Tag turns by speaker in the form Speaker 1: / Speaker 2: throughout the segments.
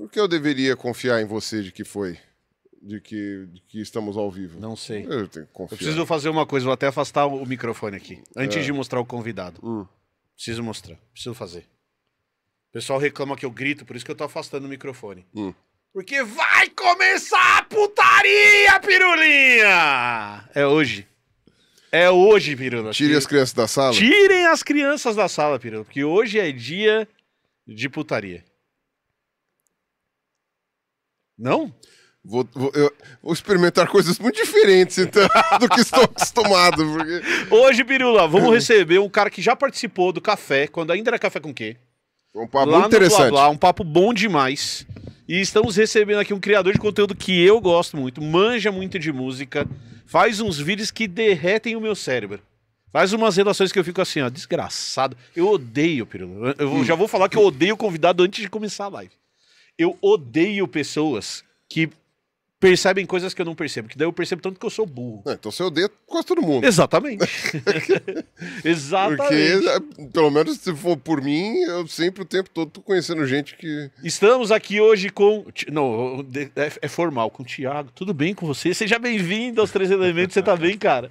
Speaker 1: Por que eu deveria confiar em você de que foi? De que, de que estamos ao vivo? Não sei. Eu tenho que confiar. Eu preciso
Speaker 2: fazer uma coisa, vou até afastar o microfone aqui. Antes é. de
Speaker 1: mostrar o convidado. Hum. Preciso mostrar,
Speaker 2: preciso fazer. O pessoal reclama que eu grito, por isso que eu tô afastando o microfone. Hum. Porque vai começar a putaria, pirulinha! É hoje. É hoje, pirulinha. Tirem as
Speaker 1: crianças da sala?
Speaker 2: Tirem as crianças da sala, pirulinha. porque hoje
Speaker 1: é dia de putaria. Não? Vou, vou, eu, vou, experimentar coisas muito diferentes então, do que estou acostumado. Porque... Hoje, Birula, vamos receber um cara que já participou do café, quando ainda era
Speaker 2: café com quê?
Speaker 1: Um papo Lá interessante. Blá,
Speaker 2: Blá, um papo bom demais. E estamos recebendo aqui um criador de conteúdo que eu gosto muito, manja muito de música, faz uns vídeos que derretem o meu cérebro. Faz umas relações que eu fico assim, ó, desgraçado. Eu odeio, Pirula. Eu hum. já vou falar que eu odeio o convidado antes de começar a live eu odeio pessoas que percebem coisas que eu não percebo, que daí eu percebo tanto que eu sou burro. É, então você odeia quase
Speaker 1: todo mundo. Exatamente. Exatamente. Porque, é, pelo menos se for por mim, eu sempre o tempo todo tô conhecendo gente que. Estamos aqui hoje com. Não,
Speaker 2: é, é, formal, com o Thiago. Tudo bem com você? Seja bem-vindo aos Três Elementos. Você tá bem, cara?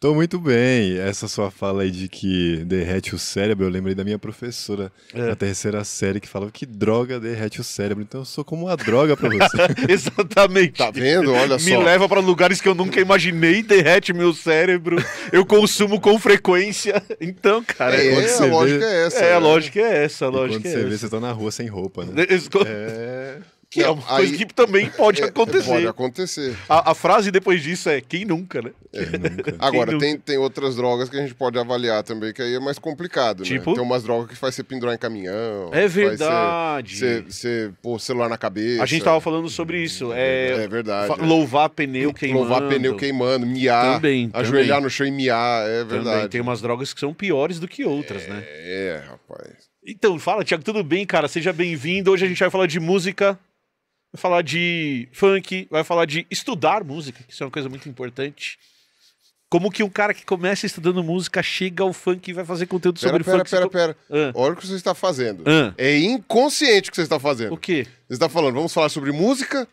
Speaker 3: Tô muito bem. Essa sua fala aí de que derrete o cérebro, eu lembrei da minha professora é. terceira série que falava que droga derrete o cérebro. Então eu sou como uma droga pra você.
Speaker 1: Exatamente. Tá vendo? Olha só. Me leva
Speaker 3: para lugares que eu nunca imaginei, derrete
Speaker 2: meu cérebro. Eu consumo com frequência. Então, cara. É, é, a lógica vê... é essa. É, a né? lógica é essa. A lógica quando você é vê, você
Speaker 3: tá na rua sem roupa, né? É. Que é, é uma coisa aí, que
Speaker 2: também pode é, acontecer. Pode acontecer. A, a, frase depois disso é quem nunca, né? É. Quem
Speaker 1: nunca. Agora, Tem, tem outras drogas que a gente pode avaliar também, que aí é mais complicado, né? tipo? né? Tem umas drogas que faz você pendurar em caminhão. É verdade. Você, você pôr celular na cabeça. A gente tava falando sobre isso. É, é verdade. É louvar pneu queimando. Louvar pneu queimando, miar. Também, Ajoelhar também. no
Speaker 2: chão e miar, é verdade. Também. Tem umas drogas que são piores do que outras, né?
Speaker 1: É, é
Speaker 2: rapaz. Então, fala, Tiago, tudo bem, cara? Seja bem-vindo. Hoje a gente vai falar de música vai falar de funk, vai falar de estudar música, que isso é uma coisa muito importante. Como que um cara que começa estudando música chega ao funk e vai fazer conteúdo pera, sobre pera, funk? Pera,
Speaker 1: pera, pera. Ah. Olha o que você está fazendo. Ah. É inconsciente o que você está fazendo. O quê? Você está falando, vamos falar sobre música,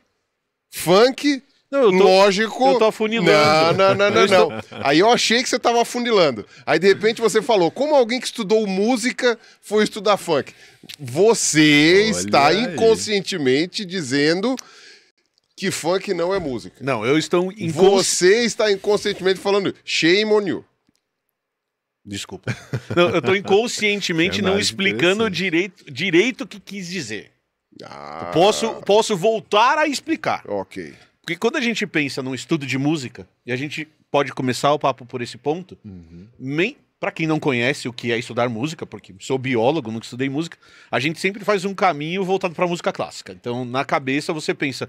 Speaker 1: funk não, eu tô, Lógico. Eu tô afunilando. Não, não, não, não, não. Aí eu achei que você tava afunilando. Aí de repente você falou: como alguém que estudou música foi estudar funk? Você Olha está aí. inconscientemente dizendo que funk não é música. Não, eu estou incons... Você está inconscientemente falando shame on you. Desculpa. Não, eu estou inconscientemente é não explicando
Speaker 2: direito, direito que quis dizer. Ah. Posso, posso voltar a explicar. Ok. Porque quando a gente pensa num estudo de música, e a gente pode começar o papo por esse ponto, uhum. nem para quem não conhece o que é estudar música, porque sou biólogo, nunca estudei música, a gente sempre faz um caminho voltado para música clássica. Então, na cabeça você pensa,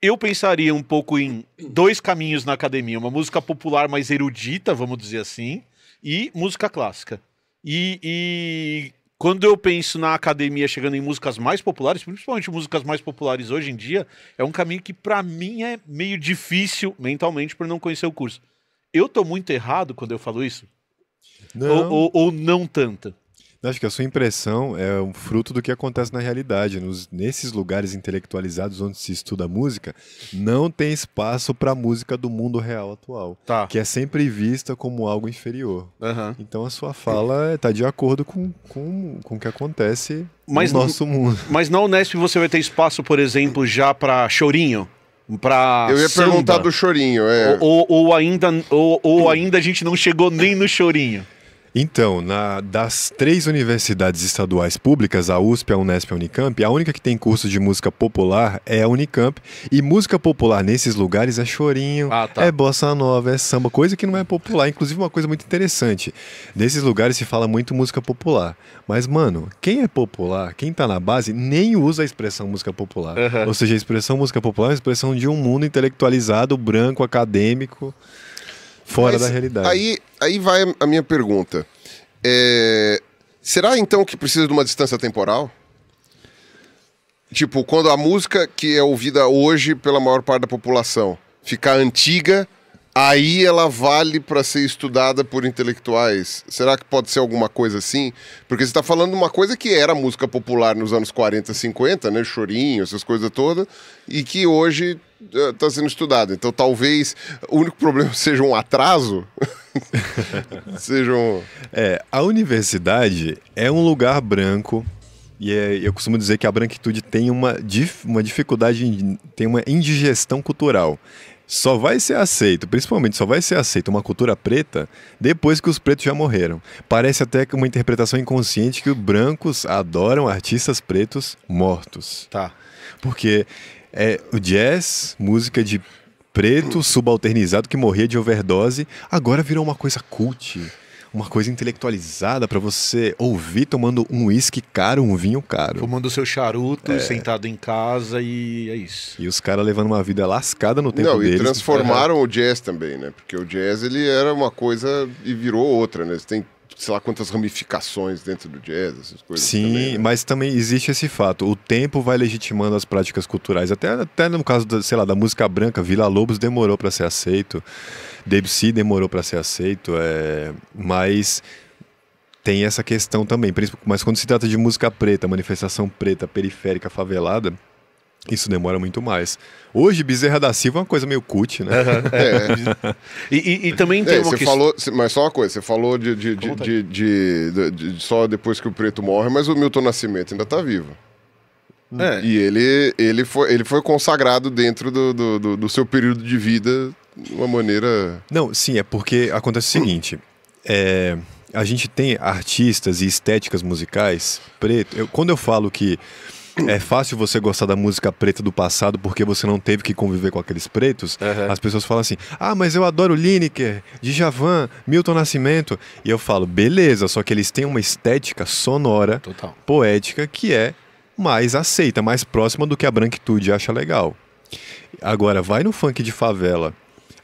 Speaker 2: eu pensaria um pouco em dois caminhos na academia, uma música popular mais erudita, vamos dizer assim, e música clássica. E, e quando eu penso na academia chegando em músicas mais populares, principalmente músicas mais populares hoje em dia, é um caminho que para mim é meio difícil mentalmente por não conhecer o curso. Eu tô muito errado quando eu falo isso?
Speaker 3: Não. Ou, ou, ou não tanto? Acho que a sua impressão é um fruto do que acontece na realidade. Nos, nesses lugares intelectualizados onde se estuda música, não tem espaço para música do mundo real atual, tá. que é sempre vista como algo inferior. Uhum. Então a sua fala está de acordo com, com, com o que acontece mas, no nosso mundo.
Speaker 2: Mas na Unesp você vai ter espaço, por exemplo, já
Speaker 3: para chorinho? pra Eu ia samba. perguntar do
Speaker 2: chorinho, é. Ou, ou, ou ainda,
Speaker 3: ou, ou ainda a gente não chegou nem no chorinho. Então, na, das três universidades estaduais públicas, a USP, a Unesp e a Unicamp, a única que tem curso de música popular é a Unicamp. E música popular nesses lugares é chorinho, ah, tá. é bossa nova, é samba, coisa que não é popular. Inclusive, uma coisa muito interessante: nesses lugares se fala muito música popular. Mas, mano, quem é popular, quem tá na base, nem usa a expressão música popular. Uhum. Ou seja, a expressão música popular é a expressão de um mundo intelectualizado, branco, acadêmico. Fora Mas da realidade. Aí,
Speaker 1: aí vai a minha pergunta. É, será então que precisa de uma distância temporal? Tipo, quando a música que é ouvida hoje pela maior parte da população ficar antiga, aí ela vale para ser estudada por intelectuais. Será que pode ser alguma coisa assim? Porque você está falando uma coisa que era música popular nos anos 40, 50, né? Chorinho, essas coisas todas, e que hoje está é, sendo estudado. Então talvez o único problema seja um
Speaker 3: atraso. seja um... É, a universidade é um lugar branco. E é, eu costumo dizer que a branquitude tem uma, dif, uma dificuldade, tem uma indigestão cultural. Só vai ser aceito, principalmente só vai ser aceito uma cultura preta depois que os pretos já morreram. Parece até uma interpretação inconsciente que os brancos adoram artistas pretos mortos. Tá. Porque é, o jazz, música de preto subalternizado que morria de overdose, agora virou uma coisa cult, uma coisa intelectualizada para você ouvir tomando um uísque caro, um vinho caro. Fumando seu charuto,
Speaker 2: é. sentado em casa e é
Speaker 3: isso. E os caras levando uma vida lascada no tempo Não, deles. Não, e transformaram
Speaker 1: o jazz também, né? Porque o jazz ele era uma coisa e virou outra, né? Você tem sei lá quantas ramificações dentro do jazz,
Speaker 3: essas coisas. Sim, também, né? mas também existe esse fato. O tempo vai legitimando as práticas culturais. Até, até no caso, da, sei lá, da música branca, Vila Lobos demorou para ser aceito, Debussy demorou para ser aceito, é, mas tem essa questão também. Mas quando se trata de música preta, manifestação preta, periférica, favelada, isso demora muito mais. Hoje, Bezerra da Silva é uma coisa meio cut, né? É. é.
Speaker 1: e, e, e, também tem é, uma você que... falou, Mas só uma coisa, você falou de, de, de, de, só depois que o Preto morre, mas o Milton Nascimento ainda está vivo. Hum. É. E ele, ele, foi, ele foi
Speaker 3: consagrado dentro do, do, do, do seu período de vida de uma maneira... Não, sim, é porque acontece o seguinte... É a gente tem artistas e estéticas musicais preto. Eu, quando eu falo que é fácil você gostar da música preta do passado porque você não teve que conviver com aqueles pretos. Uhum. As pessoas falam assim: ah, mas eu adoro Lineker, Djavan, Milton Nascimento. E eu falo: beleza, só que eles têm uma estética sonora, Total. poética, que é mais aceita, mais próxima do que a branquitude acha legal. Agora, vai no funk de favela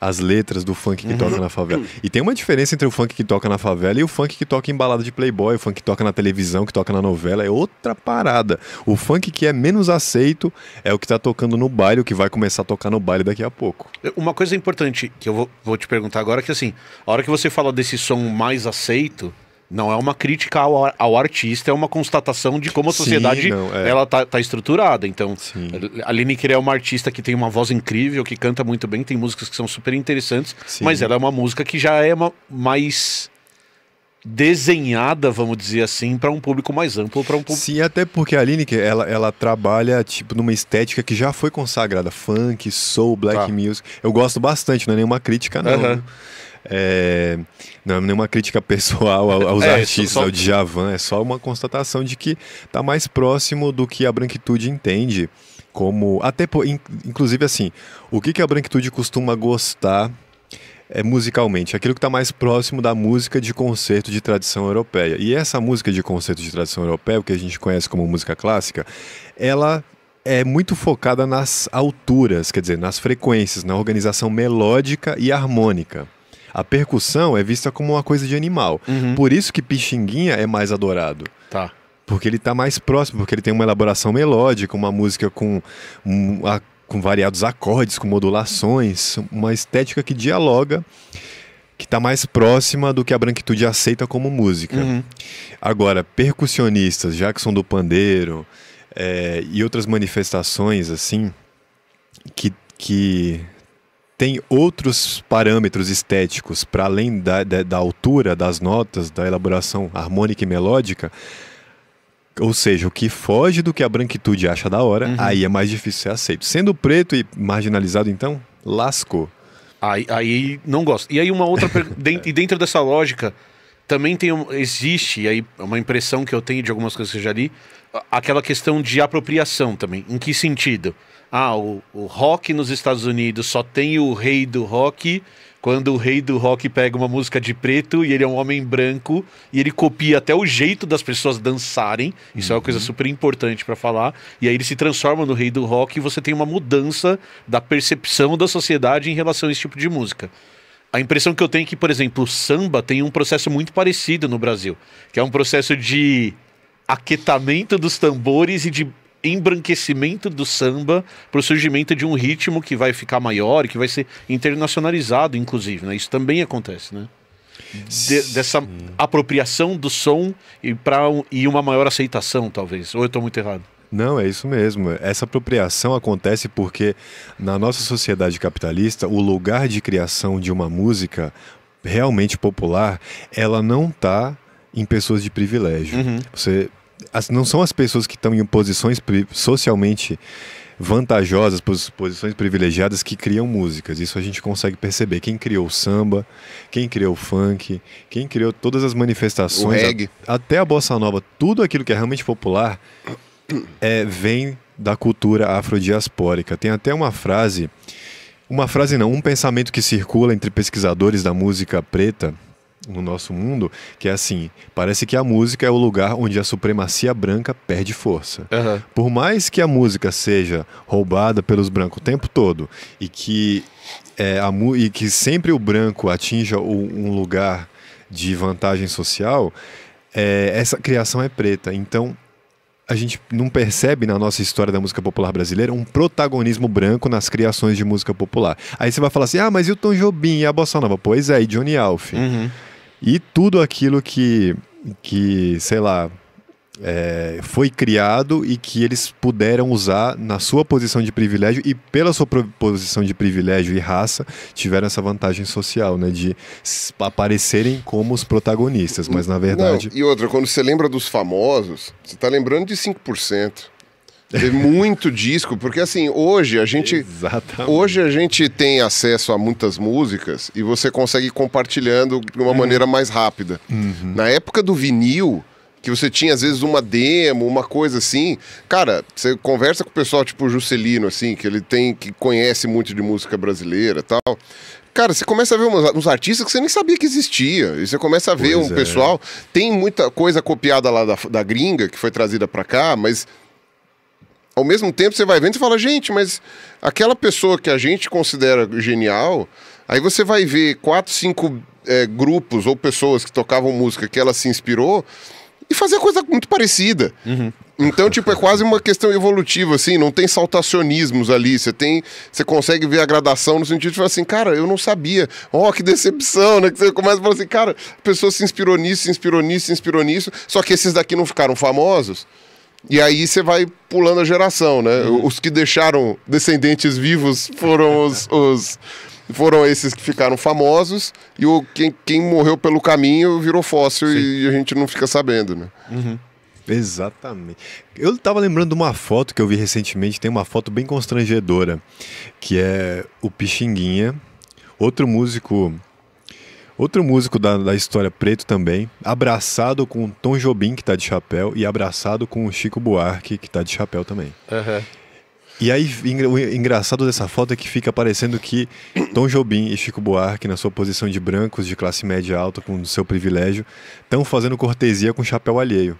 Speaker 3: as letras do funk que uhum. toca na favela. Uhum. E tem uma diferença entre o funk que toca na favela e o funk que toca em balada de playboy, o funk que toca na televisão, que toca na novela, é outra parada. O funk que é menos aceito é o que tá tocando no baile, o que vai começar a tocar no baile daqui a pouco.
Speaker 2: Uma coisa importante que eu vou, vou te perguntar agora é que assim, a hora que você fala desse som mais aceito, não é uma crítica ao, ao artista, é uma constatação de como a sociedade Sim, não, é. ela tá, tá, estruturada. Então, Sim. a Lineker é uma artista que tem uma voz incrível, que canta muito bem, tem músicas que são super interessantes, Sim. mas ela é uma música que já é uma, mais desenhada, vamos dizer assim, para um público mais amplo, para um público...
Speaker 3: Sim, até porque a Lineker, ela, ela trabalha tipo numa estética que já foi consagrada, funk, soul, black tá. music. Eu gosto bastante, não é nenhuma crítica não. É, não é nenhuma crítica pessoal aos é, artistas, só... ao Djavan, é só uma constatação de que está mais próximo do que a branquitude entende como até inclusive assim o que, que a branquitude costuma gostar é musicalmente aquilo que está mais próximo da música de concerto de tradição europeia e essa música de concerto de tradição europeia o que a gente conhece como música clássica ela é muito focada nas alturas, quer dizer, nas frequências, na organização melódica e harmônica a percussão é vista como uma coisa de animal. Uhum. Por isso que Pixinguinha é mais adorado. Tá. Porque ele está mais próximo, porque ele tem uma elaboração melódica, uma música com, com variados acordes, com modulações, uma estética que dialoga que está mais próxima do que a branquitude aceita como música. Uhum. Agora, percussionistas, Jackson do Pandeiro é, e outras manifestações assim que, que tem outros parâmetros estéticos para além da, da, da, altura das notas, da elaboração harmônica e melódica. Ou seja, o que foge do que a branquitude acha da hora, uhum. aí é mais difícil ser aceito. Sendo preto e marginalizado, então, lascou. Aí, aí não gosto. E aí uma
Speaker 2: outra pergunta. e dentro dessa lógica, também tem um, existe aí é uma impressão que eu tenho de algumas coisas que eu já li, aquela questão de apropriação também. Em que sentido? ah, o, o rock nos Estados Unidos só tem o rei do rock quando o rei do rock pega uma música de preto e ele é um homem branco e ele copia até o jeito das pessoas dançarem. Isso uhum. é uma coisa uhum. super importante para falar. E aí ele se transforma no rei do rock e você tem uma mudança da percepção da sociedade em relação a esse tipo de música. A impressão que eu tenho é que, por exemplo, o samba tem um processo muito parecido no Brasil, que é um processo de aquetamento dos tambores e de embranquecimento do samba para o surgimento de um ritmo que vai ficar maior, e que vai ser internacionalizado, inclusive. Né? Isso também acontece, né? De, dessa apropriação do som e, pra, e uma maior aceitação, talvez. Ou eu estou muito errado?
Speaker 3: Não, é isso mesmo. Essa apropriação acontece porque na nossa sociedade capitalista, o lugar de criação de uma música realmente popular, ela não está em pessoas de privilégio. Uhum. Você as, não são as pessoas que estão em posições socialmente vantajosas, posições privilegiadas que criam músicas. Isso a gente consegue perceber. Quem criou o samba, quem criou o funk, quem criou todas as manifestações, a, até a bossa nova, tudo aquilo que é realmente popular é, vem da cultura afrodiaspórica. Tem até uma frase, uma frase não, um pensamento que circula entre pesquisadores da música preta no nosso mundo, que é assim, parece que a música é o lugar onde a supremacia branca perde força. Uhum. Por mais que a música seja roubada pelos brancos o tempo todo e que, é, a, e que sempre o branco atinja o, um lugar de vantagem social, é, essa criação é preta. Então, a gente não percebe na nossa história da música popular brasileira um protagonismo branco nas criações de música popular. Aí você vai falar assim: ah, mas e o Tom Jobim e a Bossa Nova? Pois é, e Johnny Alf. Uhum. E tudo aquilo que, que sei lá, é, foi criado e que eles puderam usar na sua posição de privilégio e pela sua posição de privilégio e raça tiveram essa vantagem social, né, de aparecerem como os protagonistas, mas na verdade...
Speaker 1: Não, e outra, quando você lembra dos famosos, você está lembrando de 5%. Teve muito disco, porque assim, hoje a gente. Exatamente. Hoje a gente tem acesso a muitas músicas e você consegue compartilhando de uma uhum. maneira mais rápida. Uhum. Na época do vinil, que você tinha às vezes uma demo, uma coisa assim. Cara, você conversa com o pessoal tipo o Juscelino, assim, que ele tem, que conhece muito de música brasileira tal. Cara, você começa a ver uns, uns artistas que você nem sabia que existia. E você começa a ver pois um é. pessoal. Tem muita coisa copiada lá da, da gringa que foi trazida para cá, mas ao mesmo tempo você vai vendo e fala, gente, mas aquela pessoa que a gente considera genial, aí você vai ver quatro, cinco é, grupos ou pessoas que tocavam música que ela se inspirou e fazer coisa muito parecida. Uhum. Então, tipo, é quase uma questão evolutiva, assim, não tem saltacionismos ali, você tem, você consegue ver a gradação no sentido de falar assim, cara, eu não sabia, ó, oh, que decepção, né, que você começa a falar assim, cara, a pessoa se inspirou nisso, se inspirou nisso, se inspirou nisso, só que esses daqui não ficaram famosos, e aí você vai pulando a geração, né? Uhum. Os que deixaram descendentes vivos foram os, os foram esses que ficaram famosos e o, quem, quem morreu pelo caminho virou fóssil e a gente não fica sabendo, né?
Speaker 3: Uhum. Exatamente. Eu tava lembrando de uma foto que eu vi recentemente, tem uma foto bem constrangedora, que é o Pixinguinha, outro músico Outro músico da, da, história preto também, abraçado com o Tom Jobim, que está de chapéu, e abraçado com o Chico Buarque, que está de chapéu também. Uhum. E aí, o engraçado dessa foto é que fica parecendo que Tom Jobim e Chico Buarque, na sua posição de brancos de classe média alta, com o seu privilégio, estão fazendo cortesia com chapéu alheio.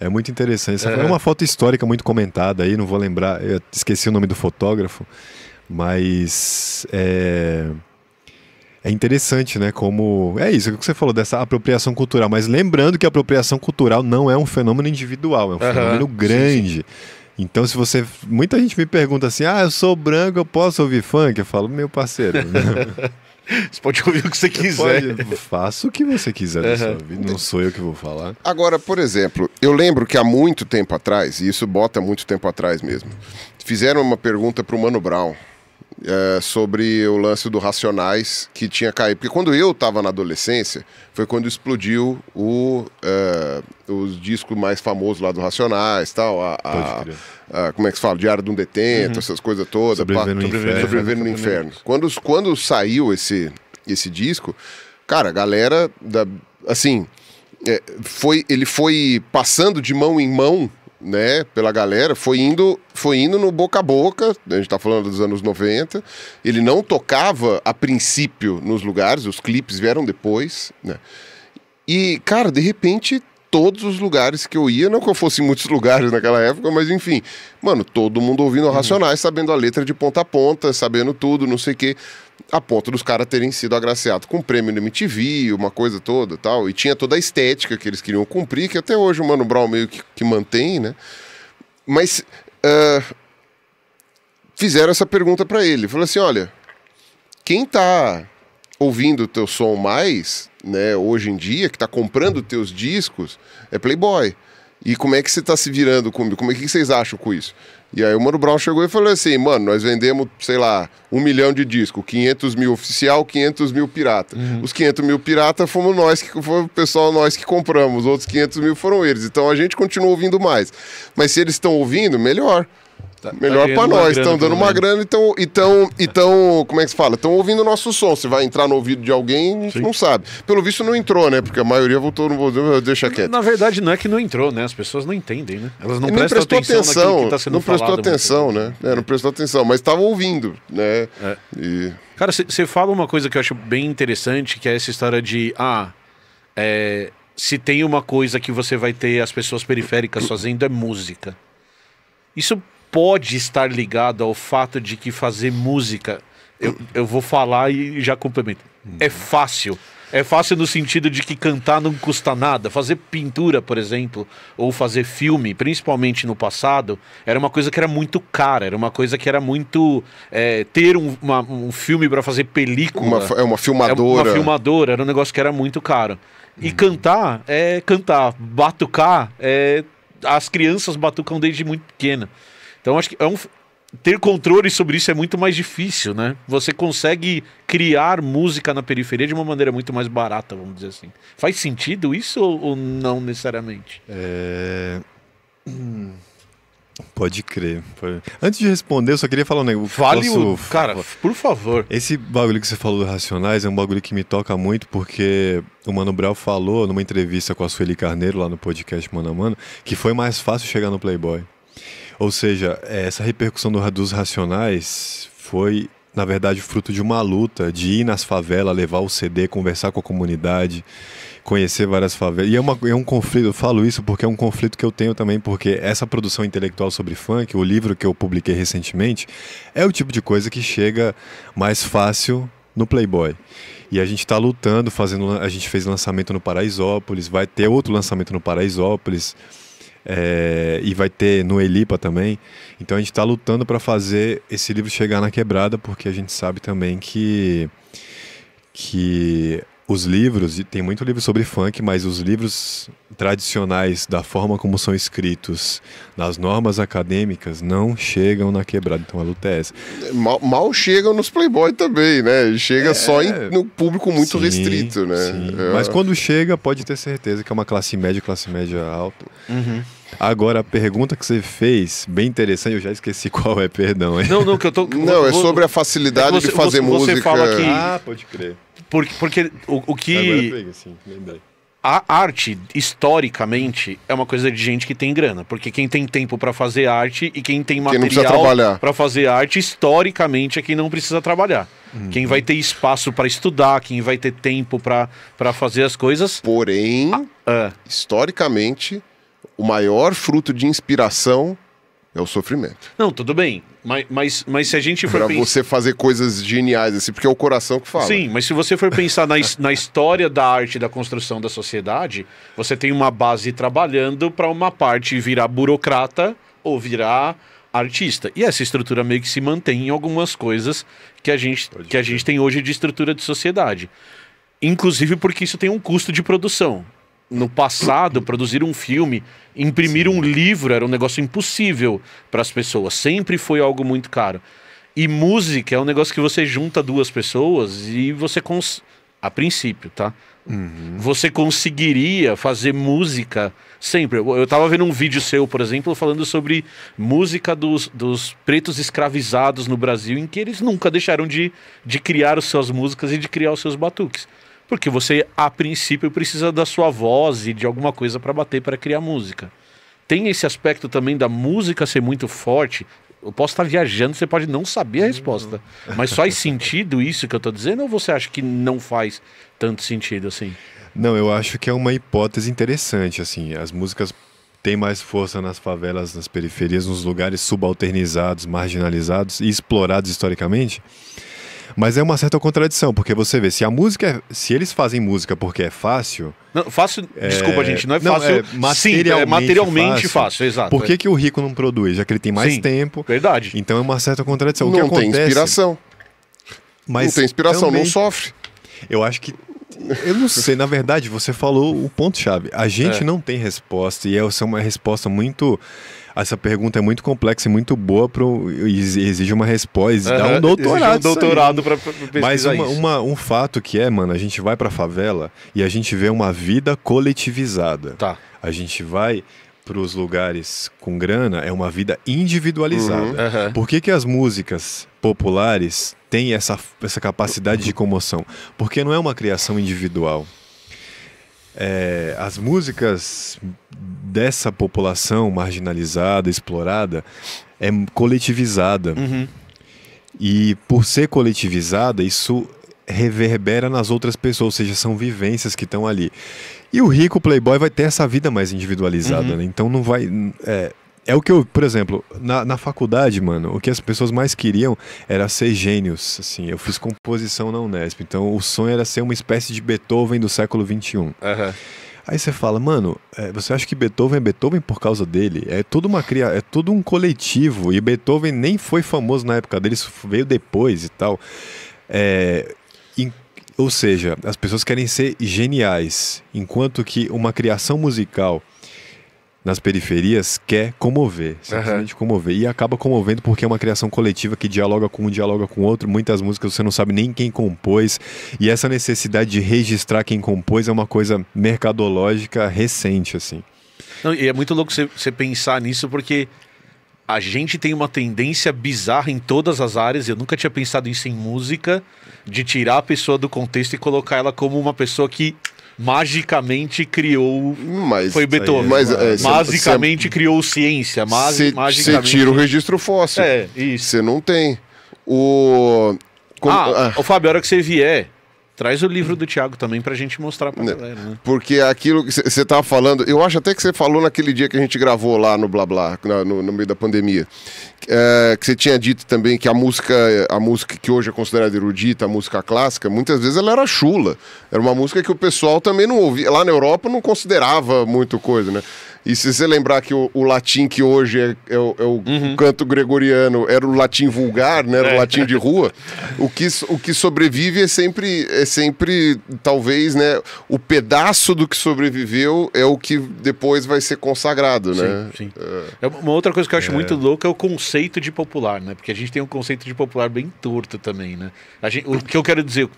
Speaker 3: É muito interessante. Uhum. É uma foto histórica muito comentada aí, não vou lembrar, esqueci o nome do fotógrafo, mas. É... É interessante, né? Como. É isso é que você falou dessa apropriação cultural. Mas lembrando que a apropriação cultural não é um fenômeno individual, é um fenômeno grande. Sim, sim. Então, se você. Muita gente me pergunta assim: ah, eu sou branco, eu posso ouvir funk? Eu falo, meu parceiro. Você pode ouvir o que você quiser. Pode, faça o que você quiser uhum. sua vida, não sou eu que vou falar. Agora, por
Speaker 1: exemplo, eu lembro que há muito tempo atrás, e isso bota muito tempo atrás mesmo, fizeram uma pergunta para o Mano Brown é, sobre o lance do Racionais que tinha caído. Porque quando eu estava na adolescência, foi quando explodiu o, é, os discos mais famosos lá do Racionais, tal, a, a, a, como é que se fala? Diário de um Detento, uhum. essas coisas todas. Sobrevivendo no, Inferno. Sobrevivendo no Inferno. Quando, quando saiu esse, esse disco, cara, a galera, da, assim, é, foi, ele foi passando de mão em mão né, pela galera, foi indo, foi indo no boca a boca, a gente tá falando dos anos 90. Ele não tocava a princípio nos lugares, os clipes vieram depois, né? E, cara, de repente todos os lugares que eu ia, não que eu fosse em muitos lugares naquela época, mas enfim, mano, todo mundo ouvindo uhum. Racionais, sabendo a letra de ponta a ponta, sabendo tudo, não sei o quê, a ponto dos caras terem sido agraciados com prêmio no MTV, uma coisa toda tal, e tinha toda a estética que eles queriam cumprir, que até hoje o Mano Brown meio que, que mantém, né? Mas uh, fizeram essa pergunta para ele, falou assim, olha, quem tá ouvindo o teu som mais, né, hoje em dia, que está comprando teus discos, é Playboy. E como é que você está se virando comigo? Como é que vocês acham com isso? E aí o Mano Brown chegou e falou assim, mano, nós vendemos, sei lá, um milhão de discos, 500 mil oficial, 500 mil pirata. Uhum. Os 500 mil pirata fomos nós, que foi o pessoal nós que compramos, os outros 500 mil foram eles. Então a gente continua ouvindo mais. Mas se eles estão ouvindo, melhor. Tá, Melhor tá para nós, estão dando uma grana e estão, então, então, como é que se fala? Estão ouvindo o nosso som. Se vai entrar no ouvido de alguém, a gente não sabe. Pelo visto, não entrou, né? Porque a maioria voltou no deixa quieto.
Speaker 2: Na verdade, não é que não entrou, né? As pessoas não entendem, né? Elas não, não prestam atenção, atenção que tá sendo Não prestou falado, atenção,
Speaker 1: né? É, não prestou atenção, mas estavam ouvindo, né? É. E... Cara, você fala uma coisa que eu acho bem
Speaker 2: interessante, que é essa história de, ah, é, se tem uma coisa que você vai ter as pessoas periféricas fazendo é música. Isso pode estar ligado ao fato de que fazer música, eu, eu vou falar e já complemento, é uhum. fácil. É fácil no sentido de que cantar não custa nada. Fazer pintura, por exemplo, ou fazer filme, principalmente no passado, era uma coisa que era muito cara, era uma coisa que era muito. É, ter um, uma, um filme para fazer película. Uma, é uma
Speaker 1: filmadora. É uma
Speaker 2: filmadora, era um negócio que era muito caro. E uhum. cantar é cantar, batucar é. As crianças batucam desde muito pequena. Então acho que é um, ter controle sobre isso é muito mais difícil, né? Você consegue criar música na periferia de uma maneira muito mais barata, vamos dizer assim. Faz sentido isso ou não necessariamente?
Speaker 3: É... Pode crer. Pode... Antes de responder, eu só queria falar um negócio. Fale o... Cara, por favor. Esse bagulho que você falou do Racionais é um bagulho que me toca muito, porque o Mano Brown falou numa entrevista com a Sueli Carneiro, lá no podcast Mano a Mano, que foi mais fácil chegar no Playboy. Ou seja, é, essa repercussão dos Racionais foi, na verdade, fruto de uma luta de ir nas favelas, levar o CD, conversar com a comunidade, conhecer várias favelas. E é, uma, é um conflito, eu falo isso porque é um conflito que eu tenho também, porque essa produção intelectual sobre funk, o livro que eu publiquei recentemente, é o tipo de coisa que chega mais fácil no Playboy. E a gente está lutando, fazendo, a gente fez lançamento no Paraisópolis, vai ter outro lançamento no Paraisópolis é, e vai ter no Elipa também. Então a gente está lutando para fazer esse livro chegar na quebrada, porque a gente sabe também que, que os livros, e tem muito livro sobre funk, mas os livros tradicionais, da forma como são escritos, nas normas acadêmicas, não chegam na quebrada. Então a luta é essa. Mal, mal chegam nos Playboy também, né? Chega é, só em,
Speaker 1: no público muito sim, restrito, né? É. Mas quando
Speaker 3: chega, pode ter certeza que é uma classe média, classe média alta. Uhum. Agora, a pergunta que você fez, bem interessante, eu já esqueci qual é, perdão. Hein? Não, não, que eu tô. Não, vou, é sobre a facilidade é você, de fazer você, música. Você fala que. Ah, pode crer. Porque, porque o, o que. Agora pega, sim,
Speaker 2: A arte, historicamente, é uma coisa de gente que tem grana. Porque quem tem tempo para fazer arte e quem tem material para fazer arte, historicamente, é quem não precisa trabalhar. Uhum. Quem vai ter espaço para estudar, quem vai ter
Speaker 1: tempo para fazer as coisas. Porém, ah, ah. historicamente, o maior fruto de inspiração é o sofrimento. Não, tudo bem. Mas, mas, mas se a gente for. Pra pensar... você fazer coisas geniais, assim, porque é o coração que fala. Sim, mas se você for pensar
Speaker 2: na, na história da arte da construção da sociedade, você tem uma base trabalhando para uma parte virar burocrata ou virar artista. E essa estrutura meio que se mantém em algumas coisas que a gente, que a gente tem hoje de estrutura de sociedade. Inclusive porque isso tem um custo de produção no passado, produzir um filme, imprimir um livro era um negócio impossível para as pessoas. Sempre foi algo muito caro. E música é um negócio que você junta duas pessoas e você cons... a princípio, tá? Uhum. Você conseguiria fazer música sempre. Eu estava vendo um vídeo seu, por exemplo, falando sobre música dos, dos pretos escravizados no Brasil, em que eles nunca deixaram de, de criar as suas músicas e de criar os seus batuques. Porque você, a princípio, precisa da sua voz e de alguma coisa para bater para criar música. Tem esse aspecto também da música ser muito forte. Eu posso estar viajando, você pode não saber a resposta. Hum. Mas faz sentido isso que eu estou dizendo ou você acha que não faz
Speaker 3: tanto sentido assim? Não, eu acho que é uma hipótese interessante, assim. As músicas têm mais força nas favelas, nas periferias, nos lugares subalternizados, marginalizados e explorados historicamente. Mas é uma certa contradição, porque você vê, se a música. É, se eles fazem música porque é fácil.
Speaker 2: Não, fácil. É, desculpa, gente, não é fácil. é, é materialmente, sim, é
Speaker 3: materialmente fácil. fácil exato. Por que, é. que o rico não produz? Já que ele tem mais sim, tempo. Verdade. Então é uma certa contradição. O não acontece, tem inspiração.
Speaker 1: Mas não tem inspiração, também, não sofre.
Speaker 3: Eu acho que eu não sei, na verdade, você falou o ponto-chave. A gente é. não tem resposta, e é uma resposta muito essa pergunta é muito complexa e muito boa para exige uma resposta. Dá um doutorado. Um doutorado para Mas uma, uma, um fato que é, mano, a gente vai para favela e a gente vê uma vida coletivizada. Tá. A gente vai para os lugares com grana é uma vida individualizada. Uhum, uhum. Por que, que as músicas populares têm essa, essa capacidade de comoção? Porque não é uma criação individual é, as músicas dessa população marginalizada, explorada, é coletivizada. Uhum. E por ser coletivizada, isso reverbera nas outras pessoas, ou seja, são vivências que estão ali. E o rico playboy vai ter essa vida mais individualizada, uhum. né? Então não vai. É, é o que eu, por exemplo, na, na faculdade, mano, o que as pessoas mais queriam era ser gênios. Assim, eu fiz composição na Unesp, então o sonho era ser uma espécie de Beethoven do século XXI. Uhum. Aí você fala, mano, é, você acha que Beethoven é Beethoven por causa dele? É tudo uma cria, é tudo um coletivo e Beethoven nem foi famoso na época dele, isso veio depois e tal. É, in, ou seja, as pessoas querem ser geniais, enquanto que uma criação musical nas periferias quer comover, simplesmente uhum. comover. E acaba comovendo porque é uma criação coletiva que dialoga com um, dialoga com outro. Muitas músicas você não sabe nem quem compôs. E essa necessidade de registrar quem compôs é uma coisa mercadológica recente, assim.
Speaker 2: Não, e é muito louco você pensar nisso porque a gente tem uma tendência bizarra em todas as áreas, eu nunca tinha pensado isso em música, de tirar a pessoa do contexto e colocar ela como uma pessoa que magicamente criou. Mas, foi Beethoven. Mas, é, magicamente criou ciência. Cê, magicamente. Você tira o
Speaker 1: registro fóssil. É, isso. Você não tem. O. Como... Ah, ah. Fábio, a hora que você vier, Traz o livro
Speaker 2: do Tiago também para a gente mostrar para né. galera, né?
Speaker 1: Porque aquilo que você estava tá falando, eu acho até que você falou naquele dia que a gente gravou lá no Blá Blá, no, no meio da pandemia, é, que você tinha dito também que a música, a música que hoje é considerada erudita, a música clássica, muitas vezes ela era chula. Era uma música que o pessoal também não ouvia. Lá na Europa não considerava muito coisa, né? E se você lembrar que o, o latim que hoje é, é, é o uhum. canto gregoriano era o latim vulgar, né? Era é. o latim de rua. o, que, o que sobrevive é sempre, é sempre, talvez, né? O pedaço do que sobreviveu é o que depois vai ser consagrado, né? Sim, sim. É. é.
Speaker 2: Uma outra coisa que eu acho é. muito louca é o conceito de popular, né? Porque a gente tem um conceito de popular bem torto também, né? Gente, o que eu quero dizer,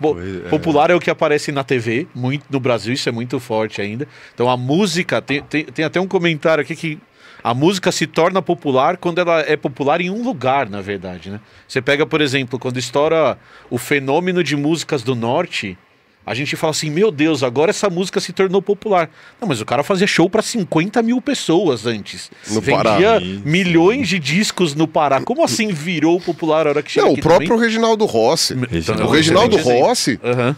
Speaker 2: é. popular é o que aparece na TV, muito no Brasil, isso é muito forte ainda. Então a música tem, tem, tem até um comentário aqui que a música se torna popular quando ela é popular em um lugar, na verdade, né? Você pega, por exemplo, quando estoura o fenômeno de músicas do norte, a gente fala assim, meu Deus, agora essa música se tornou popular. Não, mas o cara fazia show para 50 mil pessoas antes. No Vendia Pará. milhões de discos no Pará. Como assim virou popular a hora que chegou? Não, o próprio também?
Speaker 1: Reginaldo Rossi. Reginaldo. O Reginaldo Rossi, uhum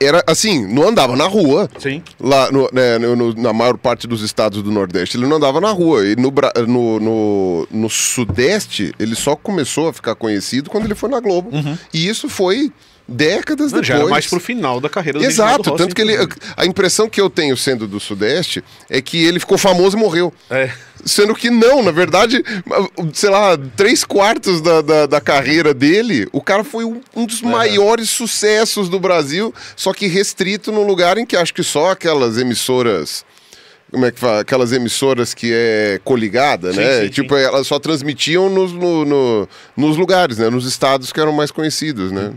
Speaker 1: era assim, não andava na rua. Sim. Lá no, né, no, na maior parte dos estados do Nordeste, ele não andava na rua. E no, no, no, no Sudeste, ele só começou a ficar conhecido quando ele foi na Globo. Uhum. E isso foi décadas não, depois. Já era mais pro final da carreira do Exato, Rossi, tanto que ele. A impressão que eu tenho sendo do Sudeste é que ele ficou famoso e morreu. É. Sendo que não, na verdade, sei lá, três quartos da, da, da carreira dele, o cara foi um, um dos é. maiores sucessos do Brasil, só que restrito num lugar em que acho que só aquelas emissoras como é que fala? Aquelas emissoras que é coligada, sim, né? Sim, tipo, sim. elas só transmitiam nos, no, no, nos lugares, né? Nos estados que eram mais conhecidos, né?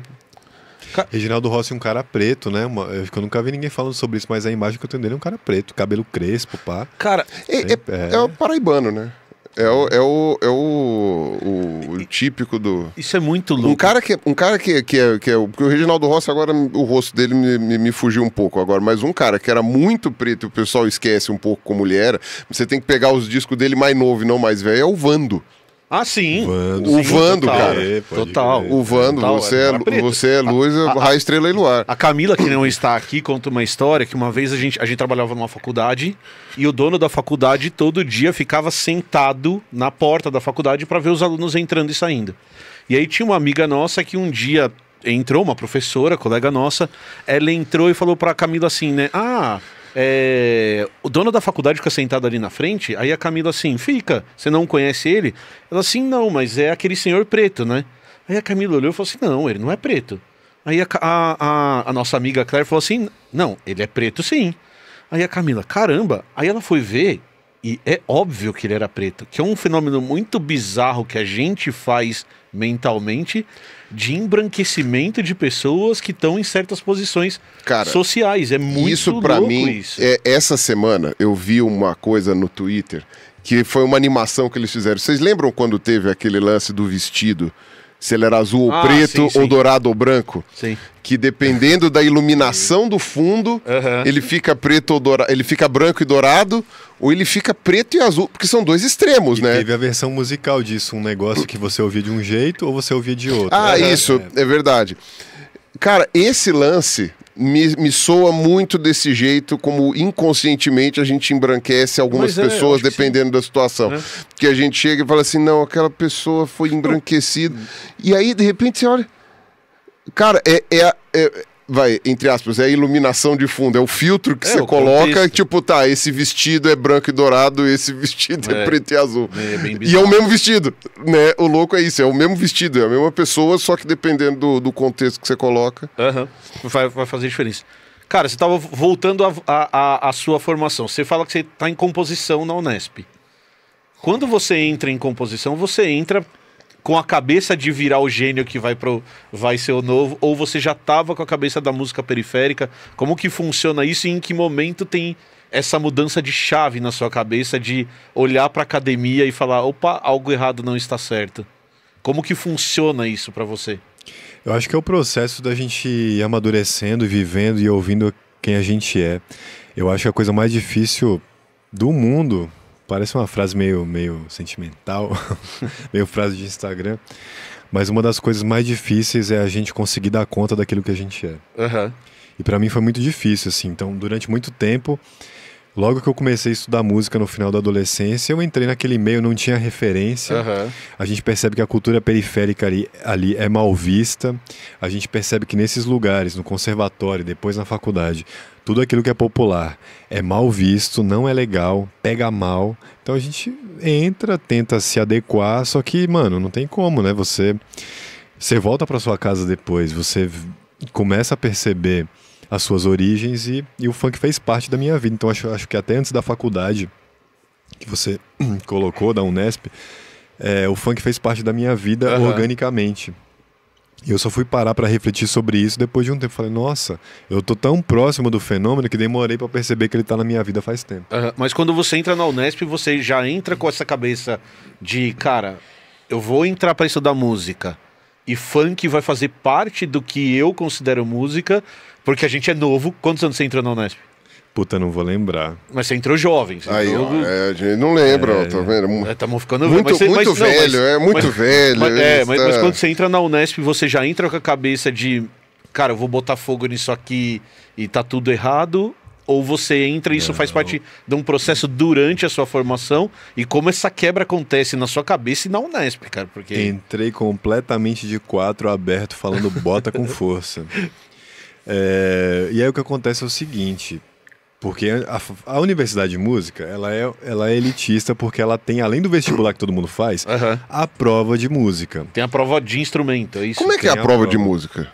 Speaker 3: Ca... Reginaldo Rossi é um cara preto, né? Uma, eu nunca vi ninguém falando sobre isso, mas a imagem que eu tenho dele é um cara preto, cabelo crespo, pá. Cara, é, é, é o paraibano, né?
Speaker 1: É o, é o, é o, o, o, típico do. Isso é muito louco. Um cara que, um cara que, que, é, que é. Porque o Reginaldo Rossi, agora o rosto dele me, me, me, fugiu um pouco agora, mas um cara que era muito preto e o pessoal esquece um pouco como ele era, você tem que pegar os discos dele mais novo e não mais velho, é o Vando. Ah, sim. Vando, o sim, Vando, total, cara. É, total. O Vando, total, você, é, você é luz, a, raio, estrela e luar. A Camila, que
Speaker 2: não está aqui, conta uma história que uma vez a gente, a gente trabalhava numa faculdade e o dono da faculdade todo dia ficava sentado na porta da faculdade para ver os alunos entrando e saindo. E aí tinha uma amiga nossa que um dia entrou, uma professora, colega nossa, ela entrou e falou para a Camila assim, né? Ah é, o dono da faculdade fica sentado ali na frente, aí a Camila assim, fica, você não conhece ele? Ela assim, não, mas é aquele senhor preto, né? Aí a Camila olhou e falou assim, não, ele não é preto. Aí a, a, a, a nossa amiga Claire falou assim, não, ele é preto sim. Aí a Camila, caramba, aí ela foi ver e é óbvio que ele era preto, que é um fenômeno muito bizarro que a gente faz mentalmente de embranquecimento de pessoas que estão em certas posições Cara, sociais. É muito isso para mim. Isso.
Speaker 1: É, essa semana eu vi uma coisa no Twitter que foi uma animação que eles fizeram. Vocês lembram quando teve aquele lance do vestido? se ele era azul ou ah, preto, sim, sim. ou dourado ou branco. Sim. Que dependendo da iluminação
Speaker 3: do fundo,
Speaker 1: uhum. ele fica preto ou dourado, ele fica branco e dourado,
Speaker 3: ou ele fica preto e azul, porque são dois extremos, e né? Teve a versão musical disso, um negócio que você ouvia de um jeito ou você ouvia de outro. Ah, isso, é. é verdade. Cara, esse lance
Speaker 1: me, me soa muito desse jeito, como inconscientemente a gente embranquece algumas é, pessoas, dependendo sim. da situação. É. Que a gente chega e fala assim: não, aquela pessoa foi embranquecida. E aí, de repente, você olha. Cara, é, é, é, vai, entre aspas, é a iluminação de fundo, é o filtro que é, você coloca, contexto. tipo, tá, esse vestido é branco e dourado, esse vestido é, é preto e azul. É, é e é o mesmo vestido, né? O louco é isso, é o mesmo vestido, é a mesma pessoa, só que dependendo do, do contexto que você coloca. Uhum. Vai, vai fazer diferença.
Speaker 2: Cara, você estava voltando à sua formação. Você fala que você está em composição na Unesp. Quando você entra em composição, você entra com a cabeça de virar o gênio que vai, pro, vai ser o novo, ou você já estava com a cabeça da música periférica? Como que funciona isso e em que momento tem essa mudança de chave na sua cabeça de olhar para a academia e falar, opa, algo errado não está certo? Como que funciona isso para você?
Speaker 3: Eu acho que é o processo da gente ir amadurecendo, vivendo e ouvindo quem a gente é. Eu acho que a coisa mais difícil do mundo Parece uma frase meio, meio sentimental, meio frase de Instagram. Mas uma das coisas mais difíceis é a gente conseguir dar conta daquilo que a gente é. Uhum. E para mim foi muito difícil, assim. Então, durante muito tempo, Logo que eu comecei a estudar música no final da adolescência, eu entrei naquele meio, não tinha referência. Uhum. A gente percebe que a cultura periférica ali, ali é mal vista. A gente percebe que nesses lugares, no conservatório, depois na faculdade, tudo aquilo que é popular é mal visto, não é legal, pega mal. Então a gente entra, tenta se adequar, só que, mano, não tem como, né? Você, você volta para sua casa depois, você começa a perceber as suas origens e, e o funk fez parte da minha vida. Então acho, acho que até antes da faculdade que você colocou da Unesp, é, o funk fez parte da minha vida uhum. organicamente. E eu só fui parar para refletir sobre isso depois de um tempo. Falei, nossa, eu tô tão próximo do fenômeno que demorei para perceber que ele tá na minha vida faz tempo.
Speaker 2: Uhum. Mas quando você entra na Unesp, você já entra com essa cabeça de, cara, eu vou entrar para estudar música. E funk vai fazer parte do que eu considero música, porque a gente é novo. Quantos anos você entrou na Unesp? Puta, não vou lembrar. Mas você entrou jovem. Você Aí, entrou... É,
Speaker 1: gente, não lembro, é, tá vendo? Estamos é, tá ficando muito, mas, muito mas, velho, não, mas, é muito mas, velho. Mas, é, mas, mas tá. quando
Speaker 2: você entra na Unesp, você já entra com a cabeça de, cara, eu vou botar fogo nisso aqui e tá tudo errado, ou você entra e isso faz parte de um processo durante a sua formação? E como essa quebra acontece na sua cabeça e na Unesp, cara? Porque...
Speaker 3: Entrei completamente de quatro aberto, falando bota com força. É, e aí o que acontece é o seguinte, porque a, a, Universidade de Música, ela é, ela é elitista porque ela tem, além do vestibular que todo mundo faz, uhum. a prova de música.
Speaker 2: Tem a prova de instrumento, é isso? Como é que é tem é a, prova, a prova de
Speaker 3: música?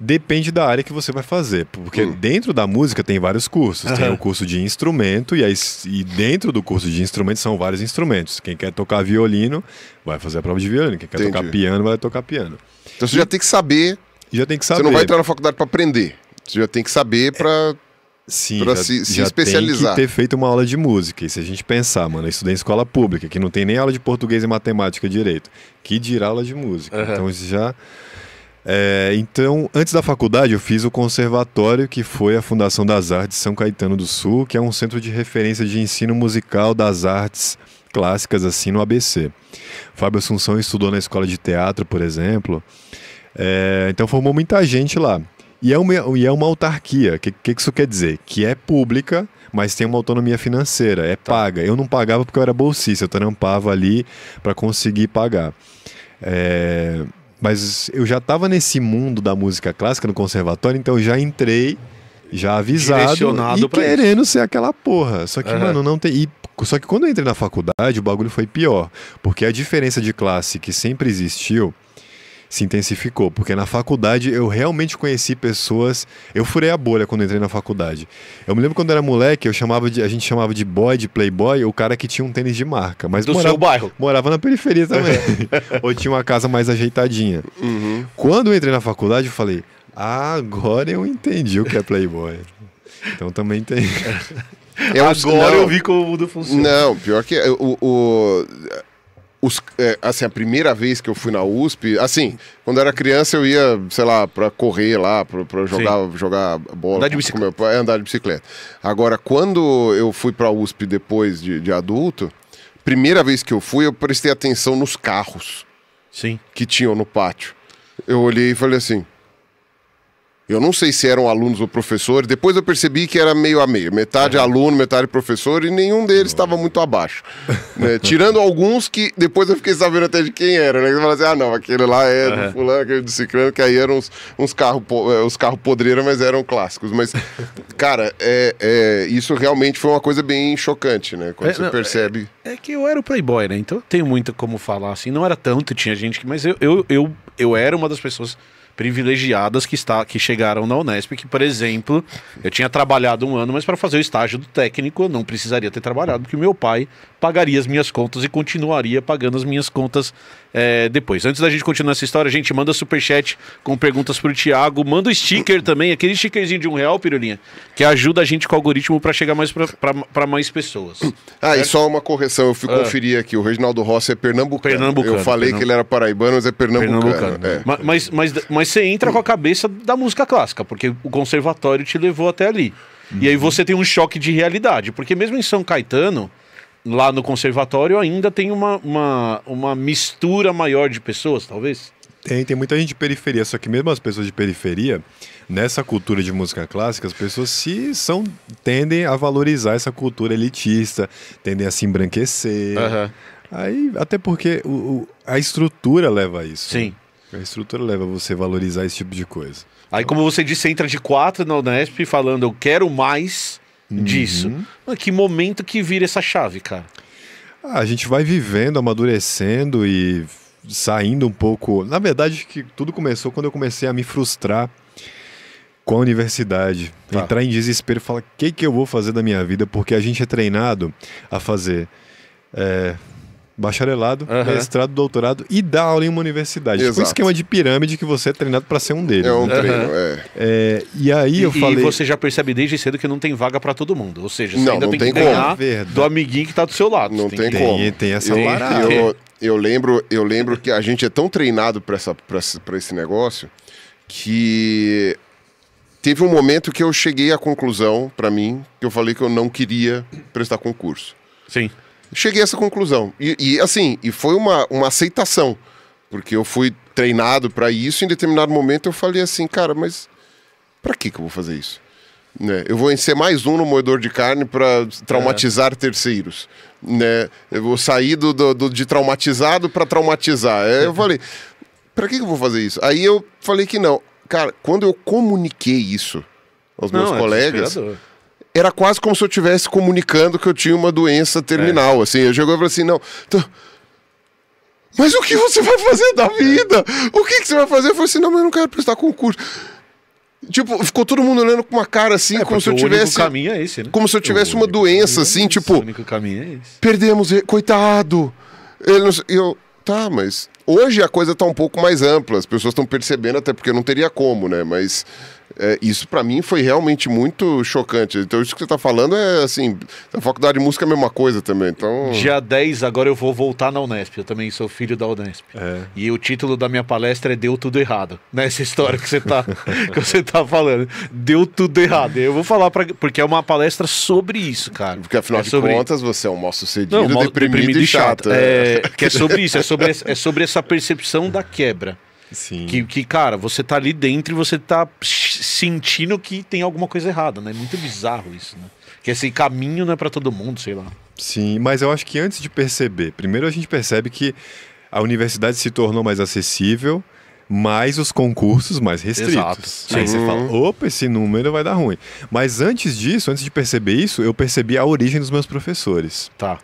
Speaker 3: Depende da área que você vai fazer, porque hum. dentro da música tem vários cursos. Uhum. Tem o curso de instrumento, e, aí, e dentro do curso de instrumento são vários instrumentos. Quem quer tocar violino vai fazer a prova de violino, quem quer Entendi. tocar piano vai tocar piano. Então você e, já tem que saber. Já tem que saber. Você não vai entrar
Speaker 1: na faculdade para aprender. Você já tem que saber é, para. Sim, se, se já especializar. tem que
Speaker 3: ter feito uma aula de música. E se a gente pensar, mano, eu estudei em escola pública, que não tem nem aula de português e matemática direito, que dirá aula de música. Uhum. Então já é, então, antes da faculdade, eu fiz o conservatório, que foi a Fundação das Artes São Caetano do Sul, que é um centro de referência de ensino musical das artes clássicas, assim, no ABC. Fábio Assunção estudou na escola de teatro, por exemplo. É, então, formou muita gente lá. E é uma, e é uma autarquia. O que, que, que isso quer dizer? Que é pública, mas tem uma autonomia financeira, é tá. paga. Eu não pagava porque eu era bolsista, eu trampava ali para conseguir pagar. É, mas eu já estava nesse mundo da música clássica no conservatório, então eu já entrei já avisado e querendo isso. ser aquela porra. Só que, uhum. mano, não tem. E, só que quando eu entrei na faculdade, o bagulho foi pior. Porque a diferença de classe que sempre existiu se intensificou, porque na faculdade eu realmente conheci pessoas. Eu furei a bolha quando entrei na faculdade. Eu me lembro quando era moleque, eu chamava de, a gente chamava de boy, de playboy, o cara que tinha um tênis de marca. Mas Do morava, seu bairro? Morava na periferia também. Ou tinha uma casa mais ajeitadinha. Uhum. Quando eu entrei na faculdade, eu falei: ah, agora eu entendi o que é playboy. então também tem. Eu, Agora não, eu vi como o
Speaker 1: mundo funciona. Não, pior que o, o, os, é, assim, a primeira vez que eu fui na USP, assim, quando eu era criança eu ia, sei lá, para correr lá, para jogar, jogar bola. Andar de bicicleta. andar de bicicleta. Agora, quando eu fui para a USP depois de, de adulto, primeira vez que eu fui, eu prestei atenção nos carros. Sim. Que tinham no pátio. Eu olhei e falei assim, eu não sei se eram alunos ou professores. Depois eu percebi que era meio a meio. Metade é. aluno, metade professor, e nenhum deles estava muito abaixo. né? Tirando alguns que depois eu fiquei sabendo até de quem era. Né? Eu falei assim, ah, não, aquele lá é do fulano, aquele do ciclano, que aí eram uns, uns carros eh, os mas eram clássicos. Mas, cara, é, é, isso realmente foi uma coisa bem chocante, né? Quando é, você não, é,
Speaker 2: percebe... É, que eu era o playboy, né? Então eu tenho muito como falar, assim. Não era tanto, tinha gente que... Mas eu, eu, eu, eu era uma das pessoas privilegiadas que, está, que chegaram na Unesp, que, por exemplo, eu tinha trabalhado um ano, mas para fazer o estágio do técnico eu não precisaria ter trabalhado, porque meu pai pagaria as minhas contas e continuaria pagando as minhas contas é, depois. Antes da gente continuar essa história, a gente manda superchat com perguntas pro Thiago. Manda o sticker também, aquele stickerzinho de um real, Pirulinha, que ajuda a gente com o algoritmo para chegar mais para mais pessoas.
Speaker 1: Ah, certo? e só uma correção, eu fui ah. conferir aqui. O Reginaldo Rossi é pernambucano. pernambucano eu falei pernambucano. que ele era paraibano, mas é pernambucano. pernambucano. É.
Speaker 2: Mas, mas, mas você entra com a cabeça da música clássica, porque o conservatório te levou até ali. Uhum. E aí você tem um choque de realidade, porque mesmo em São Caetano
Speaker 3: lá no conservatório ainda tem uma, uma, uma mistura maior de pessoas, talvez? Tem, tem muita gente de periferia, só que mesmo as pessoas de periferia, nessa cultura de música clássica, as pessoas se são tendem a valorizar essa cultura elitista, tendem a se embranquecer. Uhum. Aí, até porque o, o, a estrutura leva a isso. Sim. Né? A estrutura leva a você valorizar esse tipo de coisa.
Speaker 2: Aí, como você disse, entra de quatro na Unesp falando eu quero mais uhum. disso. Ah, que momento que vira essa chave, cara?
Speaker 3: Ah, a gente vai vivendo, amadurecendo e saindo um pouco. Na verdade, que tudo começou quando eu comecei a me frustrar com a universidade. Tá. Entrar em desespero e falar: o que, que eu vou fazer da minha vida? Porque a gente é treinado a fazer. É bacharelado, uhum. mestrado, doutorado e dá aula em uma universidade. Tipo Exato. Tipo um esquema de pirâmide que você é treinado para ser um deles. É um né? treino, é. é. E aí e, eu falei... E você
Speaker 2: já percebe desde cedo que não tem vaga para todo mundo. Ou seja, você não, ainda não tem, tem que ganhar como. É
Speaker 1: do amiguinho que tá do seu lado. Não tem, tem como. Tem, tem essa parada. Eu, eu, eu, lembro, eu lembro que a gente é tão treinado para esse negócio que teve um momento que eu cheguei à conclusão, para mim, que eu falei que eu não queria prestar concurso. Sim. Cheguei a essa conclusão. E, e assim, e foi uma, uma aceitação, porque eu fui treinado para isso, em determinado momento eu falei assim, cara, mas para que, que eu vou fazer isso? Né? Eu vou ser mais um no moedor de carne para traumatizar é. terceiros. Né? Eu vou sair do, do, do de traumatizado para traumatizar. É, eu falei, para que, que eu vou fazer isso? Aí eu falei que não. Cara, quando eu comuniquei isso aos não, meus é colegas. Desesperador era quase como se eu estivesse comunicando que eu tinha uma doença terminal, é. assim. Eu chegou e falei assim, não... Tô... Mas o que você vai fazer da é. vida? O que, que você vai fazer? Eu falei assim, não, mas eu não quero prestar concurso. Tipo, ficou todo mundo olhando com uma cara assim, é, como se eu tivesse. caminho
Speaker 2: é esse, né? Como se eu tivesse uma
Speaker 1: doença, é assim, é tipo. O único caminho é esse. Perdemos coitado. Ele não... Eu. Tá, mas. Hoje a coisa tá um pouco mais ampla, as pessoas estão percebendo, até porque não teria como, né? Mas. É, isso para mim foi realmente muito chocante. Então, isso que você tá falando é assim: a faculdade de música é a mesma coisa também. Então... Dia
Speaker 2: 10, agora eu vou voltar na Unesp. Eu também sou filho da Unesp. É. E o título da minha palestra é Deu Tudo Errado. Nessa história que você tá, que você tá falando. Deu tudo errado. Eu vou falar pra, porque é uma palestra sobre isso, cara. Porque afinal é de contas,
Speaker 1: você é um mal sucedido, Não, mal, deprimido, deprimido, e chato. chato. É, que é sobre isso, é sobre, é
Speaker 2: sobre essa percepção da quebra. Sim. Que, que, cara, você tá ali dentro e você tá sentindo que tem alguma
Speaker 3: coisa errada, né? É muito bizarro isso, né? Que esse caminho não é pra todo mundo, sei lá. Sim, mas eu acho que antes de perceber, primeiro a gente percebe que a universidade se tornou mais acessível, mais os concursos mais restritos. Exato. Né? Aí você uhum. fala, opa, esse número vai dar ruim. Mas antes disso, antes de perceber isso, eu percebi a origem dos meus professores. Tá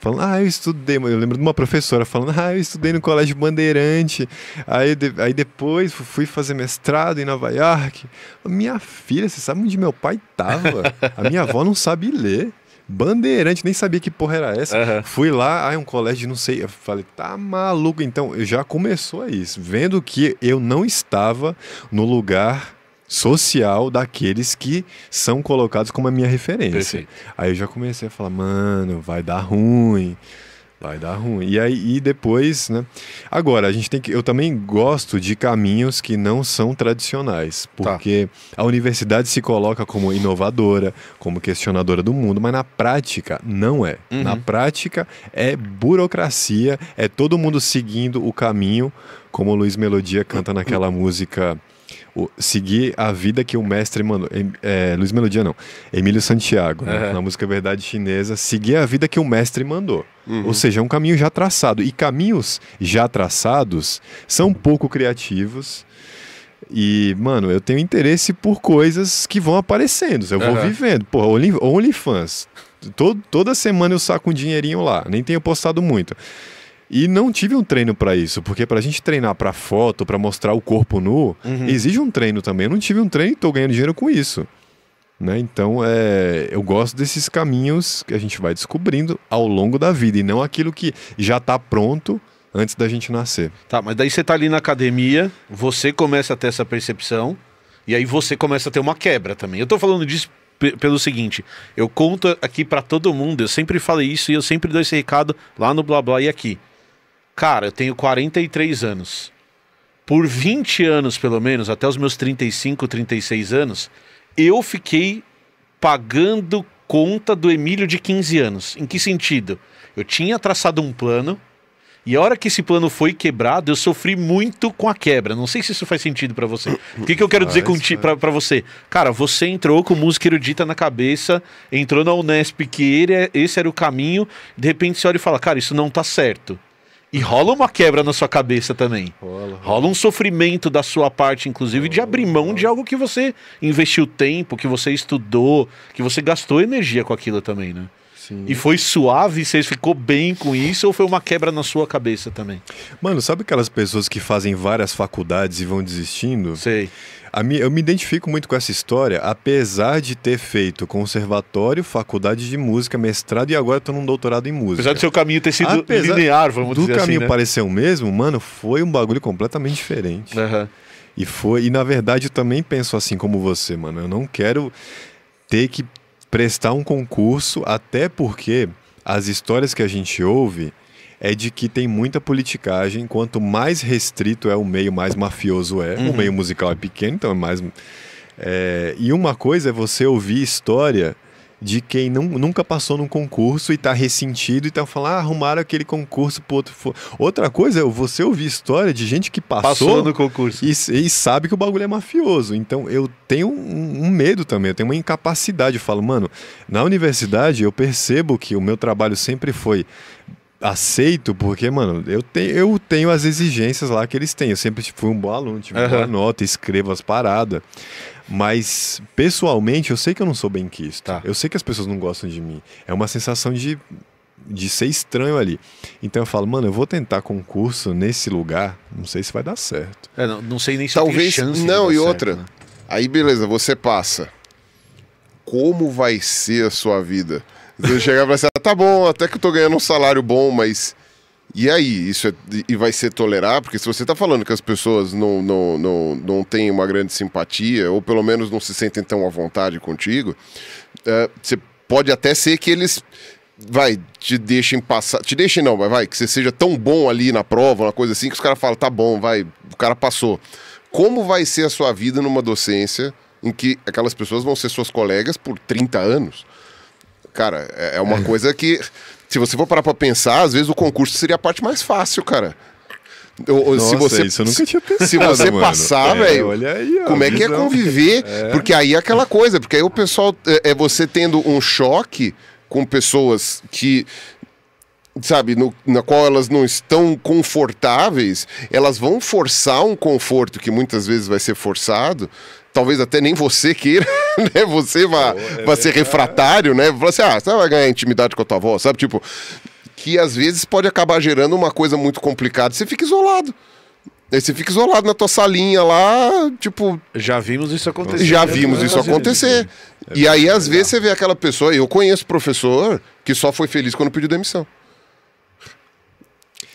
Speaker 3: falando, ah, eu estudei, eu lembro de uma professora falando, ah, eu estudei no Colégio Bandeirante, aí, de, aí depois fui fazer mestrado em Nova York. Minha filha, você sabe onde meu pai tava? A minha avó não sabe ler. Bandeirante, nem sabia que porra era essa. Uhum. Fui lá, aí ah, é um colégio, não sei. Eu falei, tá maluco. Então, já começou isso, vendo que eu não estava no lugar social daqueles que são colocados como a minha referência. Perfeito. Aí eu já comecei a falar, mano, vai dar ruim. Vai dar ruim. E aí e depois, né? Agora, a gente tem que. Eu também gosto de caminhos que não são tradicionais. Tá. Porque tá. a universidade se coloca como inovadora, como questionadora do mundo, mas na prática não é. Uhum. Na prática é burocracia, é todo mundo seguindo o caminho, como o Luiz Melodia canta naquela música o, seguir a vida que o mestre, mandou. é, Luiz Melodia não, Emílio Santiago, uhum. né, na música Verdade Chinesa, seguir a vida que o mestre mandou. Uhum. Ou seja, é um caminho já traçado. E caminhos já traçados são pouco criativos. E, mano, eu tenho interesse por coisas que vão aparecendo. Eu uhum. vou vivendo. Porra, Only, OnlyFans. Todo, toda semana eu saco um dinheirinho lá. Nem tenho postado muito. E não tive um treino para isso, porque pra gente treinar para foto, para mostrar o corpo nu, uhum. exige um treino também. Eu não tive um treino e tô ganhando dinheiro com isso. Né? Então, é, eu gosto desses caminhos que a gente vai descobrindo ao longo da vida e não aquilo que já está pronto antes da gente nascer. Tá, mas daí você está ali na
Speaker 2: academia, você começa a ter essa percepção e aí você começa a ter uma quebra também. Eu estou falando disso pelo seguinte, eu conto aqui para todo mundo, eu sempre falei isso e eu sempre dou esse recado lá no Blá Blá e aqui. Cara, eu tenho 43 anos. Por 20 anos, pelo menos, até os meus 35, 36 anos, eu fiquei pagando conta do Emílio de 15 anos. Em que sentido? Eu tinha traçado um plano, e a hora que esse plano foi quebrado, eu sofri muito com a quebra. Não sei se isso faz sentido para você. O que, que eu quero dizer para você? Cara, você entrou com música erudita na cabeça, entrou na Unesp, que ele, é, esse era o caminho, de repente você olha e fala, cara, isso não tá certo. E rola uma quebra na sua cabeça também. Rola, rola um sofrimento da sua parte, inclusive, rola, de abrir mão rola. de algo que você investiu tempo, que você estudou, que você gastou energia com aquilo também, né? Sim. E foi suave? Você ficou
Speaker 3: bem com isso ou foi uma quebra na sua cabeça também? Mano, sabe aquelas pessoas que fazem várias faculdades e vão desistindo? Sei. Mi, eu me identifico muito com essa história, apesar de ter feito conservatório, faculdade de música, mestrado e agora estou num doutorado em música. Apesar do seu caminho ter sido apesar linear, vamos dizer assim. Do caminho né? parecer o mesmo, mano, foi um bagulho completamente diferente. Uhum. E foi, e na verdade eu também penso assim como você, mano. Eu não quero ter que prestar um concurso, até porque as histórias que a gente ouve é de que tem muita politicagem. Quanto mais restrito é o meio, mais mafioso é. Uhum. O meio musical é pequeno, então é mais. É... E uma coisa é você ouvir história de quem não, nunca passou num concurso e tá ressentido e tá falando, ah, arrumaram aquele concurso pro outro. For... Outra coisa é você ouvir história de gente que passou, passou no concurso e, e, sabe que o bagulho é mafioso. Então eu tenho um, um, medo também, eu tenho uma incapacidade. Eu falo, mano, na universidade eu percebo que o meu trabalho sempre foi aceito porque mano eu tenho eu tenho as exigências lá que eles têm eu sempre fui um bom aluno tive uhum. boa nota escrevo as paradas mas, pessoalmente, eu sei que eu não sou bem quisto. Tá. Eu sei que as pessoas não gostam de mim. É uma sensação de, de ser estranho ali. Então eu falo, mano, eu vou tentar concurso nesse lugar, não sei se vai dar certo.
Speaker 1: É, não, não, sei nem se Talvez, chance Não, e certo,
Speaker 3: outra. Né? Aí, beleza, você passa.
Speaker 1: Como vai ser a sua vida? Você chegar e falar assim, ah, tá bom, até que eu tô ganhando um salário bom, mas e aí, isso é, e vai ser tolerar? Porque se você está falando que as pessoas não, não, não, não têm uma grande simpatia, ou pelo menos não se sentem tão à vontade contigo, uh, você pode até ser que eles vai, te deixem passar, te deixem não, vai, vai, que você seja tão bom ali na prova, uma coisa assim, que os caras falam, tá bom, vai, o cara passou. Como vai ser a sua vida numa docência em que aquelas pessoas vão ser suas colegas por 30 anos? Cara, é, é uma é. coisa que se você for parar pra pensar, às vezes o concurso seria a parte mais fácil, cara. Ou, Nossa, se você, isso eu nunca tinha pensado. Se você mano. passar, é, velho, aí, como é que é conviver? É. Porque aí é aquela coisa, porque aí o pessoal é, é você tendo um choque com pessoas que sabe, no, na qual elas não estão confortáveis, elas vão forçar um conforto que muitas vezes vai ser forçado, talvez até nem você queira, né? Você vá, é vá ser refratário, né? Falar assim, ah, você vai ganhar intimidade com a tua avó, sabe? Tipo, que às vezes pode acabar gerando uma coisa muito complicada. Você fica isolado. Aí você fica isolado na tua salinha lá, tipo.
Speaker 2: Já vimos isso
Speaker 1: acontecer. Já né? vimos isso acontecer. É e aí, às é vezes, você vê aquela pessoa, eu conheço professor que só foi feliz quando pediu demissão.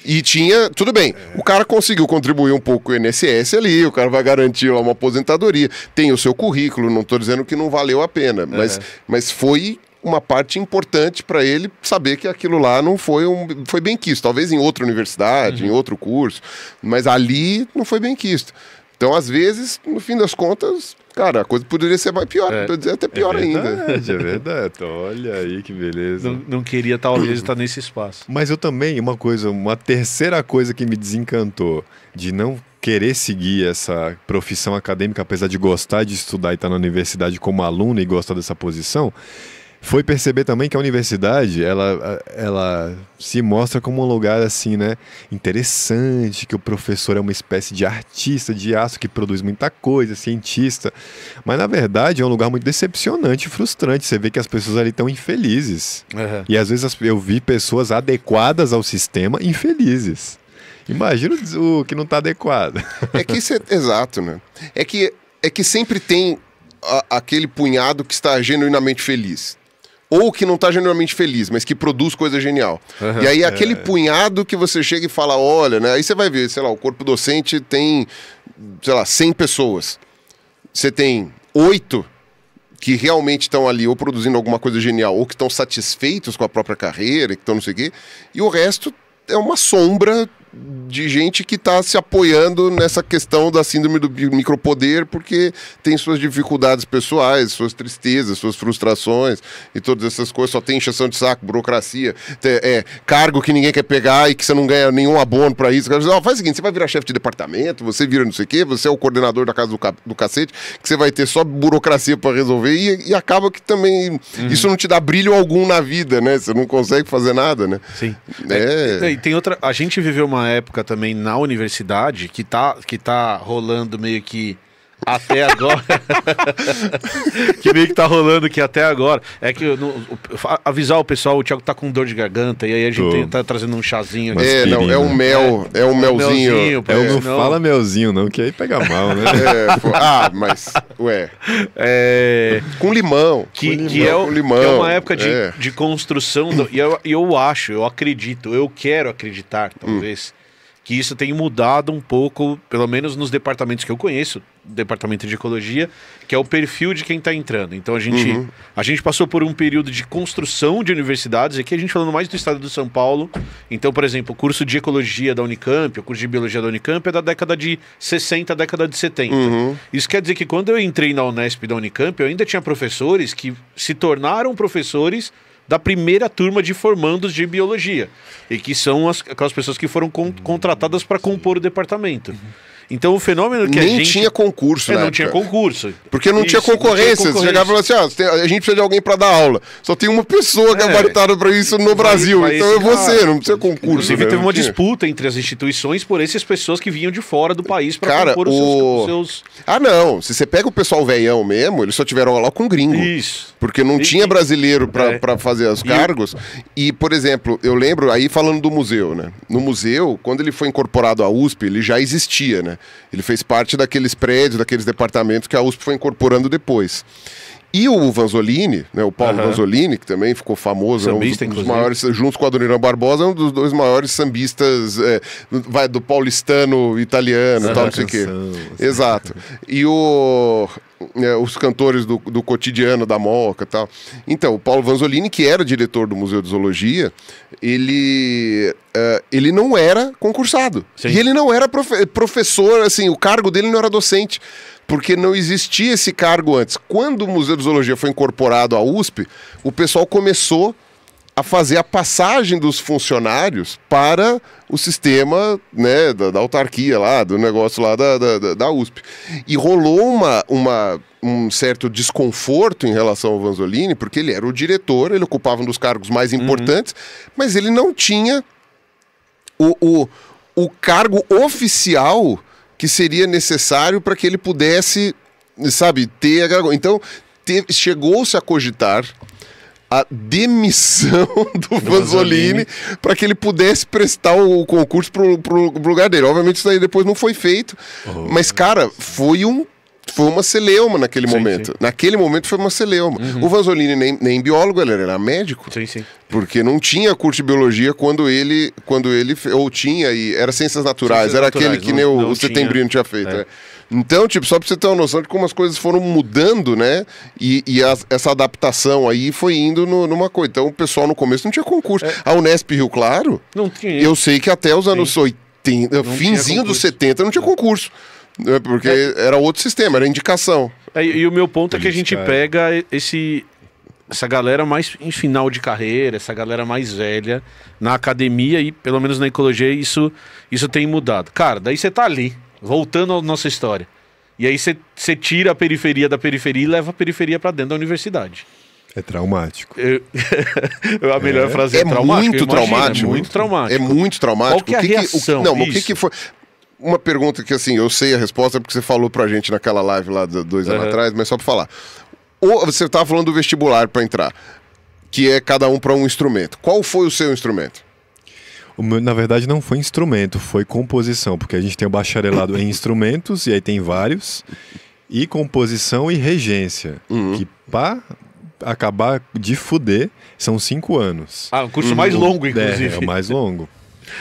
Speaker 1: E tinha, tudo bem, é. o cara conseguiu contribuir um pouco com o INSS ali, o cara vai garantir lá uma aposentadoria, tem o seu currículo, não estou dizendo que não valeu a pena, é. mas, é. mas foi uma parte importante para ele saber que aquilo lá não foi um foi bem quisto, talvez em outra universidade, uhum. em outro curso, mas ali não foi bem quisto. Então, às vezes, no fim das contas, Cara, a coisa poderia ser mais pior, é. dizer até pior é verdade, ainda. É verdade, olha aí que beleza. Não, não queria talvez estar nesse
Speaker 2: espaço.
Speaker 3: Mas eu também, uma coisa, uma terceira coisa que me desencantou de não querer seguir essa profissão acadêmica, apesar de gostar de estudar e estar na universidade como aluno e gostar dessa posição, foi perceber também que a universidade ela, ela se mostra como um lugar assim, né, interessante, que o professor é uma espécie de artista de aço que produz muita coisa, cientista, mas na verdade é um lugar muito decepcionante, frustrante. Você vê que as pessoas ali estão infelizes uhum. e às vezes eu vi pessoas adequadas ao sistema infelizes. Imagina o que não está adequado. É que isso é exato, né? É que é que sempre tem a, aquele punhado
Speaker 1: que está genuinamente feliz ou que não está generalmente feliz, mas que produz coisa genial. Uhum, e aí é aquele punhado que você chega e fala, olha, né? Aí você vai ver, sei lá, o corpo docente tem, sei lá, 100 pessoas. Você tem oito que realmente estão ali ou produzindo alguma coisa genial, ou que estão satisfeitos com a própria carreira, que estão não sei o quê, e o resto é uma sombra de gente que está se apoiando nessa questão da síndrome do micropoder, porque tem suas dificuldades pessoais, suas tristezas, suas frustrações e todas essas coisas. Só tem encheção de saco, burocracia, é, é cargo que ninguém quer pegar e que você não ganha nenhum abono para isso. Diz, oh, faz o seguinte: você vai virar chefe de departamento, você vira não sei o quê, você é o coordenador da casa do, ca do cacete, que você vai ter só burocracia para resolver e, e, acaba que também uhum. isso não te dá brilho algum na vida, né? Você não consegue fazer nada, né? Sim. É...
Speaker 2: é... tem outra. A gente viveu uma época também na universidade que tá, que tá rolando meio que até agora. que meio que tá rolando aqui até agora. É que no, avisar o pessoal, o Thiago tá com dor de garganta, e aí a gente tá trazendo um chazinho aqui. É, não, é um mel, é, é, é um melzinho. melzinho é, não senão... fala
Speaker 3: melzinho, não, que aí pega mal, né? É, ah, mas, ué. É... Com
Speaker 2: limão. Que, com limão, é que é, limão, é uma época de, é. de construção, do, e eu, eu acho, eu acredito, eu quero acreditar, talvez. Hum que isso tem mudado um pouco, pelo menos nos departamentos que eu conheço, departamento de ecologia, que é o perfil de quem está entrando. Então a gente, uhum. a gente passou por um período de construção de universidades, aqui a gente falando mais do estado do São Paulo. Então, por exemplo, o curso de ecologia da Unicamp, o curso de biologia da Unicamp é da década de 60, década de 70. Uhum. Isso quer dizer que quando eu entrei na Unesp da Unicamp, eu ainda tinha professores que se tornaram professores da primeira turma de formandos de biologia, e que são as, aquelas pessoas que foram con hum. contratadas para compor o departamento. Uhum. Então
Speaker 1: o fenômeno que Nem a gente... tinha concurso, né? Não época. tinha concurso.
Speaker 2: Porque não Isso, tinha concorrência. Não tinha concorrência. Você chegava
Speaker 1: e assim: ah, a gente precisa de alguém para dar aula. Só tem uma pessoa é. gabaritada é. para isso no Brasil. Vai, então é você, cara. não precisa concurso. Inclusive, né? teve uma
Speaker 2: disputa entre as instituições por essas pessoas que vinham de fora do país para compor os
Speaker 1: o... os seus, Ah, não. Se você pega o pessoal veião mesmo, eles só tiveram aula com gringo. Isso. Porque não e... tinha brasileiro para é. fazer os cargos. e, por exemplo, eu lembro, aí falando do museu, né? No museu, quando ele foi incorporado à USP, ele já existia, né? Ele fez parte daqueles prédios, daqueles departamentos que a USP foi incorporando depois. E o Vanzolini, né, o Paulo Vanzolini, que também ficou famoso, Sambista, é um dos, dos maiores, junto com o Adoniran Barbosa, é um dos dois maiores sambistas é, vai, do paulistano italiano tal, não sei o quê. Exato. E o, é, os cantores do, do cotidiano da Moca tal. Então, o Paulo Vanzolini, que era diretor do Museu de Zoologia, ele, uh, ele não era concursado. Sim. E ele não era profe professor, assim, o cargo dele não era docente porque não existia esse cargo antes. Quando o Museu de Zoologia foi incorporado à USP, o pessoal começou a fazer a passagem dos funcionários para o sistema né, da, da autarquia lá, do negócio lá da, da, da USP. E rolou uma, uma, um certo desconforto em relação ao Vanzolini, porque ele era o diretor, ele ocupava um dos cargos mais uhum. importantes, uhum. mas ele não tinha o, o, o cargo oficial que seria necessário para que ele pudesse, sabe, ter a Garagol. Então, chegou-se a cogitar a demissão do, do Vanzolini para que ele pudesse prestar o concurso para o lugar dele. Obviamente isso daí depois não foi feito, oh. mas cara, foi um foi uma celeuma naquele sim, momento. Sim. Naquele momento foi uma celeuma. Uhum. O Vanzolini nem, nem biólogo, ele era médico. Sim, sim. Porque não tinha curso de biologia quando ele, quando ele ou tinha, e era ciências naturais, ciências era naturais, aquele que nem o, o Setembrino tinha feito. É. Né? Então, tipo, só para você ter uma noção de como as coisas foram mudando, né? E, e a, essa adaptação aí foi indo no, numa coisa. Então, o pessoal no começo não tinha concurso. É. A Unesp Rio Claro, não tinha. eu sei que até os anos 80, não finzinho dos 70, não tinha concurso. É, porque é. era outro sistema, era indicação.
Speaker 2: É, e o meu ponto é que a gente é. pega esse, essa galera mais em final de carreira, essa galera mais velha, na academia e pelo menos na ecologia, isso, isso tem mudado. Cara, daí você tá ali, voltando à nossa história. E aí você tira a periferia da periferia e leva a periferia para dentro da universidade.
Speaker 3: É traumático.
Speaker 2: Eu... a melhor é. frase é, é traumático. Muito traumático. É muito
Speaker 1: traumático. É muito traumático. Qual que é a que reação? não, isso. o que, que foi? uma pergunta que, assim, eu sei a resposta porque você falou pra gente naquela live lá dois anos uhum. atrás, mas só pra falar. Ou você tava falando do vestibular para entrar, que é cada um para um instrumento. Qual foi o seu instrumento?
Speaker 3: O meu, na verdade, não foi instrumento, foi composição, porque a gente tem o bacharelado em instrumentos, e aí tem vários, e composição e regência, uhum. que pá acabar de fuder são cinco anos. Ah, o um curso mais uhum. longo, é, inclusive. É, é o mais longo.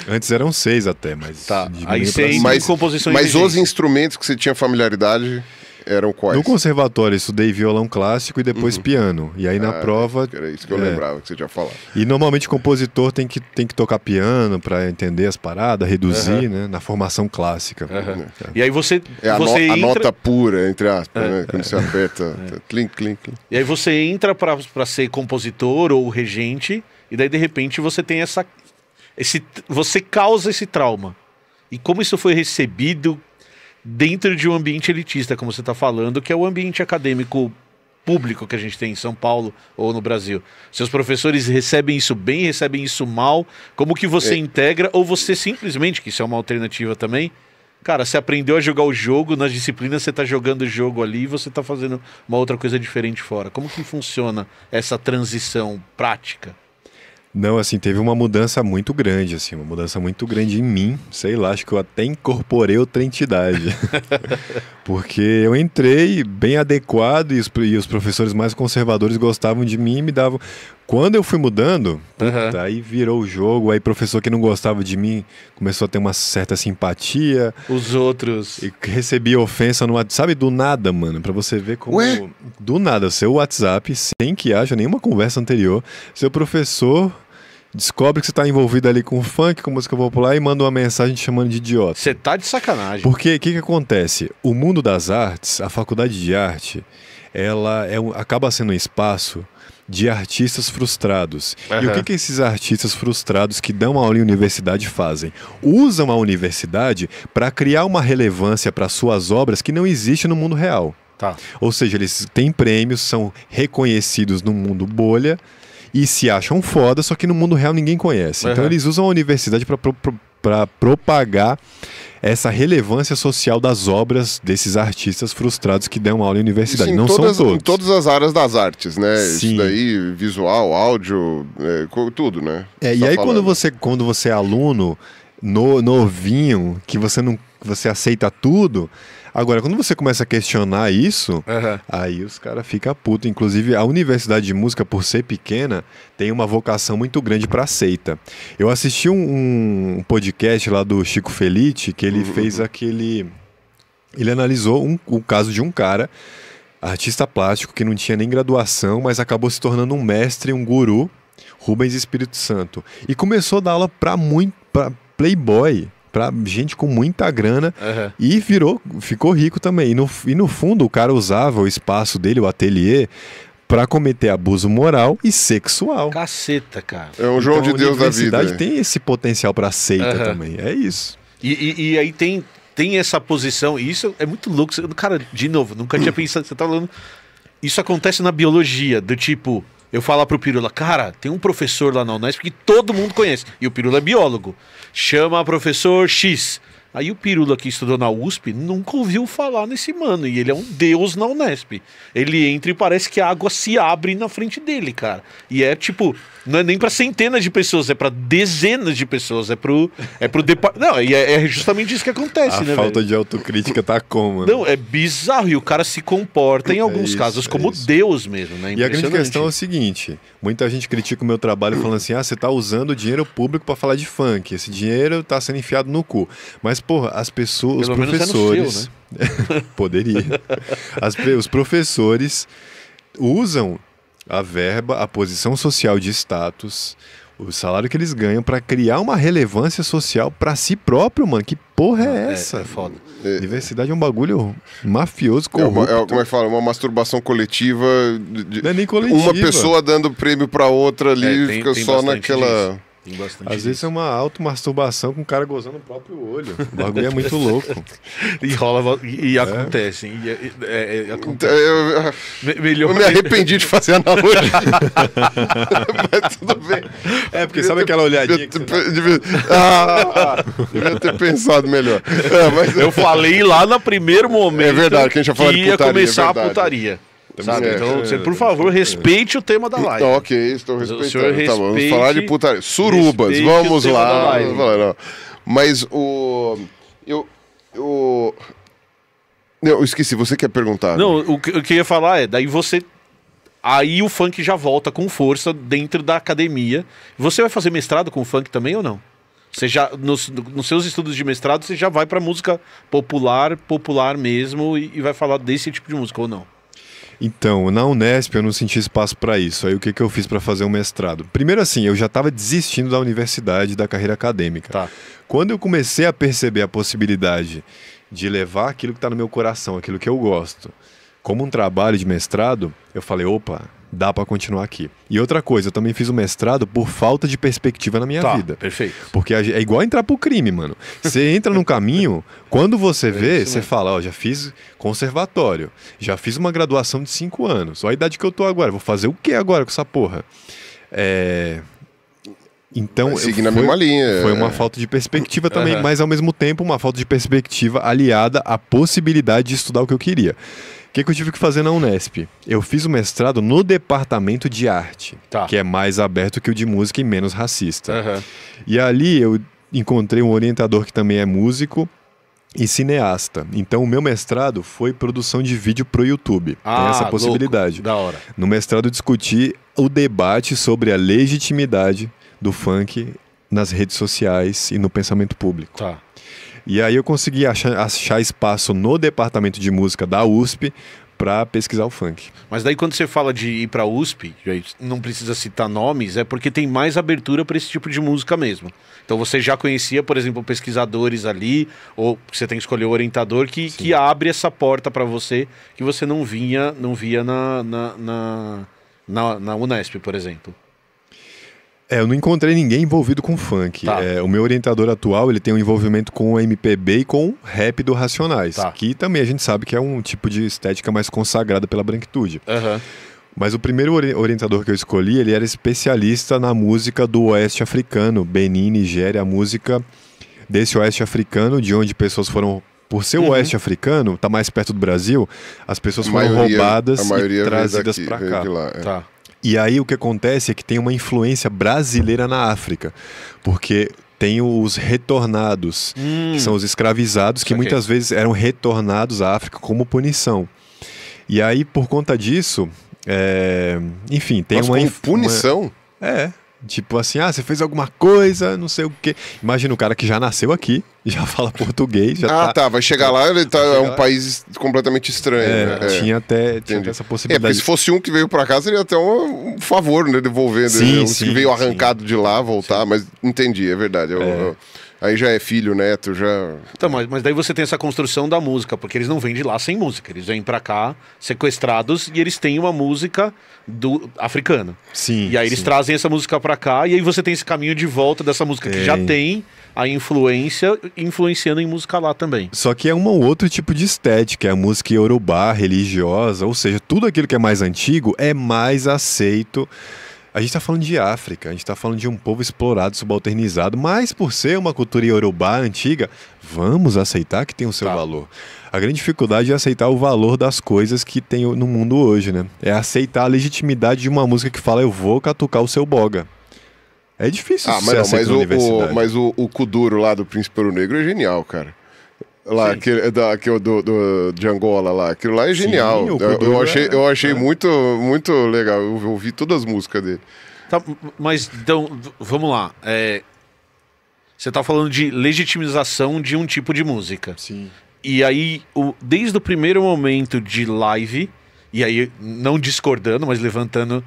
Speaker 3: Antes eram seis até, mas. Tá, aí seis. mas, Mas os
Speaker 1: instrumentos que você tinha familiaridade eram quais? No
Speaker 3: conservatório, estudei violão clássico e depois uhum. piano. E aí na ah, prova. Era isso que eu é... lembrava que você tinha falado. E normalmente o compositor tem que, tem que tocar piano para entender as paradas, reduzir, uhum. né? Na formação clássica.
Speaker 1: Uhum. É. E aí você. É a, você no... entra... a nota pura, entre aspas, né? Quando você é. aperta. É. Clink, clink, clink. E aí
Speaker 2: você entra para ser compositor ou regente. E daí, de repente, você tem essa, esse, você causa esse trauma. E como isso foi recebido dentro de um ambiente elitista, como você está falando, que é o ambiente acadêmico público que a gente tem em São Paulo ou no Brasil. Seus professores recebem isso bem, recebem isso mal? Como que você é. integra? Ou você simplesmente, que isso é uma alternativa também, cara, você aprendeu a jogar o jogo, nas disciplinas você está jogando o jogo ali e você está fazendo uma outra coisa diferente fora. Como que funciona essa transição prática?
Speaker 3: Não, assim, teve uma mudança muito grande, assim, uma mudança muito grande em mim. Sei lá, acho que eu até incorporei outra entidade. Porque eu entrei bem adequado e os, e os, professores mais conservadores gostavam de mim e me davam. Quando eu fui mudando, uhum. aí virou o jogo, aí professor que não gostava de mim começou a ter uma certa simpatia. Os outros. E recebi ofensa no WhatsApp, sabe, do nada, mano, para você ver como Ué? do nada seu WhatsApp, sem que haja nenhuma conversa anterior, seu professor descobre que você tá envolvido ali com funk, com música popular e manda uma mensagem te chamando de idiota. Você tá de sacanagem. Porque o que que acontece? O mundo das artes, a faculdade de arte, ela é um, acaba sendo um espaço de artistas frustrados. Uhum. E o que, que esses artistas frustrados que dão aula em universidade fazem? Usam a universidade para criar uma relevância para suas obras que não existe no mundo real. Tá. Ou seja, eles têm prêmios, são reconhecidos no mundo bolha e se acham foda, só que no mundo real ninguém conhece. Uhum. Então eles usam a universidade para para propagar essa relevância social das obras desses artistas frustrados que dão aula em universidade. Isso Não todas, são todos.
Speaker 1: Em todas as áreas das artes, né? Sim. Isso daí, visual, áudio, é, tudo, né? É, e tá aí quando
Speaker 3: você, quando você é aluno, no, novinho, que você não você aceita tudo, Agora, quando você começa a questionar isso, uhum. aí os caras ficam putos. Inclusive, a Universidade de Música, por ser pequena, tem uma vocação muito grande para seita. Eu assisti um, um, podcast lá do Chico Felite, que ele uhum. fez uhum. aquele. Ele analisou um, o caso de um cara artista plástico que não tinha nem graduação, mas acabou se tornando um mestre, um guru, Rubens Espírito Santo. E começou a dar aula para muito pra playboy, para gente com muita grana uhum. e virou, ficou rico também. E no, e no fundo, o cara usava o espaço dele, o ateliê, para cometer abuso moral e sexual.
Speaker 2: Caceta, cara. É o João então, de Deus da vida. A cidade tem
Speaker 3: esse potencial para seita uhum. também.
Speaker 2: É isso. E, e, e, aí tem, tem essa posição, e isso é muito louco. Cara, de novo, nunca tinha pensado. Você tá falando. Isso acontece na biologia, do tipo, eu falo pro Pirula, cara, tem um professor lá na Unesp que todo mundo conhece. E o Pirula é biólogo. Chama professor X. Aí o Pirula que estudou na USP nunca ouviu falar nesse mano. E ele é um deus na Unesp. Ele entra e parece que a água se abre na frente dele, cara. E é tipo, não é nem para centenas de pessoas, é para dezenas de pessoas, é pro é pro não, e é, é, justamente isso que acontece, a né? A falta
Speaker 3: de autocrítica tá como? Né? Não,
Speaker 2: é bizarro e o cara se comporta em é alguns é isso, casos como é Deus mesmo, né? E a grande questão
Speaker 3: é o seguinte, muita gente critica o meu trabalho falando assim: "Ah, você tá usando dinheiro público para falar de funk, esse dinheiro tá sendo enfiado no cu". Mas porra, as pessoas, Pelo os é professores seu, né? poderia. As, os professores usam a verba, a posição social de status, o salário que eles ganham para criar uma relevância social para si próprio, mano. Que porra é, ah, é essa? É, foda. É, Diversidade é um bagulho mafioso, corrupto. É uma, é,
Speaker 1: como é que fala? Uma masturbação coletiva. De, de, não é nem coletiva. Uma pessoa dando prêmio para outra ali, é, tem, fica tem só naquela... Disso. Tem bastante. Às disso. vezes
Speaker 3: é uma automasturbação com o cara gozando o próprio olho. O bagulho é muito louco.
Speaker 1: e rola
Speaker 2: e, e é. acontece, hein? E, é, é, é então, acontece. Eu, me, melhor... eu me arrependi de fazer
Speaker 3: analogia. Mas tudo bem. É, porque sabe ter, aquela olhadinha. Ter,
Speaker 1: devia, ah, devia ter pensado melhor. É, mas... Eu falei lá no primeiro momento. É verdade, que a gente já falou que ia putaria, começar a putaria.
Speaker 2: Sabe? É. Então, você, é, por
Speaker 1: favor, respeite o tema da então, live. ok, estou respeitando. Respeite, tá bom, vamos falar de putaria. Surubas, vamos lá. Mas o. Eu. eu... Não, esqueci, você quer perguntar. Não, o que eu queria falar é, daí você.
Speaker 2: Aí o funk já volta com força dentro da academia. Você vai fazer mestrado com funk também ou não? Você já, nos, nos seus estudos de mestrado, você já vai para música popular, popular mesmo, e, e vai falar desse tipo de música ou não?
Speaker 3: Então, na Unesp eu não senti espaço para isso. Aí o que, que eu fiz para fazer um mestrado? Primeiro assim, eu já estava desistindo da universidade, da carreira acadêmica. Tá. Quando eu comecei a perceber a possibilidade de levar aquilo que está no meu coração, aquilo que eu gosto, como um trabalho de mestrado, eu falei, opa, dá para continuar aqui. E outra coisa, eu também fiz o mestrado por falta de perspectiva na minha tá, vida. Perfeito. Porque é igual entrar pro crime, mano. Você entra num caminho, quando você é vê, você fala, ó, já fiz conservatório, já fiz uma graduação de cinco anos, olha a idade que eu tô agora, vou fazer o que agora com essa porra? É... Então, seguindo a mesma linha. Foi uma é. falta de perspectiva também, uhum. mas ao mesmo tempo uma falta de perspectiva aliada à possibilidade de estudar o que eu queria. O que, que, eu tive que fazer na Unesp? Eu fiz o mestrado no departamento de arte, tá. que é mais aberto que o de música e menos racista. Uhum. E ali eu encontrei um orientador que também é músico e cineasta. Então, o meu mestrado foi produção de vídeo pro YouTube. Ah, Tem essa possibilidade. Louco. Da hora. No mestrado, discuti o debate sobre a legitimidade do funk nas redes sociais e no pensamento público. Tá. E aí eu consegui achar, achar espaço no departamento de música da USP para pesquisar o funk.
Speaker 2: Mas daí quando você fala de ir para a USP, não precisa citar nomes, é porque tem mais abertura para esse tipo de música mesmo. Então você já conhecia, por exemplo, pesquisadores ali, ou você tem que escolher o orientador que, que abre essa porta para você que você não vinha, não via na, na, na, na, na Unesp, por exemplo.
Speaker 3: É, eu não encontrei ninguém envolvido com funk. Tá. É, o meu orientador atual, ele tem um envolvimento com o MPB e com rap do Racionais, tá. que também a gente sabe que é um tipo de estética mais consagrada pela branquitude. Uhum. Mas o primeiro orientador que eu escolhi, ele era especialista na música do oeste africano, Benin, Nigéria, a música desse oeste africano, de onde pessoas foram por ser o uhum. oeste africano, tá mais perto do Brasil, as pessoas foram maioria, roubadas e trazidas para cá. Lá, é. Tá. E aí o que acontece é que tem uma influência brasileira na África, porque tem os retornados, hum. que são os escravizados, que muitas vezes eram retornados à África como punição. E aí, por conta disso, é... enfim, tem Nossa, uma. Como punição? Uma... É. Tipo assim, ah, você fez alguma coisa, não sei o quê. Imagina o cara que já nasceu aqui, já fala português. Já ah, tá,
Speaker 1: tá vai chegar lá, ele tá, é um país completamente estranho. É, né?
Speaker 3: É. Tinha, até, tinha essa possibilidade. É, porque se
Speaker 1: fosse um que veio para casa seria até um, favor, né? Devolvendo. Né? Sim, né? Um sim, que veio arrancado sim, de lá, voltar, mas entendi, é verdade. Eu, é. Eu, Aí já é filho, neto, já.
Speaker 2: Então, mas, mas daí você tem essa construção da música, porque eles não vêm de lá sem música. Eles vêm para cá sequestrados e eles têm uma música do africana. Sim. E aí eles sim. trazem essa música para cá e aí você tem esse caminho de volta dessa música que já tem a influência influenciando em música lá também.
Speaker 3: Só que é um ou outro tipo de estética, é a música iorubá, religiosa, ou seja, tudo aquilo que é mais antigo é mais aceito a gente está falando de África, a gente está falando de um povo explorado, subalternizado, mas por ser uma cultura iorubá antiga, vamos aceitar que tem o seu tá. valor. A grande dificuldade é aceitar o valor das coisas que tem no mundo hoje, né? É aceitar a legitimidade de uma música que fala eu vou catucar o seu boga. É difícil ah, mas, não, mas, o, o,
Speaker 1: mas o, o Kuduro lá do Príncipe Ouro Negro é genial, cara lá, aquele, da, aquele do, do, de Angola lá. Aquilo lá é genial. Sim, eu, eu, achei, eu é achei é. muito, muito legal. Eu ouvi todas as músicas dele.
Speaker 2: Tá, mas então, vamos lá. É, você está falando de legitimização de um tipo de música. Sim. E aí, o, desde o primeiro momento de live, e aí não discordando, mas levantando,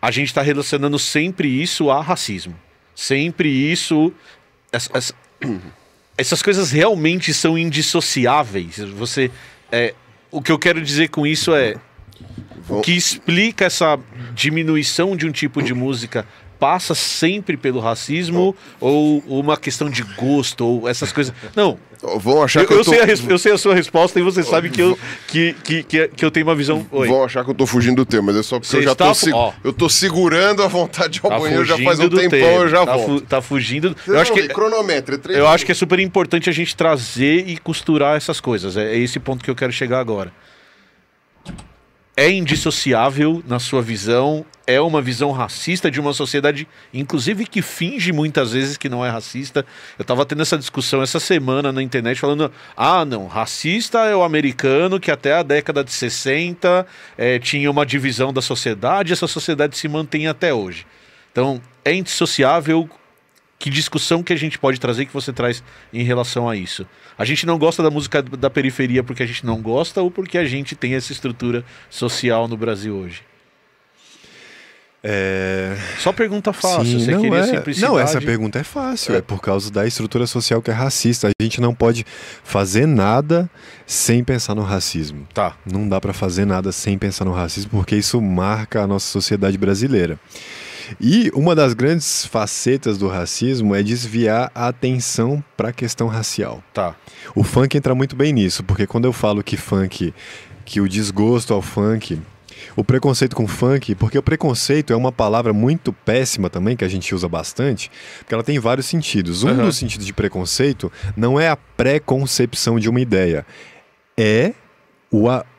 Speaker 2: a gente está relacionando sempre isso a racismo. Sempre isso. Essa, essa, essas coisas realmente são indissociáveis. Você, é, o que eu quero dizer com isso é o que explica essa diminuição de um tipo de música passa sempre pelo racismo ou, ou uma questão de gosto ou essas coisas. Não. Vão achar eu, que eu, eu tô... sei a, eu sei a sua resposta e você sabe que eu, que, que, que, que eu tenho uma visão. Oi. Vão
Speaker 1: achar que eu tô fugindo do tema, mas é só porque você eu já está... tô, se... oh. eu tô segurando a vontade de tá banheiro já faz um tempão, tema. eu já tá volto. Fu tá fugindo. eu acho que é Eu acho
Speaker 2: que é super importante a gente trazer e costurar essas coisas. é, é esse ponto que eu quero chegar agora é indissociável na sua visão, é uma visão racista de uma sociedade, inclusive que finge muitas vezes que não é racista. Eu estava tendo essa discussão essa semana na internet falando: ah, não, racista é o americano que até a década de 60 é, eh, tinha uma divisão da sociedade, essa sociedade se mantém até hoje. Então, é indissociável que discussão que a gente pode trazer que você traz em relação a isso? A gente não gosta da música da periferia porque a gente não gosta ou porque a gente tem essa estrutura social no Brasil hoje? É... Só pergunta fácil. Sim, você não é... simplicidade? Não, essa pergunta é fácil. É. é.
Speaker 3: por causa da estrutura social que é racista. A gente não pode fazer nada sem pensar no racismo. Tá. Não dá para fazer nada sem pensar no racismo, porque isso marca a nossa sociedade brasileira. E uma das grandes facetas do racismo é desviar a atenção para a questão racial. Tá. O funk entra muito bem nisso, porque quando eu falo que funk, que o desgosto ao funk o preconceito com funk, porque o preconceito é uma palavra muito péssima também, que a gente usa bastante, porque ela tem vários sentidos. Um uhum. dos sentidos de preconceito não é a preconcepção de uma ideia, é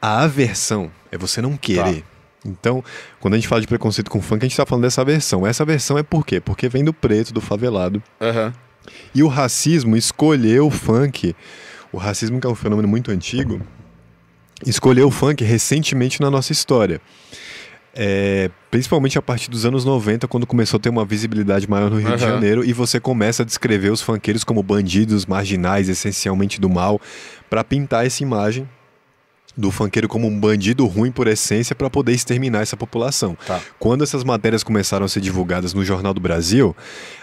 Speaker 3: a, aversão, é você não tá. querer. Tá. Então, quando a gente fala de preconceito com funk, a gente tá falando dessa versão. Essa versão é por quê? Porque vem do preto, do favelado. Uhum. E o racismo escolheu o funk. O racismo, que é um fenômeno muito antigo, escolheu o funk recentemente na nossa história. É, principalmente a partir dos anos 90, quando começou a ter uma visibilidade maior no Rio uhum. de Janeiro, e você começa a descrever os funkeiros como bandidos, marginais, essencialmente do mal, para pintar essa imagem do funkeiro como um bandido ruim por essência para poder exterminar essa população. Tá. Quando essas matérias começaram a ser divulgadas no Jornal do Brasil,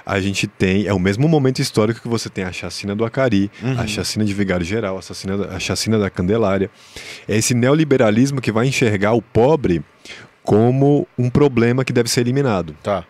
Speaker 3: a gente tem, é o mesmo momento histórico que você tem a chacina do Acari, uhum. a chacina de Vigário Geral, a chacina, a chacina da Candelária. É esse neoliberalismo que vai enxergar o pobre como um problema que deve ser eliminado. Tá.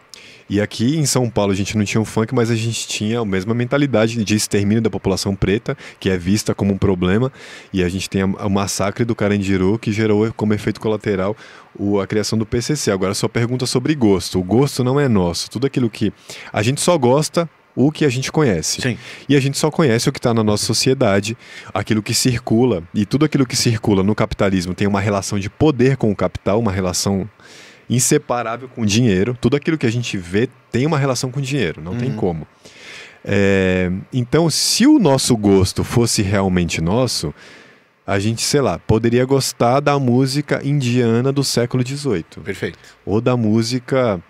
Speaker 3: E aqui em São Paulo a gente não tinha o funk, mas a gente tinha a mesma mentalidade de extermínio da população preta, que é vista como um problema, e a gente tem o massacre do Carandiru, que gerou como efeito colateral o, a criação do PCC. Agora só pergunta sobre gosto. O gosto não é nosso. Tudo aquilo que a gente só gosta o que a gente conhece. Sim. E a gente só conhece o que está na nossa sociedade, aquilo que circula. E tudo aquilo que circula no capitalismo tem uma relação de poder com o capital, uma relação inseparável com dinheiro. Tudo aquilo que a gente vê tem uma relação com dinheiro, não uhum. tem como. É, então, se o nosso gosto fosse realmente nosso, a gente, sei lá, poderia gostar da música indiana do século XVIII. Perfeito. Ou da música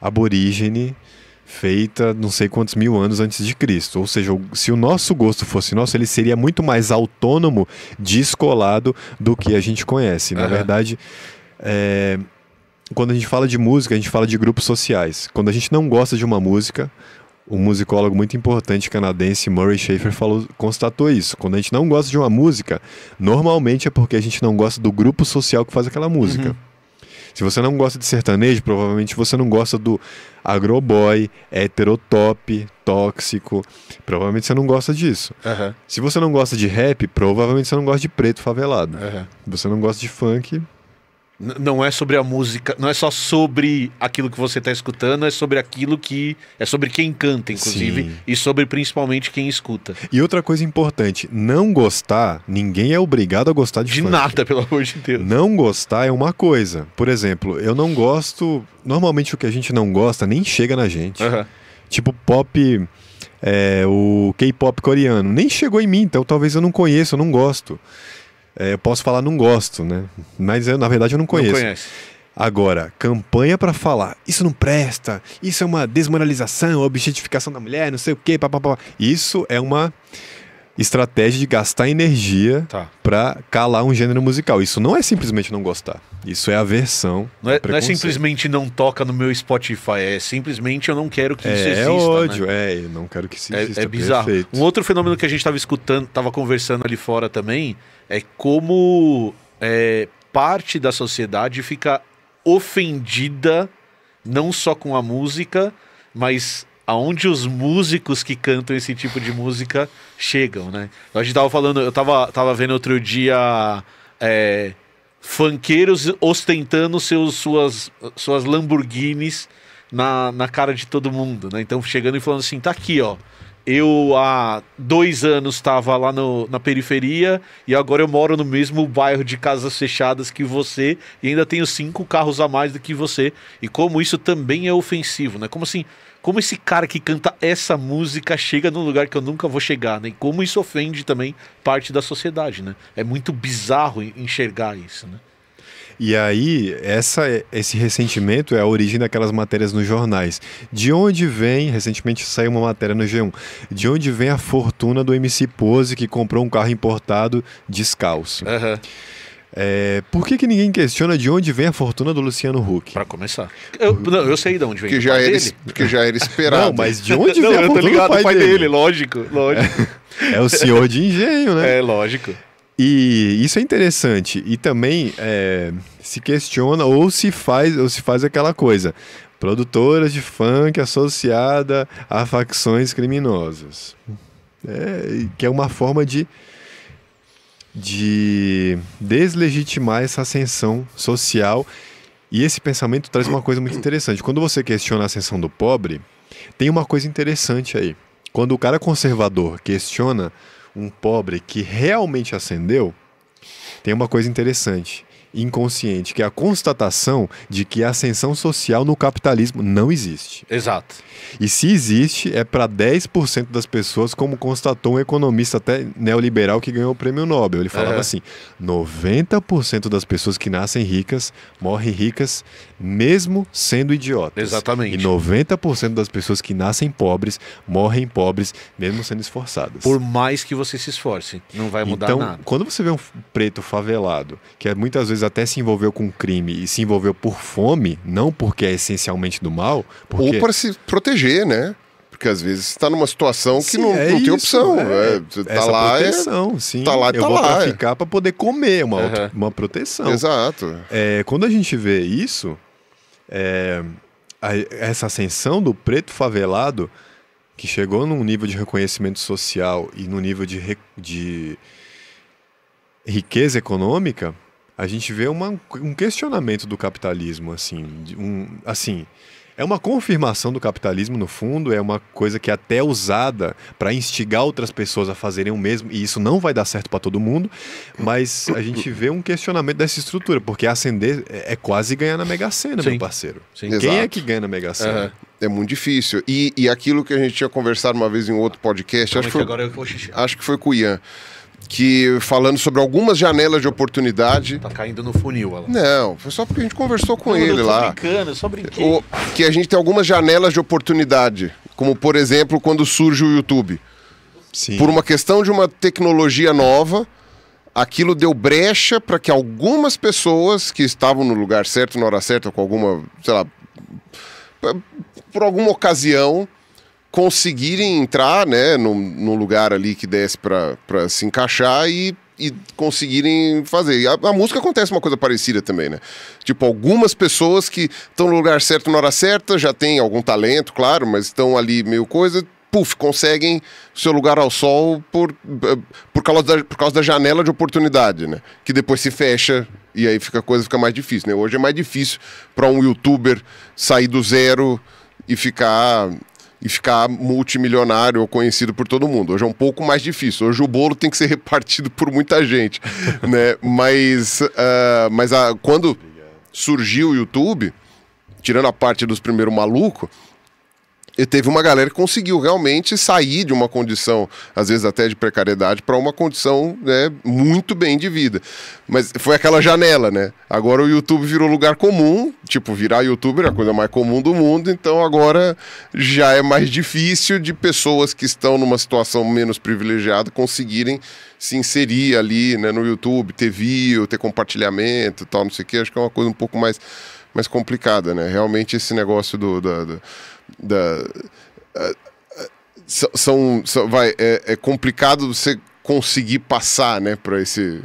Speaker 3: aborígene feita não sei quantos mil anos antes de Cristo. Ou seja, se o nosso gosto fosse nosso, ele seria muito mais autônomo, descolado do que a gente conhece. Na verdade, é, quando a gente fala de música, a gente fala de grupos sociais. Quando a gente não gosta de uma música, um musicólogo muito importante canadense, Murray Schafer, falou, constatou isso. Quando a gente não gosta de uma música, normalmente é porque a gente não gosta do grupo social que faz aquela música. Uhum. Se você não gosta de sertanejo, provavelmente você não gosta do agroboy, heterotop, tóxico. Provavelmente você não gosta disso. Uhum. Se você não gosta de rap, provavelmente você não gosta de preto favelado. Uhum. Se você não gosta de funk,
Speaker 2: não é sobre a música, não é só sobre aquilo que você está escutando, é sobre aquilo que. É sobre quem canta, inclusive, Sim. e sobre principalmente quem escuta.
Speaker 3: E outra coisa importante: não gostar, ninguém é obrigado a gostar de, de funk. nada, pelo amor de Deus. Não gostar é uma coisa. Por exemplo, eu não gosto. Normalmente o que a gente não gosta nem chega na gente. Uhum. Tipo, pop. É, o K-pop coreano nem chegou em mim, então talvez eu não conheça, eu não gosto. É, eu posso falar não gosto, né? Mas eu, na verdade eu não conheço. Não conhece. Agora, campanha para falar, isso não presta, isso é uma desmoralização, objetificação da mulher, não sei o quê, papapá. Isso é uma estratégia de gastar energia tá. para calar um gênero musical. Isso não é simplesmente não gostar. Isso é aversão. Não
Speaker 2: é, é não é simplesmente não toca no meu Spotify. É simplesmente eu não quero que é, isso é exista. É ódio,
Speaker 3: né? é. Eu não quero que isso é, exista. É, é bizarro. Perfeito.
Speaker 2: Um outro fenômeno que a gente estava escutando, estava conversando ali fora também, é como é, parte da sociedade fica ofendida não só com a música, mas aonde os músicos que cantam esse tipo de música chegam, né? Então, a gente tava falando, eu tava, tava vendo outro dia é, funkeiros ostentando seus, suas, suas Lamborghinis na, na cara de todo mundo, né? Então chegando e falando assim, tá aqui, ó. Eu há dois anos estava lá no, na periferia e agora eu moro no mesmo bairro de casas fechadas que você e ainda tenho cinco carros a mais do que você. E como isso também é ofensivo, né? Como assim? como esse cara que canta essa música chega num lugar que eu nunca vou chegar, né? E como isso ofende também parte da sociedade, né? É muito bizarro enxergar isso, né?
Speaker 3: E aí, essa, esse ressentimento é a origem daquelas matérias nos jornais. De onde vem, recentemente saiu uma matéria no G1, de onde vem a fortuna do MC Pose que comprou um carro importado descalço? Uhum. É, por que, que ninguém questiona de onde vem a fortuna do Luciano Huck? Para começar.
Speaker 2: Eu, não, eu sei de onde vem. Que já, era, es, já era esperado. Não, mas de onde vem não,
Speaker 3: a fortuna ligado, do pai, pai dele? dele?
Speaker 2: Lógico, lógico.
Speaker 3: É, é, o senhor de engenho, né? É, lógico. E isso é interessante. E também é, se questiona ou se faz ou se faz aquela coisa. Produtoras de funk associada a facções criminosas. É, que é uma forma de de deslegitimar essa ascensão social. E esse pensamento traz uma coisa muito interessante. Quando você questiona a ascensão do pobre, tem uma coisa interessante aí. Quando o cara conservador questiona um pobre que realmente ascendeu, tem uma coisa interessante inconsciente, que é a constatação de que a ascensão social no capitalismo não existe. Exato. E se existe, é para 10% das pessoas, como constatou um economista até neoliberal que ganhou o prêmio Nobel. Ele falava uhum. assim: 90% das pessoas que nascem ricas morrem ricas mesmo sendo idiotas. Exatamente. E 90% das pessoas que nascem pobres morrem pobres mesmo sendo esforçadas. Por
Speaker 2: mais que você se esforce, não vai mudar então, nada.
Speaker 3: Quando você vê um preto favelado, que é muitas vezes vezes até se envolveu com crime e se envolveu por fome, não porque é essencialmente do mal. Porque... Ou para se proteger, né? Porque às vezes está numa situação
Speaker 1: que sim, não, é não isso, tem opção. Né? É. É, tá Essa lá, proteção, é... sim. Tá lá, Eu tá vou lá, é.
Speaker 3: para poder comer, uma, uhum. outra, uma proteção. Exato. É, quando a gente vê isso, é, a, essa ascensão do preto favelado, que chegou num nível de reconhecimento social e num nível de, de riqueza econômica a gente vê uma, um questionamento do capitalismo, assim, um, assim, é uma confirmação do capitalismo no fundo, é uma coisa que é até usada para instigar outras pessoas a fazerem o mesmo, e isso não vai dar certo para todo mundo, mas a gente vê um questionamento dessa estrutura, porque acender é, é quase ganhar na Mega Sena, Sim. meu parceiro. Sim.
Speaker 1: Quem é Exato. é que ganha na Mega Sena? Uhum. É muito difícil. E, e aquilo que a gente tinha conversado uma vez em outro podcast, acho que, foi, acho que, foi, com o Ian que falando sobre algumas janelas de oportunidade. Tá caindo no funil, Alan. Não, foi só porque a gente conversou com não, ele eu lá. Brincando, eu só brinquei. O, que a gente tem algumas janelas de oportunidade, como por exemplo quando surge o YouTube. Sim. Por uma questão de uma tecnologia nova, aquilo deu brecha para que algumas pessoas que estavam no lugar certo, na hora certa, com alguma, sei lá, por alguma ocasião, conseguirem entrar né, num, num lugar ali que desse para se encaixar e e conseguirem fazer. E a, a, música acontece uma coisa parecida também, né? Tipo, algumas pessoas que estão no lugar certo na hora certa, já têm algum talento, claro, mas estão ali meio coisa, puf, conseguem seu lugar ao sol por, eh, por, causa da, por causa da janela de oportunidade, né? Que depois se fecha e aí fica a coisa fica mais difícil, né? Hoje é mais difícil para um youtuber sair do zero e ficar e ficar multimilionário ou conhecido por todo mundo. Hoje é um pouco mais difícil. Hoje o bolo tem que ser repartido por muita gente, né? Mas, uh, mas a, ah, quando surgiu o YouTube, tirando a parte dos primeiros malucos, e teve uma galera que conseguiu realmente sair de uma condição, às vezes até de precariedade, para uma condição né, muito bem de vida. Mas foi aquela janela, né? Agora o YouTube virou lugar comum, tipo, virar youtuber é a coisa mais comum do mundo, então agora já é mais difícil de pessoas que estão numa situação menos privilegiada conseguirem se inserir ali né, no YouTube, ter view, ter compartilhamento tal, não sei o quê. Acho que é uma coisa um pouco mais mais complicada, né? Realmente esse negócio do da, da, da é, é, são, são, vai é, é complicado você conseguir passar, né, para esse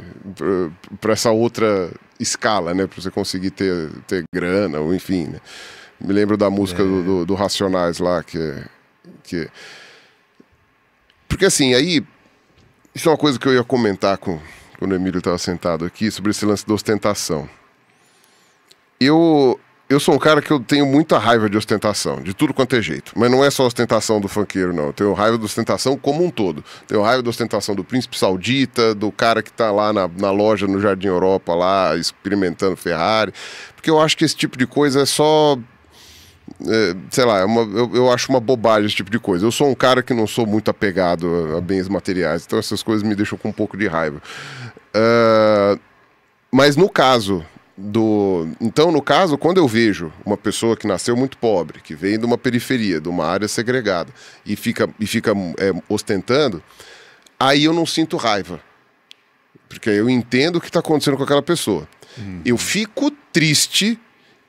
Speaker 1: para essa outra escala, né, para você conseguir ter, ter grana ou enfim. Né? Me lembro da música é. do, do, do, Racionais lá que que é, porque assim aí isso é uma coisa que eu ia comentar com quando o Emílio estava sentado aqui sobre esse lance da ostentação eu, eu sou um cara que eu tenho muita raiva de ostentação, de tudo quanto é jeito. Mas não é só ostentação do funkeiro, não. Eu tenho raiva da ostentação como um todo. Tenho raiva da ostentação do príncipe saudita, do cara que está lá na, na, loja no Jardim Europa, lá experimentando Ferrari. Porque eu acho que esse tipo de coisa é só. É, sei lá, é uma, eu, eu, acho uma bobagem esse tipo de coisa. Eu sou um cara que não sou muito apegado a, a bens materiais, então essas coisas me deixam com um pouco de raiva. Uh, mas no caso do. Então, no caso, quando eu vejo uma pessoa que nasceu muito pobre, que vem de uma periferia, de uma área segregada, e fica, e fica é, ostentando, aí eu não sinto raiva. Porque eu entendo o que está acontecendo com aquela pessoa. Eu uhum. fico triste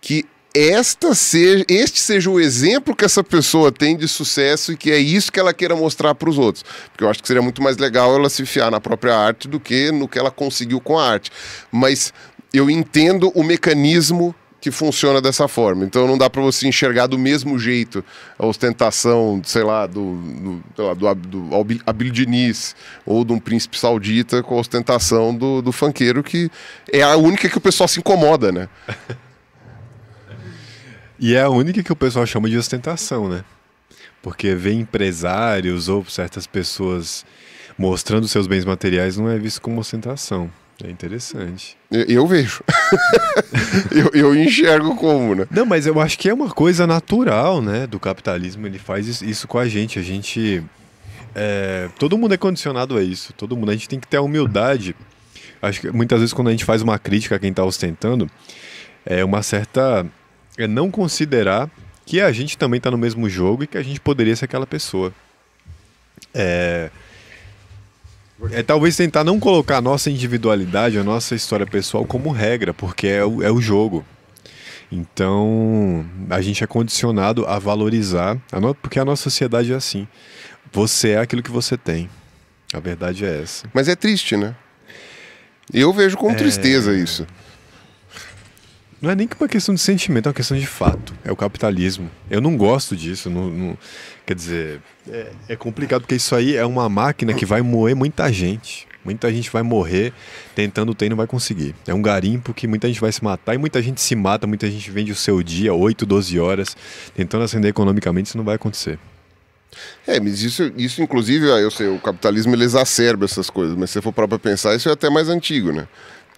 Speaker 1: que esta seja, este seja o exemplo que essa pessoa tem de sucesso e que é isso que ela queira mostrar para os outros. Porque eu acho que seria muito mais legal ela se enfiar na própria arte do que no que ela conseguiu com a arte. Mas eu entendo o mecanismo que funciona dessa forma. Então não dá para você enxergar do mesmo jeito a ostentação, sei lá, do, do, do, do Abil Diniz ou de um príncipe saudita com a ostentação do, do funkeiro, que é a única que o pessoal se incomoda, né?
Speaker 3: e é a única que o pessoal chama de ostentação, né? Porque ver empresários ou certas pessoas mostrando seus bens materiais não é visto como ostentação. É interessante. Eu, eu vejo. eu, eu, enxergo como, né? Não, mas eu acho que é uma coisa natural, né? Do capitalismo, ele faz isso, com a gente. A gente. É, todo mundo é condicionado a isso. Todo mundo. A gente tem que ter a humildade. Acho que muitas vezes quando a gente faz uma crítica a quem está ostentando, é uma certa. É não considerar que a gente também está no mesmo jogo e que a gente poderia ser aquela pessoa. É é talvez tentar não colocar a nossa individualidade, a nossa história pessoal como regra, porque é o, é o jogo. Então, a gente é condicionado a valorizar, a no... porque a nossa sociedade é assim. Você é aquilo que você tem. A verdade é essa. Mas é triste, né? Eu vejo com é... tristeza isso. Não é nem que é uma questão de sentimento, é uma questão de fato. É o capitalismo. Eu não gosto disso. Não, não... Quer dizer, é, é, complicado porque isso aí é uma máquina que vai moer muita gente. Muita gente vai morrer tentando ter e não vai conseguir. É um garimpo que muita gente vai se matar e muita gente se mata, muita gente vende o seu dia, 8, 12 horas, tentando acender economicamente, isso não vai acontecer.
Speaker 1: É, mas isso, isso inclusive, eu sei, o capitalismo ele exacerba essas coisas, mas se você for para pensar, isso é até mais antigo, né?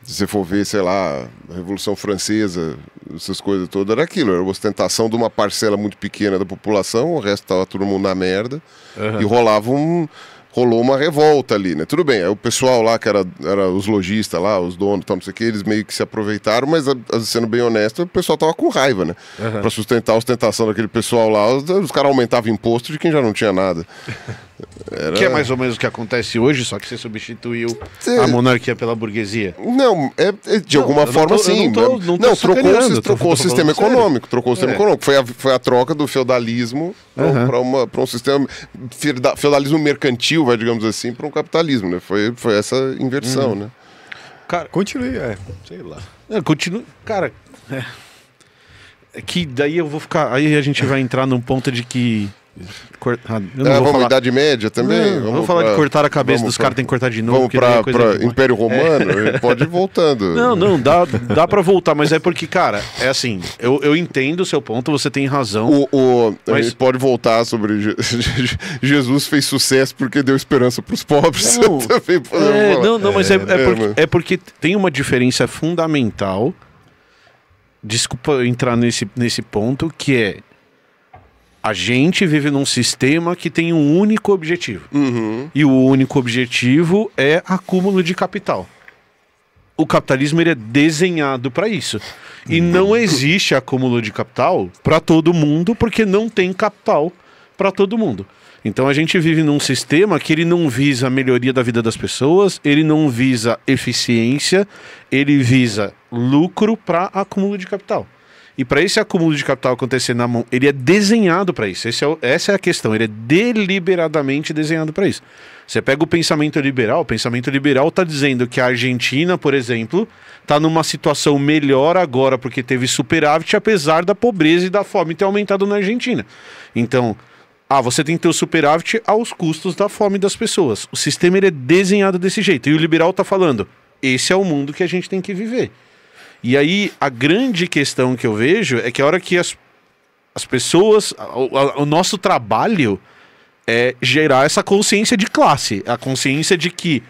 Speaker 1: se você for ver, sei lá, a Revolução Francesa, essas coisas todas, era aquilo, era ostentação de uma parcela muito pequena da população, o resto estava todo mundo na merda, uhum. e rolava um, rolou uma revolta ali, né? Tudo bem, o pessoal lá, que era, era os lojistas lá, os donos, tal, não sei o que, eles meio que se aproveitaram, mas sendo bem honesto, o pessoal tava com raiva, né? Uhum. Para sustentar a ostentação daquele pessoal lá, os, os caras aumentavam imposto de quem já não tinha nada. Era... Que é mais
Speaker 2: ou menos o que acontece hoje, só que você substituiu Cê... a monarquia pela burguesia. Não,
Speaker 1: é, é de não, alguma forma tô, sim. Não, tô, não, não trocou, trocou o sistema econômico. Trocou o sistema é. econômico. Foi a, foi a troca do feudalismo uhum. para um sistema. Feudalismo mercantil, vai, digamos assim, para um capitalismo. Né? Foi, foi essa inversão, uhum. né? Cara,
Speaker 3: continue, é, sei lá.
Speaker 2: É, continue. Cara, é. que daí eu vou ficar. Aí a gente vai entrar num ponto de que Corta... Ah, é, vamos falar...
Speaker 1: idade média também? Não, vamos, vamos, falar pra... de cortar a cabeça vamos dos pra... caras,
Speaker 2: tem que cortar de novo. Vamos para é coisa... Império Romano, é. pode ir voltando. Não, não, dá, dá para voltar, mas é porque, cara, é assim, eu, eu entendo o seu ponto,
Speaker 1: você tem razão. O, o mas... pode voltar sobre Jesus fez sucesso porque deu esperança para os pobres. Não, também é, não, não, mas é, é, é porque, é porque tem
Speaker 2: uma diferença fundamental. Desculpa entrar nesse, nesse ponto, que é a gente vive num sistema que tem um único objetivo. Uhum. E o único objetivo é acúmulo de capital. O capitalismo ele é desenhado para isso. E uhum. não existe acúmulo de capital para todo mundo, porque não tem capital para todo mundo. Então a gente vive num sistema que ele não visa a melhoria da vida das pessoas, ele não visa eficiência, ele visa lucro para acúmulo de capital. E para esse acúmulo de capital acontecer na mão, ele é desenhado para isso. É essa é a questão. Ele é deliberadamente desenhado para isso. Você pega o pensamento liberal. O pensamento liberal está dizendo que a Argentina, por exemplo, está numa situação melhor agora porque teve superávit, apesar da pobreza e da fome ter aumentado na Argentina. Então, ah, você tem que ter o superávit aos custos da fome das pessoas. O sistema é desenhado desse jeito. E o liberal está falando: esse é o mundo que a gente tem que viver. E aí a grande questão que eu vejo é que a hora que as, as pessoas, o, a, o nosso trabalho é gerar essa consciência de classe, a consciência de que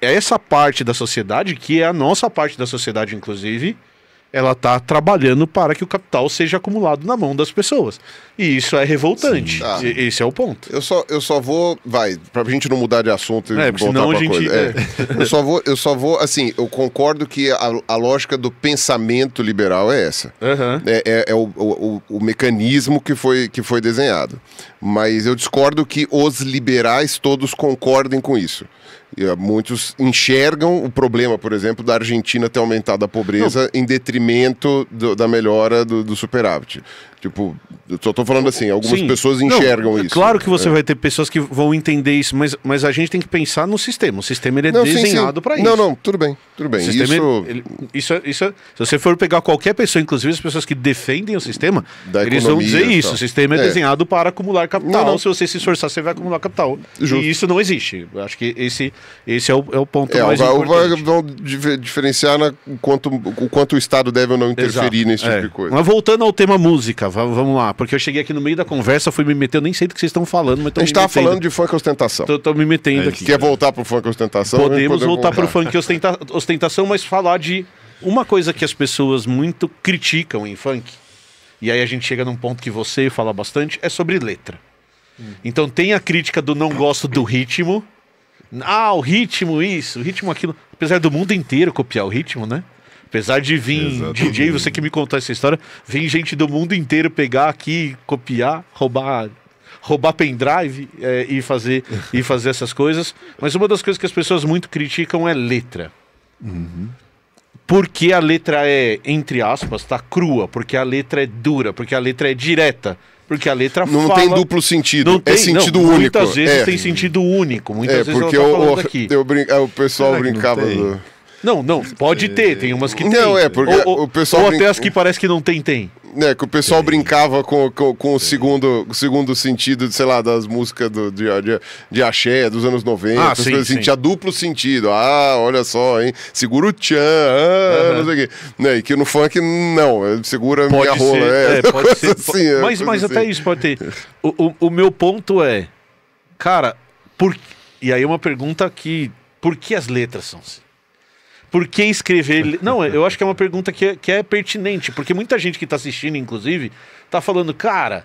Speaker 2: é essa parte da sociedade, que é a nossa parte da sociedade, inclusive, ela está trabalhando para que o capital seja acumulado na mão
Speaker 1: das pessoas. E isso é revoltante. Ah. Esse é o ponto. Eu só, eu só vou. Vai, para a gente não mudar de assunto e é, voltar senão a gente, é. é. eu, só vou, eu só vou, assim, eu concordo que a, a lógica do pensamento liberal é essa. Uhum. É, é, é o, o, o, mecanismo que foi, que foi desenhado. Mas eu discordo que os liberais todos concordem com isso. Ah, muitos enxergam o problema, por exemplo, da Argentina ter aumentado a pobreza não. em detrimento do, da melhora do, do superávit. Tipo, eu só tô falando assim, algumas Sim. pessoas enxergam não, é isso. Claro que você é. vai
Speaker 2: ter pessoas que vão entender isso, mas, mas a gente tem que pensar no sistema. O sistema ele é não, desenhado para isso.
Speaker 1: Não, não, tudo bem, tudo bem. Isso...
Speaker 2: Ele, isso... É, isso, é, se você for pegar qualquer pessoa, inclusive as pessoas que defendem o sistema, da eles vão dizer isso. O sistema é, é, desenhado para acumular capital. Não, não. Se você se esforçar, você vai acumular capital. Justo. E isso não existe. Eu acho que esse, esse é, o, é o ponto é, mais vai, importante. vão diferenciar
Speaker 1: na, o, quanto, o quanto o Estado deve ou não interferir Exato. nesse tipo de coisa. Mas voltando ao tema música,
Speaker 2: vamos lá. Porque eu cheguei aqui no meio da conversa, fui me meter, eu nem sei do que vocês estão falando, mas A gente estava falando
Speaker 1: de funk ostentação. Tô, tô
Speaker 2: me metendo é, aqui. Quer
Speaker 1: voltar pro funk ostentação? Né? Podemos voltar pro funk ostenta ostentação, mas falar
Speaker 2: de uma coisa que as pessoas muito criticam em funk, e aí a gente chega num ponto que você fala bastante, é sobre letra. Hum. Então tem a crítica do não gosto do ritmo. Ah, o ritmo, isso, o ritmo, aquilo. Apesar do mundo inteiro copiar o ritmo, né? Apesar de vir Exatamente. DJ, você que me contou essa história, vem gente do mundo inteiro pegar aqui, copiar, roubar roubar pendrive é, e, fazer, e fazer essas coisas. Mas uma das coisas que as pessoas muito criticam é letra. Uhum. Porque a letra é, entre aspas, tá crua, porque a letra é dura, porque a letra é direta. Porque a letra não fala... tem duplo sentido, não é tem, é sentido não, único. Muitas vezes é. tem
Speaker 1: sentido único, muitas é, vezes porque tá eu, eu, eu, brin... É, o pessoal Será brincava. Não, não, pode é. ter, tem umas que não, tem. é, porque ou, o pessoal. Ou até as que parece que não tem, tem. É, que o pessoal tem. É. brincava com, com, com o é. segundo, segundo sentido, sei lá, das músicas do, de, de, de axé dos anos 90, ah, sim, assim, tinha duplo sentido. Ah, olha só, hein? Segura o tchan, ah, uhum. não sei o quê. Né, e que no funk, não, segura pode minha ser, rola. É, é pode ser. Assim, é, mas mas assim. até isso pode ter. O, o, o meu ponto é, cara,
Speaker 2: por... e aí uma pergunta que, por que as letras são assim? por que escrever. Não, eu acho que é uma pergunta que é, que é pertinente, porque muita gente que está assistindo, inclusive, tá falando, cara.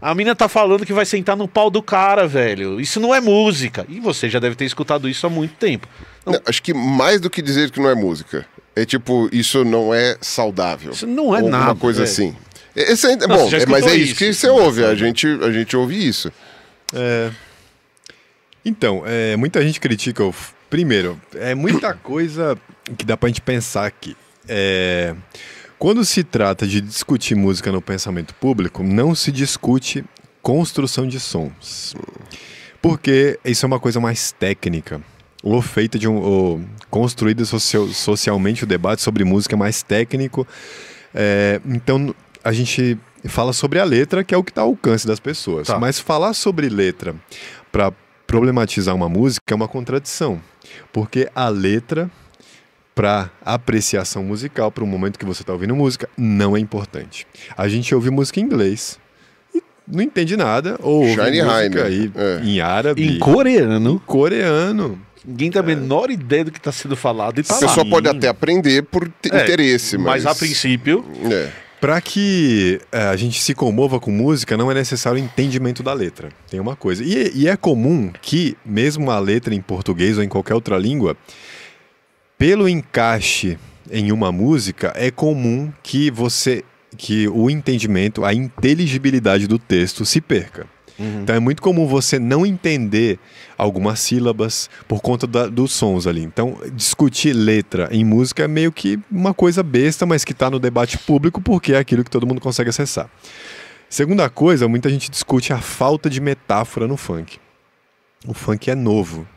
Speaker 2: A mina tá falando que vai sentar no pau do cara, velho. Isso não é música.
Speaker 1: E você já deve ter escutado isso há muito tempo. Não... Não, acho que mais do que dizer que não é música. É tipo, isso não é saudável. Isso não é ou nada. Uma coisa velho. É. assim. Esse é, Nossa, bom, é, mas é isso, isso que você
Speaker 3: isso. ouve. A gente, a gente ouve isso. É... Então, é, muita gente critica. O... Primeiro, é muita coisa que dá pra gente pensar aqui. É, quando se trata de discutir música no pensamento público, não se discute construção de sons. Porque isso é uma coisa mais técnica. Ou feita de um. Ou construída social, socialmente o debate sobre música é mais técnico. É, então a gente fala sobre a letra, que é o que está ao alcance das pessoas. Tá. Mas falar sobre letra para problematizar uma música é uma contradição. Porque a letra para apreciação musical, para o momento que você está ouvindo música, não é importante. A gente ouve música em inglês e não entende nada, ou ouve Shiny música né? aí, é. em árabe. Em coreano. Em
Speaker 1: coreano. Ninguém tem a é. menor é. ideia do que está sendo falado. E tá a pessoa pode até aprender
Speaker 3: por é, interesse, mas... mas a
Speaker 2: princípio...
Speaker 3: É. Para que é, a gente se comova com música, não é necessário entendimento da letra. Tem uma coisa. E, e é comum que, mesmo a letra em português ou em qualquer outra língua, pelo encaixe em uma música, é comum que você que o entendimento, a inteligibilidade do texto se perca. Uhum. Então é muito comum você não entender algumas sílabas por conta da, dos sons ali. Então, discutir letra em música é meio que uma coisa besta, mas que está no debate público porque é aquilo que todo mundo consegue acessar. Segunda coisa, muita gente discute a falta de metáfora no funk. O funk é novo,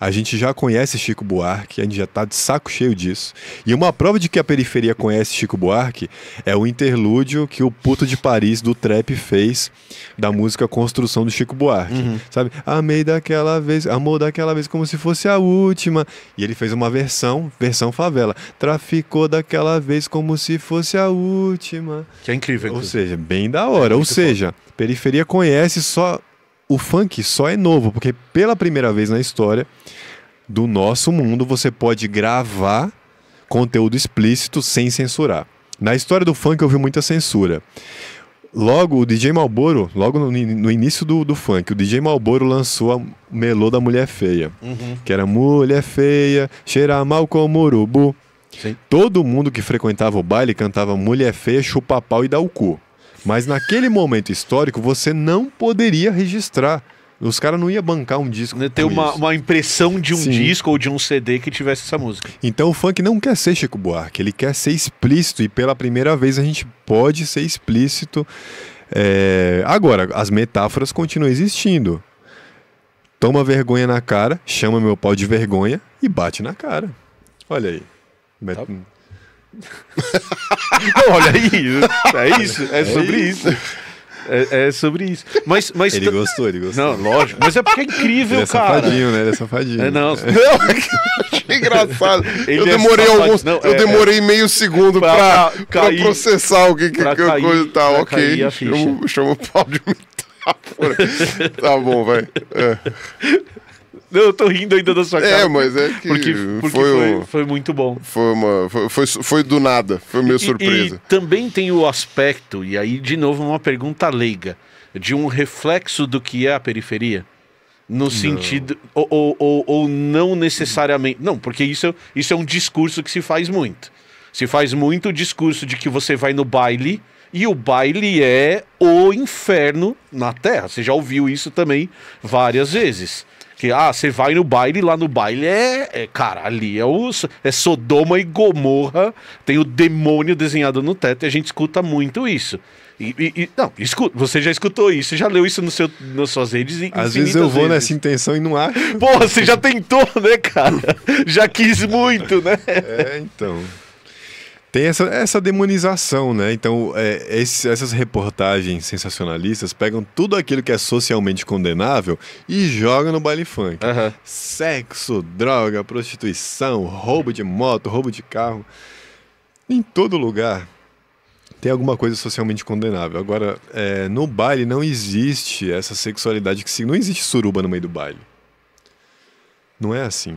Speaker 3: a gente já conhece Chico Buarque, a gente já está de saco cheio disso. E uma prova de que a periferia conhece Chico Buarque é o interlúdio que o puto de Paris do trap fez da música Construção do Chico Buarque. Uhum. Sabe? Amei daquela vez, amou daquela vez como se fosse a última. E ele fez uma versão, versão favela. Traficou daquela vez como se fosse a última. Que é incrível. Ou seja, bem da hora. É Ou seja, bom. periferia conhece só o funk só é novo, porque pela primeira vez na história do nosso mundo você pode gravar conteúdo explícito sem censurar. Na história do funk houve muita censura. Logo, o DJ Malboro, logo no, no início do, do, funk, o DJ Malboro lançou a melô da Mulher Feia. Uhum. Que era Mulher Feia, cheira mal como urubu. Sim. Todo mundo que frequentava o baile cantava Mulher Feia, chupa pau e dá o cu. Mas naquele momento histórico, você não poderia registrar. Os caras não iam bancar um disco. Né, ter uma, isso. uma impressão de um Sim. disco ou de um CD que tivesse essa música. Então o funk não quer ser Chico Buarque, ele quer ser explícito e pela primeira vez a gente pode ser explícito. É... Agora, as metáforas continuam existindo. Toma vergonha na cara, chama meu pau de vergonha e bate na cara. Olha aí. Tá, Não, olha aí, é isso, é, é sobre isso. isso.
Speaker 2: É, é, sobre isso. Mas, mas ele gostou, ele gostou. Não, lógico. Mas é porque é incrível, ele é cara.
Speaker 1: Safadinho,
Speaker 3: né? Ele é safadinho. É, não. É.
Speaker 1: não engraçado. Ele eu é demorei é alguns. Não, eu é, demorei meio
Speaker 3: segundo pra, pra, cair, pra processar o que que eu coisa e tal. Ok.
Speaker 1: Chama o pau de metáfora. tá bom, vai. É eu tô rindo ainda da sua é, cara. É, mas é que porque, porque foi, foi, um, foi, muito bom. Foi, uma, foi, foi, foi do nada, foi meio e, surpresa. E
Speaker 2: também tem o aspecto, e aí de novo uma pergunta leiga, de um reflexo do que é a periferia no sentido Ou, ou, ou, não necessariamente não porque isso, isso é um discurso que se faz muito se faz muito o discurso de que você vai no baile e o baile é o inferno na Terra você já ouviu isso também várias vezes que, ah, você vai no baile, lá no baile é, é cara, ali é, o, é Sodoma e Gomorra, tem o demônio desenhado no teto e a gente escuta muito isso. E, e, e, não, escuta, você já escutou isso, já leu isso no seu, nas suas redes Às vezes eu vou vezes. nessa
Speaker 3: intenção e não acho. Porra, você já tentou, né, cara? Já quis muito, né? É, então. Tem essa, essa demonização, né? Então, é, esse, essas reportagens sensacionalistas pegam tudo aquilo que é socialmente condenável e jogam no baile funk. Uhum. Sexo, droga, prostituição, roubo de moto, roubo de carro. Em todo lugar tem alguma coisa socialmente condenável. Agora, é, no baile não existe essa sexualidade que se. Não existe suruba no meio do baile. Não é assim.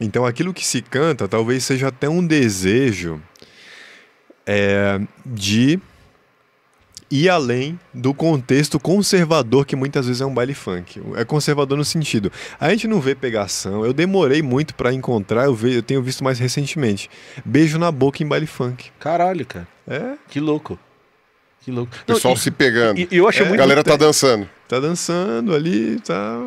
Speaker 3: Então aquilo que se canta talvez seja até um desejo é, de ir além do contexto conservador que muitas vezes é um baile funk. É conservador no sentido, a gente não vê pegação. Eu demorei muito para encontrar, eu, ve, eu tenho visto mais recentemente. Beijo na boca em baile funk. Caralho, cara. É? Que louco. Que louco. pessoal não, se pegando. E, e eu é, muito. A galera tá dançando. Tá dançando ali, tá.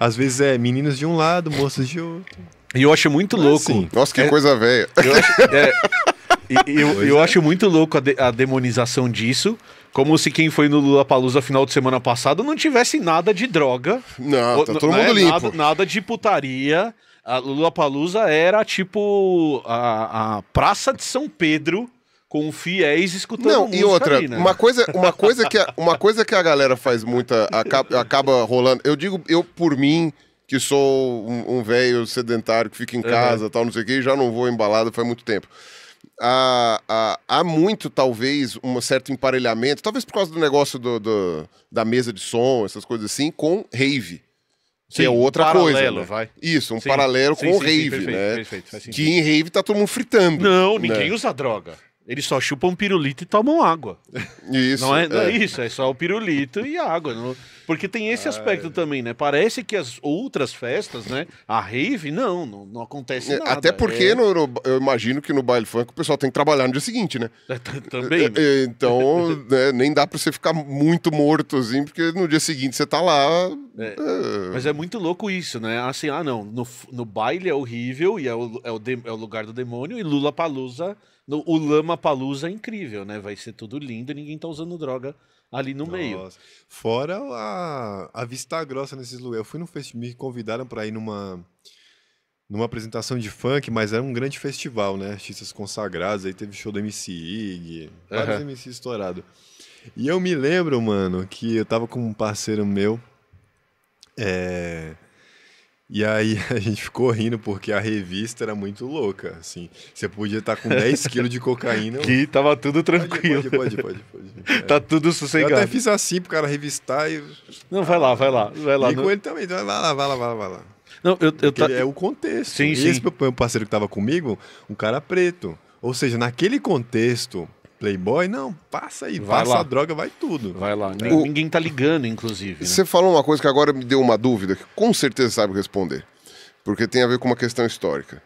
Speaker 3: Às vezes é meninas de um lado, moças de outro.
Speaker 1: E eu acho muito é louco. Assim, Nossa, que é, coisa velha. Eu, acho, é,
Speaker 2: eu, eu, é. acho muito louco a, de, a, demonização disso. Como se quem foi no Lula Palusa final de semana passado não tivesse nada de droga.
Speaker 1: Não, tá todo mundo é limpo. Nada,
Speaker 2: nada de putaria. A Lula Palusa era tipo a, a Praça de São Pedro com fiéis escutando Não, e outra, né? uma coisa, uma coisa que a,
Speaker 1: uma coisa que a galera faz muita acaba, acaba rolando. Eu digo, eu por mim, que sou um, um velho sedentário que fica em casa, uhum. tal, não sei o quê, e já não vou embalada faz muito tempo. Há, há, há, muito, talvez, um certo emparelhamento, talvez por causa do negócio do, do da mesa de som, essas coisas assim, com rave. Que é sim, é outra um paralelo, coisa. Né? Vai. Isso, um sim, paralelo sim, com o rave, perfeito, né? Perfeito, que em rave tá todo mundo fritando.
Speaker 2: Não, né? ninguém né? usa droga. Eles só chupam pirulito e tomam água. Isso. Não é, não é. é isso, é só o pirulito e água. Não... Porque tem esse aspecto também, né? Parece que as outras festas, né? A rave, não, não, não acontece é, nada. Até porque né?
Speaker 1: no, no, eu imagino que no baile funk o pessoal tem que trabalhar no dia seguinte, né? É,
Speaker 2: também. Né?
Speaker 1: É, então, né, nem dá pra você ficar muito morto, assim, porque no dia seguinte você tá lá. Mas é
Speaker 2: muito louco isso, né? Assim, ah, não, no, no baile é horrível e é o, é o, de, é o lugar do demônio e Lula Palusa no, o Lama Palusa é incrível, né? Vai ser tudo lindo e ninguém tá usando droga ali no Nossa. meio.
Speaker 3: Fora a, a vista grossa nesses lugares. Eu fui no festival, me convidaram para ir numa numa apresentação de funk, mas era um grande festival, né? Artistas consagrados, aí teve show do MC Ig, vários uhum. MC estourado. E eu me lembro, mano, que eu tava com um parceiro meu, é... E aí a gente ficou rindo porque a revista era muito louca, assim. Você podia estar tá com 10 quilos de cocaína. que tava tudo tranquilo. Pode, pode, pode. pode, pode. Tá é. Tá tudo sossegado. Eu até fiz assim pro cara revistar e... Não, vai lá, vai lá, vai lá. E não... com ele também, vai lá, vai lá, vai lá, vai lá. Não, eu, eu tá... É o contexto. Sim, e sim. esse meu parceiro que tava comigo, um cara preto. Ou seja, naquele contexto, Playboy, não, passa aí, vai passa lá. a droga, vai tudo. Vai lá. Né? O...
Speaker 2: Ninguém tá ligando, inclusive.
Speaker 1: Né? Você né?
Speaker 3: falou uma coisa que agora me deu uma dúvida, que com certeza sabe
Speaker 1: responder. Porque tem a ver com uma questão histórica.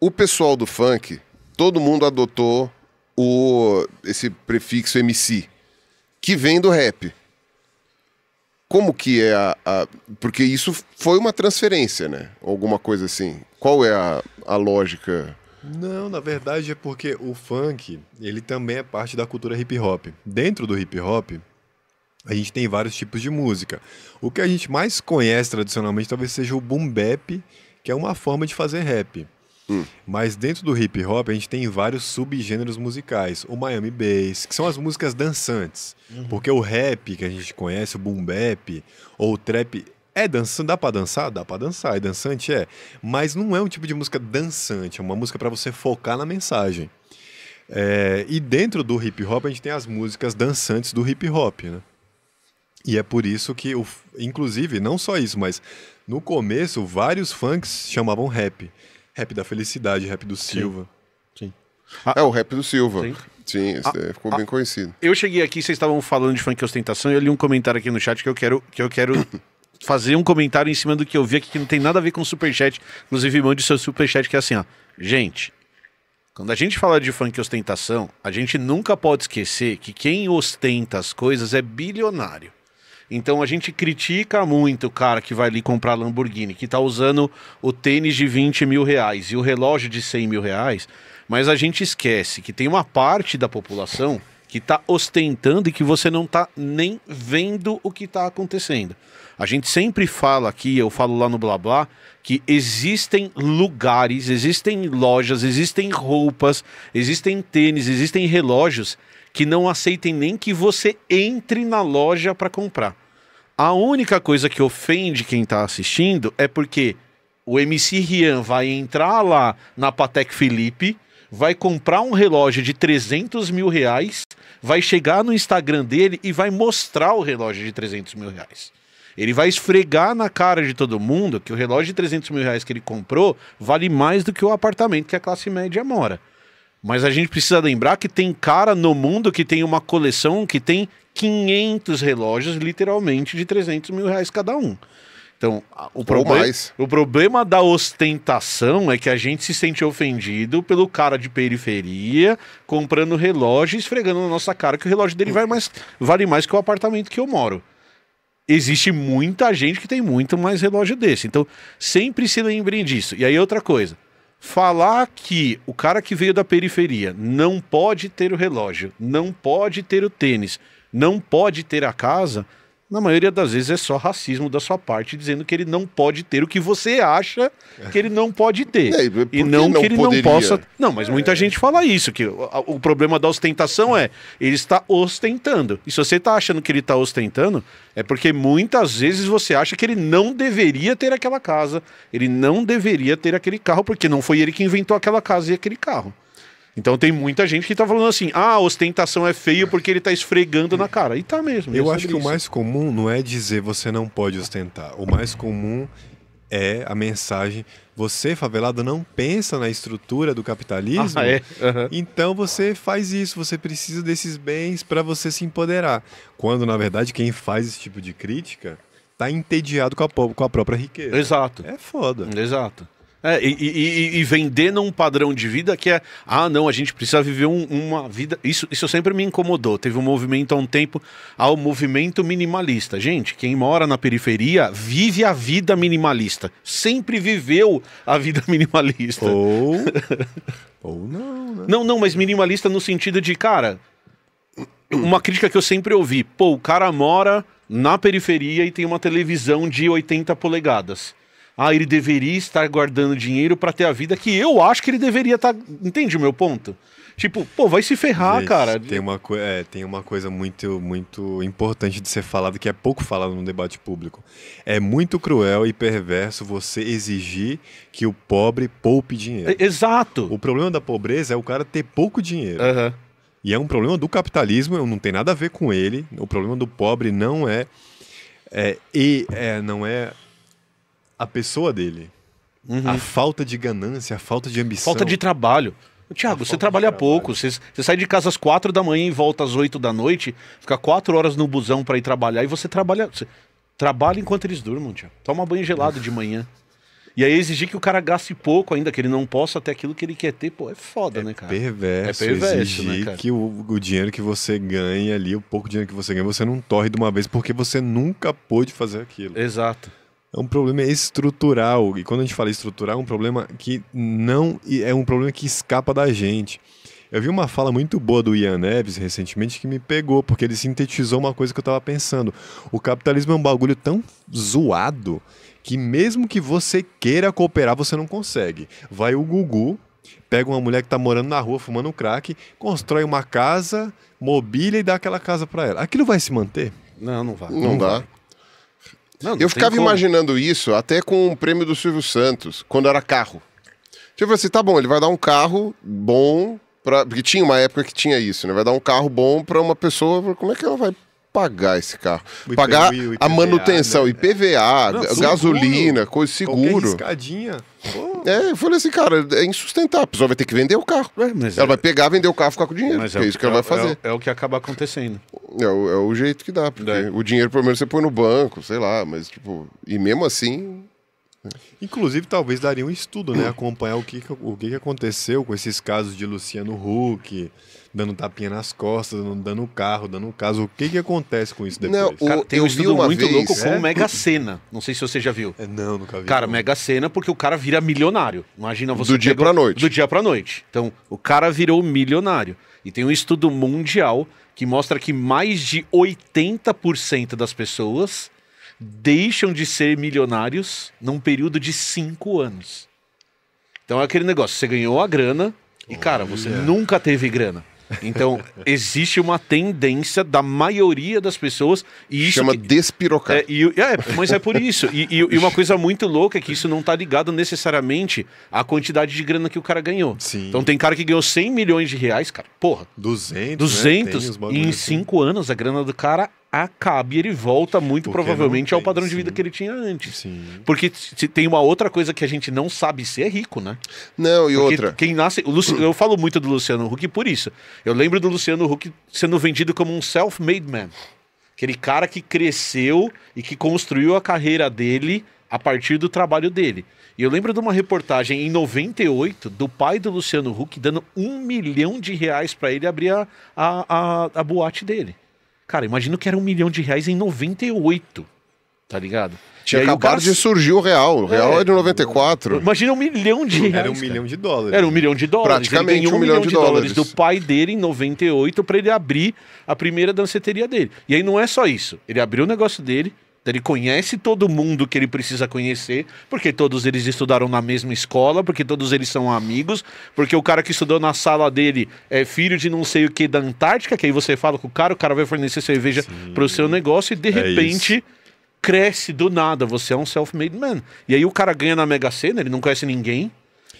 Speaker 1: O pessoal do funk, todo mundo adotou o, esse prefixo MC, que vem do rap. Como que é a, a, Porque isso foi uma transferência, né? Alguma coisa assim. Qual é a, a lógica
Speaker 3: não, na verdade é porque o funk, ele também é parte da cultura hip hop. Dentro do hip hop, a gente tem vários tipos de música. O que a gente mais conhece tradicionalmente talvez seja o boom bap, que é uma forma de fazer rap. Hum. Mas dentro do hip hop a gente tem vários subgêneros musicais. O Miami Bass, que são as músicas dançantes. Uhum. Porque o rap que a gente conhece, o boom bap ou o trap é dançando, dá pra dançar? Dá pra dançar. É dançante? É. Mas não é um tipo de música dançante, é uma música para você focar na mensagem. É, e dentro do hip hop a gente tem as músicas dançantes do hip hop, né? E é por isso que, o, inclusive, não só isso, mas no começo vários funks chamavam rap. Rap da felicidade, rap do Silva. Sim. Sim.
Speaker 1: Ah, é o rap do Silva.
Speaker 3: Sim. Sim, ah, é, ficou ah, bem conhecido.
Speaker 2: Eu cheguei aqui, vocês estavam falando de funk ostentação, e eu li um comentário aqui no chat que eu quero, que eu quero fazer um comentário em cima do que eu vi aqui que não tem nada a ver com o superchat. Inclusive, mande seu superchat que é assim, ó. Gente, quando a gente fala de funk ostentação, a gente nunca pode esquecer que quem ostenta as coisas é bilionário. Então a gente critica muito o cara que vai ali comprar Lamborghini, que tá usando o tênis de 20 mil reais e o relógio de 100 mil reais, mas a gente esquece que tem uma parte da população que tá ostentando e que você não tá nem vendo o que tá acontecendo. A gente sempre fala aqui, eu falo lá no Blá Blá, que existem lugares, existem lojas, existem roupas, existem tênis, existem relógios que não aceitem nem que você entre na loja para comprar. A única coisa que ofende quem está assistindo é porque o MC Rian vai entrar lá na Patek Felipe, vai comprar um relógio de 300 mil reais, vai chegar no Instagram dele e vai mostrar o relógio de 300 mil reais. Ele vai esfregar na cara de todo mundo que o relógio de 300 mil reais que ele comprou vale mais do que o apartamento que a classe média mora. Mas a gente precisa lembrar que tem cara no mundo que tem uma coleção que tem 500 relógios, literalmente, de 300 mil reais cada um. Então, o, problema, o problema da ostentação é que a gente se sente ofendido pelo cara de periferia comprando relógio e esfregando na nossa cara que o relógio dele vai mais, vale mais que o apartamento que eu moro existe muita gente que tem muito mais relógio desse. Então, sempre se lembrem disso. E aí, outra coisa. Falar que o cara que veio da periferia não pode ter o relógio, não pode ter o tênis, não pode ter a casa, na maioria das vezes é só racismo da sua parte, dizendo que ele não pode ter o que você acha que ele não pode ter. É, e, não, não, que ele poderia? não possa. Não, mas é. muita é. gente fala isso, que o, o, problema da ostentação é ele está ostentando. E se você está achando que ele está ostentando, é porque muitas vezes você acha que ele não deveria ter aquela casa, ele não deveria ter aquele carro, porque não foi ele que inventou aquela casa e aquele carro. Então tem muita gente que tá falando assim: ah, a ostentação é feio porque ele tá esfregando na cara. E tá mesmo. É Eu acho que isso. o mais
Speaker 3: comum não é dizer você não pode ostentar. O mais comum é a mensagem. Você, favelado, não pensa na estrutura do capitalismo. Ah, é? uhum. Então você faz isso, você precisa desses bens para você se empoderar. Quando, na verdade, quem faz esse tipo de crítica tá entediado com a, com a própria riqueza. Exato.
Speaker 2: É foda. Exato. É, e, e, e, vender num padrão de vida que é, ah, não, a gente precisa viver um, uma vida. Isso, isso sempre me incomodou. Teve um movimento há um tempo ao movimento minimalista. Gente, quem mora na periferia vive a vida minimalista. Sempre viveu a vida minimalista. Ou. ou não, né? Não, não, mas minimalista no sentido de, cara. Uma crítica que eu sempre ouvi: pô, o cara mora na periferia e tem uma televisão de 80 polegadas ah, ele deveria estar guardando dinheiro para ter a vida que eu acho que ele deveria estar. Tá... Entende o meu ponto? Tipo, pô, vai se ferrar, cara. Tem
Speaker 3: uma, é, tem uma coisa muito, muito importante de ser falado que é pouco falado no debate público. É muito cruel e perverso você exigir que o pobre poupe dinheiro. exato. O problema da pobreza é o cara ter pouco dinheiro. Uhum. E é um problema do capitalismo, não tem nada a ver com ele. O problema do pobre não é. é e é, não é a pessoa dele. Uhum. A falta de ganância, a falta de ambição. Falta de trabalho. Tiago,
Speaker 2: você trabalha pouco. Você, sai de casa às quatro da manhã e volta às oito da noite, fica quatro horas no busão para ir trabalhar e você trabalha. trabalha enquanto eles durmam, Tiago. Toma banho gelado de manhã. E aí exigir que o cara gaste pouco ainda, que ele não possa ter aquilo que ele quer ter, pô, é foda, é né,
Speaker 3: cara? Perverso, é perverso. Né, exigir né, que o, o, dinheiro que você ganha ali, o pouco dinheiro que você ganha, você não torre de uma vez porque você nunca pôde fazer aquilo. Exato. É um problema estrutural. E quando a gente fala estrutural, é um problema que não. É um problema que escapa da gente. Eu vi uma fala muito boa do Ian Neves recentemente que me pegou, porque ele sintetizou uma coisa que eu estava pensando. O capitalismo é um bagulho tão zoado que mesmo que você queira cooperar, você não consegue. Vai o Gugu, pega uma mulher que está morando na rua fumando crack, constrói uma casa, mobília e dá aquela casa para ela. Aquilo vai se manter? Não, não vai. Não, não dá. Vai.
Speaker 1: Não, não eu ficava imaginando isso até com o prêmio do Silvio Santos, quando era carro. Tipo assim, tá bom, ele vai dar um carro bom Pra, porque tinha uma época que tinha isso, né? Vai dar um carro bom para uma pessoa, como é que ela vai pagar esse carro? pagar IPVA, a manutenção, né? IPVA, não, gasolina, coisa seguro. Escadinha. É, eu falei assim, cara, é insustentável. A pessoa vai ter que vender o carro. É, ela é... vai pegar, vender o carro, ficar com o dinheiro. Mas é, é isso que, ela é vai fazer. É, o que acaba acontecendo. É o, é o jeito que dá. Porque né? o dinheiro, pelo menos, você põe no banco, sei lá. Mas, tipo, e mesmo assim,
Speaker 3: né? Inclusive, talvez daria um estudo, né? Acompanhar o que, o que aconteceu com esses casos de Luciano Huck, dando tapinha nas costas, dando o carro, dando o caso. O que que acontece com isso depois? Não, o, cara, tem um estudo muito vez, louco com o é? Mega
Speaker 2: Sena. Não sei se você já viu. É, não, nunca vi. Cara, não. Mega Sena porque o cara vira milionário. Imagina você. Do dia pegou, pra noite. Do dia pra noite. Então, o cara virou milionário. E tem um estudo mundial que mostra que mais de 80% das pessoas deixam de ser milionários num período de 5 anos. Então é aquele negócio, você ganhou a grana, e, cara, você yeah. nunca teve grana. Então, existe uma tendência da maioria das pessoas. E isso Chama que, despirocar. É, e, é, mas é por isso. E, e, e, uma coisa muito louca é que isso não está ligado necessariamente à quantidade de grana que o cara ganhou. Sim. Então, tem cara que ganhou 100 milhões de reais, cara. Porra. 200. 200. Né? 200 em 5 assim. anos, a grana do cara acaba e ele volta muito Porque provavelmente tem, ao padrão sim. de vida que ele tinha antes. Sim. Porque tem uma outra coisa que a gente não sabe se é rico, né? Não, e Porque outra. Quem nasce, Luci... eu falo muito do Luciano Huck por isso. Eu lembro do Luciano Huck sendo vendido como um self-made man. Aquele cara que cresceu e que construiu a carreira dele a partir do trabalho dele. E eu lembro de uma reportagem em 98 do pai do Luciano Huck dando um milhão de reais para ele abrir a, a, a, a boate dele. Cara, imagino que era um milhão de reais em 98, tá ligado? Tinha acabado cara... de surgir
Speaker 1: o real. O real é, é de 94. Imagina um milhão de reais. Era um milhão de dólares. Era um milhão de dólares. Praticamente um, um, milhão, milhão de, de dólares. dólares.
Speaker 2: do pai dele em 98 para ele abrir a primeira danceteria dele. E aí não é só isso. Ele abriu o negócio dele, ele conhece todo mundo que ele precisa conhecer, porque todos eles estudaram na mesma escola, porque todos eles são amigos, porque o cara que estudou na sala dele é filho de não sei o que da Antártica, que aí você fala com o cara, o cara vai fornecer cerveja para o seu negócio e de é repente. Isso cresce do nada, você é um self-made man. E aí o cara ganha na Mega Sena, ele não conhece ninguém.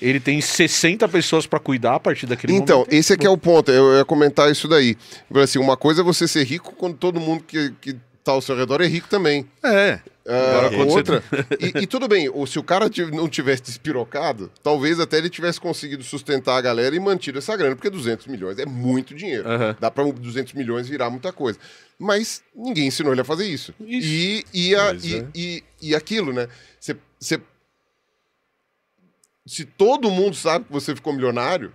Speaker 2: Ele tem 60 pessoas para cuidar a partir daquele então,
Speaker 1: momento. Então, esse é que é o ponto. Eu ia comentar isso daí. Assim, uma coisa é você ser rico quando todo mundo que, que tá ao seu redor é rico também. É. Ah, Agora, outra. Você... e, e, tudo bem, ou se o cara não tivesse despirocado, talvez até ele tivesse conseguido sustentar a galera e mantido essa grana, porque 200 milhões é muito dinheiro. Uhum. Dá para 200 milhões virar muita coisa. Mas ninguém ensinou ele a fazer isso. isso. E, e, a, Mas, e, é. e, e, aquilo, né? Você. Se todo mundo sabe que você ficou milionário,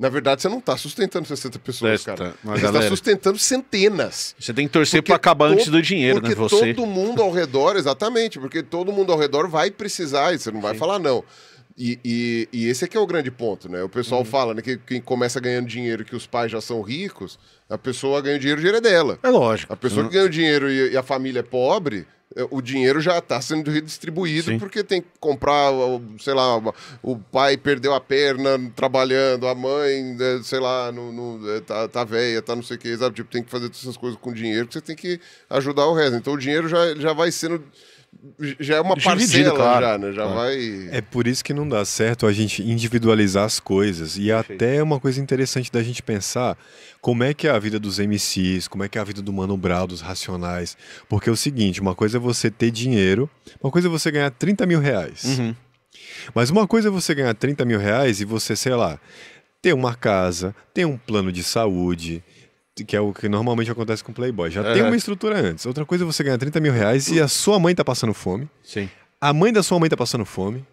Speaker 1: na verdade, você não está sustentando 60 pessoas, Esta, cara. Você está sustentando centenas. Você tem que torcer para acabar antes do dinheiro, porque né? Porque todo mundo ao redor, exatamente, porque todo mundo ao redor vai precisar, e você não vai falar não. E, e, e, esse é que é o grande ponto, né? O pessoal uhum. fala né, que quem começa ganhando dinheiro que os pais já são ricos, a pessoa ganha o dinheiro, o dinheiro é dela. É lógico. A pessoa uhum. que ganha o dinheiro e, e a família é pobre, é, o dinheiro já está sendo redistribuído Sim. porque tem que comprar, sei lá, o pai perdeu a perna trabalhando, a mãe, né, sei lá, no, no, é, tá, tá velha, tá não sei o que, sabe? Tipo, tem que fazer essas coisas com dinheiro que você tem que ajudar o resto. Então o dinheiro já, já vai sendo já é uma parcela, claro. já, né? Já claro.
Speaker 3: vai. É por isso que não dá certo a gente individualizar as coisas. E até é uma coisa interessante da gente pensar como é que é a vida dos MCs, como é que é a vida do Mano Brown, dos Racionais. Porque é o seguinte: uma coisa é você ter dinheiro, uma coisa é você ganhar 30 mil reais. Uhum. Mas uma coisa é você ganhar 30 mil reais e você, sei lá, ter uma casa, ter um plano de saúde, que é o que normalmente acontece com Playboy. Já tem uma estrutura antes. Outra coisa é você ganhar 30 mil reais e a sua mãe tá passando fome. Sim. A mãe da sua mãe tá passando fome.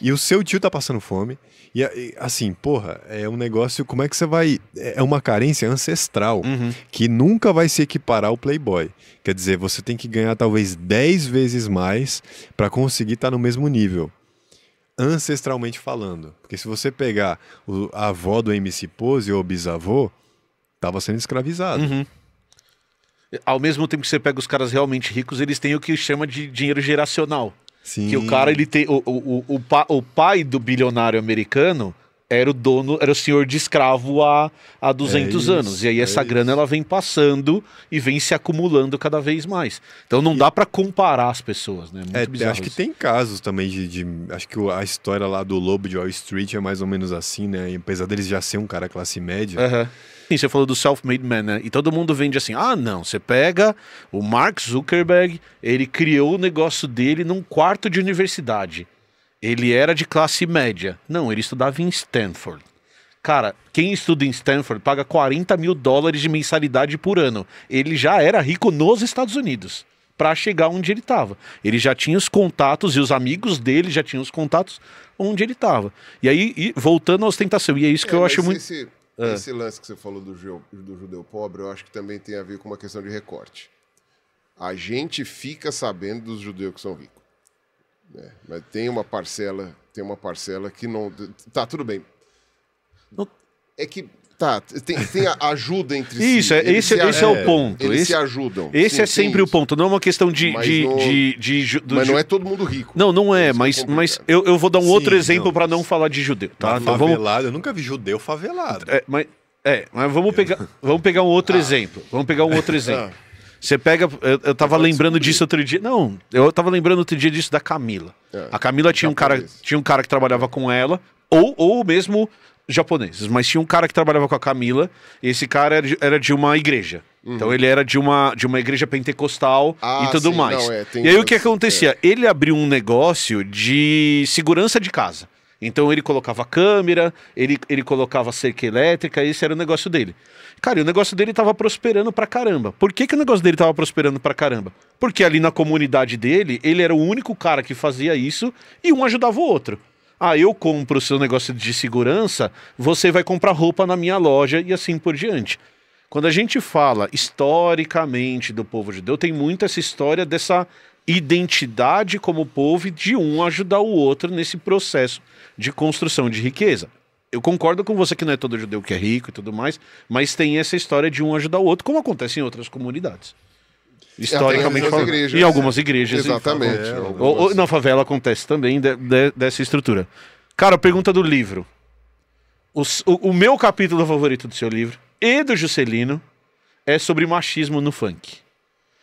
Speaker 3: E o seu tio tá passando fome. E, assim, porra, é um negócio. Como é que você vai. É, é uma carência ancestral uhum. que nunca vai se equiparar ao Playboy. Quer dizer, você tem que ganhar talvez 10 vezes mais para conseguir estar tá no mesmo nível. Ancestralmente falando. Porque se você pegar a avó do MC Pose ou o bisavô, estava sendo escravizado. Uhum. Ao mesmo
Speaker 2: tempo que você pega os caras realmente ricos, eles têm o que chama de dinheiro geracional. Sim. Que o cara, ele tem. O, o, o, o, o pai do bilionário americano era o dono, era o senhor de escravo há, há 200 é anos. Isso, e aí essa é grana isso. ela vem passando e vem se acumulando cada vez mais. Então não e... dá para comparar as pessoas, né? É muito é, acho isso.
Speaker 3: que tem casos também de, de, acho que a história lá do Lobo de Wall Street é mais ou menos assim, né? E apesar deles já ser um cara classe média. Uhum. Sim, você falou do self-made
Speaker 2: man, né? E todo mundo vende assim: ah, não, você pega o Mark Zuckerberg, ele criou o negócio dele num quarto de universidade ele era de classe média. Não, ele estudava em Stanford. Cara, quem estuda em Stanford paga 40 mil dólares de mensalidade por ano. Ele já era rico nos Estados Unidos para chegar onde ele estava. Ele já tinha os contatos e os amigos dele já tinham os contatos onde ele estava. E aí, e, voltando à ostentação, e é isso que é, eu acho muito. Esse,
Speaker 1: ah. esse, lance que você falou do, do judeu pobre, eu acho que também tem a ver com uma questão de recorte. A gente fica sabendo dos judeus que são ricos. É, mas tem uma parcela, tem uma parcela que não. Tá, tudo bem. Não... É que. Tá, tem, tem ajuda entre isso, si. É, esse, esse é, é, o ponto. Eles esse, se é é, ajudam.
Speaker 2: Esse sim, é sempre o ponto. Não é uma questão de. Mas, de, não, de, de, mas não é todo mundo rico. Não, não é. mas, mas eu, eu vou dar um sim, outro exemplo para não falar de judeu. Tá? Então, favelado, vamos... eu
Speaker 3: nunca vi judeu favelado.
Speaker 2: mas, é, mas vamos pegar, vamos pegar um outro ah. exemplo. Vamos pegar um outro exemplo. Ah. Você pega. Eu, eu tava eu lembrando descobrir. disso outro dia. Não, eu tava lembrando outro dia disso da Camila. É, a Camila tinha um, cara, tinha um cara que trabalhava com ela, ou, ou mesmo japoneses, mas tinha um cara que trabalhava com a Camila, e esse cara era de, era de uma igreja. Uhum. Então ele era de uma, de uma igreja pentecostal ah, e tudo sim, mais. Não, é, e aí o que é. acontecia? É. Ele abriu um negócio de segurança de casa. Então ele colocava câmera, ele, ele colocava cerca elétrica, esse era o negócio dele. Cara, e o negócio dele tava prosperando pra caramba. Por que, que o negócio dele tava prosperando pra caramba? Porque ali na comunidade dele, ele era o único cara que fazia isso e um ajudava o outro. Ah, eu compro o seu negócio de segurança, você vai comprar roupa na minha loja e assim por diante. Quando a gente fala historicamente do povo judeu, tem muito essa história dessa identidade como povo e de um ajudar o outro nesse processo de construção de riqueza. Eu concordo com você que não é todo judeu que é rico e tudo mais, mas tem essa história de um ajudar o outro, como acontece em outras comunidades é, historicamente falando. Igrejas, e algumas igrejas. Exatamente. Em... É, algumas... Ou, na favela acontece também de, de, dessa estrutura. Cara, pergunta do livro. o, o, meu capítulo favorito do seu livro e do Juscelino é sobre machismo no funk.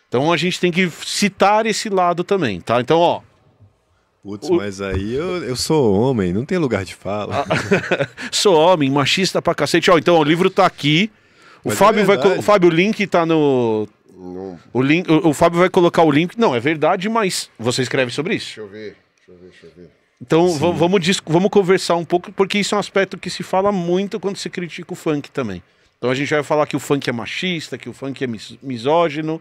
Speaker 2: Então a gente tem que citar esse lado também, tá? Então, ó, Putz, o... mas aí eu,
Speaker 3: eu sou homem, não tem
Speaker 2: lugar de fala. Ah, sou homem, machista pra cacete. Ó, então o livro tá aqui. O mas é Fábio, é vai, o
Speaker 3: Fábio, o link tá no.
Speaker 2: O, link, o, o Fábio vai colocar o link. Não, é verdade, mas você escreve sobre
Speaker 1: isso. Deixa eu ver, deixa eu ver, deixa
Speaker 2: eu ver. Então vamos, vamos conversar um pouco, porque isso é um aspecto que se fala muito quando se critica o funk também. Então a gente vai falar que o funk é machista, que o funk é mis misógino.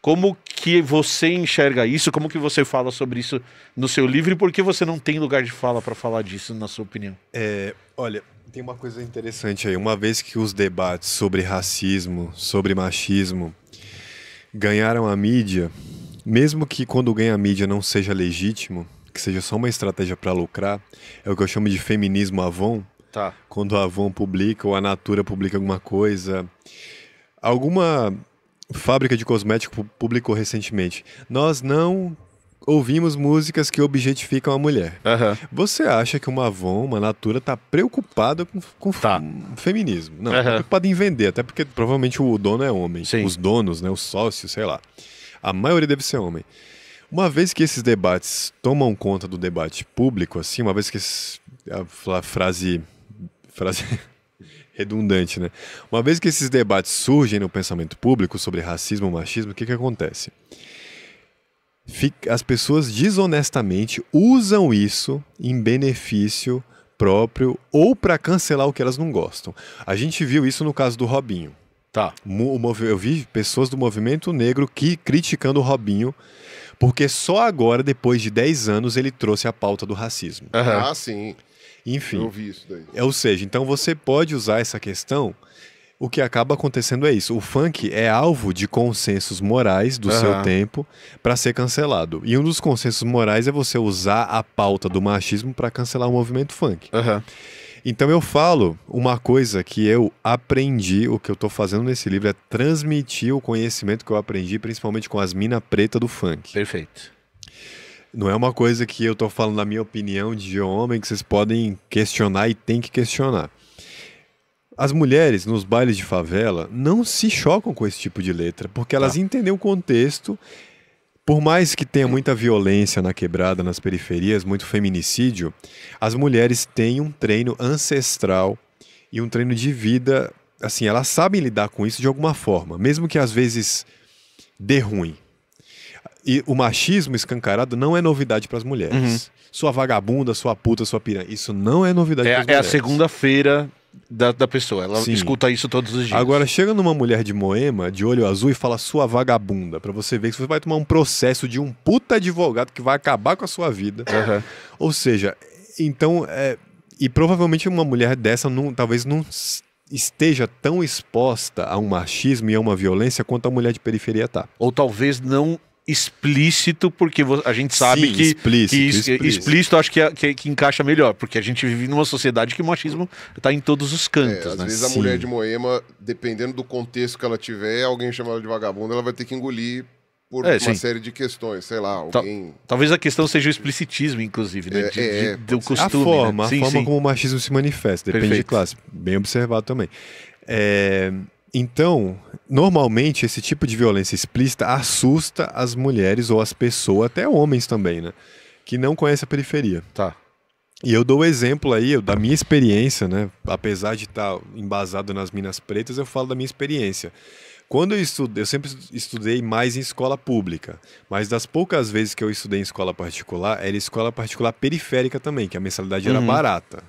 Speaker 2: Como que você enxerga isso? Como que você fala sobre isso no seu livro? E por que você não tem lugar de fala para falar disso, na sua opinião?
Speaker 3: É, olha, tem uma coisa interessante aí. Uma vez que os debates sobre racismo, sobre machismo ganharam a mídia, mesmo que quando ganha a mídia não seja legítimo, que seja só uma estratégia para lucrar, é o que eu chamo de feminismo Avon. Tá. Quando a Avon publica ou a Natura publica alguma coisa, alguma fábrica de cosmético publicou recentemente. Nós não ouvimos músicas que objetificam a mulher. Uhum. Você acha que uma Avon, uma Natura, tá preocupada com, com tá. feminismo? Não, uhum. tá preocupada em vender, até porque provavelmente o dono é homem. Sim. Os donos, né, os sócios, sei lá. A maioria deve ser homem. Uma vez que esses debates tomam conta do debate público, assim, uma vez que esse, a, a frase. frase redundante, né? Uma vez que esses debates surgem no pensamento público sobre racismo, machismo, o que, que acontece? Fica, as pessoas desonestamente usam isso em benefício próprio ou para cancelar o que elas não gostam. A gente viu isso no caso do Robinho. Tá. Eu vi pessoas do movimento negro que criticando o Robinho, porque só agora, depois de 10 anos, ele trouxe a pauta do racismo. Uhum. Ah, sim. Enfim. Eu isso daí. É, ou seja, então você pode usar essa questão. O que acaba acontecendo é isso. O funk é alvo de consensos morais do uhum. seu tempo para ser cancelado. E um dos consensos morais é você usar a pauta do machismo para cancelar o movimento funk. Uhum. Então eu falo uma coisa que eu aprendi, o que eu estou fazendo nesse livro é transmitir o conhecimento que eu aprendi, principalmente com as minas pretas do funk. Perfeito. Não é uma coisa que eu estou falando na minha opinião de homem que vocês podem questionar e tem que questionar. As mulheres nos bailes de favela não se chocam com esse tipo de letra, porque elas ah. entendem o contexto. Por mais que tenha muita violência na quebrada, nas periferias, muito feminicídio, as mulheres têm um treino ancestral e um treino de vida. Assim, elas sabem lidar com isso de alguma forma, mesmo que às vezes dê ruim. E o machismo escancarado não é novidade para as mulheres. Uhum. Sua vagabunda, sua puta, sua piranha. Isso não é novidade é, para as é mulheres. É a segunda-feira da, da pessoa.
Speaker 2: Ela Sim. escuta isso todos os dias. Agora,
Speaker 3: chega numa mulher de Moema, de olho azul, e fala sua vagabunda, para você ver que você vai tomar um processo de um puta advogado que vai acabar com a sua vida. Uhum. Ou seja, então. É, e provavelmente uma mulher dessa não, talvez não esteja tão exposta a um machismo e a uma violência quanto a mulher de periferia tá. Ou
Speaker 2: talvez não explícito, porque a gente sabe Sim, que, explícito, que, explícito. explícito acho que, é, que, é, que, encaixa melhor, porque a gente vive numa sociedade que o machismo está em todos os cantos. É, às né? vezes a Sim. mulher de
Speaker 1: Moema, dependendo do contexto que ela tiver, alguém chama ela de vagabunda, ela vai ter que engolir por é, uma sim. série de questões, sei lá, alguém...
Speaker 3: Talvez a questão seja o explicitismo, inclusive, né? É, de, é, é, de, do costume. A né? forma, né? sim, a forma sim. como o machismo se manifesta, depende Perfeito. de classe. Bem observado também. É... Então, normalmente esse tipo de violência explícita assusta as mulheres ou as pessoas, até homens também, né? Que não conhecem a periferia. Tá. E eu dou o exemplo aí da minha experiência, né? Apesar de estar tá embasado nas Minas Pretas, eu falo da minha experiência. Quando eu estudei, eu sempre estudei mais em escola pública, mas das poucas vezes que eu estudei em escola particular, era escola particular periférica também, que a mensalidade uhum. era barata.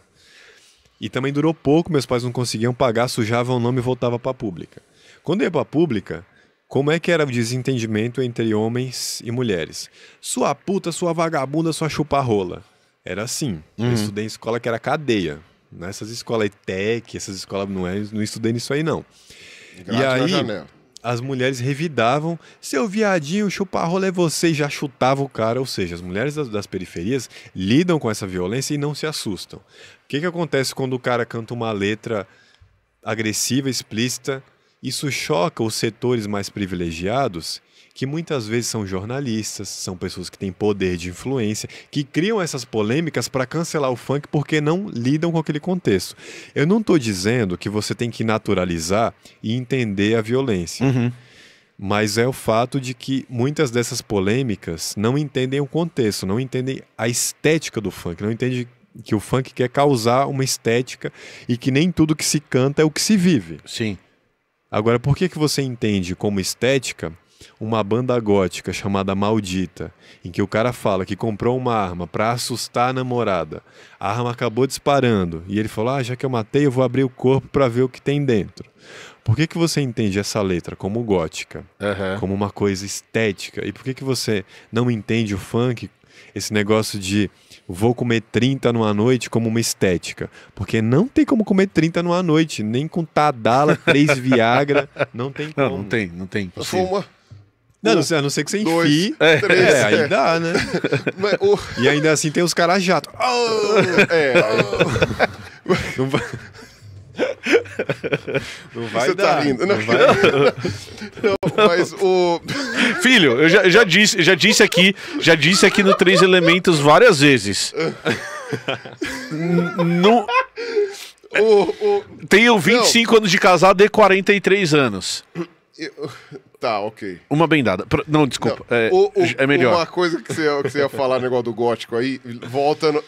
Speaker 3: E também durou pouco, meus pais não conseguiam pagar, sujavam o nome e voltava para a pública. Quando eu ia para a pública, como é que era o desentendimento entre homens e mulheres? Sua puta, sua vagabunda, sua chuparrola. Era assim. Uhum. Eu estudei em escola que era cadeia. Nessas escolas tech, essas escolas não, é, não estudei nisso aí não. e aí, as mulheres revidavam, seu viadinho, chuparrola é você, e já chutava o cara. Ou seja, as mulheres das, das, periferias lidam com essa violência e não se assustam que, que acontece quando o cara canta uma letra agressiva, explícita? Isso choca os setores mais privilegiados, que muitas vezes são jornalistas, são pessoas que têm poder de influência, que criam essas polêmicas para cancelar o funk porque não lidam com aquele contexto. Eu não estou dizendo que você tem que naturalizar e entender a violência. Uhum mas é o fato de que muitas dessas polêmicas não entendem o contexto, não entendem a estética do funk, não entendem que o funk quer causar uma estética e que nem tudo que se canta é o que se vive. Sim. Agora, por que, que você entende como estética uma banda gótica chamada Maldita, em que o cara fala que comprou uma arma para assustar a namorada. A arma acabou disparando e ele falou: "Ah, já que eu matei, eu vou abrir o corpo para ver o que tem dentro". Por que que você entende essa letra como gótica? Uhum. Como uma coisa estética? E por que que você não entende o funk, esse negócio de vou comer 30 numa noite como uma estética. Porque não tem como comer 30 numa noite, nem com Tadala, três Viagra, não tem como. Não, não tem, não tem. Fuma. Não, um, a não ser que você dois, enfie. Três, é, aí dá, né? Mas, E ainda assim tem os caras jatos. Oh, é. Oh. Não vai...
Speaker 1: Não vai Você tá dar. tá rindo. Não, não, né? vai... não mas o...
Speaker 2: Filho, eu já, já, disse, já disse aqui, já disse aqui no Três Elementos várias vezes. no... o, o... Tenho 25 não. anos de casado e 43 anos.
Speaker 1: Eu... Tá, ok.
Speaker 2: Uma bendada. Não, desculpa.
Speaker 1: Não, é, o, o, é, melhor. Uma coisa que você, ia, que você ia falar, negócio do gótico aí, volta no.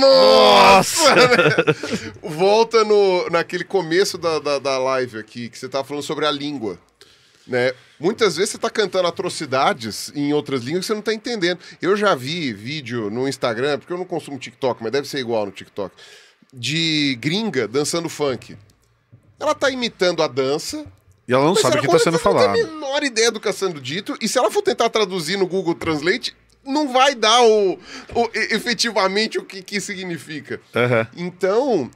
Speaker 1: Nossa! Né? volta no, naquele começo da, da, da, live aqui, que você tava tá falando sobre a língua. Né? Muitas vezes você tá cantando atrocidades em outras línguas que você não tá entendendo. Eu já vi vídeo no Instagram, porque eu não consumo TikTok, mas deve ser igual no TikTok, de gringa dançando funk. Ela tá imitando a dança e ela não Mas sabe o que está sendo falado. Ela não tem a menor ideia do que está sendo dito. E se ela for tentar traduzir no Google Translate, não vai dar o, o efetivamente o que, que significa. Uhum. Então, uh,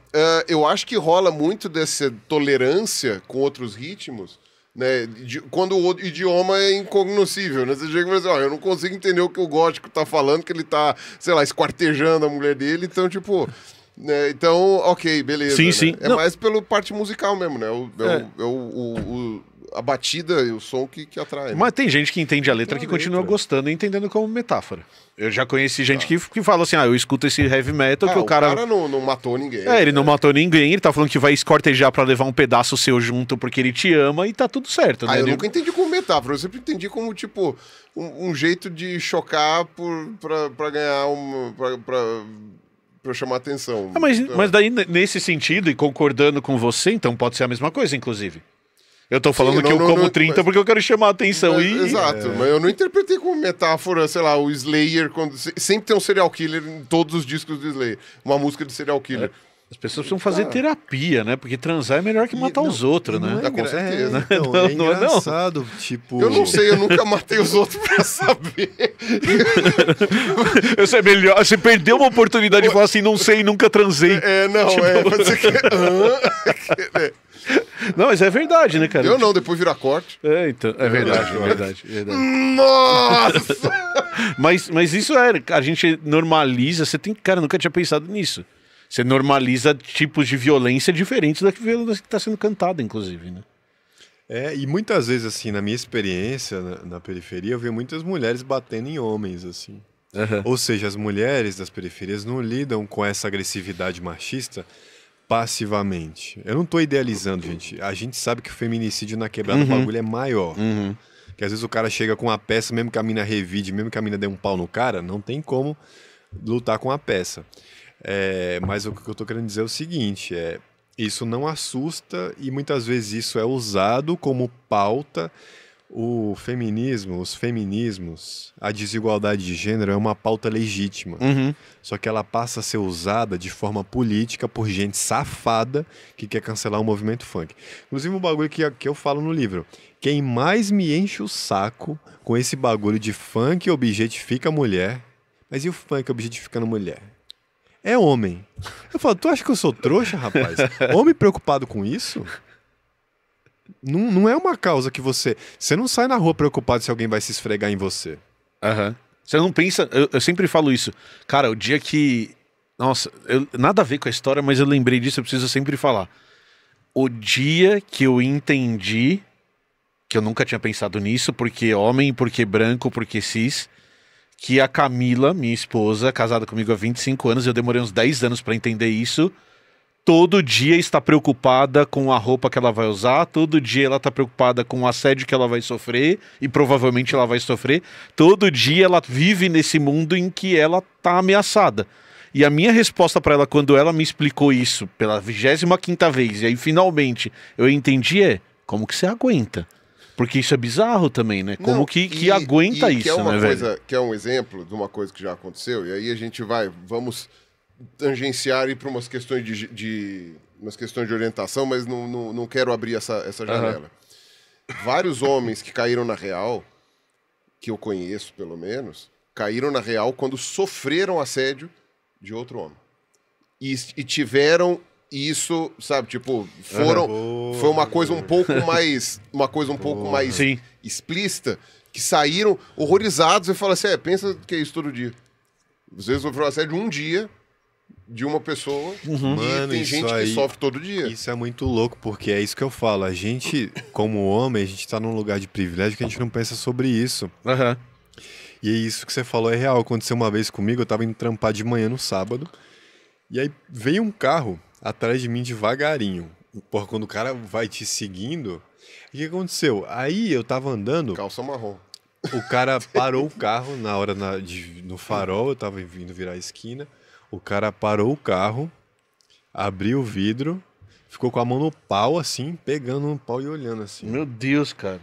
Speaker 1: eu acho que rola muito dessa tolerância com outros ritmos. Né, de, quando o idioma é incognoscível, né? Você chega e fala assim, ó, eu não consigo entender o que o gótico tá falando, que ele tá, sei lá, esquartejando a mulher dele, então, tipo, né, então, ok, beleza. Sim, né? sim. É Não. mais pela parte musical mesmo, né? O, é. o, o, o a batida e o som que, que atrai. Né? Mas
Speaker 2: tem gente que entende a letra que a continua letra. gostando e entendendo como metáfora. Eu já conheci gente ah. que, que fala assim: ah, eu escuto esse heavy metal ah, que o cara. O cara
Speaker 1: não, não matou ninguém.
Speaker 2: É, ele né? não matou ninguém, ele tá falando que vai escortejar para levar um pedaço seu junto porque ele te ama e tá tudo certo. Ah, né? Ah, eu ele... nunca
Speaker 1: entendi como metáfora, eu sempre entendi como, tipo, um, um jeito de chocar por, pra, pra ganhar uma. Pra, pra para chamar atenção. Ah, mas, então...
Speaker 2: mas daí, nesse sentido, e concordando com você, então pode ser a mesma coisa, inclusive. Eu tô falando Sim, não, que eu não, como não, 30 mas... porque eu
Speaker 1: quero chamar a atenção. e... Exato, é. mas eu não interpretei como metáfora, sei lá, o Slayer, quando sempre tem um serial killer em todos os discos do Slayer. Uma música de serial killer. É. As pessoas precisam fazer cara,
Speaker 2: terapia, né? Porque transar é melhor que matar não, os outros, né? É, tá com certeza. É, então, não, é, é engraçado, não. tipo... Eu não sei, eu nunca matei os
Speaker 4: outros pra saber.
Speaker 2: Isso é melhor. Você perdeu uma oportunidade de falar assim, não sei, nunca transei. É, não, tipo, é. Você Não, mas é verdade, né, cara? Eu não, depois vira corte. É, então, é verdade, é verdade, é verdade. Nossa! mas, mas isso é, a gente normaliza, você tem, cara, nunca tinha pensado nisso. Você normaliza tipos de violência diferentes da violência que está sendo
Speaker 3: cantada, inclusive, né? É, e muitas vezes, assim, na minha experiência na, na periferia, eu vi muitas mulheres batendo em homens, assim. Uhum. Ou seja, as mulheres das periferias não lidam com essa agressividade machista passivamente. Eu não estou idealizando, uhum. gente. A gente sabe que o feminicídio na quebrada uhum. bagulho é maior. Uhum. Que às vezes o cara chega com a peça, mesmo que a mina revide, mesmo que a mina dê um pau no cara, não tem como lutar com a peça. É, mas o que eu estou querendo dizer é o seguinte: é, isso não assusta e muitas vezes isso é usado como pauta. O feminismo, os feminismos, a desigualdade de gênero é uma pauta legítima. Uhum. Só que ela passa a ser usada de forma política por gente safada que quer cancelar o movimento funk. Inclusive, um bagulho que, que eu falo no livro. Quem mais me enche o saco com esse bagulho de funk objetifica a mulher. Mas e o funk objetificando mulher? é homem. Eu falo, tu acha que eu sou trouxa, rapaz? Homem preocupado com isso? Não, não é uma causa que você. Você não sai na rua preocupado se alguém vai se esfregar em você. Aham. Uhum. Você não pensa. Eu, eu, sempre falo isso. Cara, o dia que.
Speaker 2: Nossa, eu, nada a ver com a história, mas eu lembrei disso, eu preciso sempre falar. O dia que eu entendi que eu nunca tinha pensado nisso, porque homem, porque branco, porque cis que a Camila, minha esposa, casada comigo há 25 anos, eu demorei uns 10 anos para entender isso. Todo dia está preocupada com a roupa que ela vai usar, todo dia ela está preocupada com o assédio que ela vai sofrer, e provavelmente ela vai sofrer. Todo dia ela vive nesse mundo em que ela está ameaçada. E a minha resposta para ela, quando ela me explicou isso pela 25 quinta vez, e aí finalmente eu entendi, é como que você aguenta? Porque isso é bizarro também, né? Como Não, que, e, que aguenta isso, uma né, coisa, velho?
Speaker 1: Que é um exemplo de uma coisa que já aconteceu, e aí a gente vai, vamos tangenciar e para umas questões de, de, umas questões de orientação, mas não, não, não quero abrir essa, essa janela. Uhum. Vários homens que caíram na real, que eu conheço pelo menos, caíram na real quando sofreram assédio de outro homem. E, e tiveram e isso, sabe, tipo, foram. Uhum. Foi uma coisa um pouco mais. Uma coisa um pouco mais Sim. explícita, que saíram horrorizados e falaram assim: é, pensa que é isso todo dia. Às vezes sofreu um assédio um dia de uma pessoa uhum. Mano, tem gente aí, que sofre
Speaker 3: todo dia. Isso é muito louco, porque é isso que eu falo. A gente, como homem, a gente tá num lugar de privilégio que a gente não pensa sobre isso. Uhum. E é isso que você falou é real. Aconteceu uma vez comigo, eu tava indo trampar de manhã no sábado. E aí veio um carro atrás de mim devagarinho. Porra, quando o cara vai te seguindo. O que aconteceu? Aí eu tava andando. Calça marrom. O cara parou o carro na hora na, de, no farol, eu tava vindo virar a esquina. O cara parou o carro, abriu o vidro, ficou com a mão no pau, assim, pegando no pau e olhando assim. Meu Deus, cara.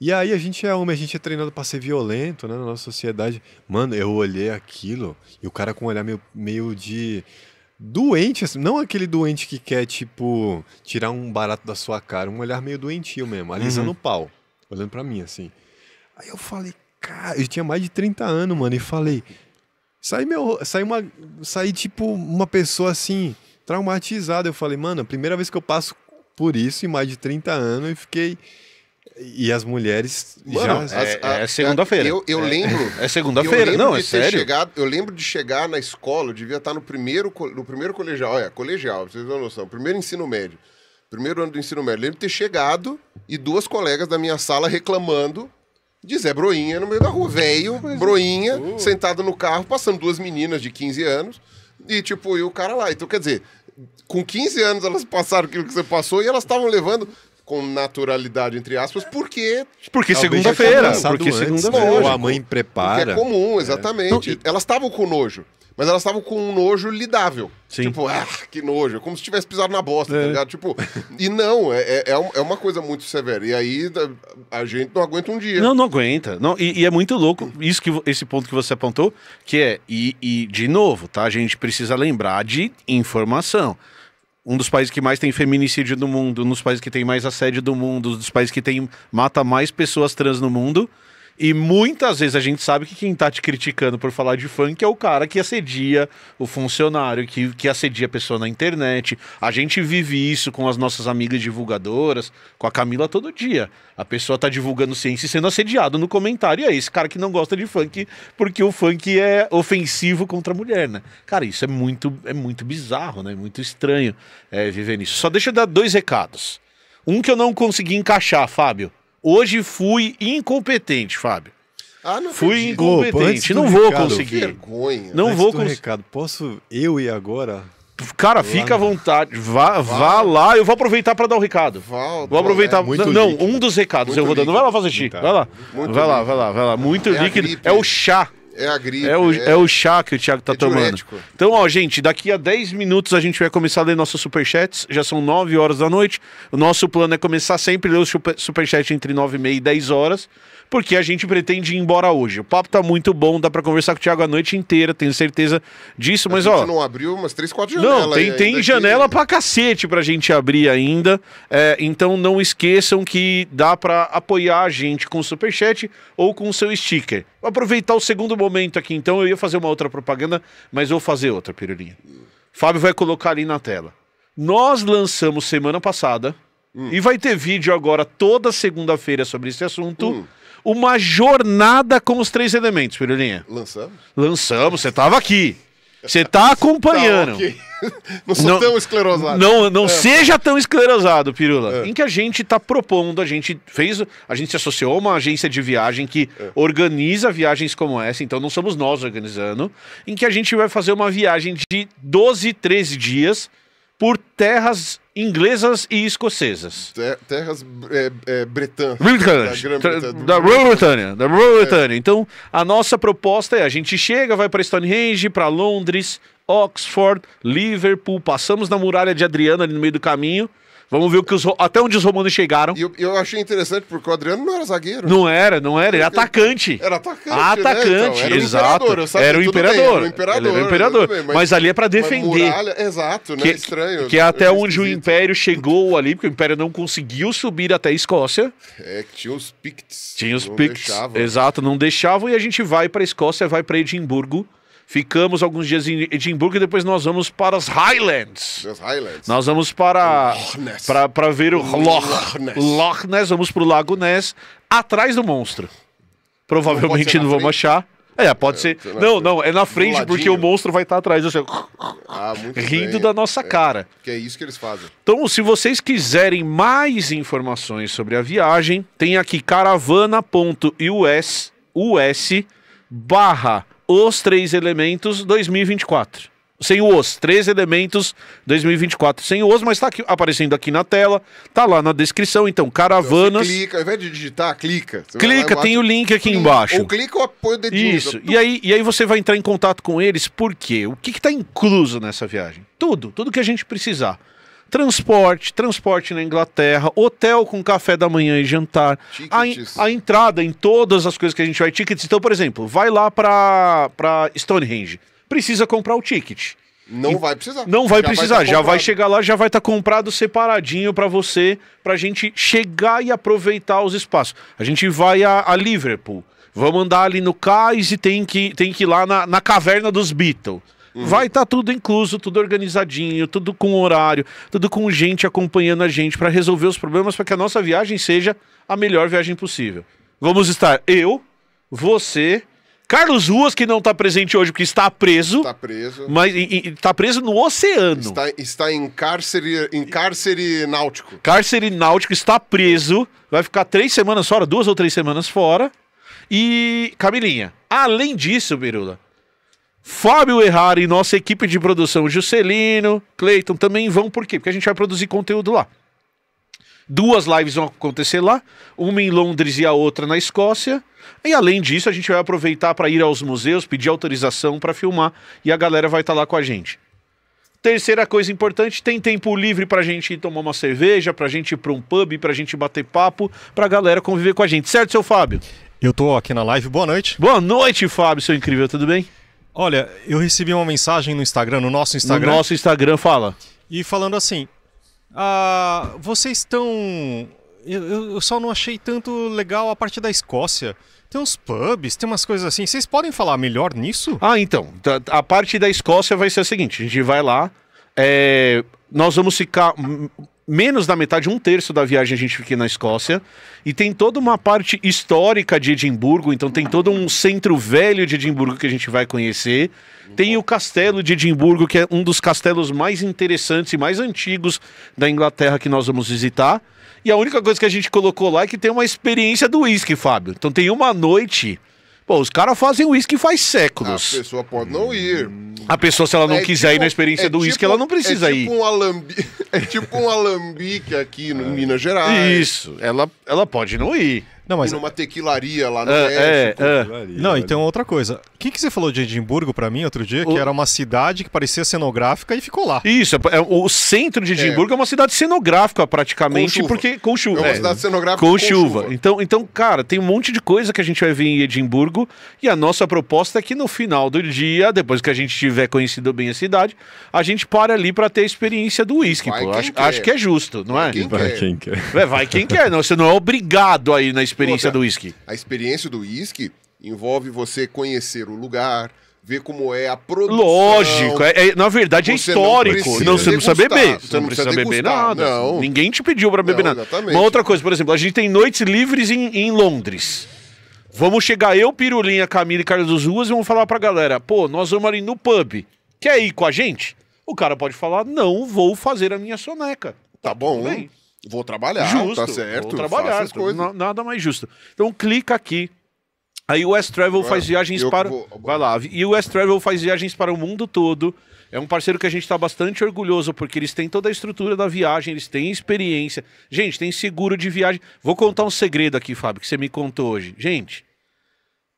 Speaker 3: E aí a gente é homem, a gente é treinado para ser violento, né, na nossa sociedade. Mano, eu olhei aquilo e o cara com um olhar meio, meio de doente, assim, não aquele doente que quer, tipo, tirar um barato da sua cara, um olhar meio doentio mesmo, alisando uhum. o pau, olhando para mim, assim. Aí eu falei, cara, eu tinha mais de 30 anos, mano, e falei, saí meu, saí uma, sai tipo uma pessoa assim, traumatizada. Eu falei, mano, é primeira vez que eu passo por isso em mais de 30 anos e fiquei e as mulheres Mano, já... É, as, é, é segunda-feira. Eu, eu é. lembro... É segunda-feira, não, é sério.
Speaker 1: Chegado, eu lembro de chegar na escola, eu devia estar no primeiro, no primeiro colegial. Olha, colegial, pra vocês terem uma noção. Primeiro ensino médio. Primeiro ano do ensino médio. Eu lembro de ter chegado e duas colegas da minha sala reclamando de Zé Broinha no meio da rua. Velho, é. Broinha, uh. sentado no carro, passando duas meninas de 15 anos. E, tipo, e o cara lá. Então, quer dizer, com 15 anos elas passaram aquilo que você passou e elas estavam levando com naturalidade, entre aspas, é. porque. Porque segunda-feira. porque segunda-feira. A mãe prepara. Porque é comum, é. exatamente. É. e... Elas estavam com nojo. Mas elas estavam com um nojo lidável. Sim. Tipo, ah, que nojo. Como se tivesse pisado na bosta, tá é. tá ligado? Tipo, e não, é, é, é, uma coisa muito severa. E aí a gente não aguenta um dia. Não,
Speaker 2: não aguenta. Não, e, e é muito louco isso que, esse ponto que você apontou, que é, e, e de novo, tá? A gente precisa lembrar de informação um dos países que mais tem feminicídio no mundo, um dos países que tem mais assédio do mundo, um dos países que tem mata mais pessoas trans no mundo. E muitas vezes a gente sabe que quem tá te criticando por falar de funk é o cara que assedia o funcionário, que, que assedia a pessoa na internet. A gente vive isso com as nossas amigas divulgadoras, com a Camila todo dia. A pessoa tá divulgando ciência e sendo assediado no comentário. E é esse cara que não gosta de funk porque o funk é ofensivo contra a mulher, né? Cara, isso é muito, é muito bizarro, né? Muito estranho é, viver nisso. Só deixa eu dar dois recados. Um que eu não consegui encaixar, Fábio. Hoje fui incompetente, Fábio.
Speaker 3: Ah, não fui incompetente, não vou recado, conseguir. Vergonha. Não antes vou conseguir. Recado,
Speaker 2: posso eu e agora? Cara, fica à vontade. Vá, vá, lá, eu vou aproveitar para dar o recado. vou é aproveitar. É não, um dos recados muito eu vou dando. Vai lá fazer xixi. Tá. Vai lá. Muito vai líquido. lá, vai lá, vai lá. Muito é líquido. É o chá. É a gripe. É o, é... é o chá que o Thiago tá é tomando. Então, ó, gente, daqui a 10 minutos a gente vai começar a ler nossos superchats. Já são 9 horas da noite. O nosso plano é começar sempre a ler o superchat entre 9 e meia e 10 horas porque a gente pretende ir embora hoje. O papo tá muito bom, dá para conversar com o Thiago a noite inteira, tenho certeza disso, é mas a gente ó.
Speaker 1: não abriu umas 3, 4 janelas. Não, tem, tem janela
Speaker 2: aqui. pra cacete pra gente abrir ainda. É, então não esqueçam que dá para apoiar a gente com o superchat ou com o seu sticker. Vou aproveitar o segundo momento aqui, então eu ia fazer uma outra propaganda, mas vou fazer outra, Pirulinha. Fábio vai colocar ali na tela. Nós lançamos semana passada hum. e vai ter vídeo agora toda segunda-feira sobre esse assunto. Hum uma jornada com os três elementos, Pirulinha. Lançamos? Lançamos, você estava aqui. Você está tá acompanhando. Tá, okay. Não sou não, tão esclerosado. Não, não é. seja tão esclerosado, Pirula. É. Em que a gente está propondo, a gente fez, a gente se associou a uma agência de viagem que é. organiza viagens como essa, então não somos nós organizando, em que a gente vai fazer uma viagem de 12, 13 dias por terras inglesas e escocesas.
Speaker 1: terras é, é, bretãs. Britânias. Da
Speaker 2: Grã-Bretanha. Da Grã-Bretanha. É. Então, a nossa proposta é: a gente chega, vai para Stonehenge, para Londres, Oxford, Liverpool, passamos na muralha de Adriana ali no meio do caminho Vamos ver o que os, até onde os romanos chegaram. E eu,
Speaker 1: eu, achei interessante, porque o Adriano não era zagueiro. Não era, não era, ele era
Speaker 2: atacante. Era atacante. Né? Atacante, né? então, era exato. era, o imperador. era o imperador. imperador. mas, ali é para defender. Muralha, exato, né? Que, Estranho. Que é né? até é onde o império chegou ali, porque o império não conseguiu subir até a Escócia.
Speaker 1: É, que tinha os Picts.
Speaker 2: Tinha os Picts. Exato, não deixavam. E a gente vai para Escócia, vai para Edimburgo. Ficamos alguns dias em Edimburgo e depois nós vamos para as Highlands. As Highlands. Nós vamos para para, para ver o Loch, Ness. Loch Ness. Vamos para o Lago Ness, atrás do monstro. Provavelmente não, não vamos achar. É, pode é, ser. Não, não, é na frente porque o monstro vai estar atrás, assim,
Speaker 1: ah, rindo bem. da nossa é, cara. Que é isso que eles fazem.
Speaker 2: Então, se vocês quiserem mais informações sobre a viagem, tem aqui caravana.us us barra os três elementos 2024. Sem o os, três elementos 2024. Sem o os, mas está aparecendo aqui na tela, tá lá na descrição. Então, caravanas. Então,
Speaker 1: clica, ao invés de digitar, clica. Você clica, lá, tem o link aqui clica. embaixo. Ou clica ou apoio o dedinho. Isso. E aí,
Speaker 2: e aí você vai entrar em contato com eles, por quê? O que está incluso nessa viagem? Tudo, tudo que a gente precisar transporte, transporte na Inglaterra, hotel com café da manhã e jantar, a, a, entrada em todas as coisas que a gente vai, tickets. Então, por exemplo, vai lá para Stonehenge, precisa comprar o ticket. Não e vai
Speaker 1: precisar. Não vai já precisar, vai tá já vai
Speaker 2: chegar lá, já vai estar tá comprado separadinho para você, para a gente chegar e aproveitar os espaços. A gente vai a, a Liverpool, vamos andar ali no cais e tem que, tem que ir lá na, na caverna dos Beatles. Uhum. Vai estar tá tudo incluso, tudo organizadinho, tudo com horário, tudo com gente acompanhando a gente para resolver os problemas para que a nossa viagem seja a melhor viagem possível. Vamos estar eu, você, Carlos Ruas, que não está presente hoje porque está preso. Está preso. Mas está preso no oceano. Está, está, em, cárcere, em cárcere náutico. Cárcere náutico, está preso. Vai ficar três semanas fora, duas ou três semanas fora. E, Camilinha, além disso, Berula. Fábio Errari, nossa equipe de produção, Juscelino, Cleiton, também vão, por quê? Porque a gente vai produzir conteúdo lá. Duas lives vão acontecer lá, uma em Londres e a outra na Escócia. E além disso, a gente vai aproveitar para ir aos museus, pedir autorização para filmar e a galera vai estar tá lá com a gente. Terceira coisa importante, tem tempo livre para a gente ir tomar uma cerveja, para a gente ir para um pub, para a gente bater papo, para a galera conviver com a gente. Certo, seu Fábio?
Speaker 5: Eu tô aqui na live. Boa noite. Boa noite, Fábio, seu incrível, tudo bem? Olha, eu recebi uma mensagem no Instagram, no nosso Instagram. No nosso Instagram fala. E falando assim: ah, vocês estão. Eu, eu só não achei tanto legal a parte da Escócia. Tem uns
Speaker 2: pubs, tem umas coisas assim. Vocês podem falar melhor nisso? Ah, então. A parte da Escócia vai ser a seguinte: a gente vai lá, é, nós vamos ficar menos da metade, um terço da viagem a gente fica na Escócia. E tem toda uma parte histórica de Edimburgo, então tem todo um centro velho de Edimburgo que a gente vai conhecer. Tem o castelo de Edimburgo, que é um dos castelos mais interessantes e mais antigos da Inglaterra que nós vamos visitar. E a única coisa que a gente colocou lá é que tem uma experiência do uísque, Fábio. Então tem uma noite Pô, os caras fazem uísque faz séculos. A
Speaker 1: pessoa pode não ir.
Speaker 2: A pessoa, se ela não é quiser tipo, ir na tipo- experiência é do uísque, tipo, ela não precisa é tipo ir.
Speaker 1: Um alambi... é tipo um alambique aqui no, em Minas Gerais. Isso, ela, ela pode não ir. Não, mas... E numa tequilaria lá no ah, México. É, é. Não, então
Speaker 5: outra coisa. O que, que você falou de Edimburgo para mim outro dia? O... Que era uma cidade que parecia
Speaker 2: cenográfica e ficou lá. Isso, é, é o centro de é. Edimburgo é. é uma cidade cenográfica praticamente, com porque com chuva. É uma cidade cenográfica com, com chuva. chuva. Então, então, cara, tem um monte de coisa que a gente vai ver em Edimburgo e a nossa proposta é que no final do dia, depois que a gente tiver conhecido bem a cidade, a gente para ali para ter a experiência do uísque. Acho, acho que é justo, não é? Quem vai quem quer.
Speaker 1: vai quem quer.
Speaker 2: Não, você não é obrigado aí na experiência experiência do whisky
Speaker 1: A experiência do uísque envolve você conhecer o lugar, ver como é a produção. Lógico, é, é na verdade é histórico. Não, não você não precisa beber. Você, não, não precisa, beber nada. Não.
Speaker 2: Ninguém te pediu para beber nada. Exatamente. Uma outra coisa, por exemplo, a gente tem noites livres em, em Londres. Vamos chegar eu, Pirulinha, Camila e Carlos Ruas e vamos falar pra galera: pô, nós vamos ali no pub. Quer ir com a gente? O cara pode falar: não vou fazer a minha soneca. Tá, tá bom, hein? Vou
Speaker 1: trabalhar, tá justo, tá certo. Vou trabalhar, as então, coisas.
Speaker 2: nada mais justo. Então clica aqui. Aí o West Travel faz viagens para. Vou... Vai lá. E o West Travel faz viagens para o mundo todo. É um parceiro que a gente está bastante orgulhoso, porque eles têm toda a estrutura da viagem, eles têm experiência. Gente, tem seguro de viagem. Vou contar um segredo aqui, Fábio, que você me contou hoje. Gente,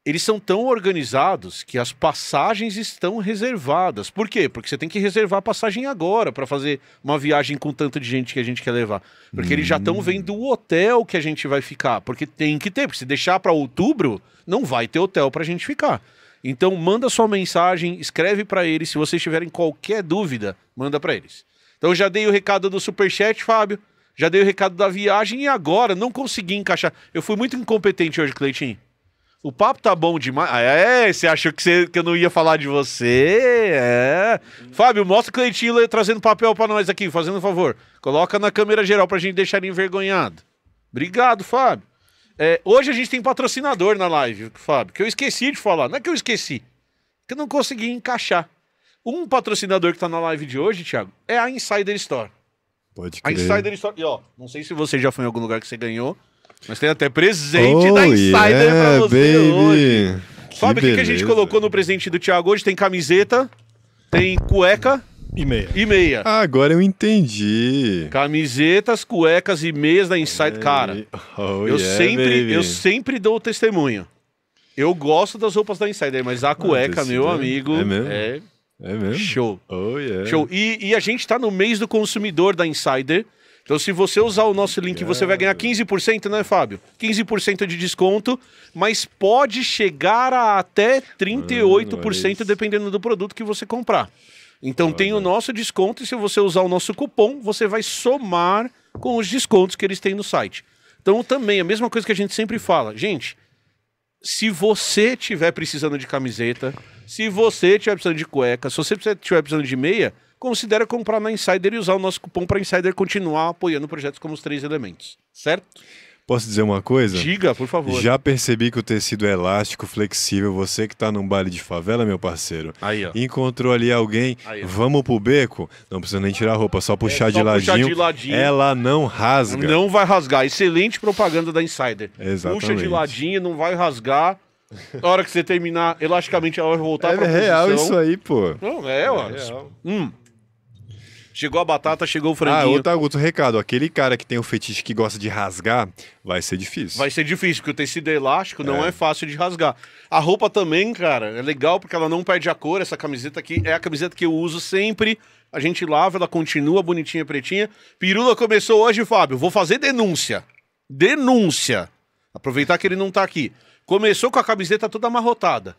Speaker 2: eles são tão organizados que as passagens estão reservadas. Por quê? Porque você tem que reservar a passagem agora para fazer uma viagem com tanto de gente que a gente quer levar. Porque hum. eles já estão hum. vendo o hotel que a gente vai ficar. Porque tem que ter, porque se deixar para outubro, não vai ter hotel para a gente ficar. Então manda sua mensagem, escreve para eles. Se vocês tiverem qualquer dúvida, manda para eles. Então já dei o recado do superchat, Fábio. Já dei o recado da viagem e agora não consegui encaixar. Eu fui muito incompetente hoje, Cleitinho. O papo tá bom demais. Ah, é, você achou que, você, que eu não ia falar de você? É. Fábio, mostra o Cleitila trazendo papel para nós aqui, fazendo um favor. Coloca na câmera geral pra gente deixar ele envergonhado. Obrigado, Fábio. É, hoje a gente tem patrocinador na live, Fábio, que eu esqueci de falar. Não é que eu esqueci, que eu não consegui encaixar. Um patrocinador que tá na live de hoje, Thiago, é a Insider Store. Pode crer. A Insider Store, e ó, não sei se você já foi em algum lugar que você ganhou, mas tem até presente oh, da Insider yeah, pra você baby.
Speaker 3: hoje. Que Fábio, o que, que, a gente colocou
Speaker 2: no presente do Thiago hoje? Tem camiseta, tem cueca.
Speaker 3: E meia. E meia. Agora eu entendi.
Speaker 2: Camisetas, cuecas e meias da Insider. Cara, oh, eu, yeah, sempre, eu sempre dou testemunho. Eu gosto das roupas da Insider, mas a ah, cueca, meu amigo, é, mesmo? é, é mesmo? show. Oh, yeah. show. E, e a gente tá no mês do consumidor da Insider. Então, se você usar o nosso link, você vai ganhar 15%, né, Fábio? 15% de desconto, mas pode chegar a até 38%, ah, é dependendo do produto que você comprar. Então, ah, tem o é. nosso desconto, e se você usar o nosso cupom, você vai somar com os descontos que eles têm no site. Então, também, a mesma coisa que a gente sempre fala, gente. Se você tiver precisando de camiseta, se você tiver precisando de cueca, se você estiver precisando de meia, considera comprar na Insider e usar o nosso cupom para Insider continuar apoiando projetos como os Três Elementos, certo?
Speaker 3: Posso dizer uma coisa? Diga, por favor. Já percebi que o tecido é elástico, flexível. Você que tá num baile de favela, meu parceiro. Aí, ó. Encontrou ali alguém, Aí, vamos pro beco? Não precisa nem tirar a roupa, só puxar, é, só de, puxar de ladinho. Ela não rasga. Não
Speaker 2: vai rasgar. Excelente propaganda da Insider. Exatamente. Puxa de ladinho, não vai rasgar. Na hora que você terminar, elasticamente ela vai voltar é pra real isso aí, pô. Não, é, é ó. Hum. Chegou a batata, chegou o ah, franguinho. Ah, outra,
Speaker 3: outro recado. Aquele cara que tem o fetiche que gosta de rasgar, vai ser difícil. Vai
Speaker 2: ser difícil, porque o tecido elástico não é. é fácil de rasgar. A roupa também, cara, é legal porque ela não perde a cor. Essa camiseta aqui é a camiseta que eu uso sempre. A gente lava, ela continua bonitinha, pretinha. Pirula começou hoje, Fábio. Vou fazer denúncia. Denúncia. Aproveitar que ele não tá aqui. Começou com a camiseta toda amarrotada.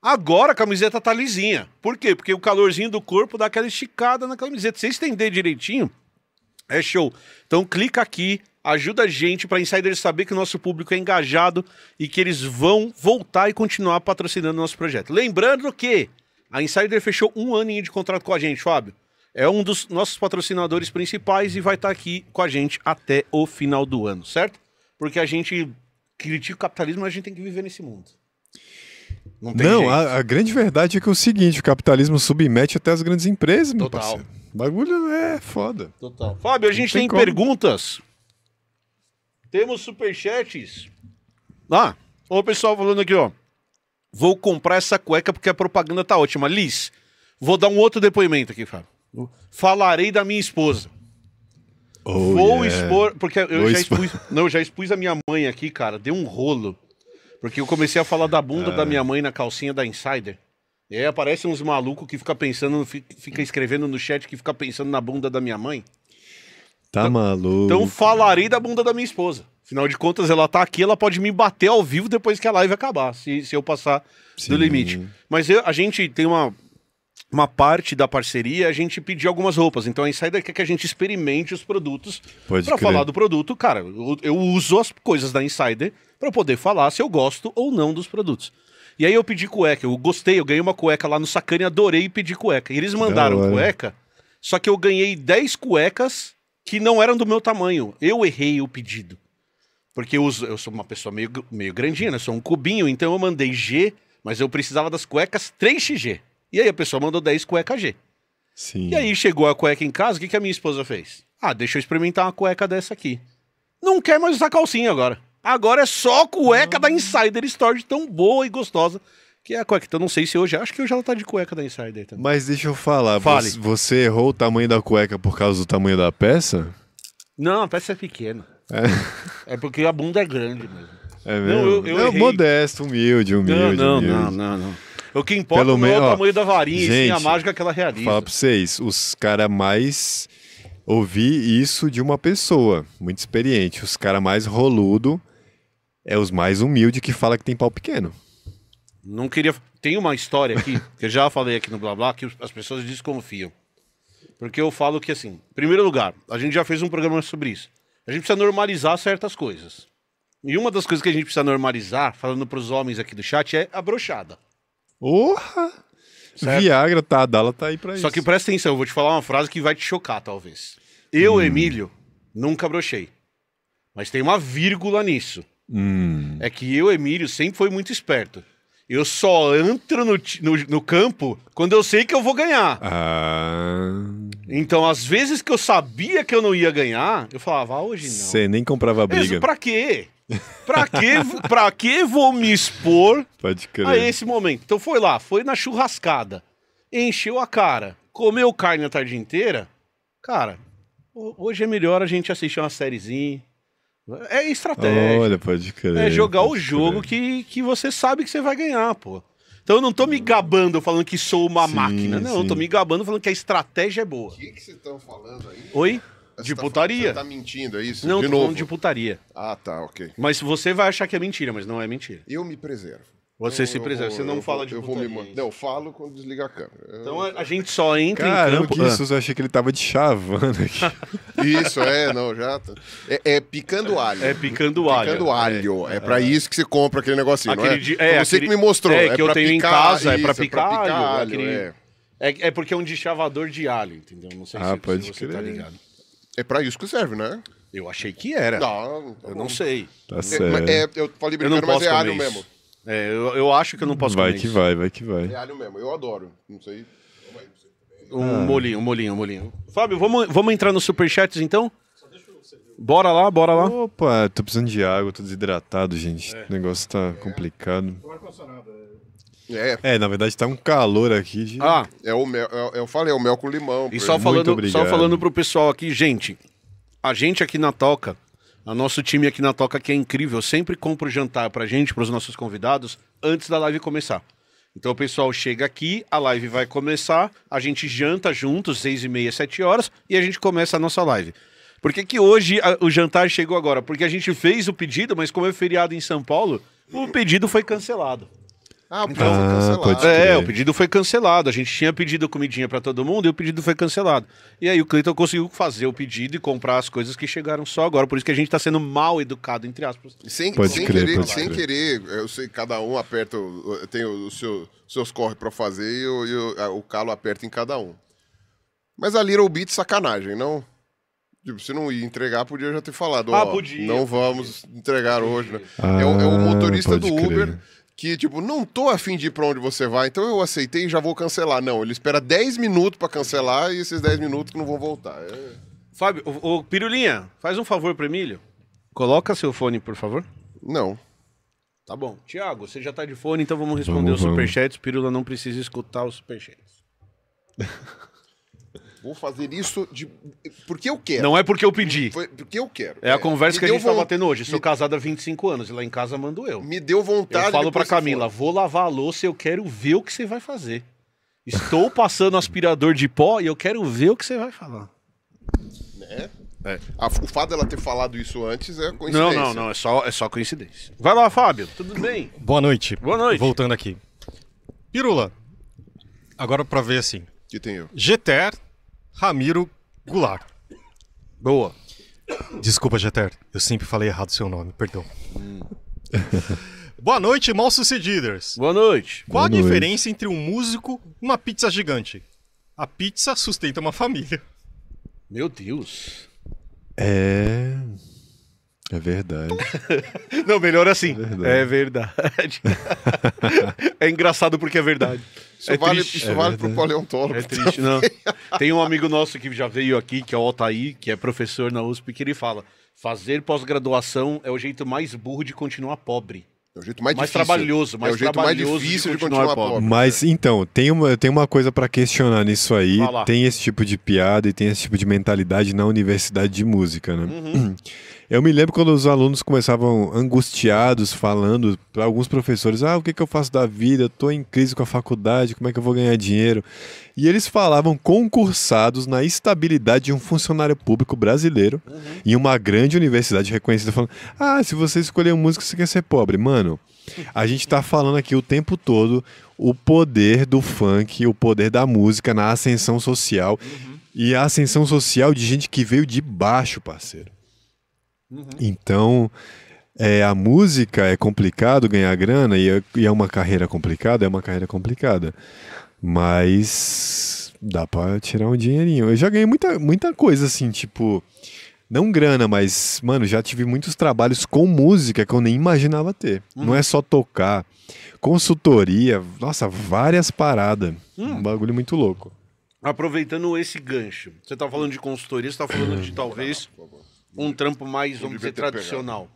Speaker 2: Agora a camiseta tá lisinha. Por quê? Porque o calorzinho do corpo dá aquela esticada na camiseta. Se estender direitinho, é show. Então clica aqui, ajuda a gente para Insider saber que o nosso público é engajado e que eles vão voltar e continuar patrocinando o nosso projeto. Lembrando que a Insider fechou um aninho de contrato com a gente, Fábio. É um dos nossos patrocinadores principais e vai estar tá aqui com a gente até o final do ano, certo? Porque a gente critica o capitalismo, mas a gente tem que viver nesse mundo. Não, não a,
Speaker 3: a, grande verdade é que é o seguinte: o capitalismo submete até as grandes empresas, meu Total. parceiro. O bagulho é foda.
Speaker 2: Total. Fábio, a gente tem, tem,
Speaker 3: perguntas.
Speaker 2: Temos superchats. Ah, o pessoal falando aqui, ó. Vou comprar essa cueca porque a propaganda tá ótima. Liz, vou dar um outro depoimento aqui, Fábio. Falarei da minha esposa.
Speaker 4: Oh, Vou yeah. expor. Porque eu Vou já expor. expus.
Speaker 2: Não, eu já expus a minha mãe aqui, cara. Deu um rolo. Porque eu comecei a falar da bunda da ah. minha mãe na calcinha da Insider. E aí aparece uns malucos que fica pensando, fica escrevendo no chat que fica pensando na bunda da minha mãe.
Speaker 3: Tá então, maluco. Então
Speaker 2: falarei da bunda da minha esposa. Afinal de contas, ela tá aqui, ela pode me bater ao vivo depois que a live acabar, se, se eu passar Sim. do limite. Mas eu, a gente tem uma, uma parte da parceria, a gente pedir algumas roupas. Então a Insider quer que a gente experimente os produtos. Para falar do produto, cara, eu, eu uso as coisas da Insider para poder falar se eu gosto ou não dos produtos. E aí eu pedi cueca, eu gostei, eu ganhei uma cueca lá no Sacane, adorei e pedi cueca. E eles mandaram não, cueca, só que eu ganhei 10 cuecas que não eram do meu tamanho. Eu errei o pedido. Porque eu, uso, eu sou uma pessoa meio, meio grandinha, né? Eu sou um cubinho, então eu mandei G, mas eu precisava das cuecas 3xg. E aí a pessoa mandou 10 cueca G. Sim. E aí chegou a cueca em casa, o que, que a minha esposa fez? Ah, deixa eu experimentar uma cueca dessa aqui. Não quer mais usar calcinha agora. Agora é só cueca ah. da Insider Store, tão boa e gostosa que é a cueca. Então não sei se hoje, acho que hoje ela tá de cueca da Insider também.
Speaker 3: Mas deixa eu falar, Fale. Você, errou o tamanho da cueca por causa do tamanho da peça?
Speaker 2: Não, a peça é pequena.
Speaker 3: É,
Speaker 2: é porque a bunda é grande mesmo.
Speaker 3: É mesmo? Não, eu, eu não, modesto, humilde, humilde. Não, não, humilde. não, não. não. O que importa Pelo é o tamanho da varinha gente, e sim a mágica que ela realiza. Fala pra vocês, os caras mais. Ouvi isso de uma pessoa muito experiente. Os caras mais roludo é os mais humilde que fala que tem pau pequeno.
Speaker 2: Não queria. Tem uma história aqui, que eu já falei aqui no Blá Blá, que as pessoas desconfiam. Porque eu falo que, assim, em primeiro lugar, a gente já fez um programa sobre isso. A gente precisa normalizar certas coisas. E uma das coisas que a gente precisa normalizar, falando para os homens aqui do chat, é a brochada. Porra!
Speaker 3: Viagra, tá, a Dala tá aí pra isso. Só que
Speaker 2: presta atenção, eu vou te falar uma frase que vai te chocar, talvez. Eu, hum. Emílio, nunca brochei. Mas tem uma vírgula nisso.
Speaker 3: Hum.
Speaker 2: É que eu, Emílio, sempre foi muito esperto. Eu só entro no, no, no, campo quando eu sei que eu vou ganhar. Ah. Então, às vezes que eu sabia que eu não ia ganhar, eu falava, ah, hoje
Speaker 3: não. Você nem comprava briga. Mas pra
Speaker 2: quê? Pra que, pra que vou me expor a esse momento? Então foi lá, foi na churrascada, encheu a cara, comeu carne a tarde inteira. Cara, hoje é melhor a gente assistir uma sériezinha. É
Speaker 3: estratégia. Olha, pode crer. É jogar o jogo
Speaker 2: que, que você sabe que você vai ganhar, pô. Então eu não tô me gabando falando que sou uma sim, máquina. Não, sim. eu tô me gabando falando que a estratégia é boa. O
Speaker 1: que vocês estão falando aí? Oi?
Speaker 2: de tá, putaria. Você tá
Speaker 1: mentindo, é isso? Não, de tô novo. de
Speaker 2: putaria. Ah, tá, ok. Mas você vai achar que é mentira, mas não é mentira.
Speaker 1: Eu me preservo. Você eu, se preserva, você não fala de eu putaria. Vou me... Não, eu falo quando desliga a câmera. Então eu... a, gente só entra
Speaker 3: Caramba, em campo... que isso, eu achei que ele tava de chavando aqui.
Speaker 1: isso, é, não, já... Tá... É, é, picando é, alho. É picando alho. Picando é. alho. É, é pra isso que você compra aquele negocinho, aquele não é? é você aquele... que me mostrou. É, é que eu tenho em casa, isso, é pra picar, pra picar alho. alho
Speaker 2: aquele... é. porque é um deschavador de alho, entendeu? Não sei ah, se, pode se você tá crer. tá ligado. É para isso que serve, né? Eu achei que era. Não, tá eu não sei.
Speaker 3: Tá é, certo. É, é,
Speaker 1: eu falei eu mas é alho isso. mesmo. É, eu, eu, acho
Speaker 2: que eu não posso vai comer Vai que isso. vai, vai que vai.
Speaker 3: É
Speaker 1: alho mesmo, eu adoro. Não sei. Um
Speaker 3: ah.
Speaker 2: molinho, um molinho, um molinho.
Speaker 3: Fábio, vamos, vamos entrar nos superchats então? Bora lá, bora lá. Opa, tô precisando de água, tô desidratado, gente. É. O negócio tá complicado. Não
Speaker 1: ar-condicionado, é. É.
Speaker 3: é, na verdade tá um calor aqui de... Ah,
Speaker 1: é o mel, é, eu falei, é o mel com limão. E só falando, só
Speaker 3: falando pro pessoal aqui, gente, a
Speaker 2: gente aqui na Toca, a nosso time aqui na Toca que é incrível, sempre compra o jantar pra gente, pros nossos convidados, antes da live começar. Então o pessoal chega aqui, a live vai começar, a gente janta juntos, seis e meia, sete horas, e a gente começa a nossa live. Por que, que hoje a, o jantar chegou agora? Porque a gente fez o pedido, mas como é feriado em São Paulo, o pedido foi cancelado. Ah, o ah, pedido foi cancelado. É, é, o pedido foi cancelado. A gente tinha pedido comidinha para todo mundo e o pedido foi cancelado. E aí o Cleiton conseguiu fazer o pedido e comprar as coisas que chegaram só agora. Por isso que a gente tá sendo mal educado, entre aspas.
Speaker 1: Sem, pode sem crer, querer, sem crer. querer. Eu sei que cada um aperta, tem o seu, seus corre para fazer e, o, e o, o calo aperta em cada um. Mas a Little Beat, sacanagem, não? Tipo, se não ia entregar, podia já ter falado. Ah, ó, podia, não podia. vamos entregar podia. hoje, né? Ah, é, o, é, o, motorista do Uber que, tipo, não tô afim de ir pra onde você vai, então eu aceitei e já vou cancelar. Não, ele espera 10 minutos para cancelar e esses 10 minutos que não vão voltar. É...
Speaker 2: Fábio, ô, Pirulinha, faz um favor pro Emílio. Coloca seu fone, por favor. Não. Tá bom. Tiago, você já tá de fone, então vamos responder vamos, os superchats. Pirula não precisa escutar os superchats.
Speaker 1: Vou fazer isso de... porque eu quero. Não é porque eu pedi. Foi porque eu quero. É, a é, conversa me que a gente tá vo...
Speaker 2: tendo hoje hoje. Sou me... casado há 25 anos e lá em casa mando eu. Me deu vontade. Eu falo pra Camila, vou lavar a louça eu quero ver o que você vai fazer. Estou passando aspirador de pó e eu quero ver o que você vai
Speaker 1: falar. Né? É. A, o fato dela ter falado isso antes é coincidência. Não, não, não.
Speaker 2: É só, é só coincidência. Vai lá, Fábio. Tudo bem? Boa noite. Boa
Speaker 1: noite.
Speaker 5: Voltando aqui. Pirula. Agora pra ver assim. Que tem eu. GTR Ramiro Goulart. Boa. Desculpa, Jeter. Eu sempre falei errado seu nome, perdão. Hum. Boa noite, mal sucedidas.
Speaker 2: Boa noite. Qual Boa a noite. diferença
Speaker 5: entre um músico e uma pizza gigante? A pizza sustenta uma família. Meu Deus.
Speaker 3: É. É verdade.
Speaker 2: Não, melhor assim. É verdade. É, verdade. é engraçado porque é verdade. Isso é vale, triste. Isso é vale verdade. pro paleontólogo. É triste, não. Tem um amigo nosso que já veio aqui, que é o Otaí, que é professor na USP, que ele fala: fazer pós-graduação é o jeito mais burro de continuar pobre. É o jeito mais, mais trabalhoso, é mais é o jeito mais difícil de continuar, de
Speaker 1: continuar pobre. pobre.
Speaker 3: Mas é. então, tem uma, tem uma coisa para questionar nisso aí. Tem esse tipo de piada e tem esse tipo de mentalidade na universidade de música, né? Uhum. Eu me lembro quando os alunos começavam angustiados, falando para alguns professores: ah, o que, que eu faço da vida? Eu estou em crise com a faculdade, como é que eu vou ganhar dinheiro? E eles falavam concursados na estabilidade de um funcionário público brasileiro uhum. em uma grande universidade reconhecida, falando: ah, se você escolher um músico, você quer ser pobre. Mano, a gente está falando aqui o tempo todo o poder do funk, o poder da música na ascensão social. Uhum. E a ascensão social de gente que veio de baixo, parceiro. Uhum. Então, é, a música é complicado ganhar grana e é, e é, uma carreira complicada, é uma carreira complicada. Mas dá pra tirar um dinheirinho. Eu já ganhei muita, muita coisa assim, tipo. Não grana, mas, mano, já tive muitos trabalhos com música que eu nem imaginava ter. Uhum. Não é só tocar. Consultoria, nossa, várias paradas. Uhum. Um bagulho muito louco.
Speaker 2: Aproveitando esse gancho, você tá falando de consultoria, você tá falando de hum. talvez. Não, um trampo mais, vamos dizer, tradicional.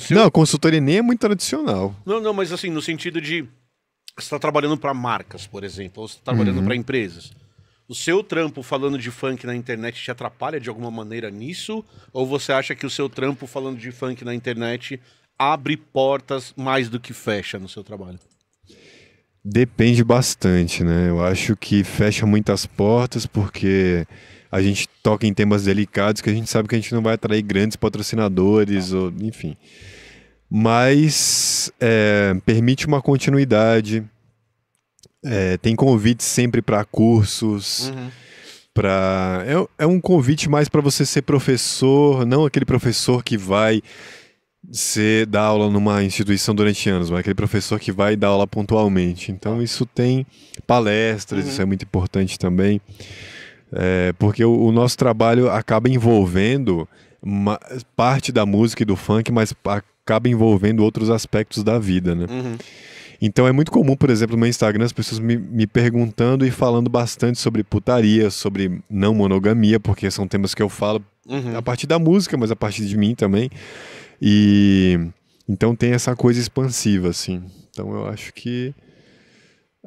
Speaker 2: Seu... Não,
Speaker 3: consultoria nem é muito tradicional.
Speaker 2: Não, não, mas assim, no sentido de você está trabalhando para marcas, por exemplo, ou você está trabalhando uhum. para empresas. O seu trampo falando de funk na internet te atrapalha de alguma maneira nisso? Ou você acha que o seu trampo falando de funk na internet abre portas mais do que fecha no seu trabalho?
Speaker 3: Depende bastante, né? Eu acho que fecha muitas portas porque a gente toca em temas delicados que a gente sabe que a gente não vai atrair grandes patrocinadores, tá. ou, enfim. Mas é, permite uma continuidade. É, tem convites sempre para cursos. Uhum. Pra... É, é um convite mais para você ser professor, não aquele professor que vai ser dar aula numa instituição durante anos, mas aquele professor que vai dar aula pontualmente. Então tá. isso tem palestras, uhum. isso é muito importante também. É, porque o, o, nosso trabalho acaba envolvendo uma, parte da música e do funk, mas acaba envolvendo outros aspectos da vida, né? Uhum. Então é muito comum, por exemplo, no meu Instagram, as pessoas me, me, perguntando e falando bastante sobre putaria, sobre não monogamia, porque são temas que eu falo uhum. a partir da música, mas a partir de mim também. E então tem essa coisa expansiva, assim. Então eu acho que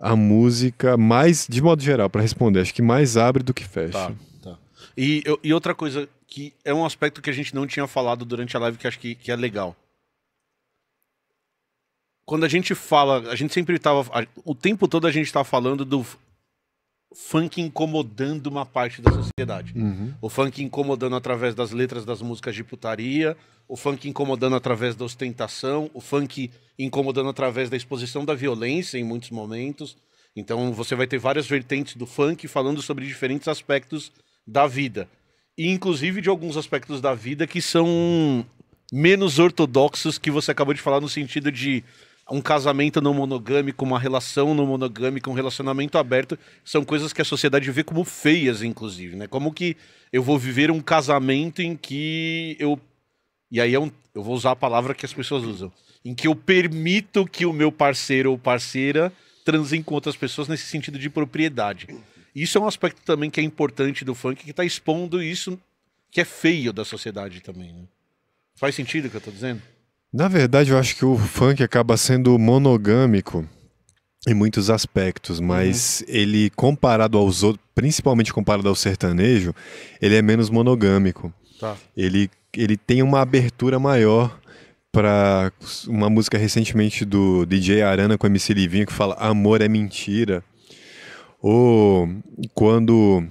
Speaker 3: a música mais, de modo geral, para responder, acho que mais abre do que fecha. Tá,
Speaker 2: tá. E, e outra coisa que é um aspecto que a gente não tinha falado durante a live que acho que, que é legal. Quando a gente fala, a gente sempre estava o tempo todo a gente está falando do funk incomodando uma parte da sociedade. Uhum. O funk incomodando através das letras das músicas de putaria, o funk incomodando através da ostentação, o funk incomodando através da exposição da violência em muitos momentos. Então você vai ter várias vertentes do funk falando sobre diferentes aspectos da vida. E inclusive de alguns aspectos da vida que são menos ortodoxos que você acabou de falar no sentido de um casamento não monogâmico, uma relação não monogâmica, um relacionamento aberto, são coisas que a sociedade vê como feias, inclusive, né? Como que eu vou viver um casamento em que eu. E aí é um... eu vou usar a palavra que as pessoas usam. Em que eu permito que o meu parceiro ou parceira transem com outras pessoas nesse sentido de propriedade. Isso é um aspecto também que é importante do funk, que está expondo isso que é feio da sociedade também, né? Faz sentido o que eu estou dizendo?
Speaker 3: Na verdade, eu acho que o funk acaba sendo monogâmico em muitos aspectos, uhum. mas uhum. ele comparado aos outros, principalmente comparado ao sertanejo, ele é menos monogâmico. Tá. Ele ele tem uma abertura maior para uma música recentemente do DJ Arana com MC Livinho que fala Amor é mentira. Ou quando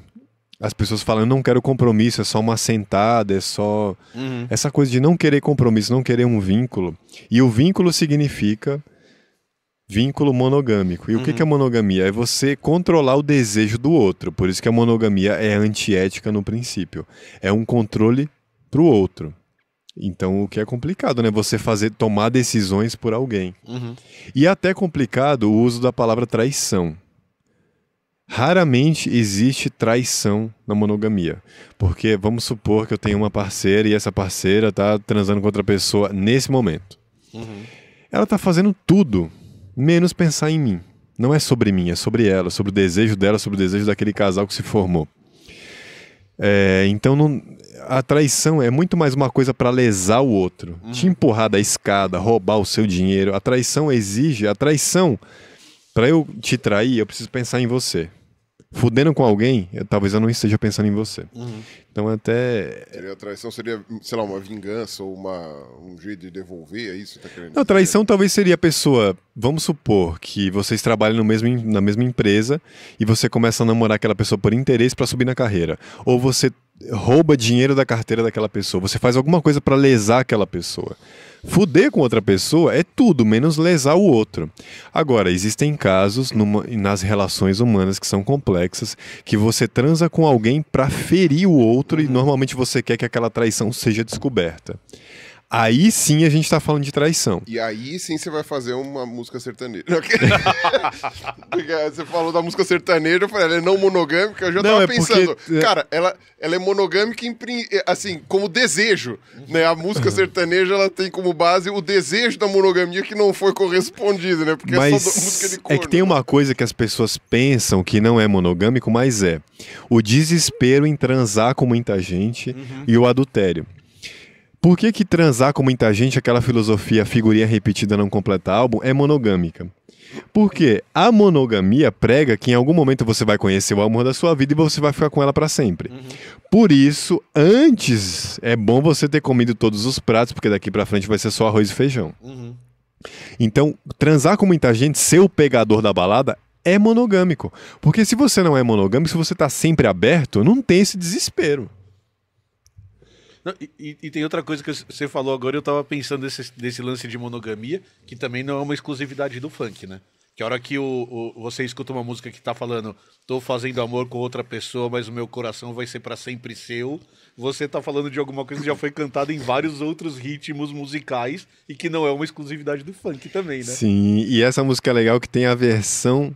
Speaker 3: as pessoas falam, eu não quero compromisso, é só uma sentada, é só. Uhum. Essa coisa de não querer compromisso, não querer um vínculo. E o vínculo significa vínculo monogâmico. E uhum. o que é monogamia? É você controlar o desejo do outro. Por isso que a monogamia é antiética no princípio. É um controle pro outro. Então, o que é complicado, né? Você fazer tomar decisões por alguém. Uhum. E até complicado o uso da palavra traição. Raramente existe traição na monogamia. Porque vamos supor que eu tenho uma parceira e essa parceira está transando com outra pessoa nesse momento. Uhum. Ela está fazendo tudo, menos pensar em mim. Não é sobre mim, é sobre ela, sobre o desejo dela, sobre o desejo daquele casal que se formou. É, então não, a traição é muito mais uma coisa para lesar o outro, uhum. te empurrar da escada, roubar o seu dinheiro. A traição exige, a traição, para eu te trair, eu preciso pensar em você fudendo com alguém, eu, talvez eu não esteja pensando em você. Uhum. Então até.
Speaker 1: Seria a traição seria, sei lá, uma vingança ou uma, um jeito de devolver, é isso que tá querendo Não,
Speaker 3: traição dizer? talvez seria a pessoa. Vamos supor que vocês trabalham no mesmo, na mesma empresa e você começa a namorar aquela pessoa por interesse para subir na carreira. Ou você rouba dinheiro da carteira daquela pessoa. Você faz alguma coisa para lesar aquela pessoa. Fuder com outra pessoa é tudo, menos lesar o outro. Agora, existem casos numa, nas relações humanas que são complexas que você transa com alguém para ferir o outro outro uhum. e normalmente você quer que aquela traição seja descoberta. Aí sim a gente tá falando de traição.
Speaker 1: E aí sim você vai fazer uma música sertaneja. você falou da música sertaneja, eu falei, ela é não monogâmica, eu já não, tava é pensando. Porque... É- Cara, ela, ela é monogâmica em, é, assim, como desejo. Né? A música uhum. sertaneja ela tem como base o desejo da monogamia que não foi correspondido, né? Porque mas é só música de
Speaker 3: corno. É que tem uma coisa que as pessoas pensam que não é monogâmico, mas é. O desespero em transar com muita gente uhum. e o adultério. Por que, que transar com muita gente, aquela filosofia figurinha repetida não completa álbum, é monogâmica? Porque a monogamia prega que em algum momento você vai conhecer o amor da sua vida e você vai ficar com ela para sempre. Uhum. Por isso, antes é bom você ter comido todos os pratos, porque daqui para frente vai ser só arroz e feijão. Uhum. Então, transar com muita gente, ser o pegador da balada, é monogâmico. Porque se você não é monogâmico, se você tá sempre aberto, não tem esse desespero.
Speaker 2: Não, e, e, tem outra coisa que você falou agora, eu tava pensando nesse, lance de monogamia, que também não é uma exclusividade do funk, né? Que a hora que o, o, você escuta uma música que tá falando, tô fazendo amor com outra pessoa, mas o meu coração vai ser para sempre seu, você tá falando de alguma coisa que já foi cantada em vários outros ritmos musicais e que não é uma exclusividade do funk também, né?
Speaker 3: Sim, e essa música é legal que tem a versão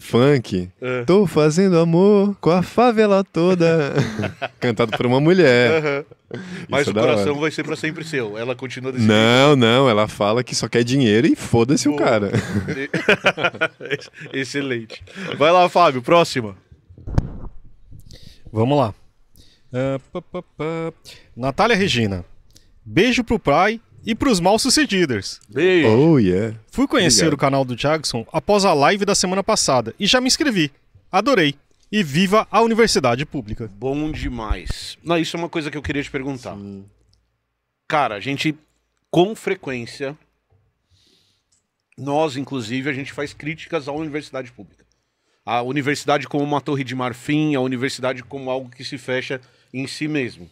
Speaker 3: funk. É. Tô fazendo amor com a favela toda. Cantado por uma mulher. Uhum. Mas é o coração hora.
Speaker 2: vai ser pra sempre seu. Ela continua desse
Speaker 3: Não, jeito. não. Ela fala que só quer dinheiro e foda-se o cara.
Speaker 2: Excelente. Vai lá, Fábio. Próxima.
Speaker 5: Vamos lá. Uh, pá, pá, pá. Natália Regina. Beijo pro pai e para os mal sucedidos. Beijo. Oh,
Speaker 3: yeah. Fui conhecer Obrigado. o
Speaker 5: canal do Jackson após a live da semana passada e já me inscrevi. Adorei. E viva a
Speaker 2: universidade pública. Bom demais. Não, isso é uma coisa que eu queria te perguntar. Sim. Cara, a gente, com frequência, nós, inclusive, a gente faz críticas à universidade pública. A universidade como uma torre de marfim, a universidade como algo que se fecha em si mesmo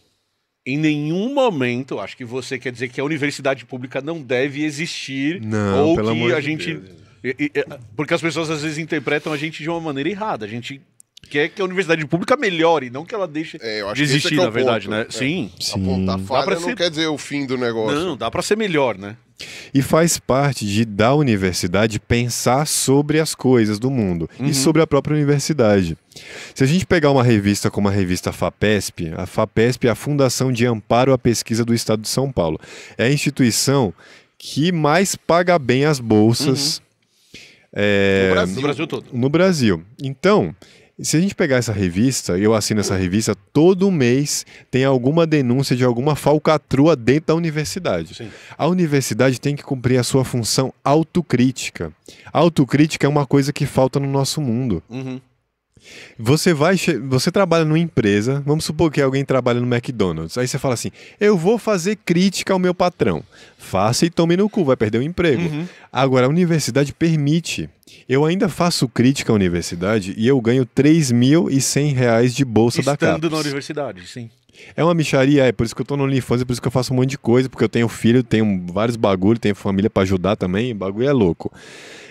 Speaker 2: em nenhum momento, acho que você quer dizer que a universidade pública não deve existir. Não, ou que a gente. Deus. É, porque as pessoas às vezes interpretam a gente de uma maneira errada. A gente quer é que a universidade pública melhore, não que ela deixe é, de existir, é, é na verdade, ponto, né? É. Sim. Sim. Apontar falha ser... não quer dizer o fim do negócio. Não, dá para ser melhor, né?
Speaker 3: E faz parte de da universidade pensar sobre as coisas do mundo uhum. e sobre a própria universidade. Se a gente pegar uma revista como a revista FAPESP, a FAPESP é a Fundação de Amparo à Pesquisa do Estado de São Paulo. É a instituição que mais paga bem as bolsas. Uhum. É, no, Brasil. no Brasil todo. No Brasil. Então, se a gente pegar essa revista, eu assino essa revista, todo mês tem alguma denúncia de alguma falcatrua dentro da universidade. Sim. A universidade tem que cumprir a sua função autocrítica. autocrítica é uma coisa que falta no nosso mundo. Uhum. Você vai, você trabalha numa empresa, vamos supor que alguém trabalha no McDonald's. Aí você fala assim: "Eu vou fazer crítica ao meu patrão". Faça e tome no cu, vai perder o emprego. Uhum. Agora a universidade permite. Eu ainda faço crítica à universidade e eu ganho 3.100 reais de bolsa Estando da casa. Estando na
Speaker 2: universidade, sim.
Speaker 3: É uma micharia, é por isso que eu tô no OnlyFans, é por isso que eu faço um monte de coisa, porque eu tenho filho, tenho vários bagulho, tenho família para ajudar também, bagulho é louco.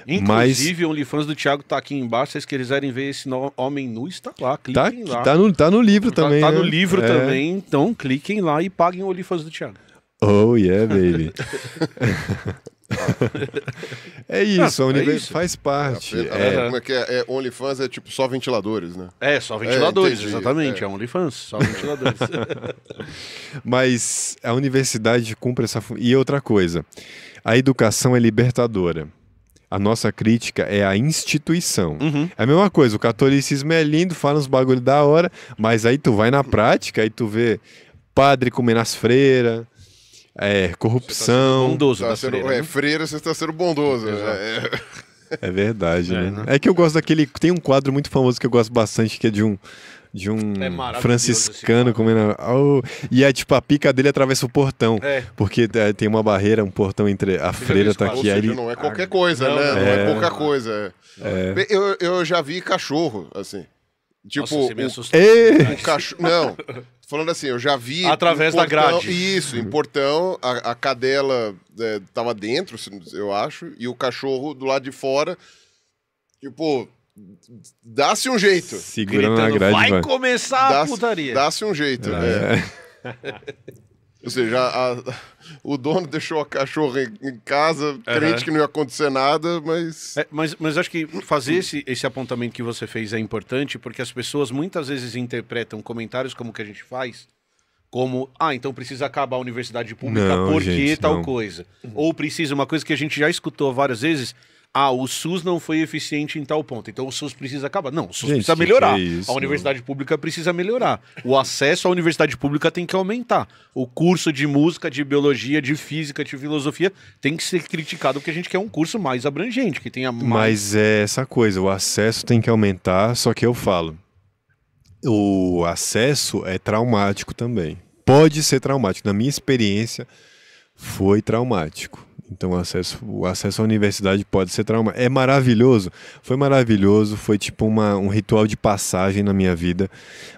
Speaker 3: Inclusive,
Speaker 2: Mas... o OnlyFans do Thiago tá aqui embaixo. Se vocês quiserem ver esse homem nu, está lá. Cliquem tá, lá. Tá no,
Speaker 3: tá no livro tá, também. Tá né? no livro é. também.
Speaker 2: Então, cliquem lá e paguem o OnlyFans do Thiago.
Speaker 3: Oh, yeah, baby. é isso, ah, a Universo é isso. faz parte. É é, é, é, Como
Speaker 1: é que é? é OnlyFans é tipo só ventiladores, né? É, só ventiladores, é, exatamente. É, é OnlyFans, só ventiladores.
Speaker 3: Mas a universidade cumpre essa. E outra coisa, a educação é libertadora. A nossa crítica é a instituição. Uhum. É a mesma coisa, o catolicismo é lindo, fala uns bagulho da hora, mas aí tu vai na prática e tu vê padre comendo as é, tá tá freiras, é, corrupção. Tá bondoso
Speaker 1: tá sendo, freira, né? É, freira, você está sendo bondoso. É,
Speaker 3: é verdade, é, né? né? É que eu gosto daquele. Tem um quadro muito famoso que eu gosto bastante, que é de um, de um é franciscano comendo. Oh, e é tipo, a pica dele atravessa o portão. É. Porque é, tem uma barreira, um portão entre. A freira tá aqui. Seja, ele... Não é
Speaker 1: qualquer coisa, não, né? Não é, é pouca coisa. É. É. Eu, eu já vi cachorro, assim. Tipo, Nossa, me assustou. O, cachorro. Não. Falando assim, eu já vi. Através portão, da grade. Isso, em portão, a, a cadela é, tava dentro, eu acho, e o cachorro do lado de fora. Tipo, Dá-se um jeito. Segurando Gritando, grade, vai, vai, começar a putaria. Dá-se um jeito. é. é. Ou seja, a, a, o dono deixou a cachorra em, em casa, uhum. crente que não ia acontecer nada, mas...
Speaker 2: É, mas. Mas acho que fazer esse, esse apontamento que você fez é importante, porque as pessoas muitas vezes interpretam comentários como que a gente faz como, ah, então precisa acabar a universidade pública não, porque gente, tal não. coisa. Uhum. Ou precisa uma coisa que a gente já escutou várias vezes, ah, o SUS não foi eficiente em tal ponto, então o SUS precisa acabar. Não, o SUS Gente, precisa melhorar. É isso, a universidade pública precisa melhorar. O acesso à universidade pública tem que aumentar. O curso de música, de biologia, de física, de filosofia tem que ser criticado porque a gente quer um curso mais abrangente, que tenha
Speaker 3: mais. Mas é essa coisa, o acesso tem que aumentar, só que eu falo. O acesso é traumático também. Pode ser traumático. Na minha experiência, foi traumático então o acesso, o acesso à universidade pode ser trauma. É maravilhoso, foi maravilhoso, foi tipo uma, um ritual de passagem na minha vida,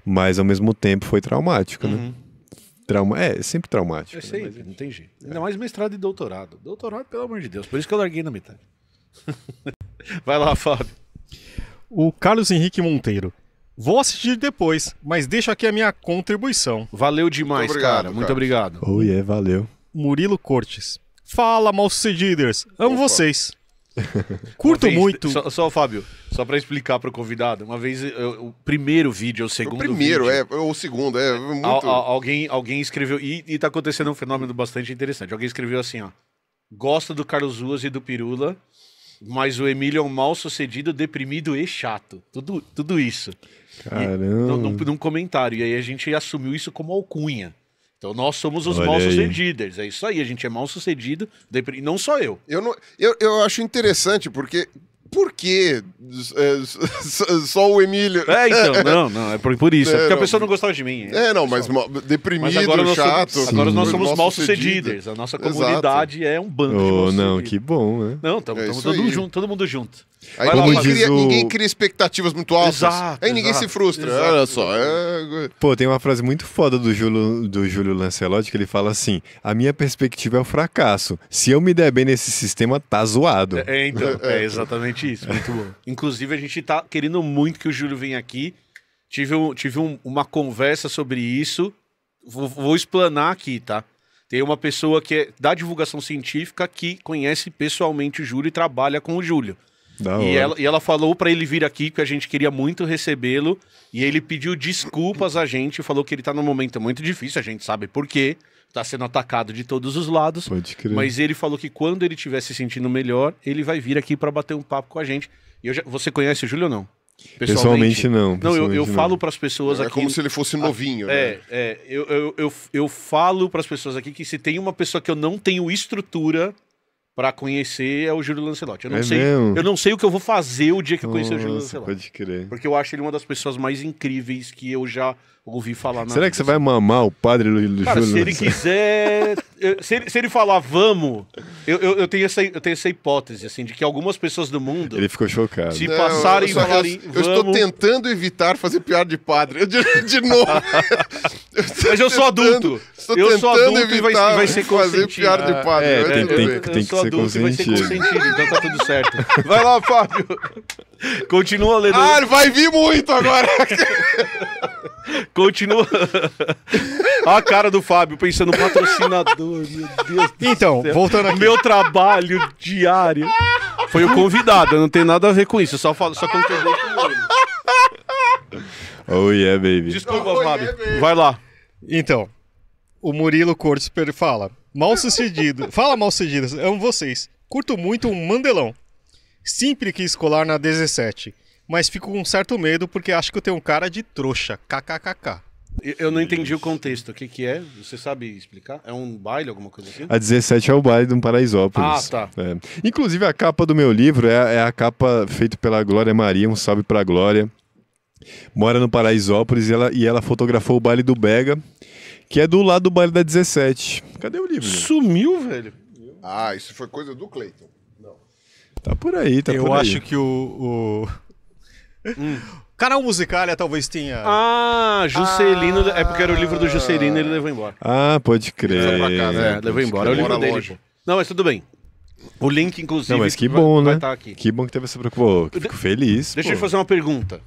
Speaker 3: mas ao mesmo tempo foi traumático, né? uhum. né? Trauma, é, sempre traumático.
Speaker 2: Né? É né? mas, não tem jeito. É. mais mestrado e doutorado. Doutorado, pelo amor de Deus, por isso que eu larguei na metade. Vai lá, Fábio.
Speaker 5: O Carlos Henrique Monteiro. Vou
Speaker 2: assistir depois,
Speaker 5: mas deixo aqui a minha contribuição.
Speaker 2: Valeu demais,
Speaker 5: Muito obrigado, cara. Muito obrigado.
Speaker 3: Oi, oh, é, yeah, valeu.
Speaker 5: Murilo Cortes. Fala, mal sucedidos. Amo Opa. vocês.
Speaker 2: Curto vez, muito. Só, só, Fábio, só para explicar para o convidado, uma vez eu, o primeiro vídeo, o segundo. O primeiro, vídeo,
Speaker 1: é, o segundo, é. é muito...
Speaker 2: alguém, alguém escreveu. E, está acontecendo um fenômeno bastante interessante. Alguém escreveu assim, ó. Gosta do Carlos Ruas e do Pirula, mas o Emílio é um mal sucedido, deprimido e chato. Tudo, tudo isso. Caramba. E, num, num comentário. E aí a gente assumiu isso como alcunha. Então nós somos os mal sucedidos.
Speaker 1: É isso aí, a gente é mal sucedido. E não só eu. Eu, não, eu. eu acho interessante, porque. Por que é, só o Emílio? É, então, não, não, é por, por isso. É, é porque não, a pessoa não gostava de mim. É, é não, mas deprimido, mas agora chato. agora nós somos mal sucedidos. A nossa
Speaker 3: comunidade Exato. é um bando oh, de Não, que bom, né?
Speaker 1: Não, estamos é todo, juntos todo mundo junto.
Speaker 3: Aí lá, ninguém, cria, o... ninguém, cria,
Speaker 1: expectativas muito altas. Exato, aí ninguém exato, se frustra. Exato. Olha
Speaker 3: só. É, é, é... Pô, tem uma frase muito foda do Júlio, do Júlio Lancelotti que ele fala assim: a minha perspectiva é o fracasso. Se eu me der bem nesse sistema, tá zoado. É, é então, é
Speaker 2: exatamente isso. Muito bom. Inclusive, a gente tá querendo muito que o Júlio venha aqui. Tive, um, tive um, uma conversa sobre isso. Vou, vou explanar aqui, tá? Tem uma pessoa que é da divulgação científica que conhece pessoalmente o Júlio e trabalha com o Júlio. E ela, e ela, falou para ele vir aqui, que a gente queria muito recebê-lo. E ele pediu desculpas a gente, falou que ele tá num momento muito difícil, a gente sabe por quê. Tá sendo atacado de todos os lados. Pode crer. Mas ele falou que quando ele estiver se sentindo melhor, ele vai vir aqui para bater um papo com a gente. E já, você conhece o Júlio ou não?
Speaker 3: Pessoalmente, pessoalmente não. Pessoalmente não, eu, eu não. falo
Speaker 2: para as pessoas é aqui. É como se ele fosse ah, novinho. Né? É, né? é. Eu, eu, eu, eu falo para as pessoas aqui que se tem uma pessoa que eu não tenho estrutura para conhecer é o Júlio Lancelotti. Eu não, é sei, eu não sei o que eu vou fazer o dia que eu conhecer Nossa, o Júlio Lancelotti. Pode crer. Porque eu acho ele uma das pessoas mais incríveis que eu já ouvi falar na Será que você
Speaker 3: vai mamar o padre Luiz Cara, Júlio? se ele
Speaker 2: quiser. se, ele, se ele falar vamos, eu, eu, eu, tenho essa, eu tenho essa hipótese, assim, de que algumas pessoas do
Speaker 3: mundo. Ele ficou chocado. Se Não, passarem e falarem. Eu, estou
Speaker 1: tentando evitar fazer piada de padre. Eu, de, de novo. Mas eu sou adulto. eu sou adulto e vai, vai ser
Speaker 2: Fazer piada de padre. É, tem, tem, tem, tem que ser consentido. Vai ser consentido, então tá tudo certo. Vai lá, Fábio. Continua lendo. Ah, vai vir muito agora. Continua. Olha a cara do Fábio pensando patrocinador, meu Deus. Então, voltando aqui. Meu trabalho diário. Foi o convidado, não tem nada a ver com isso, eu só falo, só concordei
Speaker 3: com ele. Oh yeah, baby. Desculpa, oh,
Speaker 5: Fábio. Yeah, vai lá. Então, o Murilo Cortes fala: mal sucedido. fala mal sucedido, amo vocês. Curto muito um mandelão. Sempre quis colar na 17, mas fico com um certo medo porque acho que eu tenho um cara de trouxa.
Speaker 2: KKKK. Eu não entendi o contexto. O que, que é? Você sabe explicar? É um baile, alguma
Speaker 3: coisa assim? A 17 é o baile de um Paraisópolis. Ah, tá. É. Inclusive, a capa do meu livro é, é a capa feita pela Glória Maria, um salve pra Glória. Mora no Paraisópolis e ela, e ela fotografou o baile do Bega, que é do lado do baile da 17. Cadê o livro? Sumiu,
Speaker 1: velho. Ah, isso foi coisa do Cleiton. Tá por aí, tá Eu
Speaker 3: por aí. Eu acho que o.
Speaker 5: o...
Speaker 1: hum. Canal Musicalia talvez tinha
Speaker 2: Ah, Juscelino. Ah, é porque era o livro do ah. Juscelino e ele levou embora.
Speaker 3: Ah, pode crer. Pra cá, né? É, levou embora. É o livro dele. Longe.
Speaker 2: Não, mas tudo bem. O link, inclusive. Não, mas que bom, vai, né? Vai tá aqui.
Speaker 3: Que bom que teve essa preocupação. Fico feliz. Deixa pô. eu te fazer
Speaker 2: uma pergunta.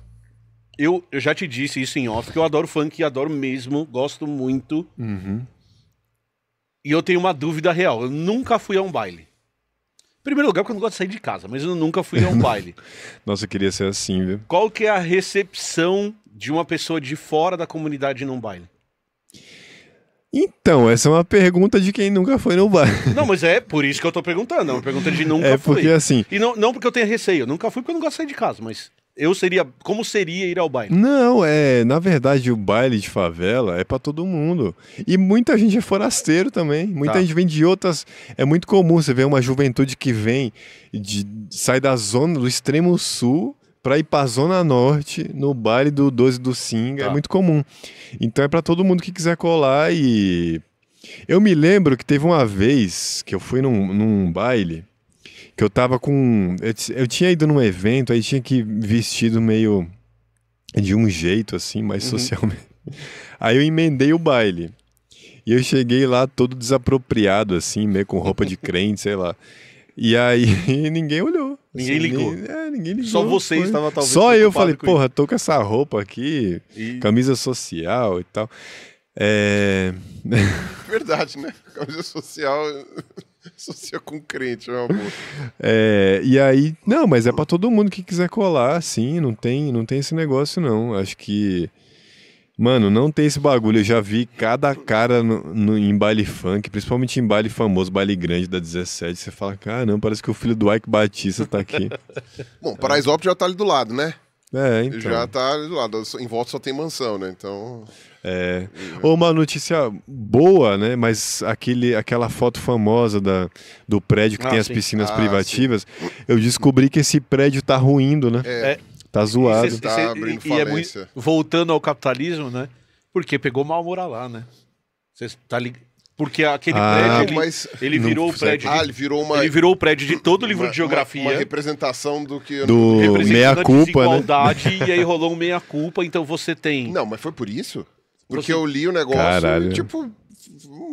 Speaker 2: Eu, eu já te disse isso em off, que eu adoro funk, adoro mesmo, gosto muito. Uhum. E eu tenho uma dúvida real. Eu nunca fui a um baile primeiro lugar, porque eu não gosto de sair de casa, mas eu nunca fui a
Speaker 3: um baile. Nossa, eu queria ser assim, viu?
Speaker 2: Qual que é a recepção de uma pessoa de fora da comunidade num baile?
Speaker 3: Então, essa é uma pergunta de quem nunca foi no baile.
Speaker 2: Não, mas é por isso que eu tô perguntando, é uma pergunta de nunca é fui. É porque assim... E não, não porque eu tenha receio, eu nunca fui porque eu não gosto de sair de casa, mas eu seria. Como seria ir ao baile?
Speaker 3: Não, é. Na verdade, o baile de favela é para todo mundo. E muita gente é forasteiro também. Muita tá. gente vem de outras. É muito comum você ver uma juventude que vem, de, sai da zona, do extremo sul, para ir para Zona Norte no baile do 12 do Singa. É tá. É muito comum. Então é para todo mundo que quiser colar e. Eu me lembro que teve uma vez que eu fui num, num baile que eu tava com. Eu, eu tinha ido num evento, aí tinha que vestido meio de um jeito, assim, mais uhum. socialmente. Aí eu emendei o baile. E eu cheguei lá todo desapropriado, assim, meio com roupa de crente, sei lá. E aí ninguém olhou. Ninguém assim,
Speaker 2: ligou.
Speaker 1: Ninguém, é, ninguém ligou. Só você foi. estava talvez. Só eu falei, porra,
Speaker 3: tô com essa roupa aqui, e... camisa social e tal. É.
Speaker 1: Verdade, né? Camisa social. Associa é com crente, meu amor.
Speaker 3: É, e aí, não, mas é para todo mundo que quiser colar, sim, não tem, não tem esse negócio, não. Acho que. Mano, não tem esse bagulho. Eu já vi cada cara no, no, em baile funk, principalmente em baile famoso, baile grande da 17. Você fala, cara não parece que o filho do Ike Batista tá aqui.
Speaker 1: Bom, Paraisópolis já tá ali do lado, né?
Speaker 3: É, então. Já
Speaker 1: tá do lado. Em volta só tem mansão, né?
Speaker 3: Então. É. Ou uma notícia boa, né? Mas aquele, aquela foto famosa da, do prédio que ah, tem as piscinas ah, privativas. Sim. Eu descobri que esse prédio tá ruindo, né? É. é. Tá zoado. E, cê, tá abrindo e é muito,
Speaker 2: voltando ao capitalismo, né? Porque pegou mal morar lá, né? Você tá lig... Porque aquele ah, prédio, ele, mas
Speaker 1: ele virou o prédio. De, ah, ele virou uma. Ele virou o prédio de todo o livro uma, de geografia. Uma, uma, representação do que. Do meia-culpa, né? e aí rolou um meia-culpa, então você tem. Não, mas foi por isso? Porque você... eu li o negócio Caralho. tipo.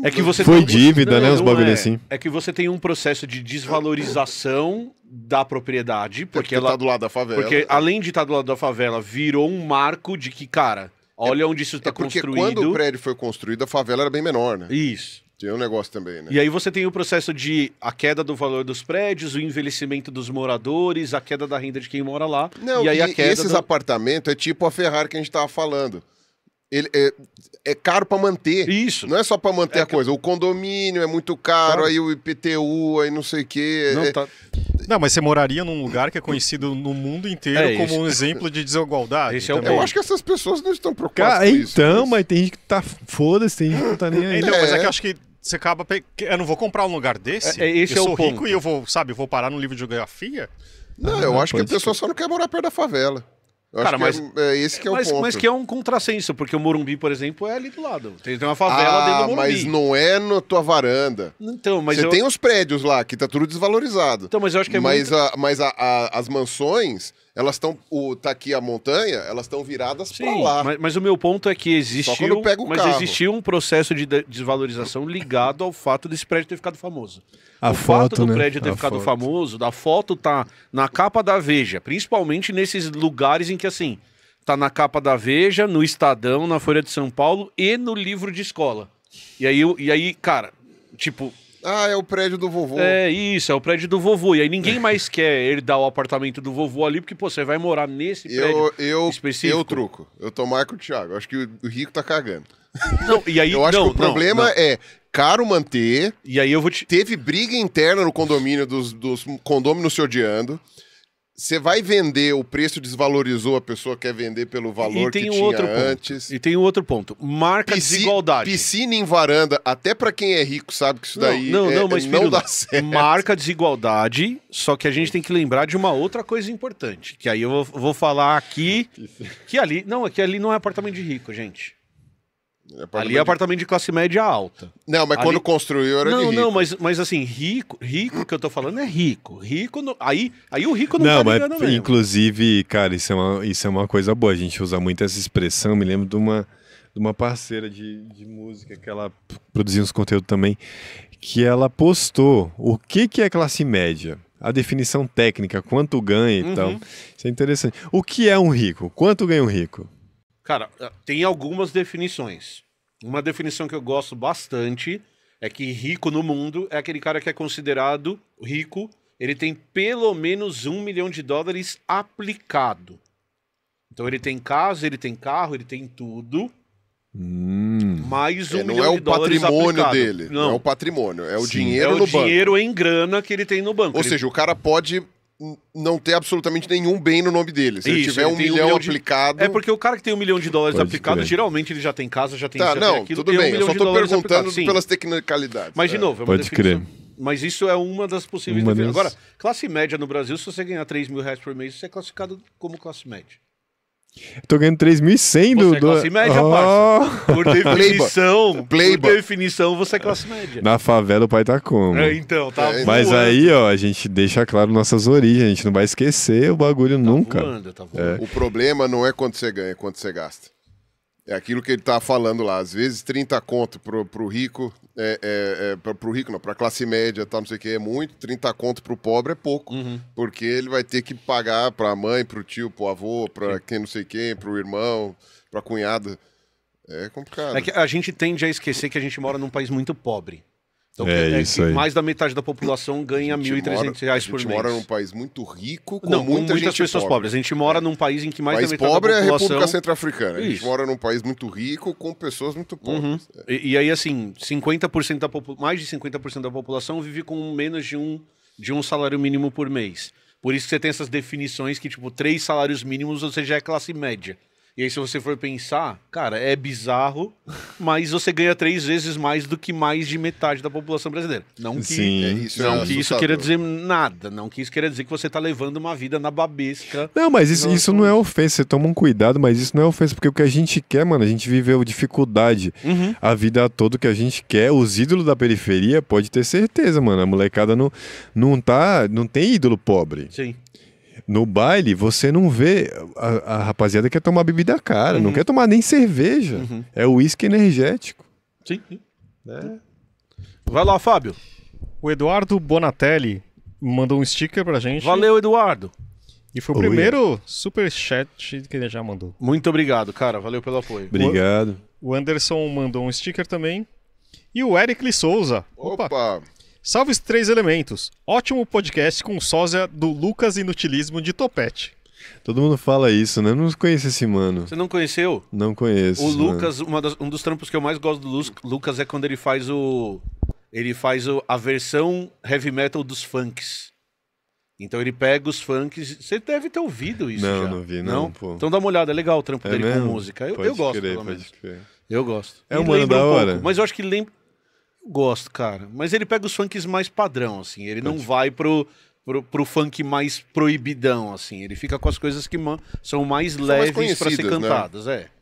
Speaker 3: É que você Foi tem... dívida, né, não, né? Os bagulho é. assim.
Speaker 2: É que você tem um processo de desvalorização da propriedade. Porque, porque ela. Tá do lado da favela. Porque além de estar tá do lado da favela, virou um marco de que, cara Olha é, onde isso está é construído. Tá porque quando o prédio
Speaker 1: foi construído, a favela era bem menor, né? Isso. Tem um negócio também, né? E
Speaker 2: aí você tem o processo de a queda do valor dos prédios, o envelhecimento dos moradores, a queda da renda de quem mora lá. Não, e aí e a queda esses do...
Speaker 1: apartamentos é tipo a Ferrari que a gente estava falando. Ele é, é caro para manter. Isso. Não é só para manter é a coisa. O condomínio é muito caro, claro. aí o IPTU, aí não sei o quê. Não, é... tá...
Speaker 5: Não, mas você moraria num lugar que é
Speaker 3: conhecido no mundo inteiro
Speaker 5: é como isso. um exemplo de desigualdade. é eu acho
Speaker 1: que essas pessoas não estão preocupadas
Speaker 5: ah, com então, isso.
Speaker 3: Então, mas tem gente que tá foda-se, tem gente que não tá nem aí. Então, mas é que eu é. acho
Speaker 5: que você acaba. Pe... Eu não vou comprar um lugar desse. É, é esse eu é sou rico ponto. e eu vou, sabe, vou parar no livro de geografia. Não, ah, eu não, acho que a
Speaker 2: pessoa só não quer morar perto da favela.
Speaker 1: Eu Cara, mas é, é, esse que é mas, o ponto. Mas que é
Speaker 5: um
Speaker 2: contrassenso, porque o Morumbi, por exemplo, é ali do lado. Tem uma favela ah, dentro do Morumbi. mas não
Speaker 1: é na tua varanda. Então, mas Você eu... tem os prédios lá, que tá tudo desvalorizado. Então, mas eu acho que é mas muito... A, mas a, a, as mansões elas estão. Tá aqui a montanha, elas estão viradas para lá. Mas,
Speaker 2: mas, o meu ponto é que existiu. mas carro. existiu um processo de desvalorização ligado ao fato desse prédio ter ficado famoso. A o foto, fato do né? prédio ter a ficado foto. famoso, da foto tá na capa da Veja, principalmente nesses lugares em que assim. Tá na capa da Veja, no Estadão, na Folha de São Paulo e no livro de escola. E aí, e aí cara, tipo,
Speaker 1: ah, é o prédio do vovô. É
Speaker 2: isso, é o prédio do vovô. E aí ninguém mais quer ele dar o apartamento
Speaker 1: do vovô ali, porque, pô, você vai morar nesse prédio eu, eu, específico. Eu truco. Eu tô mais com o Thiago. Eu acho que o rico tá cagando. Não, e aí, eu acho não, que o problema não, é caro manter. E aí eu vou te... Teve briga interna no condomínio dos, dos condôminos se odiando. Você vai vender, o preço desvalorizou, a pessoa quer vender pelo valor que um tinha outro antes. Ponto. E tem um outro ponto. Marca desigualdade. Piscina em varanda, até para quem é rico sabe que isso daí não, é, não, mas, é, não dá
Speaker 2: certo. Marca desigualdade, só que a gente tem que lembrar de uma outra coisa importante, que aí eu vou, vou falar aqui, que ali... Não, é que ali não é apartamento de rico, gente. Ali é apartamento de classe média alta. Não, mas Ali... quando construiu era não, de rico. Não, não, mas, mas assim, rico, rico que eu tô falando é rico. Rico, no... aí, aí o rico não, não tá mas, mesmo.
Speaker 3: Inclusive, cara, isso é, uma, isso é uma coisa boa. A gente usa muito essa expressão. Me lembro de uma, de uma parceira de, de música que ela produzia uns conteúdos também, que ela postou o que, que é classe média a definição técnica, quanto ganha e uhum. tal. Isso é interessante. O que é um rico? Quanto ganha um rico?
Speaker 2: Cara, eh, tem algumas definições. Uma definição que eu gosto bastante é que rico no mundo é aquele cara que é considerado rico, ele tem pelo menos um milhão de dólares aplicado. Então ele tem casa, ele tem carro, ele tem tudo.
Speaker 1: Hum. Mais um é, não milhão é o patrimônio aplicado. dele. Não. É não. é o patrimônio, é o Sim, dinheiro é no banco. É o dinheiro em grana que ele tem no banco. Ou ele... seja, o cara pode não ter absolutamente nenhum bem no nome dele. Se Isso, tiver um milhão, um milhão, aplicado. É porque o cara que tem um milhão de dólares Pode aplicado, crer.
Speaker 2: geralmente ele já tem casa, já tem tá, não, aquilo, tudo bem. Um eu só tô perguntando pelas tecnicalidades. Mas, de é. novo, é
Speaker 3: Pode definição. crer.
Speaker 2: Mas isso é uma das possíveis. Uma das... Agora, classe média no Brasil, se você ganhar 3 mil reais por mês, você é classificado como classe média.
Speaker 3: Tô ganhando 3.100 do... Você é classe média, oh. Por definição, Playboy. por
Speaker 2: definição, você é classe média.
Speaker 3: Na favela o pai tá como? É, então, tá é, Mas aí, ó, a gente deixa claro nossas origens, a gente não vai esquecer o bagulho tá nunca. Voando, tá é. voando. É. O
Speaker 1: problema não é quanto você ganha, é quanto você gasta. É aquilo que ele está falando lá. Às vezes 30 conto para o rico, é, é, é para o rico não, para a classe média, tal não sei o que, é muito. 30 conto para o pobre é pouco, uhum. porque ele vai ter que pagar para a mãe, para o tio, para o avô, para quem não sei quem, para o irmão, para a cunhada. É
Speaker 2: complicado. É que a gente tende a esquecer que a gente mora num país muito pobre.
Speaker 1: Então, é, é isso aí.
Speaker 2: mais da metade da população ganha R$ 1.300 reais por mês. A gente mora num
Speaker 1: país muito rico, com, Não, muita muitas pessoas pobre. pobres. A gente mora é. num país em que mais país da metade da população... é a República Centro-Africana. A gente isso. mora num país
Speaker 2: muito rico, com pessoas muito uhum. pobres. Uhum. É. E, e, aí, assim, 50% da popu... mais de 50% da população vive com menos de um, de um salário mínimo por mês. Por isso que você tem essas definições que, tipo, três salários mínimos você já é classe média. E aí, se você for pensar, cara, é bizarro, mas você ganha três vezes mais do que mais de metade da população brasileira. Não que, Sim, é isso, não é que isso queira dizer nada, não que isso queira dizer que você tá levando uma vida na babesca. Não, mas isso, não,
Speaker 3: isso não é, é ofensa, você toma um cuidado, mas isso não é ofensa, porque o que a gente quer, mano, a gente viveu dificuldade uhum. a vida toda que a gente quer. Os ídolos da periferia, pode ter certeza, mano, a molecada não, não tá, não tem ídolo pobre. Sim no baile, você não vê. A, a rapaziada quer tomar bebida cara, uhum. não quer tomar nem cerveja. Uhum. É uísque energético.
Speaker 2: Sim. É. Vai lá, Fábio. O Eduardo
Speaker 5: Bonatelli mandou um sticker pra gente. Valeu, Eduardo. E foi o Oi. primeiro super chat que ele já mandou. Muito obrigado, cara. Valeu pelo apoio. Obrigado. O Anderson mandou um sticker também. E o Eric Souza. Opa. Opa. Salve os Três Elementos. Ótimo podcast com sósia do Lucas Inutilismo de
Speaker 3: Topete. Todo mundo fala isso, né? Eu não conheço esse mano. Você não conheceu? Não conheço. O Lucas,
Speaker 2: das, um dos trampos que eu mais gosto do Lucas é quando ele faz o. Ele faz o, a versão heavy metal dos funks. Então ele pega os funks. Você deve ter ouvido
Speaker 3: isso. Não, já. não vi, não. não? Então
Speaker 2: dá uma olhada, é legal o trampo é dele mesmo? com música. Eu, eu gosto, crer, pelo menos. Crer. Eu gosto. É um mano da hora. Um pouco, mas eu acho que lembra. Gosto, cara. Mas ele pega os funks mais padrão, assim. Ele não vai pro, pro, pro funk mais proibidão, assim. Ele fica com as coisas que são mais são leves para ser né? cantadas, né? é.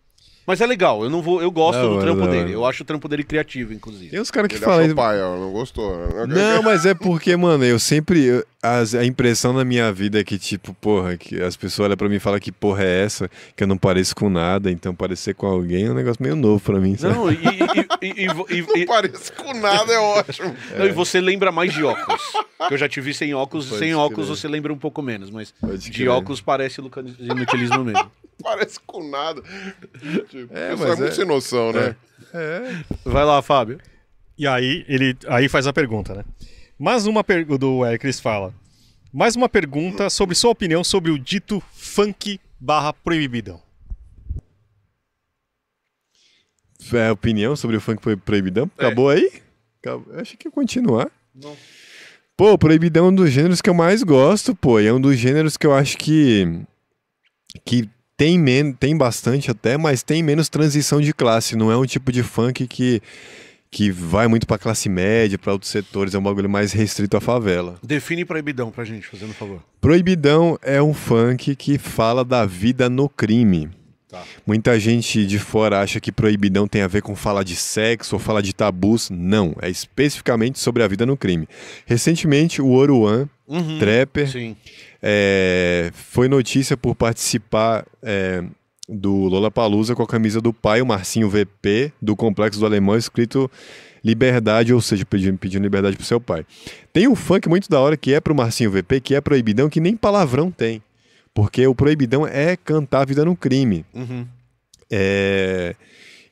Speaker 2: Mas é legal, eu não vou, eu gosto não, do é trampo não, dele. É eu acho o trampo dele criativo, inclusive. Tem uns caras que falam.
Speaker 1: pai, ó, não gostou. Né? Não,
Speaker 3: mas é porque, mano, eu sempre. Eu, as, a impressão na minha vida é que, tipo, porra, que as pessoas olham pra mim e falam que porra é essa, que eu não pareço com nada, então parecer com alguém é um negócio meio novo pra mim. Sabe? Não, e.
Speaker 2: e, e, e não pareço com nada, é ótimo. É. Não, e você lembra mais de óculos. Que eu já te vi sem óculos, Pode sem óculos você lembra um pouco menos, mas Pode de crer. óculos parece Lucas Inutilismo mesmo.
Speaker 1: parece com nada. Tipo, é, é mas é muito sem noção, né? É. é.
Speaker 5: Vai lá, Fábio. E aí ele aí faz a pergunta, né? Mais uma pergunta do é, Chris fala. Mais uma pergunta sobre sua opinião sobre o dito funk barra proibidão.
Speaker 3: É, opinião sobre o funk proibidão? É. Acabou é. aí? Acabou. Eu achei que ia continuar. Não. Pô, proibidão é um dos gêneros que eu mais gosto, pô. E é um dos gêneros que eu acho que. que tem, men tem bastante até, mas tem menos transição de classe. Não é um tipo de funk que, que vai muito pra classe média, para outros setores. É um bagulho mais restrito à favela.
Speaker 2: Define proibidão pra gente, fazendo favor.
Speaker 3: Proibidão é um funk que fala da vida no crime. Tá. Muita gente de fora acha que proibidão tem a ver com falar de sexo ou falar de tabus. Não, é especificamente sobre a vida no crime. Recentemente, o Oruan, uhum, trapper, sim. É, foi notícia por participar é, do Lola Palusa com a camisa do pai, o Marcinho VP, do Complexo do Alemão, escrito liberdade, ou seja, pedindo, pedindo liberdade pro seu pai. Tem um funk muito da hora que é pro Marcinho VP, que é proibidão, que nem palavrão tem. Porque o proibidão é cantar a vida no crime. Uhum. É.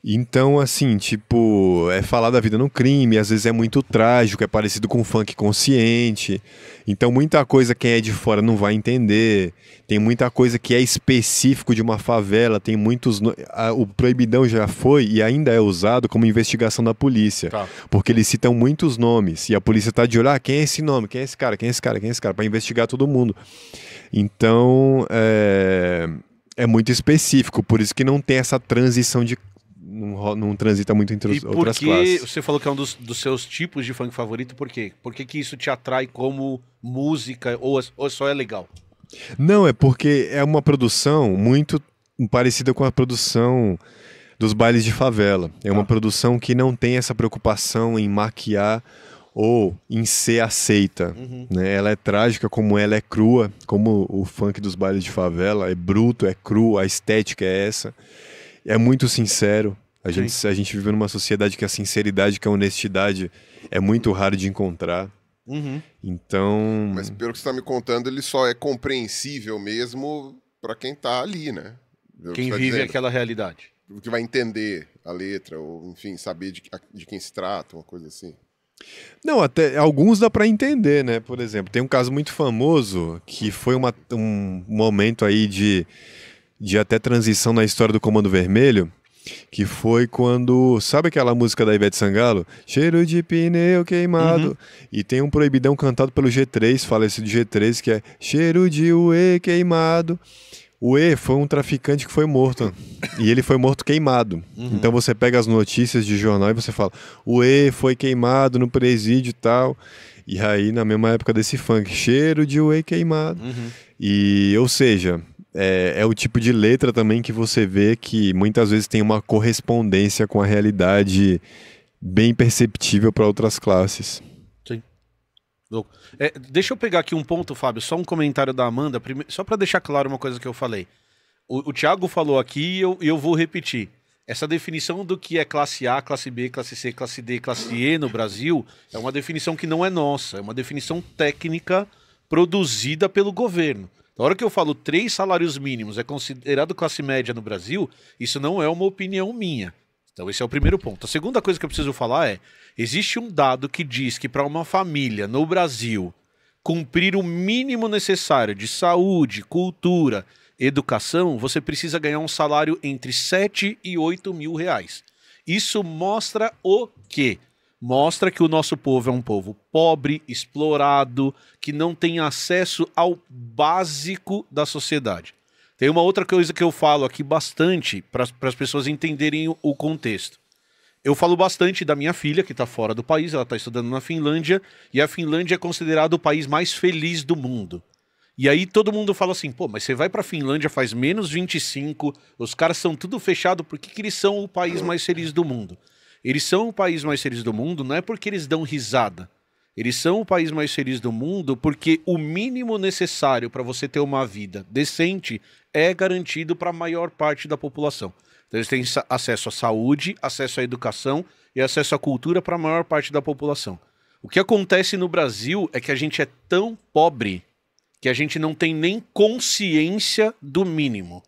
Speaker 3: Então, assim, tipo, é falar da vida no crime, às vezes é muito trágico, é parecido com funk consciente. Então, muita coisa quem é de fora não vai entender. Tem muita coisa que é específico de uma favela, tem muitos. O proibidão já foi e ainda é usado como investigação da polícia. Tá. Porque eles citam muitos nomes. E a polícia tá de olhar ah, quem é esse nome, quem é esse cara, quem é esse cara, quem é esse cara, para investigar todo mundo. Então, é é muito específico, por isso que não tem essa transição de não, não transita muito entre os, e outras classes.
Speaker 2: Você falou que é um dos, dos, seus tipos de funk favorito, por quê? Por que, que isso te atrai como música ou, ou só é legal?
Speaker 3: Não, é porque é uma produção muito parecida com a produção dos bailes de favela. É uma ah. produção que não tem essa preocupação em maquiar ou em ser aceita. Uhum. Né? Ela é trágica como ela é crua, como o funk dos bailes de favela é bruto, é cru, a estética é essa. É muito sincero, a gente, a gente vive numa sociedade que a sinceridade, que a honestidade é muito raro de encontrar. Uhum. Então. Mas
Speaker 1: pelo que você está me contando, ele só é compreensível mesmo para quem está ali, né? quem tá vive dizendo. aquela realidade. Que vai entender a letra, ou enfim, saber de, de quem se trata, uma coisa assim.
Speaker 3: Não, até alguns dá para entender, né? Por exemplo, tem um caso muito famoso que foi uma, um momento aí de, de até transição na história do Comando Vermelho, que foi quando. Sabe aquela música da Ivete Sangalo? Cheiro de pneu queimado. Uhum. E tem um proibidão cantado pelo G3, falecido G3, que é Cheiro de Uê queimado. O E foi um traficante que foi morto. E ele foi morto queimado. Uhum. Então você pega as notícias de jornal e você fala: o E foi queimado no presídio e tal. E aí, na mesma época desse funk, cheiro de Uê queimado. Uhum. E, ou seja, é, é, o tipo de letra também que você vê que muitas vezes tem uma correspondência com a realidade bem perceptível para outras classes.
Speaker 2: Sim. É, deixa eu pegar aqui um ponto, Fábio, só um comentário da Amanda, prime... só para deixar claro uma coisa que eu falei. O, o falou aqui e eu, eu vou repetir. Essa definição do que é classe A, classe B, classe C, classe D, classe E no Brasil é uma definição que não é nossa, é uma definição técnica produzida pelo governo. Na hora que eu falo três salários mínimos é considerado classe média no Brasil, isso não é uma opinião minha. Então, esse é o primeiro ponto. A segunda coisa que eu preciso falar é: existe um dado que diz que para uma família no Brasil cumprir o mínimo necessário de saúde, cultura, educação, você precisa ganhar um salário entre 7 e 8 mil reais. Isso mostra o quê? mostra que o nosso povo é um povo pobre, explorado, que não tem acesso ao básico da sociedade. Tem uma outra coisa que eu falo aqui bastante para as pessoas entenderem o, contexto. Eu falo bastante da minha filha, que está fora do país, ela está estudando na Finlândia, e a Finlândia é considerada o país mais feliz do mundo. E aí todo mundo fala assim, pô, mas você vai para a Finlândia, faz menos 25, os caras são tudo fechado, por que, que eles são o país mais feliz do mundo? Eles são o país mais feliz do mundo não é porque eles dão risada. Eles são o país mais feliz do mundo porque o mínimo necessário para você ter uma vida decente é garantido para a maior parte da população. Então, eles têm acesso à saúde, acesso à educação e acesso à cultura para a maior parte da população. O que acontece no Brasil é que a gente é tão pobre que a gente não tem nem consciência do mínimo.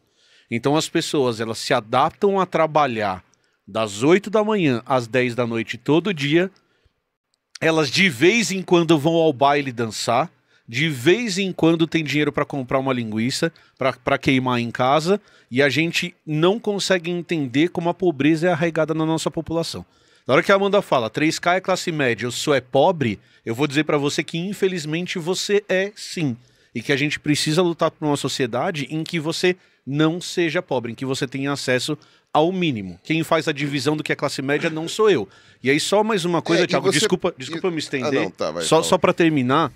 Speaker 2: Então as pessoas elas se adaptam a trabalhar das 8 da manhã às 10 da noite todo dia. Elas de vez em quando vão ao baile dançar, de vez em quando tem dinheiro para comprar uma linguiça para queimar em casa, e a gente não consegue entender como a pobreza é arraigada na nossa população. Na hora que a Amanda fala 3K é classe média, eu sou é pobre, eu vou dizer para você que infelizmente você é sim, e que a gente precisa lutar por uma sociedade em que você não seja pobre, em que você tenha acesso ao mínimo. Quem faz a divisão do que é classe média não sou eu. E aí só mais uma coisa, é, Thiago, você... desculpa, desculpa eu me estender. Ah, não, tá, vai, só só para terminar,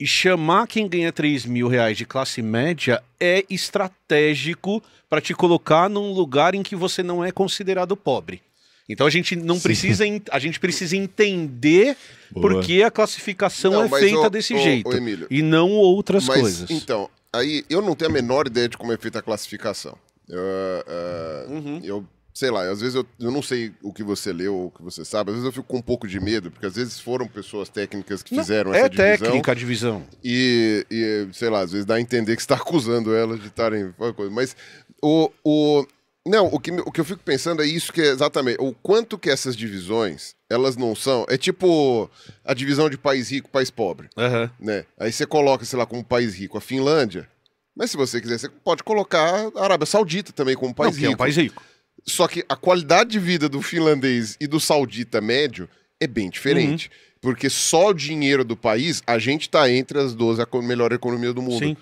Speaker 2: e chamar quem ganha 3 mil reais de classe média é estratégico para te colocar num lugar em que você não é considerado pobre. Então a gente não Sim. precisa, a gente precisa entender por porque a classificação não, é feita o, desse o, jeito o Emílio, e não outras mas, coisas.
Speaker 1: Então aí eu não tenho a menor ideia de como é feita a classificação. Eu, uh, uhum. eu sei lá, às vezes eu, eu não sei o que você leu ou o que você sabe, às vezes eu fico com um pouco de medo, porque às vezes foram pessoas técnicas que não, fizeram é essa divisão. É técnica a divisão. E, e, sei lá, às vezes dá a entender que está acusando elas de estarem. Mas o, o, não, o que, o que eu fico pensando é isso que é exatamente. O quanto que essas divisões, elas não são. É tipo a divisão de país rico país pobre. Uhum. Né? Aí você coloca, sei lá, como país rico a Finlândia. Mas se você quiser, você pode colocar a Arábia Saudita também como país não, rico. é um país rico. Só que a qualidade de vida do finlandês e do saudita médio é bem diferente. Uhum. Porque só o dinheiro do país, a gente está entre as 12 melhores economias do mundo. Sim.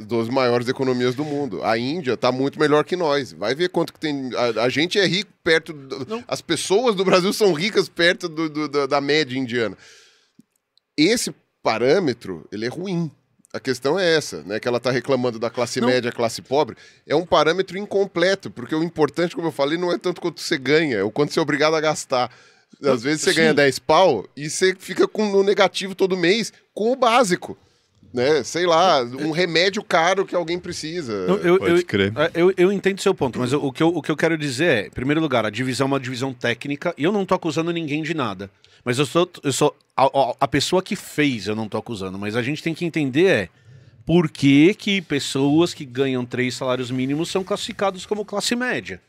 Speaker 1: As 12 maiores economias do mundo. A Índia está muito melhor que nós. Vai ver quanto que tem. A, a gente é rico perto. Do... As pessoas do Brasil são ricas perto do, do, da, da média indiana. Esse parâmetro, ele é ruim. A questão é essa, né? Que ela está reclamando da classe não. média, classe pobre. É um parâmetro incompleto, porque o importante, como eu falei, não é tanto quanto você ganha, é o quanto você é obrigado a gastar. Às vezes você Sim. ganha 10 pau e você fica com no negativo todo mês com o básico. Né? Sei lá, um remédio caro que alguém precisa. Não, eu, Pode
Speaker 2: eu, crer. É, eu, eu entendo seu ponto, mas eu, o, que eu, o que eu quero dizer é, em primeiro lugar, a divisão é uma divisão técnica e eu não tô acusando ninguém de nada. Mas eu sou, eu sou a, a pessoa que fez, eu não tô acusando. Mas a gente tem que entender é por que, que pessoas que ganham três salários mínimos são classificados como classe média.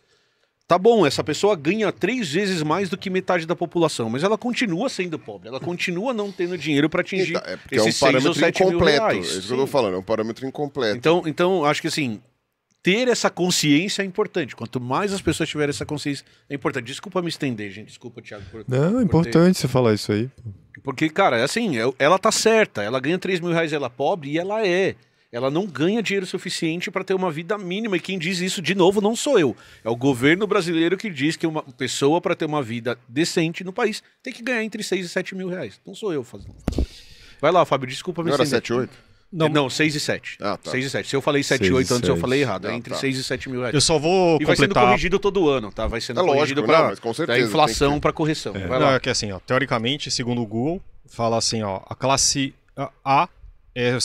Speaker 2: Tá bom, essa pessoa ganha três vezes mais do que metade da população, mas ela continua sendo pobre, ela continua não tendo dinheiro para atingir então, é, é, esses é um parâmetro incompleto. É isso que eu tô falando,
Speaker 1: é um parâmetro incompleto. Então, então
Speaker 2: acho que assim, ter essa consciência é importante. Quanto mais as pessoas tiverem essa consciência, é importante. Desculpa me estender, gente. Desculpa, Thiago. Por, não, é importante
Speaker 3: ter... você falar isso aí.
Speaker 2: Porque, cara, é assim, é, ela tá certa. Ela ganha 3 mil reais, ela é pobre e ela é ela não ganha dinheiro suficiente para ter uma vida mínima. E quem diz isso, de novo, não sou eu. É o governo brasileiro que diz que uma pessoa, para ter uma vida decente no país, tem que ganhar entre 6 e 7 mil reais. Não sou eu fazendo. Vai lá, Fábio, desculpa me Não era 7 8? Né? Não, não 6 e 7. Ah, tá. 6 e 7. Se eu falei 7 e 8 antes, eu falei errado. é entre tá. 6 e 7 mil reais. Eu só vou e completar... vai sendo corrigido todo ano, tá? Vai sendo é corrigido para a inflação que... para correção. É. Vai lá. Não, é que
Speaker 5: assim, ó, teoricamente, segundo o Google, fala assim, ó, a classe A é,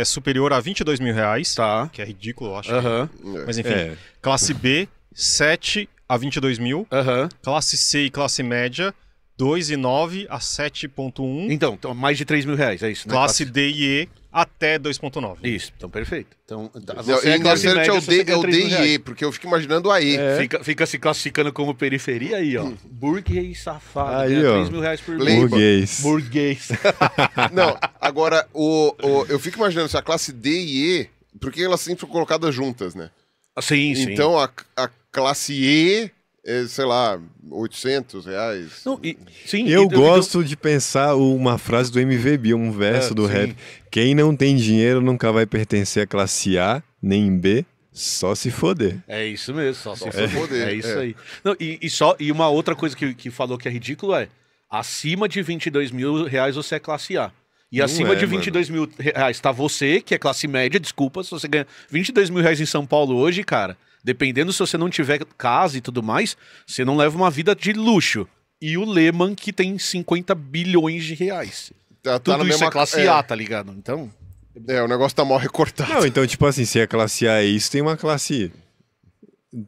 Speaker 5: é, superior a 22 mil reais, tá. que é ridículo, eu acho. Uh -huh. É. Mas enfim, é. classe B, 7 a 22 mil. Uh -huh. Classe C e classe média, 2,9 a 7,1. Então, então, mais
Speaker 2: de 3 mil reais, é isso, né? classe D e E, até 2.9. Isso, então perfeito. Então, é
Speaker 1: você é, é interessante é o, D, é o porque eu fico imaginando o AE. É. é.
Speaker 2: Fica, fica, se classificando como periferia
Speaker 1: aí, ó. Hum. Burguês safado, aí, ó. 3
Speaker 2: mil reais por mês. Burguês.
Speaker 1: Burguês. Não, agora, o, o, eu fico imaginando se a classe D e E, porque elas sempre são colocadas juntas, né? Sim, sim. Então, a, a classe E é, sei lá, 800 reais. Não, e, sim, eu e, então, então gosto
Speaker 3: eu... de pensar uma frase do MVB, um verso é, do sim. rap. Quem não tem dinheiro nunca vai pertencer à classe A nem B. Só se foder.
Speaker 2: É isso mesmo, só, só se é. foder. É isso é. aí. Não, e, e, só, e uma outra coisa que, que falou que é ridículo é: acima de 22 mil reais você é classe A. E não acima é, de 22 mano. mil reais tá você, que é classe média, desculpa, se você ganha 22 mil reais em São Paulo hoje, cara, Dependendo se você não tiver casa e tudo mais, você não leva uma vida de luxo. E o Lehman, que tem 50 bilhões de reais. Tá, tá tudo isso é mesma... é classe é. A, tá ligado? Então...
Speaker 3: É, o negócio tá mal recortado. Não, então, tipo assim, se a é classe A é isso, tem uma classe...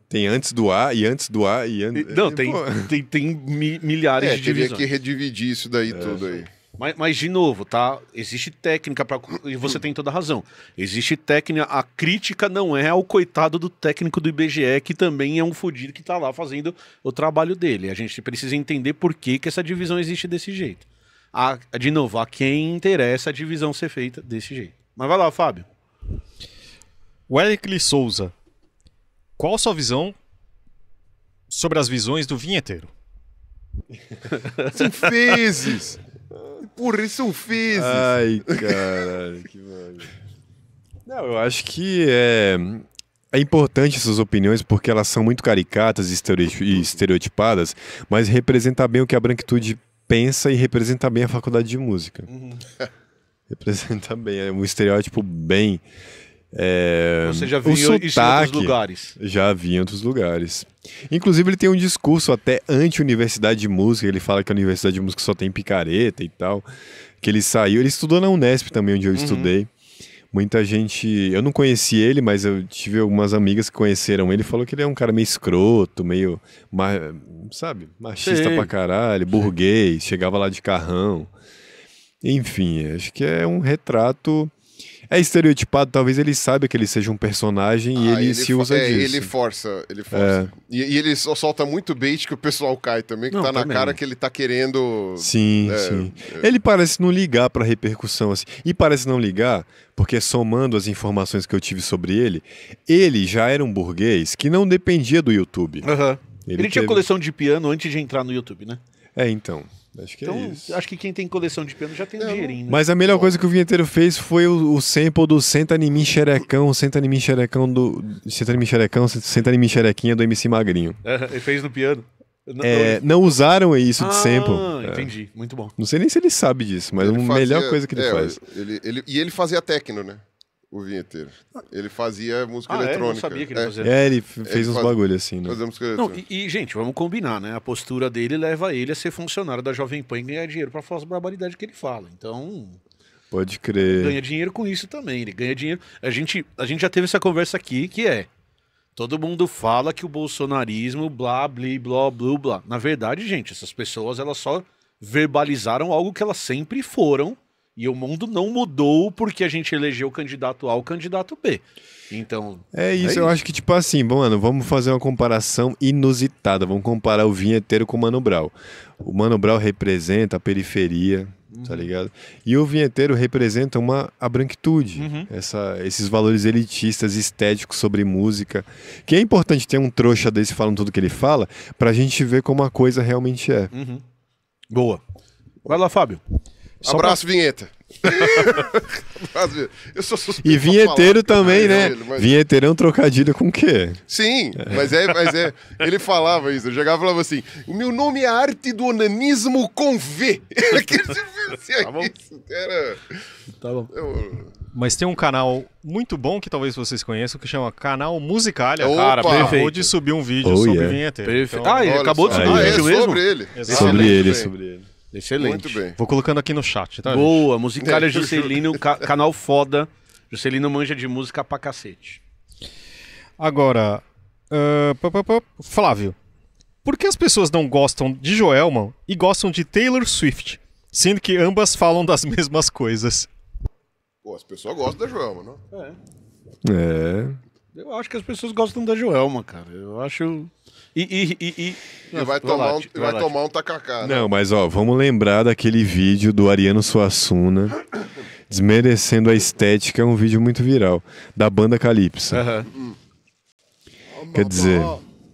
Speaker 3: Tem antes do A e antes do A e antes... Não, tem, tem, tem, milhares é, de divisões. teria que redividir isso daí é. tudo aí.
Speaker 2: Mas, mas, de novo, tá? Existe técnica para e você tem toda a razão. Existe técnica, a crítica não é ao coitado do técnico do IBGE que também é um fodido que tá lá fazendo o trabalho dele. A gente precisa entender por que, que essa divisão existe desse jeito. A, de novo, a quem interessa a divisão ser feita desse jeito. Mas vai lá, Fábio. O
Speaker 5: Souza, qual a sua visão sobre as visões do
Speaker 3: vinheteiro? São fezes! Por isso eu fiz. Ai, caralho, que mano. Não, eu acho que é, é importante essas opiniões porque elas são muito caricatas e estereotipadas, mas representa bem o que a branquitude pensa e representa bem a faculdade de música. Uhum. representa bem, é um estereótipo bem é, Você já viu sotaque, isso em outros lugares? Já vi em outros lugares. Inclusive, ele tem um discurso até anti-universidade de música. Ele fala que a universidade de música só tem picareta e tal. Que ele saiu. Ele estudou na Unesp também, onde eu uhum. estudei. Muita gente. Eu não conheci ele, mas eu tive algumas amigas que conheceram ele. Falou que ele é um cara meio escroto, meio. Sabe? Machista Sei. pra caralho, burguês, chegava lá de carrão. Enfim, acho que é um retrato é estereotipado, talvez ele saiba que ele seja um personagem ah, e ele, ele se usa é, disso. Ele força, ele força. É.
Speaker 1: E, e, ele solta muito bait que o pessoal cai também, que não, tá também. na cara que ele tá querendo. Sim, é, sim. É. Ele
Speaker 3: parece não ligar pra repercussão, assim. E parece não ligar, porque somando as informações que eu tive sobre ele, ele já era um burguês que não dependia do YouTube. Uhum. Ele, ele teve... tinha coleção de
Speaker 2: piano antes de entrar no YouTube, né?
Speaker 3: É, então. Acho que é então, é isso.
Speaker 2: Acho que quem tem coleção de piano já tem um dinheirinho.
Speaker 3: Né? Mas a melhor coisa que o Vinheteiro fez foi o, o sample do Senta Animi Xerecão, Senta Animi Xerecão do. Senta Animi Xerecão, Senta Animi Xerequinha do MC Magrinho.
Speaker 2: É, ele fez no piano.
Speaker 1: Não, é, não
Speaker 3: usaram isso ah, de sample. É. Entendi, é. muito bom. Não sei nem se ele sabe disso, mas a melhor coisa que ele é, faz.
Speaker 1: Ele, ele, e ele fazia tecno, né? o vinheteiro. Ele fazia música ah, eletrônica. É? Eu não sabia que ele é. fazia. É, ele fez ele uns faz... bagulho assim, né? Fazia música eletrônica. Não,
Speaker 2: assim. e, e, gente, vamos combinar, né? A postura dele leva ele a ser funcionário da Jovem Pan e ganhar dinheiro para falar as barbaridades que ele fala. Então.
Speaker 3: Pode crer. Ganha
Speaker 2: dinheiro com isso também. Ele ganha dinheiro. A gente, a gente já teve essa conversa aqui que é. Todo mundo fala que o bolsonarismo, blá, bli, blá, blá, blá. Na verdade, gente, essas pessoas elas só verbalizaram algo que elas sempre foram e o mundo não mudou porque a gente elegeu o candidato A ou o candidato B. Então. É isso, é eu isso. acho
Speaker 3: que, tipo assim, bom, mano, vamos fazer uma comparação inusitada. Vamos comparar o vinheteiro com o Mano Brau. O Mano Brau representa a periferia, tá uhum. ligado? E o vinheteiro representa uma a branquitude, uhum. essa, esses valores elitistas, estéticos sobre música. Que é importante ter um trouxa desse falando tudo que ele fala, pra gente ver como a coisa realmente é. Uhum. Boa.
Speaker 1: Vai lá, Fábio. Só Abraço, pra... vinheta. eu sou suspeito e vinheteiro também, né? Ele, mas...
Speaker 3: Vinheteiro é um trocadilho com o quê?
Speaker 1: Sim, mas é, mas é. Ele falava isso, eu chegava e falava assim: o meu nome é Arte do Onanismo com V. tá bom. Isso, cara.
Speaker 5: Tá bom. Eu... Mas tem um canal muito bom que talvez vocês conheçam que chama Canal Musicalha. Opa, cara, acabou de subir um vídeo oh, sobre yeah. vinheteiro. Perfe... Então, ah, ele acabou de subir um ah, vídeo é mesmo? Sobre ele. Exatamente. Sobre ele, sobre
Speaker 2: ele. Excelente. Muito bem. Vou colocando aqui no chat, tá? Boa, Musicalha é, Juscelino, ca canal foda. Juscelino manja de música pra cacete.
Speaker 5: Agora, uh, Flávio, por que as pessoas não gostam de Joelman e gostam de Taylor Swift, sendo que ambas falam das
Speaker 2: mesmas coisas?
Speaker 1: Pô, as pessoas gostam da Joelma, não? É. É. Eu acho que as pessoas gostam da
Speaker 2: Joelma, cara. Eu acho e, e, e, e... Não, vai, tomar, lá, um, vai, vai
Speaker 1: tomar um tacacá.
Speaker 3: Né? Não, mas ó, vamos lembrar daquele vídeo do Ariano Suassuna desmerecendo a estética, é um vídeo muito viral, da banda Calypso. Uhum. Quer dizer...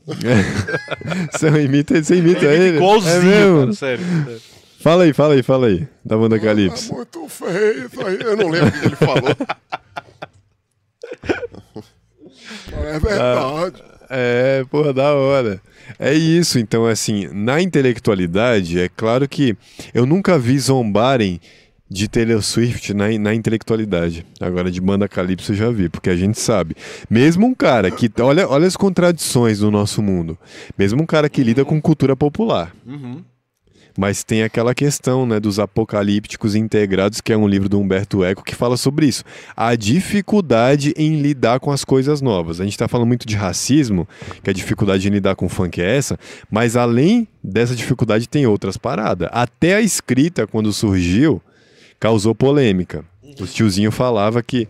Speaker 3: você imita, você imita ele? ele? É igualzinho, é mesmo? Cara, sério, sério. Fala aí, fala aí, fala aí, da banda tá Calypso. É
Speaker 4: muito feio eu não lembro o que ele falou.
Speaker 3: é verdade. Ah. É, porra, da hora. É isso, então, assim, na intelectualidade, é claro que eu nunca vi zombarem de Taylor Swift na, na intelectualidade. Agora, de banda Calypso eu já vi, porque a gente sabe. Mesmo um cara que. Olha, olha as contradições do nosso mundo. Mesmo um cara que lida com cultura popular. Uhum. Mas tem aquela questão né, dos apocalípticos integrados, que é um livro do Humberto Eco, que fala sobre isso. A dificuldade em lidar com as coisas novas. A gente está falando muito de racismo, que a dificuldade em lidar com o funk é essa, mas além dessa dificuldade tem outras paradas. Até a escrita, quando surgiu, causou polêmica. o tiozinho falava que,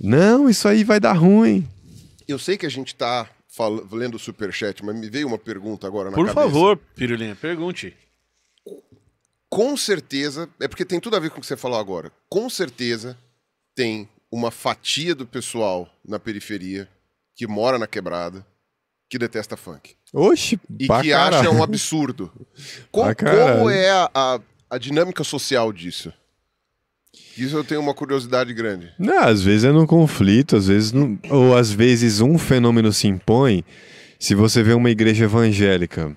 Speaker 3: não, isso aí vai dar ruim.
Speaker 1: Eu sei que a gente está lendo o superchat, mas me veio uma pergunta agora na Por cabeça. favor, Pirulinha, pergunte com certeza, é porque tem tudo a ver com o que você falou agora. Com certeza tem uma fatia do pessoal na periferia que mora na quebrada que detesta funk.
Speaker 3: Oxi, e que acha um
Speaker 1: absurdo. como é a, a, a, dinâmica social disso? Isso eu tenho uma curiosidade grande.
Speaker 3: Não, às vezes é num conflito, às vezes não, ou às vezes um fenômeno se impõe. Se você vê uma igreja evangélica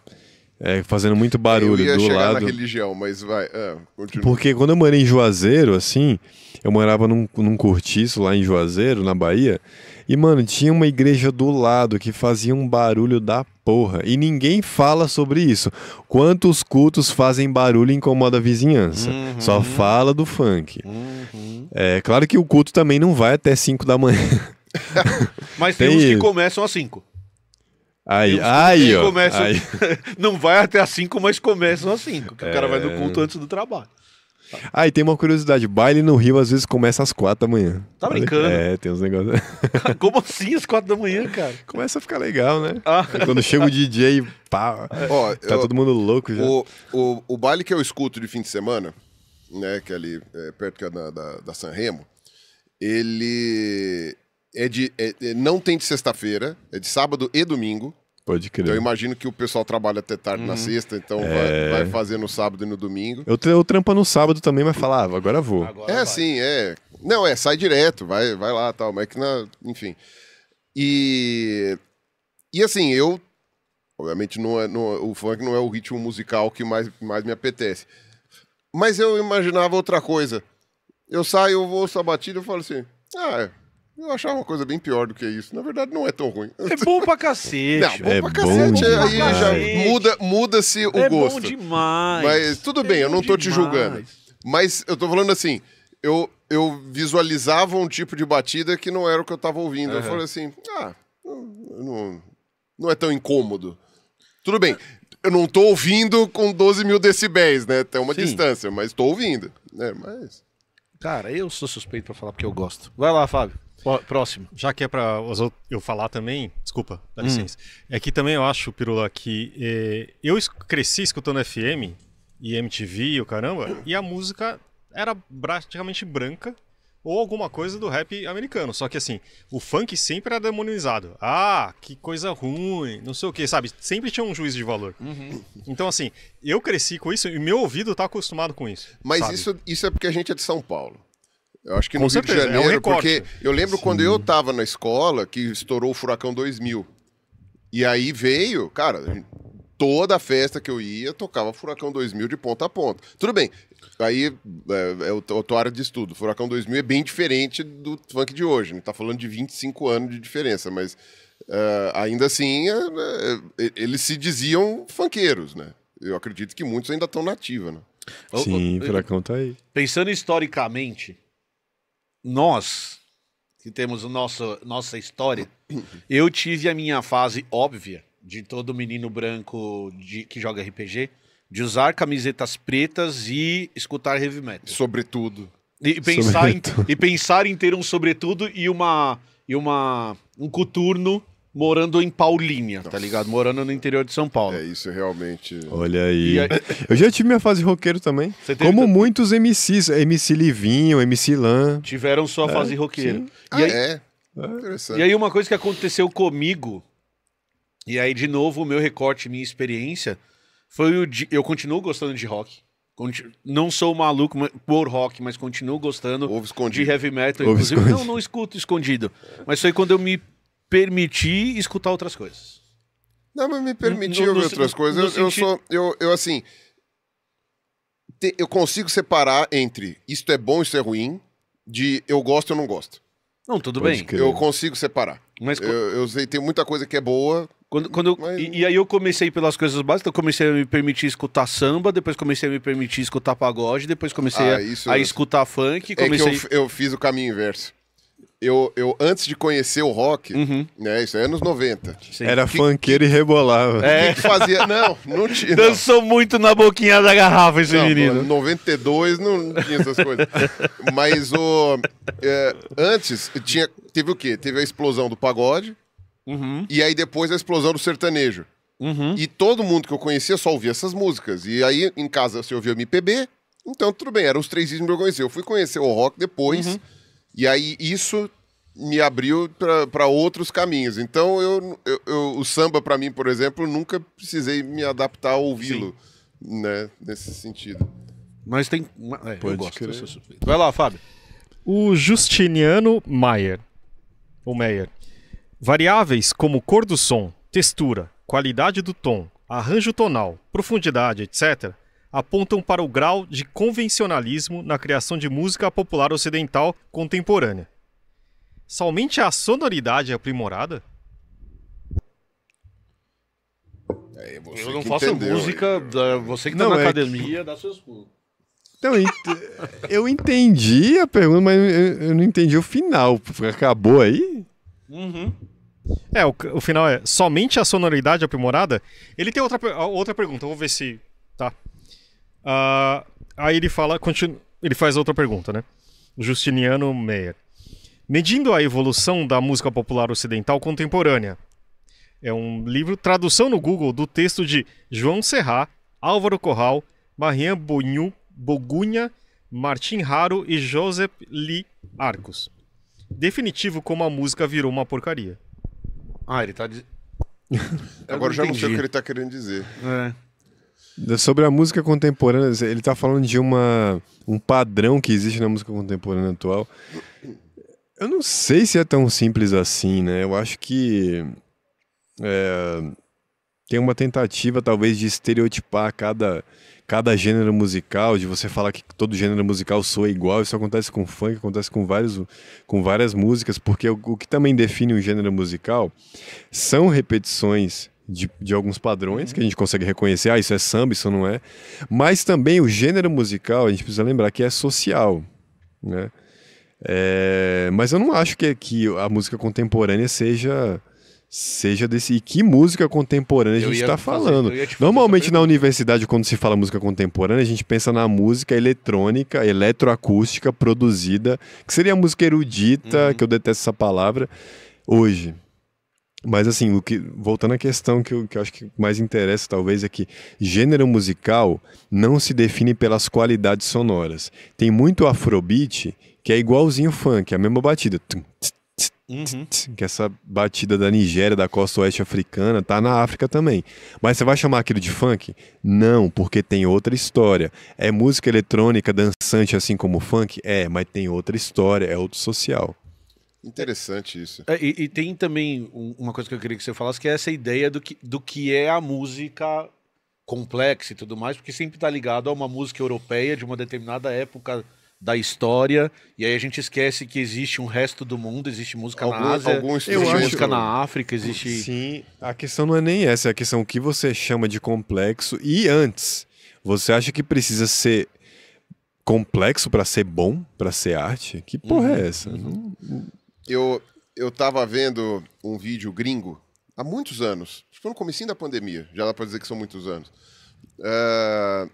Speaker 3: é, fazendo muito barulho eu ia do chegar lado. na
Speaker 1: religião, mas vai, é, Porque
Speaker 3: quando eu morei em Juazeiro, assim, eu morava num, num cortiço lá em Juazeiro, na Bahia, e, mano, tinha uma igreja do lado que fazia um barulho da porra. E ninguém fala sobre isso. Quantos cultos fazem barulho e incomoda a vizinhança? Uhum. Só fala do funk. Uhum. É claro que o culto também não vai até 5 da manhã.
Speaker 2: mas tem, tem uns que começam às 5.
Speaker 3: Aí, aí, assim, ó, começam, aí.
Speaker 2: Não vai até às 5, mas começam às 5. Que é... o cara vai no é. culto antes do trabalho.
Speaker 3: Ah, e tem uma curiosidade: baile no Rio às vezes começa às quatro da manhã. Tá brincando? É, tem uns negócios. Como assim às quatro da manhã, cara? Começa a ficar legal, né? Ah. Quando chega o DJ, pá. Ó, tá eu, todo mundo louco já. O,
Speaker 1: o, o, baile que eu escuto de fim de semana, né, que é ali é, perto que é da, da, da San Remo, ele, é de é, é, não tem de sexta-feira, é de sábado e domingo. Pode crer. Então eu imagino que o pessoal trabalha até tarde uhum. na sexta, então é... vai, vai, fazer no sábado e no domingo.
Speaker 3: Eu, eu trampo no sábado também, mas falava, ah, agora vou.
Speaker 1: Agora é vai. é. Não, é, sai direto, vai, vai lá tal, mas é que na, enfim. E e assim, eu obviamente não é não, é, o funk não é o ritmo musical que mais mais me apetece. Mas eu imaginava outra coisa. Eu saio, eu vou sabatida, eu falo assim: "Ah, é. Eu achava uma coisa bem pior do que isso. Na verdade, não é tão ruim. É bom pra cacete. Não, bom é pra cacete. Bom aí já muda, muda-se o é gosto. É bom demais. Mas tudo é bem, eu não tô demais. te julgando. Mas eu tô falando assim, eu, eu visualizava um tipo de batida que não era o que eu tava ouvindo. Uhum. Eu falei assim, ah, não, não é tão incômodo. Tudo bem, eu não tô ouvindo com 12 mil decibéis, né? Tem uma Sim. distância, mas tô ouvindo. né mas... Cara, eu sou suspeito pra falar porque eu gosto.
Speaker 5: Vai lá, Fábio. Próximo. Já que é para eu falar também, desculpa, dá hum. licença. Hum. É que também eu acho, Pirula, que eh, eu cresci escutando FM e MTV o caramba, e a música era praticamente branca ou alguma coisa do rap americano. Só que assim, o funk sempre era demonizado. Ah, que coisa ruim, não sei o que, sabe? Sempre tinha um juízo de valor. Uhum. Então assim, eu cresci com isso e meu ouvido tá acostumado com isso. Mas isso, isso é porque a gente é de São
Speaker 1: Paulo. Eu acho que Com no certeza, Rio de Janeiro, é um porque eu lembro Sim. quando eu estava na escola que estourou o Furacão 2000. E aí veio, cara, toda a festa que eu ia tocava Furacão 2000 de ponta a ponta. Tudo bem, aí é, é a área de estudo. Furacão 2000 é bem diferente do funk de hoje, né? Tá falando de 25 anos de diferença, mas uh, ainda assim, uh, uh, eles se diziam funkeiros, né? Eu acredito que muitos ainda estão nativa, né? Sim, o, o, Furacão tá aí. Pensando historicamente,
Speaker 2: nós, que temos nosso, nossa história, eu tive a minha fase óbvia de todo menino branco de, que joga RPG, de usar camisetas pretas e escutar heavy metal. Sobretudo. E pensar, sobretudo. Em, e pensar em ter um sobretudo e uma e uma um coturno morando em Paulínia, tá ligado? Morando no interior de São Paulo. É isso, realmente.
Speaker 3: Olha aí. aí... Eu já tive minha fase roqueiro também. Como muitos MCs, MC Livinho, MC Lan.
Speaker 2: Tiveram sua é, fase roqueiro. Ah, aí... É? é? Interessante. E aí uma coisa que aconteceu comigo, e aí de novo o meu recorte, minha experiência, foi o de... Eu continuo gostando de rock. Não sou maluco por rock, mas continuo gostando de heavy metal. inclusive, não, não escuto escondido. Mas foi quando eu me
Speaker 1: permitir escutar outras coisas. Não, mas me permitiu no, no, outras no, coisas. Eu, eu sentido... sou. Eu, eu assim. Te, eu consigo separar entre isto é bom, isto é ruim, de eu gosto, eu não gosto.
Speaker 2: Não, tudo Pode bem. Eu
Speaker 1: consigo separar. Mas eu, eu sei, tem muita coisa que é boa.
Speaker 2: Quando, quando eu, e, e, aí eu comecei pelas coisas básicas, eu comecei a me permitir escutar samba, depois comecei a me permitir escutar pagode, depois comecei ah, a, a escutar funk.
Speaker 1: Comecei... É que eu, eu fiz o caminho inverso eu, eu antes de conhecer o rock, uhum. né? Isso é anos 90. Sim. Era funkeiro e
Speaker 3: rebolava. É. Que,
Speaker 1: fazia? Não, não tinha. Dançou
Speaker 2: muito na boquinha da garrafa esse não, menino.
Speaker 1: 92 não tinha essas coisas. Mas o é, antes tinha teve o quê? Teve a explosão do pagode. Uhum. E aí depois a explosão do sertanejo. Uhum. E todo mundo que eu conhecia só ouvia essas músicas. E aí em casa você ouvia MPB. Então tudo bem, eram os três ismos que eu conhecia. Eu fui conhecer o rock depois uhum. E aí isso me abriu para outros caminhos. Então, eu, eu, eu o samba, para mim, por exemplo, nunca precisei me adaptar a ouvi-lo, né? Nesse sentido.
Speaker 2: Mas tem.
Speaker 5: É, Pode eu gosto Vai lá, Fábio. O Justiniano Mayer. o Meyer. Variáveis como cor do som, textura, qualidade do tom, arranjo tonal, profundidade, etc., apontam para o grau de convencionalismo na criação de música popular ocidental contemporânea. Somente a sonoridade é aprimorada?
Speaker 1: É, eu não faço entendeu, música,
Speaker 3: você que está na é academia,
Speaker 2: que... dá seus pulos.
Speaker 3: Então, eu entendi a pergunta, mas eu não entendi o final. Acabou
Speaker 2: aí? Uhum.
Speaker 5: É, o, o, final é somente a sonoridade é aprimorada? Ele tem outra, outra pergunta, vou ver se. Tá, Uh, aí ele fala, continu... ele faz outra pergunta, né? Justiniano Meyer. Medindo a evolução da música popular ocidental contemporânea. É um livro, tradução no Google, do texto de João Serrat, Álvaro Corral, Marian Bonhu, Bogunha, Martin Haro e Joseph Lee Arcos. Definitivo como a música virou uma porcaria.
Speaker 1: Ah, ele tá. De... Agora eu já não sei o que ele tá querendo dizer.
Speaker 5: É.
Speaker 3: Sobre a música contemporânea, ele está falando de uma, um padrão que existe na música contemporânea atual. Eu não sei se é tão simples assim, né? Eu acho que é, tem uma tentativa, talvez, de estereotipar cada, cada gênero musical, de você falar que todo gênero musical soa igual. Isso acontece com funk, acontece com, vários, com várias músicas, porque o, o que também define um gênero musical são repetições de, de alguns padrões que a uhum. gente consegue reconhecer, ah, isso é samba, isso não é. Mas também o gênero musical, a gente precisa lembrar que é social, né? É, mas eu não acho que, que a música contemporânea seja seja desse. E que música contemporânea a gente está falando? Normalmente na universidade, quando se fala música contemporânea, a gente pensa na música eletrônica, eletroacústica produzida, que seria a música erudita, uhum. que eu detesto essa palavra, hoje. Mas assim, o que, voltando à questão que eu, que eu acho que mais interessa talvez é que gênero musical não se define pelas qualidades sonoras. Tem muito afrobeat que é igualzinho funk, é a mesma batida. Uhum. Que é essa batida da Nigéria, da costa oeste africana, tá na África também. Mas você vai chamar aquilo de funk? Não, porque tem outra história. É música eletrônica dançante assim como o funk? É, mas tem outra história, é outro social.
Speaker 1: Interessante isso. É, e, e, tem também
Speaker 2: um, uma coisa que eu queria que você falasse, que é essa ideia do que, do que é a música complexa e tudo mais, porque sempre está ligado a uma música europeia de uma determinada época da história, e aí a gente esquece que existe um resto do mundo, existe música algum, na Ásia, existe música na África, existe...
Speaker 3: Sim, a questão não é nem essa, é a questão o que você chama de complexo, e antes, você acha que precisa ser complexo para ser bom, para ser arte? Que porra é uhum, é essa? Uhum. Não,
Speaker 1: eu, eu tava vendo um vídeo gringo há muitos anos. Acho que foi no comecinho da pandemia, já dá pra dizer que são muitos anos. Uh,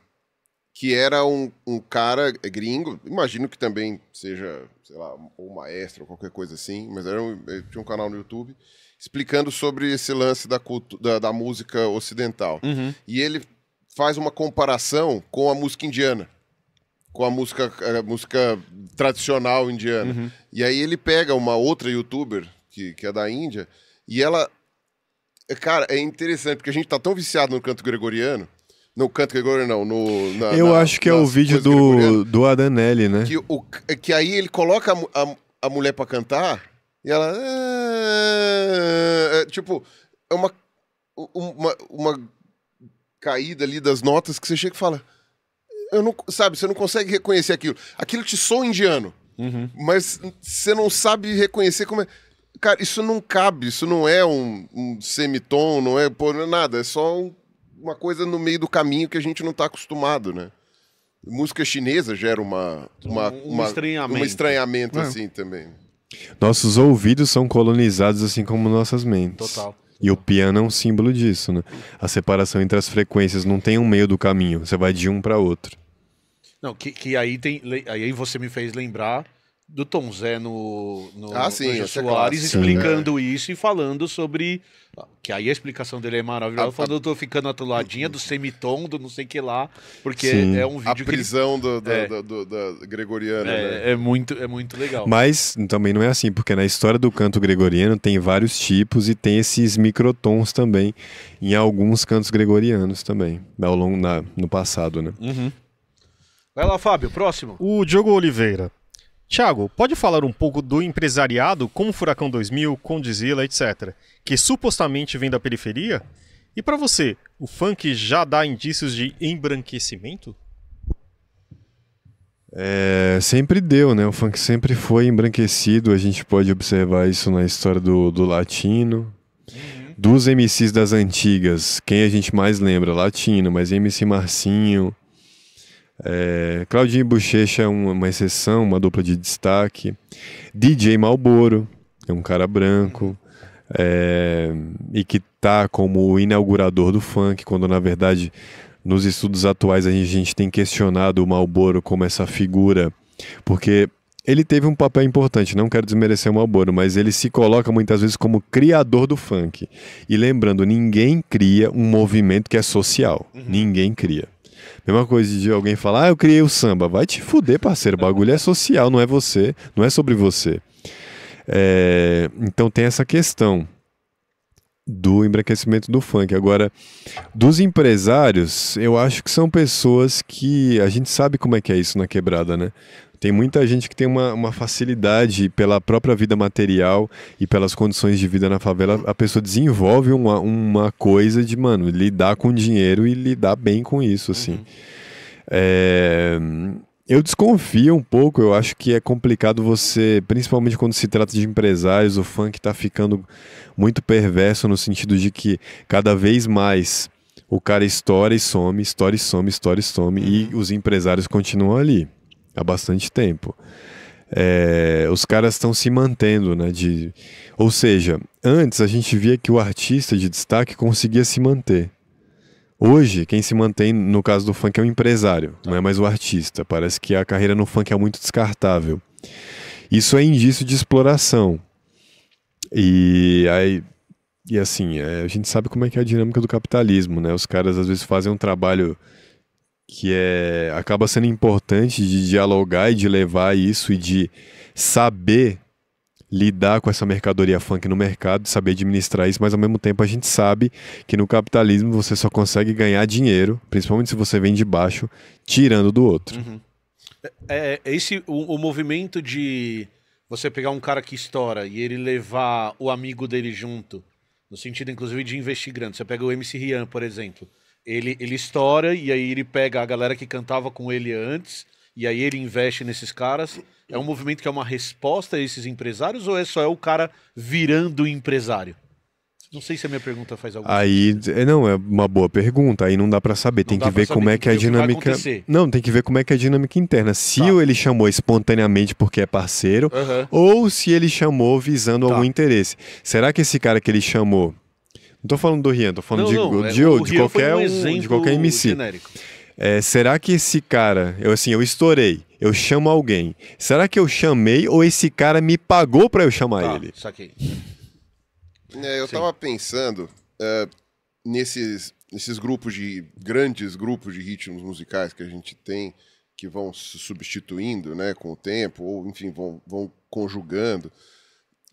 Speaker 1: que era um, um, cara gringo, imagino que também seja, sei lá, ou maestro ou qualquer coisa assim, mas era um, tinha um canal no YouTube explicando sobre esse lance da, da, da música ocidental. Uhum. E ele faz uma comparação com a música indiana com a música, a música tradicional indiana. Uhum. E aí ele pega uma outra youtuber, que, que é da Índia, e ela. Cara, é interessante, porque a gente tá tão viciado no canto gregoriano. No canto gregoriano, não. No, na, Eu na, acho
Speaker 3: que é o vídeo do, do Adanelli, né? Que,
Speaker 1: o, que aí ele coloca a, a, a mulher para cantar e ela. É, é, tipo, é uma, uma, uma caída ali das notas que você chega e fala eu não, sabe, você não consegue reconhecer aquilo. Aquilo te soa indiano, uhum. mas você não sabe reconhecer como é. Cara, isso não cabe, isso não é um, um semitom, não é pô, é nada, é só um, uma coisa no meio do caminho que a gente não está acostumado, né? Música chinesa gera uma, uma, um, um uma, estranhamento, um estranhamento é. assim também.
Speaker 3: Nossos ouvidos são colonizados assim como nossas mentes. Total. E o piano é um símbolo disso, né? A separação entre as frequências não tem um meio do caminho, você vai de um para outro.
Speaker 2: Não, que, que aí tem. Aí você me fez lembrar do Tom Zé no, no, ah, sim, é Soares é explicando sim, né? isso e falando sobre. Que aí a explicação dele é maravilhosa, a, falando a... eu tô ficando atoladinha do semitom, do
Speaker 1: não sei que lá, porque sim. é um vídeo. A prisão que... do, do, é. do, do gregoriana. É, né? é, muito, é muito legal.
Speaker 3: Mas também não é assim, porque na história do canto gregoriano tem vários tipos e tem esses microtons também em alguns cantos gregorianos também, ao longo da, no passado, né?
Speaker 5: Uhum. Vai lá, Fábio, próximo. O Diogo Oliveira. Tiago, pode falar um pouco do empresariado como Furacão 2000, Condzilla, etc., que supostamente vem da periferia? E para você, o funk já dá indícios de embranquecimento?
Speaker 3: É, sempre deu, né? O funk sempre foi embranquecido, a gente pode observar isso na história do, do latino. Uhum. Dos MCs das antigas, quem a gente mais lembra? Latino, mas MC Marcinho, é, Claudinho Bochecha é uma, exceção, uma dupla de destaque. DJ Malboro, é um cara branco. É, e que tá como o inaugurador do funk, quando na verdade nos estudos atuais a gente, a gente tem questionado o Malboro como essa figura, porque ele teve um papel importante, não quero desmerecer o Malboro, mas ele se coloca muitas vezes como criador do funk. E lembrando, ninguém cria um movimento que é social. Uhum. Ninguém cria. Mesma coisa de alguém falar, ah, eu criei o samba. Vai te fuder, parceiro. O bagulho é social, não é você, não é sobre você. É, então tem essa questão do embranquecimento do funk. Agora, dos empresários, eu acho que são pessoas que a gente sabe como é que é isso na quebrada, né? Tem muita gente que tem uma, uma facilidade pela própria vida material e pelas condições de vida na favela. A pessoa desenvolve uma, uma coisa de, mano, lidar com dinheiro e lidar bem com isso, assim. Uhum. É... Eu desconfio um pouco, eu acho que é complicado você, principalmente quando se trata de empresários, o funk está ficando muito perverso no sentido de que cada vez mais o cara estoura e some, estoura e some, estoura e some, uhum. e os empresários continuam ali há bastante tempo. É, os caras estão se mantendo, né? De, ou seja, antes a gente via que o artista de destaque conseguia se manter. Hoje, quem se mantém, no caso do funk, é o empresário, não é mais o artista. Parece que a carreira no funk é muito descartável. Isso é indício de exploração. E aí. E assim, é, a gente sabe como é que é a dinâmica do capitalismo, né? Os caras às vezes fazem um trabalho que é acaba sendo importante de dialogar e de levar isso e de saber lidar com essa mercadoria funk no mercado, saber administrar isso, mas ao mesmo tempo a gente sabe que no capitalismo você só consegue ganhar dinheiro, principalmente se você vem de baixo, tirando do outro.
Speaker 2: Uhum. É, é, esse o, o movimento de você pegar um cara que estoura e ele levar o amigo dele junto, no sentido inclusive de investir grande. Você pega o MC Rian, por exemplo ele, ele estoura e aí ele pega a galera que cantava com ele antes e aí ele investe nesses caras. É um movimento que é uma resposta a esses empresários ou é só é o cara virando empresário? Não sei se a minha pergunta faz alguma
Speaker 3: Aí, sentido. É, não, é uma boa pergunta. Aí não dá para saber. Não tem que ver como é que, é a dinâmica. Não, tem que ver como é que é a dinâmica interna. Se tá. ele chamou espontaneamente porque é parceiro uhum. ou se ele chamou visando tá. algum interesse. Será que esse cara que ele chamou não tô falando do Rian, tô falando não, de, não, é, de, de, de qualquer um, de qualquer MC. É, será que esse cara, eu assim, eu estourei, eu chamo alguém. Será que eu chamei ou esse cara me pagou para eu chamar tá, ele?
Speaker 1: Saquei. É, eu Sim. tava pensando uh, nesses, nesses grupos de grandes grupos de ritmos musicais que a gente tem que vão se substituindo, né, com o tempo ou enfim vão, vão conjugando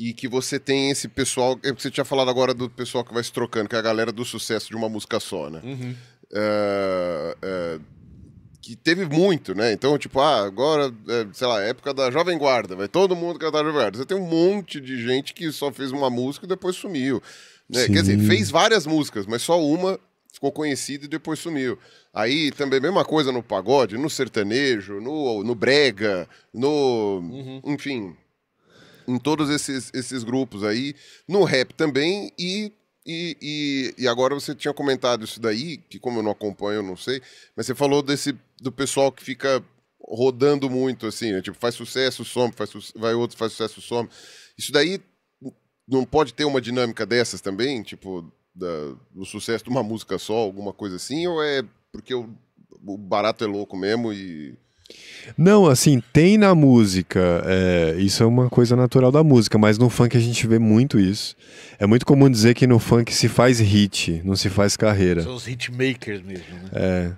Speaker 1: e que você tem esse pessoal. É, você tinha falado agora do pessoal que vai se trocando, que é a galera do sucesso de uma música só, né? Uhum. Uh, uh, que teve muito, né? Então, tipo, ah, agora, é, sei lá, época da Jovem Guarda, vai todo mundo cantar Jovem Guarda. Você tem um monte de gente que só fez uma música e depois sumiu. Né? Quer dizer, fez várias músicas, mas só uma ficou conhecida e depois sumiu. Aí também, mesma coisa no pagode, no sertanejo, no, no brega, no. Uhum. Enfim, em todos esses, esses grupos aí, no rap também e e, e, e, agora você tinha comentado isso daí, que como eu não acompanho, eu não sei, mas você falou desse do pessoal que fica rodando muito, assim, né? Tipo, faz sucesso, some, faz su vai outro, faz sucesso, some. Isso daí não pode ter uma dinâmica dessas também? Tipo, da, do sucesso de uma música só, alguma coisa assim? Ou é porque o, o barato é louco mesmo e
Speaker 3: não, assim, tem na música. É, isso é uma coisa natural da música, mas no funk a gente vê muito isso. É muito comum dizer que no funk se faz hit, não se faz carreira. São os hitmakers mesmo, né? É.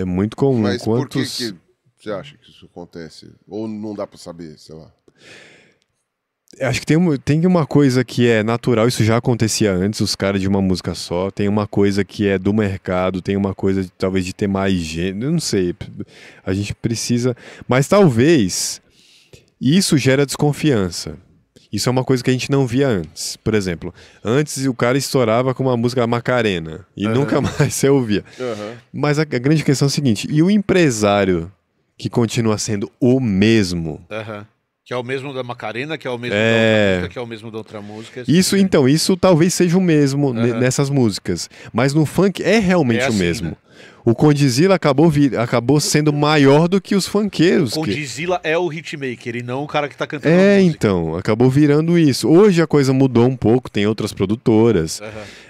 Speaker 3: É muito comum. Mas Quantos... por que, que
Speaker 1: você acha que isso acontece? Ou não dá para saber, sei lá?
Speaker 3: acho que tem uma, tem uma coisa que é natural, isso já acontecia antes, os caras de uma música só. Tem uma coisa que é do mercado, tem uma coisa de, talvez de ter mais gênero, eu não sei. A gente precisa. Mas talvez isso gera desconfiança. Isso é uma coisa que a gente não via antes. Por exemplo, antes o cara estourava com uma música Macarena e uhum. nunca mais você ouvia. Uhum. Mas a, a grande questão é a seguinte: e o empresário que continua sendo o mesmo?
Speaker 2: Uhum que é o mesmo da Macarena, que é o mesmo é... da outra música, que é o mesmo da outra música. Isso,
Speaker 3: é então, isso talvez seja o mesmo uhum. nessas músicas. Mas no funk é realmente é assim, o mesmo. Né? O Condizila acabou, acabou sendo maior do que os funkeiros. O Condizila
Speaker 2: que... é o hitmaker e não o cara que tá cantando. É,
Speaker 3: então, acabou virando isso. Hoje a coisa mudou um pouco, tem outras produtoras. Uhum.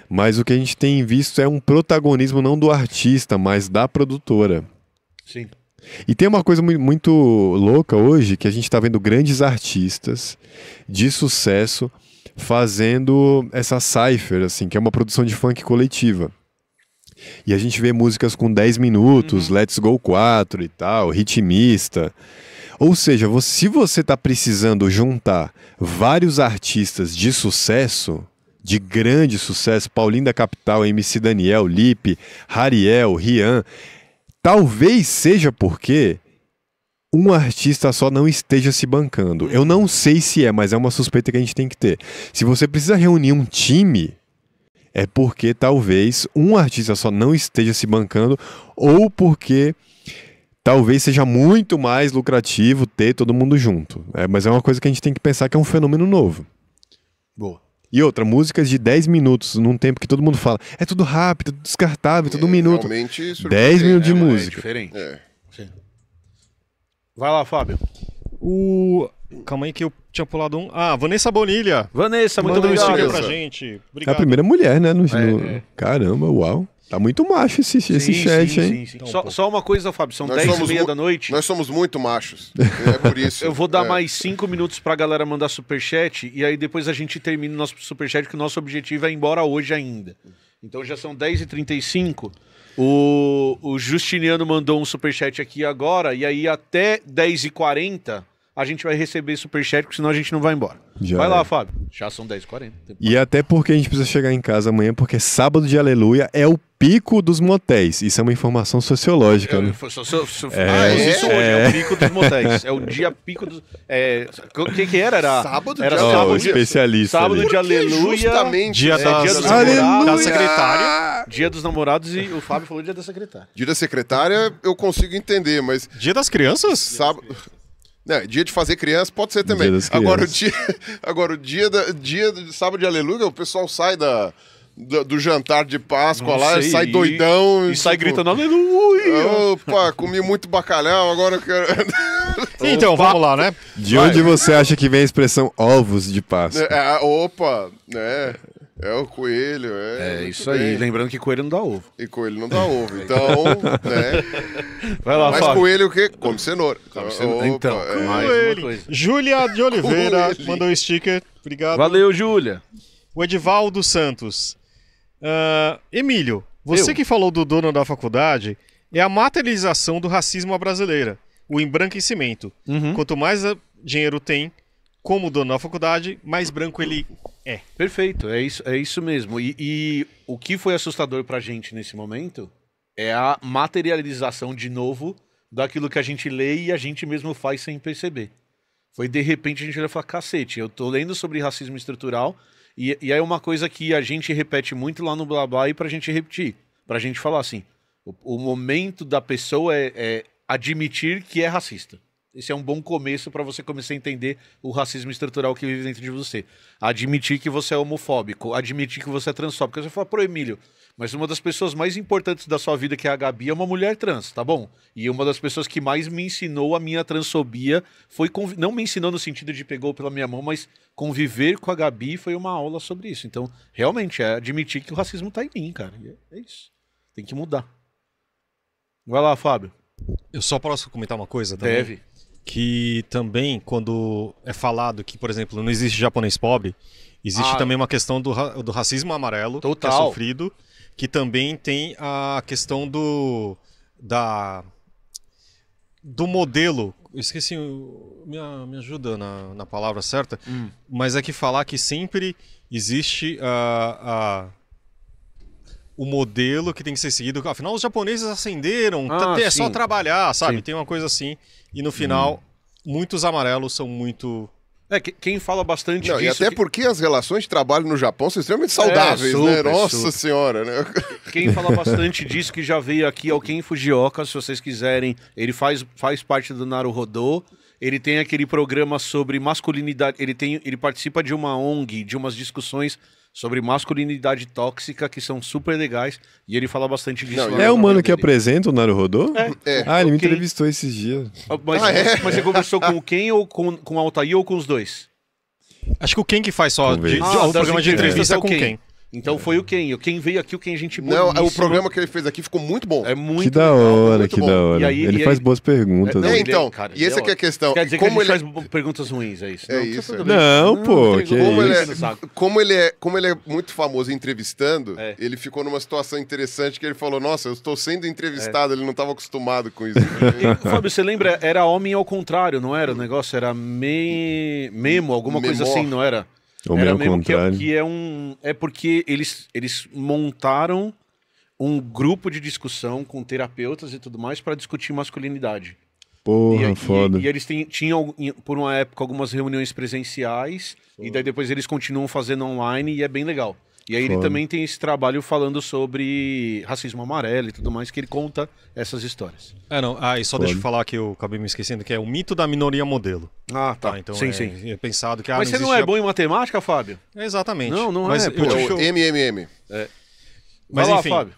Speaker 3: Mas o que a gente tem visto é um protagonismo não do artista, mas da produtora. Sim. E tem uma coisa muito louca hoje que a gente está vendo grandes artistas de sucesso fazendo essa cipher, assim, que é uma produção de funk coletiva. E a gente vê músicas com 10 minutos, uhum. Let's Go 4 e tal, ritmista. Ou seja, se você está precisando juntar vários artistas de sucesso, de grande sucesso, Paulinho da Capital, MC Daniel, Lipe, Rariel, Rian, Talvez seja porque um artista só não esteja se bancando. Eu não sei se é, mas é uma suspeita que a gente tem que ter. Se você precisa reunir um time, é porque talvez um artista só não esteja se bancando ou porque talvez seja muito mais lucrativo ter todo mundo junto. É, mas é uma coisa que a gente tem que pensar que é um fenômeno novo. Boa. E outra, músicas de 10 minutos, num tempo que todo mundo fala, é tudo rápido, tudo descartável, é, tudo um minuto. 10 minutos de né? música. É
Speaker 2: diferente. É. Vai lá, Fábio.
Speaker 3: O.
Speaker 5: Calma aí que eu tinha pulado um. Ah, Vanessa Bonilha. Vanessa, muito obrigado pra gente.
Speaker 3: Obrigado. É a primeira mulher, né? No... É, é. Caramba, uau. Tá muito macho esse, sim, esse chat, sim, hein? Sim,
Speaker 2: então, só, só, uma coisa, Fábio, são 10 e meia da
Speaker 1: noite. Nós somos muito machos.
Speaker 3: É por
Speaker 2: isso. Eu vou dar é. mais 5 minutos pra galera mandar superchat e aí depois a gente termina o nosso superchat, que o nosso objetivo é ir embora hoje ainda. Então já são 10h35. O, o Justiniano mandou um superchat aqui agora, e aí até 10h40 a gente vai receber superchat, porque senão a gente não vai embora. Já vai é. lá, Fábio. Já são 10h40.
Speaker 3: E até porque a gente precisa chegar em casa amanhã, porque é sábado de aleluia é o pico dos motéis. Isso é uma informação sociológica. Eu, é, né? so, so, so, é, ah, é, isso hoje, é. é. o pico dos motéis. É o
Speaker 2: dia pico dos. É, o que, que era? Era sábado era de sábado, oh, especialista. Sábado ali. de aleluia. Justamente
Speaker 1: é, dia, das, dia dos da secretária.
Speaker 2: Dia dos namorados e o Fábio falou dia da secretária.
Speaker 1: Dia da secretária eu consigo entender, mas. Dia das crianças? Sábado. Não, é, dia de fazer criança pode ser também. Agora o dia, agora o dia, da, dia de sábado de aleluia, o pessoal sai da, do, do jantar de Páscoa Não lá, sai doidão. E, sai gritando aleluia. Opa, comi muito bacalhau, agora eu quero... Então, vamos lá, né?
Speaker 3: De onde Vai. você acha que vem a expressão ovos de Páscoa?
Speaker 1: É, é opa, né? É o coelho, é. É isso bem. aí. Lembrando que coelho não dá ovo. E coelho não dá ovo. Então, né? Vai lá, Mas Fábio. coelho o quê? Come cenoura. Come cenoura. Então, Opa, então é. mais coelho. uma coisa.
Speaker 5: Júlia de Oliveira coelho. mandou um sticker. Obrigado. Valeu, Júlia. O Edivaldo Santos. Uh, Emílio, você Eu. que falou do dono da faculdade é a materialização do racismo à brasileira, o embranquecimento. Uhum. Quanto mais
Speaker 2: dinheiro tem, como dono da faculdade, mais branco ele é. Perfeito, é isso, é isso mesmo. E, e o que foi assustador pra gente nesse momento é a materialização de novo daquilo que a gente lê e a gente mesmo faz sem perceber. Foi de repente a gente olha e fala: cacete, eu tô lendo sobre racismo estrutural e, e é uma coisa que a gente repete muito lá no Blá Blá e pra gente repetir, pra gente falar assim: o, o momento da pessoa é, é admitir que é racista esse é um bom começo para você começar a entender o racismo estrutural que vive dentro de você. Admitir que você é homofóbico, admitir que você é transfóbico. Você fala, pro Emílio, mas uma das pessoas mais importantes da sua vida, que é a Gabi, é uma mulher trans, tá bom? E uma das pessoas que mais me ensinou a minha transfobia foi. Conv... Não me ensinou no sentido de pegou pela minha mão, mas conviver com a Gabi foi uma aula sobre isso. Então, realmente, é admitir que o racismo está em mim, cara. É, é isso. Tem que mudar.
Speaker 5: Vai lá, Fábio. Eu só posso comentar uma coisa? Também? Deve que também, quando é falado que, por exemplo, não existe japonês pobre, existe ah. também uma questão do, ra do racismo amarelo Total. que é sofrido, que também tem a questão do da do modelo. esqueci, me, me ajuda na, na palavra certa, hum. mas é que falar que sempre existe a, a o modelo que tem que ser seguido. Afinal, os japoneses ascenderam, ah, é sim. só trabalhar, sabe? Sim. Tem uma coisa assim. E no final, hum. muitos amarelos são
Speaker 1: muito
Speaker 2: é, quem fala bastante
Speaker 5: Não, disso... E até
Speaker 1: que... porque as relações de trabalho no Japão são extremamente saudáveis, é, né? super, né? Nossa super. senhora, né? Quem fala bastante
Speaker 2: disso que já veio aqui é o Ken Fujioka, se vocês quiserem. Ele faz, faz parte do Naruhodô. Ele tem aquele programa sobre masculinidade. Ele, tem, ele participa de uma ONG, de umas discussões sobre masculinidade tóxica que são super legais e ele fala bastante disso. Não, é o mano que dele.
Speaker 3: apresenta o Naro É. é. Ah, ele me entrevistou esses dias.
Speaker 2: Ah, mas,
Speaker 5: ah, é? mas você conversou
Speaker 2: com o Ken ou com, com o Altair ou com os dois? Acho que o Ken que faz só
Speaker 3: de, ah, o programa de entrevista é, é com quem?
Speaker 1: Então foi o quem O quem veio aqui, o quem a gente Não, o programa né? que ele fez aqui ficou muito bom. É muito
Speaker 3: Que da hora, que bom. da hora. Aí, ele faz aí... boas perguntas. É, né? É,
Speaker 1: então, cara, e essa é, é a questão. Quer dizer como que ele é- faz perguntas ruins, é isso? É não, isso. não, pô, como, ele é, como, ele é, muito famoso entrevistando, é. ele ficou numa situação interessante que ele falou, nossa, eu estou sendo entrevistado, ele não estava acostumado com isso. Fábio, você lembra? Era homem ao contrário, não era o negócio? Era
Speaker 2: memo, alguma coisa assim, não era?
Speaker 3: era mesmo contrário. Que é,
Speaker 2: que é, um, é porque eles, eles montaram um grupo de discussão com terapeutas e tudo mais para discutir masculinidade.
Speaker 3: Porra, e, foda. E,
Speaker 2: e eles tinham, por uma época, algumas reuniões presenciais, foda. e daí depois eles continuam fazendo online e é bem legal. E aí ele também tem esse trabalho falando sobre racismo amarelo e tudo mais, que ele conta essas histórias.
Speaker 5: É, não. Ah, e só Foda. deixa eu falar que eu acabei me esquecendo, que é o mito da minoria modelo.
Speaker 2: Ah, tá. tá então sim, é, sim.
Speaker 5: É pensado que... Ah, Mas não você não é a...
Speaker 2: bom em matemática, Fábio? É, exatamente. Não, não Mas é. Pô, eu... MMM. É, é. Mas lá, enfim... Fábio.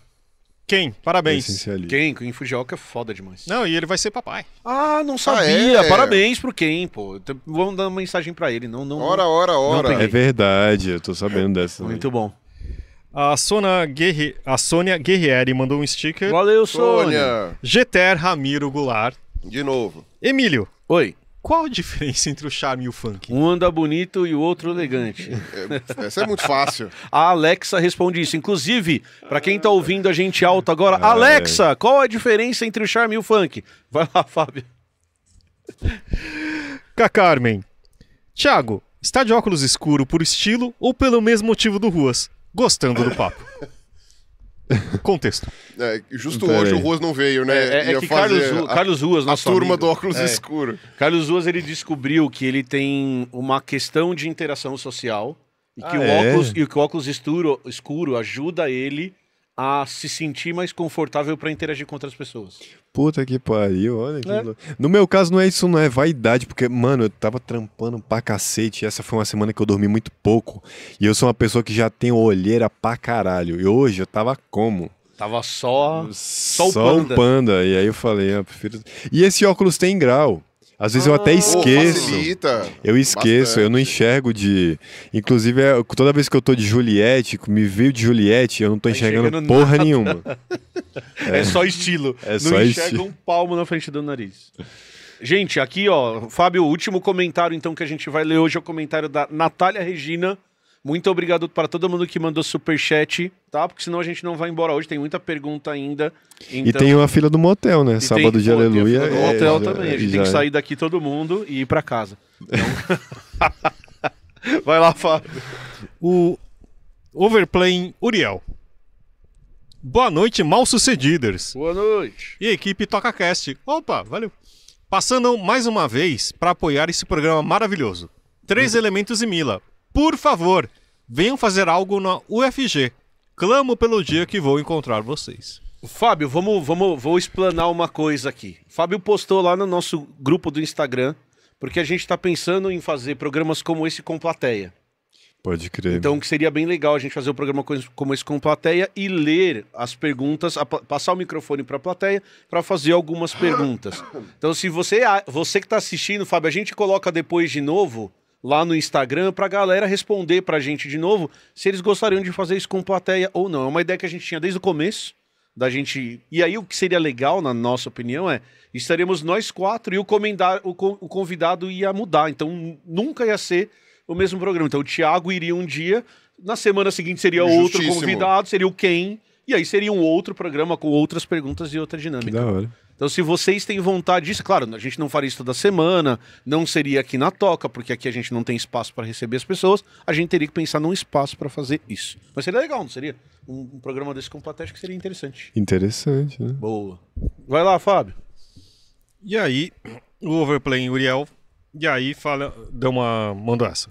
Speaker 2: Quem? Parabéns. Quem? Quem é Fujioka é foda demais.
Speaker 5: Não, e ele vai ser papai. Ah, não ah, sabia. Ah, é? Parabéns
Speaker 2: pro quem, pô. Então, vamos dar uma mensagem para ele. Não, não. Ora, ora,
Speaker 5: ora. É
Speaker 3: verdade, eu tô sabendo dessa. Muito aí. bom.
Speaker 5: A, Sônia Guerri... a Sônia Guerrieri mandou um sticker. Valeu, Sônia. Geter Ramiro Goulart. De novo. Emílio. Oi. Qual a diferença entre
Speaker 2: o charme e o funk? Um anda bonito e o outro elegante.
Speaker 1: É, essa é muito fácil.
Speaker 2: a Alexa responde isso. Inclusive, para quem tá ouvindo a gente alto agora, é. Alexa, qual a diferença entre o charme e o funk? Vai lá, Fábio.
Speaker 5: Cacarmen. Carmen. Thiago, está de óculos escuro por estilo ou pelo mesmo motivo do Ruas? gostando do papo. Contexto.
Speaker 1: É, justo Pera hoje aí. o Ruas não veio, né? É, é, é que Carlos, a, Carlos Ruas, nosso a turma amigo, do óculos é. escuro. Carlos Ruas ele descobriu que
Speaker 2: ele tem uma questão de interação social e que ah, o é? óculos e que o óculos escuro ajuda ele a se sentir mais confortável para interagir com outras pessoas.
Speaker 3: Puta que pariu, olha que é. No meu caso não é isso, não é vaidade, porque, mano, eu tava trampando pra cacete. Essa foi uma semana que eu dormi muito pouco. E eu sou uma pessoa que já tem olheira pra caralho. E hoje eu tava como?
Speaker 2: Tava só. Só, só o panda. Um
Speaker 3: panda. E aí eu falei, ah, prefiro. E esse óculos tem grau. Às vezes ah, eu até esqueço. Facilita. Eu esqueço, bastante. eu não enxergo de. Inclusive, é, toda vez que eu tô de Juliette, me veio de Juliette, eu não tô tá enxergando, enxergando porra nada. nenhuma. É. é. só estilo. É não só enxerga estilo. um
Speaker 2: palmo na frente do nariz. Gente, aqui, ó, Fábio, o último comentário então que a gente vai ler hoje é o comentário da Natália Regina. Muito obrigado para todo mundo que mandou super chat, tá? Porque senão a gente não vai embora hoje, tem muita pergunta ainda. Então... E tem uma fila do
Speaker 3: motel, né? E Sábado tem, de Aleluia. Tem a fila do motel é, também. Já, a gente tem que é. sair
Speaker 2: daqui todo mundo e ir para casa. Então... vai lá, Fábio. O
Speaker 5: Overplay Uriel. Boa noite, mal Sucedidos. Boa noite. E equipe TocaCast. Opa, valeu. Passando mais uma vez para apoiar esse programa maravilhoso. Três elementos e Mila. Por favor, venham fazer algo na
Speaker 2: UFG. Clamo pelo dia que vou encontrar vocês. Fábio, vamos, vamos, vou explanar uma coisa aqui. Fábio postou lá no nosso grupo do Instagram, porque a gente está pensando em fazer programas como esse com plateia. Pode crer. Então, que seria bem legal a gente fazer um programa como esse com plateia e ler as perguntas, a, passar o microfone para a plateia para fazer algumas perguntas. Então, se você, você que está assistindo, Fábio, a gente coloca depois de novo lá no Instagram para a galera responder para a gente de novo se eles gostariam de fazer isso com plateia ou não. É uma ideia que a gente tinha desde o começo da gente. E aí o que seria legal, na nossa opinião, é estaremos nós quatro e o, comendar, o, o convidado ia mudar. Então nunca ia ser o mesmo programa. Então o Thiago iria um dia, na semana seguinte seria outro convidado, seria o Ken. E aí seria um outro programa com outras perguntas e outra dinâmica. Que da hora. Então, se vocês têm vontade disso, claro, a gente não faria isso toda semana, não seria aqui na Toca, porque aqui a gente não tem espaço para receber as pessoas, a gente teria que pensar num espaço para fazer isso. Mas seria legal, não seria? Um, um programa desse com acho que seria interessante.
Speaker 3: Interessante, né? Boa.
Speaker 2: Vai lá, Fábio. E aí, o Overplay em Uriel, e aí fala,
Speaker 5: deu uma, mandou essa.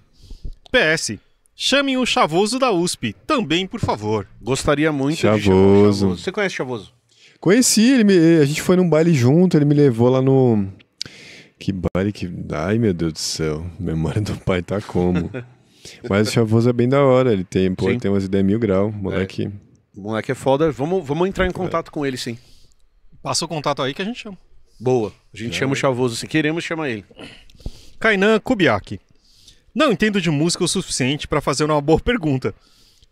Speaker 5: PS, Chamem o Chavoso da USP, também,
Speaker 2: por favor. Gostaria muito
Speaker 5: de chamar o
Speaker 3: Chavoso.
Speaker 2: Você conhece o Chavoso?
Speaker 3: Conheci, ele me- eh, a gente foi num baile junto, ele me levou lá no. Que baile que. Ai, meu Deus do céu. Memória do pai tá como. Mas o Chavoso é bem da hora, ele tem, pô, Sim. tem umas ideias mil grau, é. moleque.
Speaker 2: O moleque é foda. Vamos, vamos entrar em contato com ele, sim. Passa o contato aí que a gente chama. Boa. A gente chama o Chavoso, se queremos, chama ele. Kainan
Speaker 5: Kubiak. Não entendo de música o suficiente para fazer uma boa pergunta.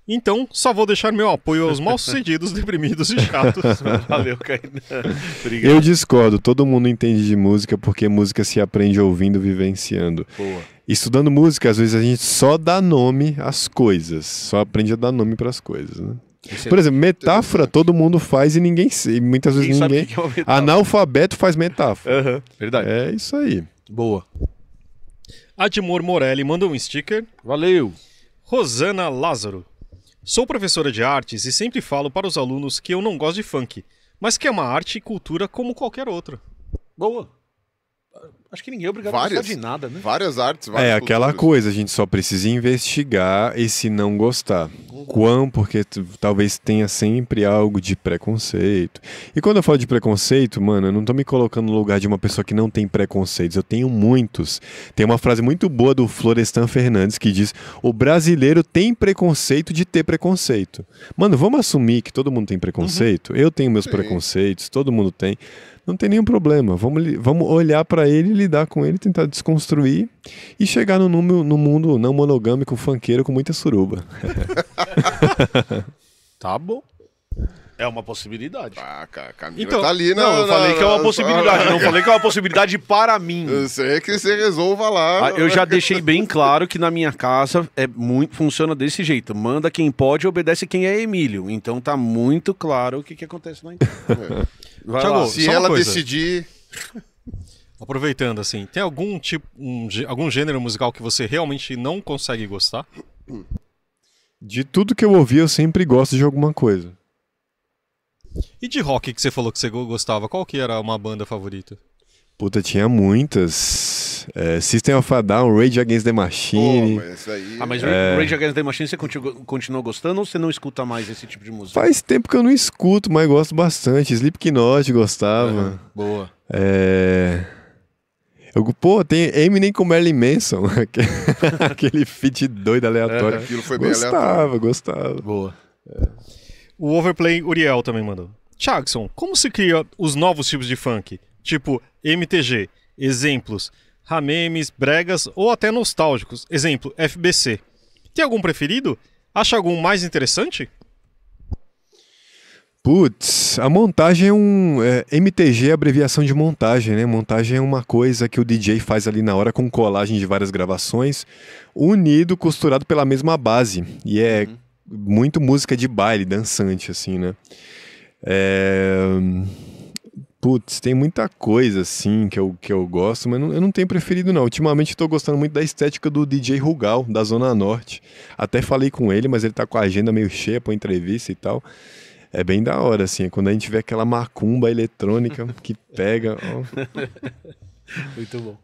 Speaker 5: Então, só vou deixar meu apoio aos mal-sucedidos, deprimidos e chatos. Valeu, Kainan. Obrigado. Eu
Speaker 3: discordo. Todo mundo entende de música porque música se aprende ouvindo, vivenciando. Boa. Estudando música, às vezes a gente só dá nome às coisas. Só aprende a dar nome para as coisas, né? É Por exemplo, metáfora todo mundo faz e ninguém e muitas vezes ninguém. É analfabeto faz metáfora. Uhum. Verdade. É isso aí. Boa.
Speaker 5: Admor Morelli mandou um sticker. Valeu! Rosana Lázaro. Sou professora de artes e sempre falo para os alunos que eu não gosto de funk, mas que é uma arte e cultura como qualquer outra. Boa!
Speaker 2: Acho que ninguém é obrigado várias, a gostar de nada,
Speaker 1: né? Várias artes,
Speaker 3: várias É aquela coisa, a gente só precisa investigar e se não gostar. Uhum. Quão, porque talvez tenha sempre algo de preconceito. E quando eu falo de preconceito, mano, eu não tô me colocando no lugar de uma pessoa que não tem preconceitos. Eu tenho muitos. Tem uma frase muito boa do Florestan Fernandes que diz: O brasileiro tem preconceito de ter preconceito. Mano, vamos assumir que todo mundo tem preconceito? Uhum. Eu tenho meus Sim. preconceitos, todo mundo tem não tem nenhum problema. Vamos, vamos olhar para ele, lidar com ele, tentar desconstruir e chegar no, número, no mundo não monogâmico, funkeiro, com muita suruba.
Speaker 2: tá bom. É uma possibilidade. Ah, Camila então, tá ali, não. Não, eu falei que é uma possibilidade. Não falei que é uma possibilidade
Speaker 1: para mim. Eu sei que você resolva lá. Ah,
Speaker 2: eu já deixei bem claro que na minha casa é muito, funciona desse jeito. Manda quem pode e obedece quem é Emílio. Então tá muito claro o que, que acontece na internet. É. Vai Thiago, lá. Se
Speaker 5: ela decidir. Aproveitando, assim, tem algum tipo, um, algum gênero musical que você realmente não consegue gostar?
Speaker 3: De tudo que eu ouvi, eu sempre gosto de alguma coisa.
Speaker 5: E de rock que você falou que você gostava, qual
Speaker 2: que era uma banda favorita?
Speaker 3: Puta, tinha muitas. É, System of a Down, Rage Against the Machine. mas aí... Ah, mas é... Rage
Speaker 2: Against the Machine você continua, continua gostando ou você não escuta mais esse tipo de música?
Speaker 3: Faz tempo que eu não escuto, mas gosto bastante. Slipknot gostava. Uhum, boa. É... Eu, pô, tem Eminem com Marilyn Manson. Aquele feat doido aleatório. É, aquilo foi gostava, aleatório. Gostava, gostava. Boa. É.
Speaker 5: O Overplay Uriel também mandou. Chagson, como se cria os novos tipos de funk? Tipo, MTG. Exemplos ramemes, bregas ou até nostálgicos, exemplo, FBC. Tem algum preferido? Acha algum mais interessante?
Speaker 3: Putz, a montagem é um. É, MTG é abreviação de montagem, né? Montagem é uma coisa que o DJ faz ali na hora com colagem de várias gravações, unido, costurado pela mesma base. E é uhum. muito música de baile, dançante, assim, né? É. Putz, tem muita coisa, assim, que eu, que eu gosto, mas não, eu não tenho preferido, não. Ultimamente estou gostando muito da estética do DJ Rugal, da Zona Norte. Até falei com ele, mas ele tá com a agenda meio cheia para entrevista e tal. É bem da hora, assim, quando a gente vê aquela macumba eletrônica que pega.
Speaker 2: muito bom.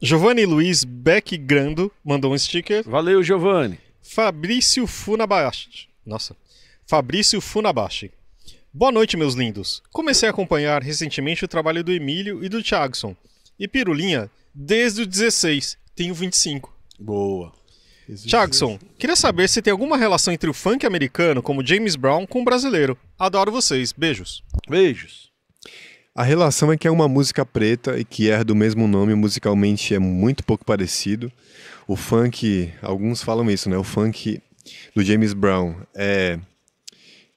Speaker 3: Giovanni Luiz
Speaker 5: Beck Grando mandou um sticker. Valeu, Giovanni. Fabrício Funabashi. Nossa. Fabrício Funabashi. Boa noite, meus lindos. Comecei a acompanhar recentemente o trabalho do Emílio e do Thiagson. E Pirulinha, desde o 16, tenho 25. Boa. Thiagson, queria saber se tem alguma relação entre o funk americano, como James Brown, com o brasileiro. Adoro vocês. Beijos. Beijos.
Speaker 3: A relação é que é uma música preta e que é do mesmo nome, musicalmente é muito pouco parecido. O funk, alguns falam isso, né? O funk do James Brown é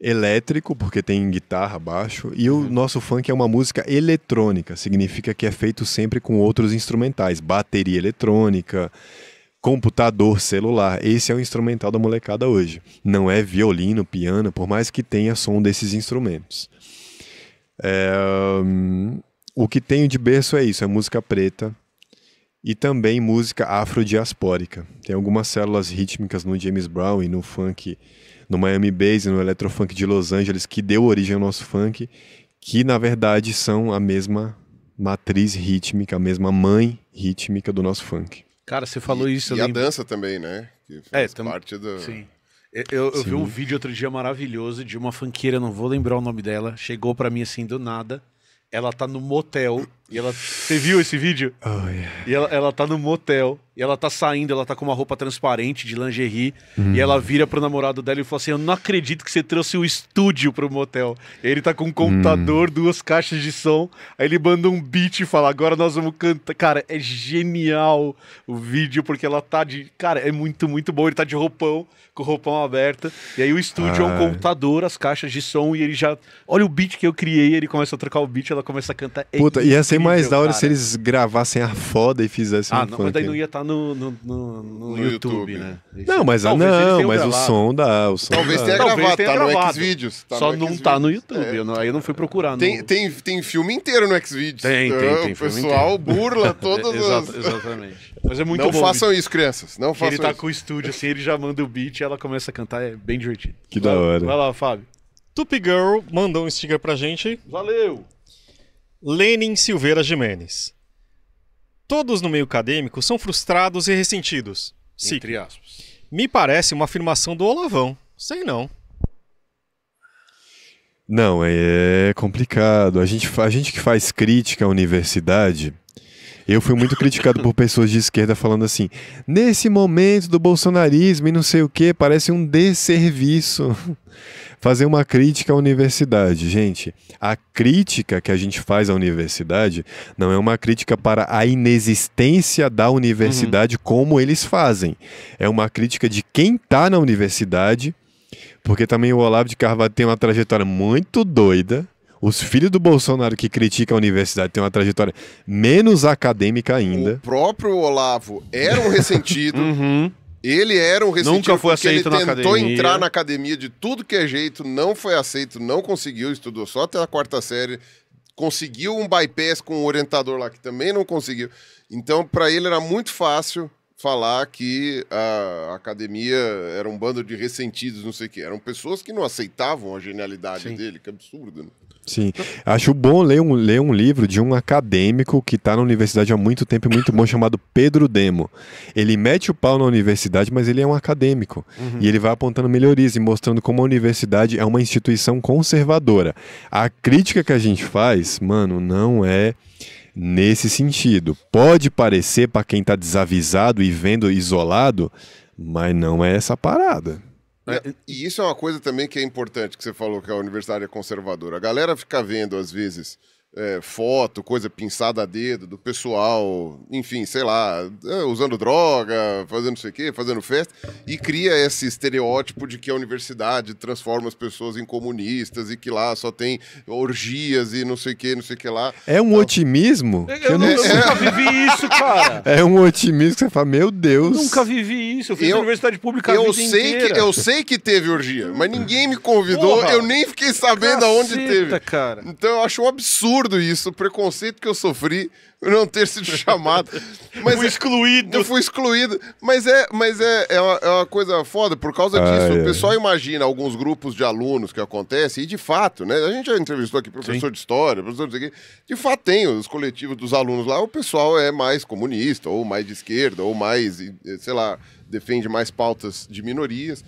Speaker 3: elétrico, porque tem guitarra, baixo, e o uhum. nosso funk é uma música eletrônica, significa que é feito sempre com outros instrumentais, bateria eletrônica, computador, celular. Esse é o instrumental da molecada hoje. Não é violino, piano, por mais que tenha som desses instrumentos. É... O que tenho de berço é isso, é música preta, e também música afrodiaspórica. Tem algumas células rítmicas no James Brown e no funk no Miami Bass, no Electrofunk de Los Angeles, que deu origem ao nosso funk, que na verdade são a mesma matriz rítmica, a mesma mãe rítmica do nosso funk.
Speaker 1: Cara, você falou e, isso. E a dança também, né? Que faz é, tam... parte do. Sim. Eu, eu, eu vi um
Speaker 2: vídeo outro dia maravilhoso de uma funkeira, não vou lembrar o nome dela, chegou para mim assim do nada. Ela tá no motel e ela. Você
Speaker 3: viu esse vídeo? Oh, yeah.
Speaker 2: E ela, ela tá no motel. E ela tá saindo, ela tá com uma roupa transparente de lingerie. Hum. E ela hum. vira pro namorado dela e fala assim: Eu não acredito que você trouxe o estúdio pro motel. E ele tá com um computador, hum. duas caixas de som. Aí ele manda um beat e fala: Agora nós vamos cantar. Cara, é genial o vídeo, porque ela tá de. Cara, é muito, muito bom. Ele tá de roupão, com o roupão aberta. E aí o estúdio é um computador, as caixas de som. E ele já. Olha o beat que eu criei. Ele começa a trocar o beat, ela começa a cantar. É Puta, e essa é mais da hora cara. se eles
Speaker 3: gravassem a foda e fizessem ah, um não, funk. mas daí não
Speaker 2: ia estar tá no, no, no, no YouTube, YouTube, né? Não, mas, não, mas o som
Speaker 3: dá. O som Talvez dá. tenha gravado, Talvez tenha tá gravado. no Xvideos. Tá Só no não tá no YouTube, é.
Speaker 1: eu não, aí eu não fui procurar. Tem, não. tem, tem filme inteiro no Xvideos. Tem, tem, tem. O pessoal burla todas as... Exatamente. Mas é muito não bom. Não façam isso, crianças. Não façam ele tá com
Speaker 2: o estúdio, assim, ele já manda o beat e ela começa a cantar, é bem divertido.
Speaker 3: Que da hora. Vai
Speaker 2: lá, Fábio.
Speaker 5: Tupi Girl mandou um sticker pra gente. Valeu! Lenin Silveira Jimenez. Todos no meio acadêmico são frustrados e ressentidos. Sim. Entre aspas. Me parece uma afirmação do Olavão. Sei não.
Speaker 3: Não, é, é complicado. A gente, a gente que faz crítica à universidade, eu fui muito criticado por pessoas de esquerda falando assim: nesse momento do bolsonarismo e não sei o que, parece um desserviço fazer uma crítica à universidade. Gente, a crítica que a gente faz à universidade não é uma crítica para a inexistência da universidade uhum. como eles fazem. É uma crítica de quem está na universidade, porque também o Olavo de Carvalho tem uma trajetória muito doida. Os filhos do Bolsonaro que criticam a universidade têm uma trajetória menos acadêmica ainda. O
Speaker 1: próprio Olavo era um ressentido. uhum. Ele era um ressentido Nunca foi aceito ele na tentou academia. entrar na academia de tudo que é jeito, não foi aceito, não conseguiu, estudou só até a quarta série, conseguiu um bypass com um orientador lá que também não conseguiu. Então, para ele era muito fácil falar que a academia era um bando de ressentidos, não sei o quê. Eram pessoas que não aceitavam a genialidade Sim. dele, que absurdo, né?
Speaker 3: Sim, acho bom ler um, ler um livro de um acadêmico que está na universidade há muito tempo muito bom, chamado Pedro Demo. Ele mete o pau na universidade, mas ele é um acadêmico. Uhum. E ele vai apontando melhorias e mostrando como a universidade é uma instituição conservadora. A crítica que a gente faz, mano, não é nesse sentido. Pode parecer para quem está desavisado e vendo isolado, mas não é essa parada.
Speaker 1: É, e isso é uma coisa também que é importante que você falou que a universidade é conservadora. A galera fica vendo às vezes é, foto, coisa pinçada a dedo do pessoal, enfim, sei lá, é, usando droga, fazendo não sei o quê, fazendo festa, e cria esse estereótipo de que a universidade transforma as pessoas em comunistas e que lá só tem orgias e não sei o quê, não sei o que lá.
Speaker 3: É um ah, otimismo? Eu, eu, não, eu é...
Speaker 1: nunca é. vivi isso, cara.
Speaker 3: É um otimismo que você fala, meu Deus. Eu nunca vivi isso, eu fiz eu, universidade pública eu sei Que, eu sei
Speaker 1: que teve orgia, mas ninguém me convidou, Porra, eu nem fiquei sabendo caceta, aonde teve. Cara. Então eu acho um absurdo absurdo isso, o preconceito que eu sofri não ter sido chamado. Mas fui é, excluído. Eu fui excluído. Mas é, mas é, é, uma, é uma coisa foda por causa ah, disso. É. O pessoal imagina alguns grupos de alunos que acontecem, e de fato, né? A gente já entrevistou aqui professor Sim. de história, professor de que De fato, tem os coletivos dos alunos lá, o pessoal é mais comunista, ou mais de esquerda, ou mais, sei lá, defende mais pautas de minorias.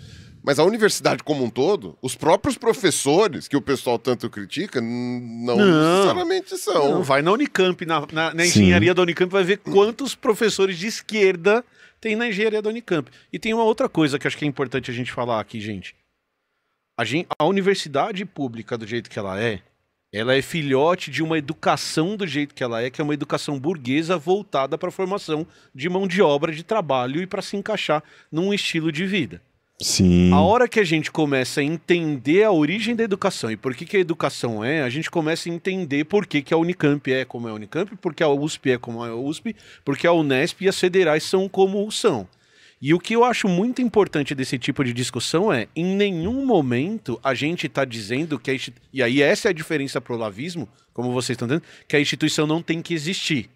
Speaker 1: Mas a universidade como um todo, os próprios professores, que o pessoal tanto critica, não, não necessariamente
Speaker 2: são. Não, vai
Speaker 1: na Unicamp, na, na, na engenharia da Unicamp, vai ver quantos professores de esquerda
Speaker 2: tem na engenharia da Unicamp. E tem uma outra coisa que acho que é importante a gente falar aqui, gente. A, gente, a universidade pública, do jeito que ela é, ela é filhote de uma educação do jeito que ela é, que é uma educação burguesa voltada para a formação de mão de obra, de trabalho e para se encaixar num estilo de vida. Sim. A hora que a gente começa a entender a origem da educação e por que, que a educação é, a gente começa a entender por que, que a Unicamp é como é a Unicamp, porque a USP é como é a USP, porque a Unesp e as federais são como são. E o que eu acho muito importante desse tipo de discussão é, em nenhum momento a gente está dizendo que a E aí essa é a diferença pro lavismo, como vocês estão dizendo, que a instituição não tem que existir.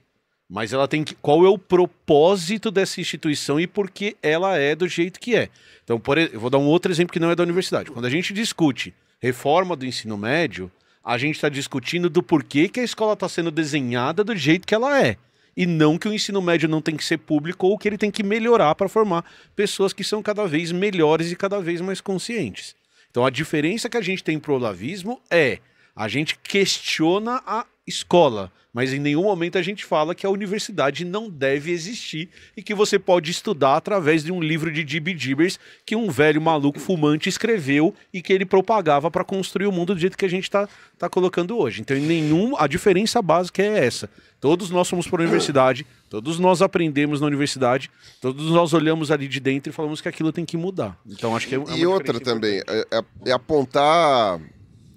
Speaker 2: Mas ela tem que. Qual é o propósito dessa instituição e por que ela é do jeito que é? Então, por, eu vou dar um outro exemplo que não é da universidade. Quando a gente discute reforma do ensino médio, a gente está discutindo do porquê que a escola está sendo desenhada do jeito que ela é. E não que o ensino médio não tem que ser público ou que ele tem que melhorar para formar pessoas que são cada vez melhores e cada vez mais conscientes. Então, a diferença que a gente tem para o olavismo é a gente questiona a escola, mas em nenhum momento a gente fala que a universidade não deve existir e que você pode estudar através de um livro de jibber-jibbers que um velho maluco fumante escreveu e que ele propagava para construir o mundo do jeito que a gente está tá colocando hoje. Então, em nenhum, a diferença básica é essa. Todos nós somos para a universidade, todos nós aprendemos na universidade, todos nós olhamos ali de dentro e falamos que aquilo tem que mudar.
Speaker 1: Então, acho que é, é E outra também, é, é, é, apontar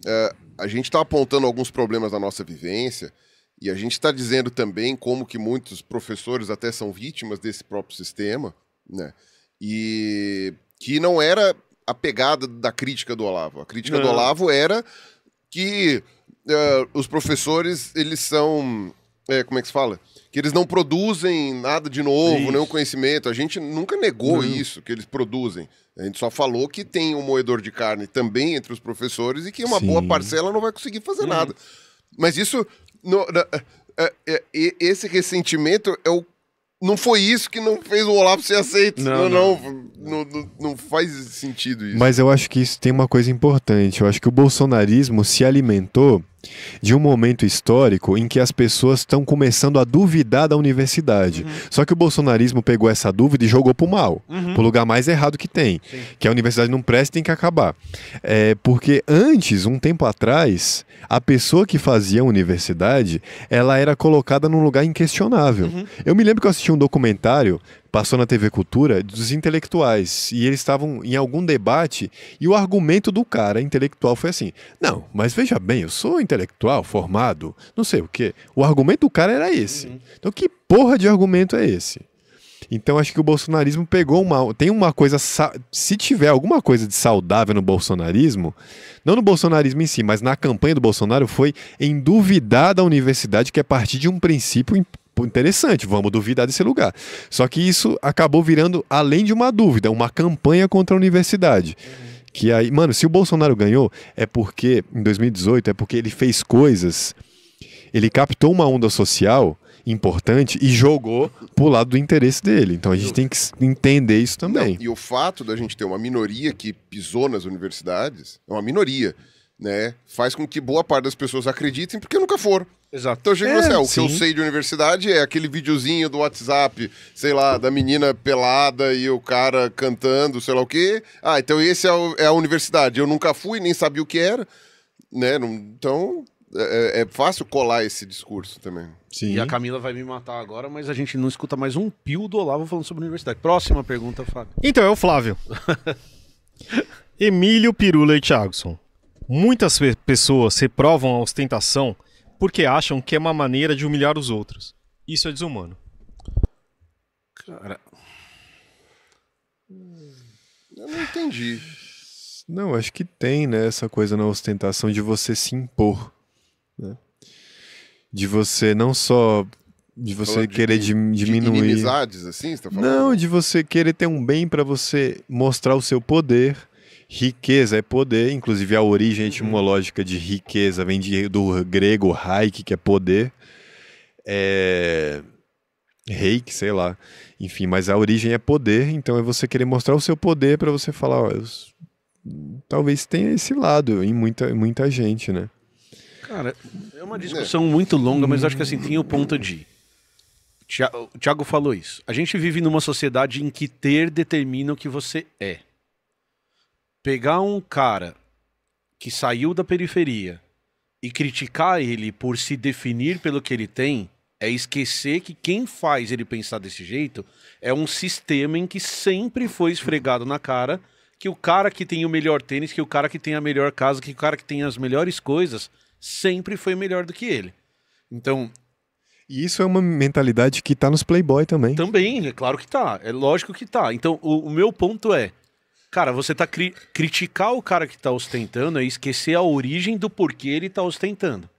Speaker 1: é, a gente está apontando alguns problemas da nossa vivência e a gente está dizendo também como que muitos professores até são vítimas desse próprio sistema, né? E que não era a pegada da crítica do Olavo. A crítica não. do Olavo era que uh, os professores, eles são é, como é que se fala? Que eles não produzem nada de novo, isso. nenhum conhecimento. A gente nunca negou não. isso, que eles produzem. A gente só falou que tem um moedor de carne também entre os professores e que uma Sim. boa parcela não vai conseguir fazer hum. nada. Mas isso. No, na, é, é, esse ressentimento é o não foi isso que não fez o Olavo ser aceito. Não não não, não não, não, faz sentido isso.
Speaker 3: Mas eu acho que isso tem uma coisa importante. Eu acho que o bolsonarismo se alimentou de um momento histórico em que as pessoas estão começando a duvidar da universidade. Uhum. Só que o bolsonarismo pegou essa dúvida e jogou pro mal, uhum. pro lugar mais errado que tem, Sim. que a universidade não presta e tem que acabar. É, porque antes, um tempo atrás, a pessoa que fazia a universidade, ela era colocada num lugar inquestionável. Uhum. Eu me lembro que eu assisti um documentário passou na TV Cultura dos intelectuais. E eles estavam em algum debate e o argumento do cara intelectual foi assim: Não, mas veja bem, eu sou intelectual, formado, não sei o quê. O argumento do cara era esse. Uhum. Então, que porra de argumento é esse? Então acho que o bolsonarismo pegou uma. Tem uma coisa. Se tiver alguma coisa de saudável no bolsonarismo, não no bolsonarismo em si, mas na campanha do Bolsonaro, foi em duvidar da universidade, que é partir de um princípio interessante, vamos duvidar desse lugar. Só que isso acabou virando, além de uma dúvida, uma campanha contra a universidade. Uhum. Que aí, mano, se o Bolsonaro ganhou, é porque, em 2018, é porque ele fez coisas, ele captou uma onda social importante e jogou pro lado do interesse dele. Então a gente tem que entender isso também. Não, e
Speaker 1: o fato da gente ter uma minoria que pisou nas universidades, é uma minoria, né? Faz com que boa parte das pessoas acreditem porque nunca foram. Exato. Então, chega é, ah, o sim. que eu sei de universidade é aquele videozinho do WhatsApp, sei lá, da menina pelada e o cara cantando, sei lá o quê. Ah, então esse é, o, é a universidade. Eu nunca fui, nem sabia o que era, né? Então, é, é, é, fácil colar esse discurso também. Sim. E a
Speaker 2: Camila vai me matar agora, mas a gente não escuta mais um pio do Olavo falando sobre universidade. Próxima pergunta, Fábio.
Speaker 1: Então, é o Flávio.
Speaker 2: Emílio
Speaker 5: Pirula e Thiagson. Muitas pessoas reprovam a ostentação porque acham que é uma maneira de humilhar os outros. Isso é desumano. Cara.
Speaker 1: Eu não entendi.
Speaker 3: Não, acho que tem, né, essa coisa na ostentação de você se impor, né? De você não só de você de, querer de, diminuir. De inimizades, assim, você tá falando? Não, de você querer ter um bem para você mostrar o seu poder Riqueza é poder, inclusive a origem uhum. etimológica de riqueza vem de, do grego haik, que é poder. É. Reiki, sei lá. Enfim, mas a origem é poder, então é você querer mostrar o seu poder para você falar, ó, eu... talvez tenha esse lado em muita, muita gente, né?
Speaker 2: Cara, é uma discussão muito longa, mas acho que assim tem o ponto de. O Tiago falou isso. A gente vive numa sociedade em que ter determina o que você é pegar um cara que saiu da periferia e criticar ele por se definir pelo que ele tem é esquecer que quem faz ele pensar desse jeito é um sistema em que sempre foi esfregado na cara que o cara que tem o melhor tênis, que o cara que tem a melhor casa, que o cara que tem as melhores coisas sempre foi melhor do que ele.
Speaker 3: Então, e isso é uma mentalidade que tá nos Playboy também.
Speaker 2: Também, é claro que tá. É lógico que tá. Então, o, o meu ponto é: Cara, você tá cri criticar o cara que tá ostentando é esquecer a origem do porquê ele tá ostentando.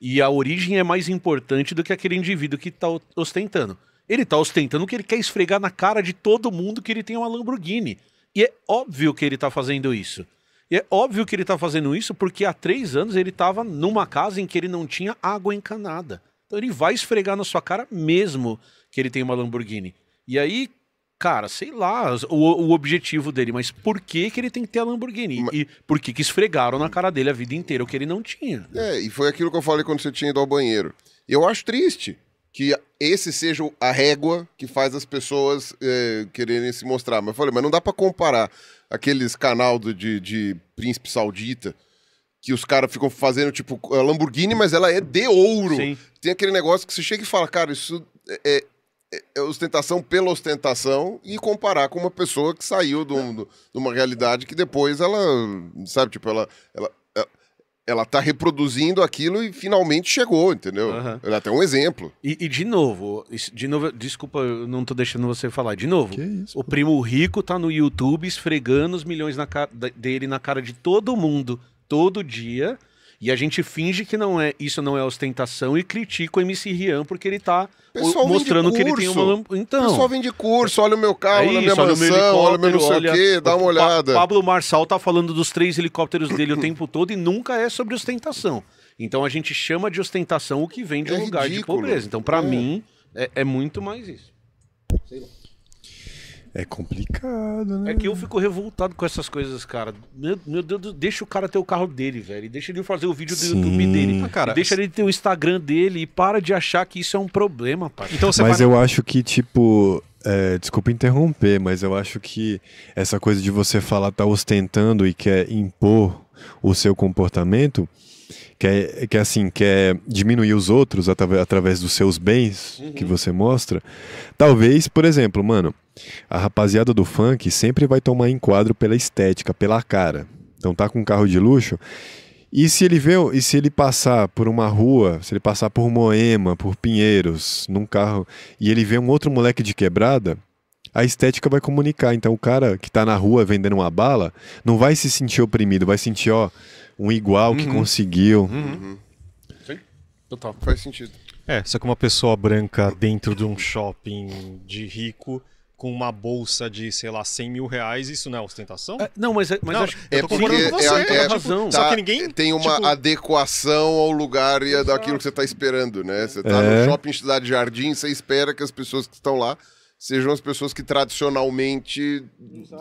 Speaker 2: E a origem é mais importante do que aquele indivíduo que tá ostentando. Ele tá ostentando que ele quer esfregar na cara de todo mundo que ele tem uma Lamborghini. E é óbvio que ele tá fazendo isso. E é óbvio que ele tá fazendo isso porque há três anos ele tava numa casa em que ele não tinha água encanada. Então ele vai esfregar na sua cara mesmo que ele tem uma Lamborghini. E aí, Cara, sei lá o, o, objetivo dele, mas por que, que ele tem que ter a Lamborghini? Mas... E por que, que esfregaram na cara dele a vida inteira o que ele não tinha?
Speaker 1: É, e foi aquilo que eu falei quando você tinha ido ao banheiro. Eu acho triste que esse seja a régua que faz as pessoas é, quererem se mostrar. Mas eu falei, mas não dá para comparar aqueles canal de, de príncipe saudita que os caras ficam fazendo, tipo, a Lamborghini, mas ela é de ouro. Sim. Tem aquele negócio que você chega e fala, cara, isso é, é é, é ostentação pela ostentação e comparar com uma pessoa que saiu de, um, de uma realidade que depois ela, sabe, tipo, ela, ela é, ela tá reproduzindo aquilo e finalmente chegou, entendeu? Uhum. Ela tem um exemplo. E, e, de novo, de novo, desculpa, eu não tô deixando você falar.
Speaker 2: De novo, isso, o primo rico tá no YouTube esfregando os milhões na dele na cara de todo mundo todo dia e a gente finge que não é, isso não é ostentação e critica o MC Rian porque ele tá o, mostrando que ele tem uma então. O pessoal
Speaker 1: vem de curso, olha o meu carro é na minha olha mansão, olha o meu não sei olha, o quê,
Speaker 2: dá uma olhada. Pa Pablo Marçal tá falando dos três helicópteros dele o tempo todo e nunca é sobre ostentação. Então a gente chama de ostentação o que vem de é um lugar ridículo. de pobreza. Então para é. mim é, é muito mais isso. Sei lá.
Speaker 3: É complicado,
Speaker 2: né? É que eu fico revoltado com essas coisas, cara. Meu, meu Deus, deixa o cara ter o carro dele, velho. deixa ele fazer o vídeo do Sim. YouTube dele. Ah, cara, deixa ele ter o Instagram dele e para de achar que isso é um problema, pai. Então, você Mas para...
Speaker 3: eu acho que, tipo, é, desculpa interromper, mas eu acho que essa coisa de você falar tá ostentando e quer impor o seu comportamento, quer, quer assim, quer diminuir os outros através, através dos seus bens uhum. que você mostra. Talvez, por exemplo, mano, a rapaziada do funk sempre vai tomar enquadro pela estética, pela cara. Então tá com um carro de luxo. E se ele vê, e se ele passar por uma rua, se ele passar por Moema, por Pinheiros, num carro, e ele vê um outro moleque de quebrada, a estética vai comunicar. Então o cara que tá na rua vendendo uma bala não vai se sentir oprimido, vai sentir, ó, um igual uhum. que conseguiu. Uhum.
Speaker 2: uhum. Sim, total.
Speaker 5: Faz sentido. É, só que uma pessoa branca dentro de um shopping de rico com uma bolsa de, sei lá, 100 mil reais, isso não é ostentação? É,
Speaker 1: não, mas, é, mas não, acho, é eu tô porque com você, é, é, razão. Tá, só que ninguém... Tem uma tipo... adequação ao lugar e é daquilo que você está esperando, né? Você está no é. shopping Cidade Jardim, você espera que as pessoas que estão lá sejam as pessoas que tradicionalmente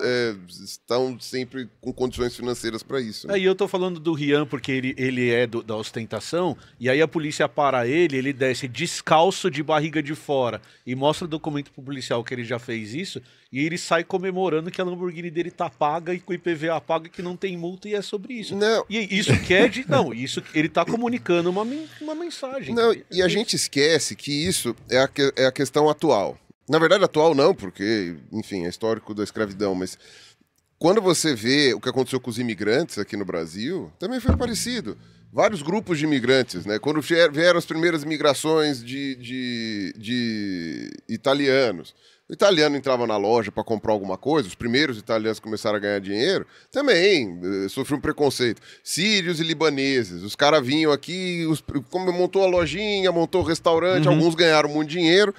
Speaker 1: é, estão sempre com condições financeiras para isso. Né? Aí
Speaker 2: é, eu estou falando do Rian porque ele, ele é do, da ostentação, e aí a polícia para ele, ele desce descalço de barriga de fora e mostra o documento pro policial que ele já fez isso, e ele sai comemorando que a Lamborghini dele tá paga e com o IPVA é paga que não tem multa e é sobre isso.
Speaker 1: Não. E isso quer é de. Não, isso ele está comunicando uma,
Speaker 2: uma mensagem. Não, e a gente
Speaker 1: esquece que isso é a, é a questão atual. Na verdade, atual não, porque, enfim, é histórico da escravidão, mas quando você vê o que aconteceu com os imigrantes aqui no Brasil, também foi parecido. Vários grupos de imigrantes, né? Quando vieram as primeiras migrações de, de, de italianos, o italiano entrava na loja para comprar alguma coisa, os primeiros italianos começaram a ganhar dinheiro, também eh, sofreu um preconceito. Sírios e libaneses, os caras vinham aqui, os, como montou a lojinha, montou o restaurante, uhum. alguns ganharam muito dinheiro,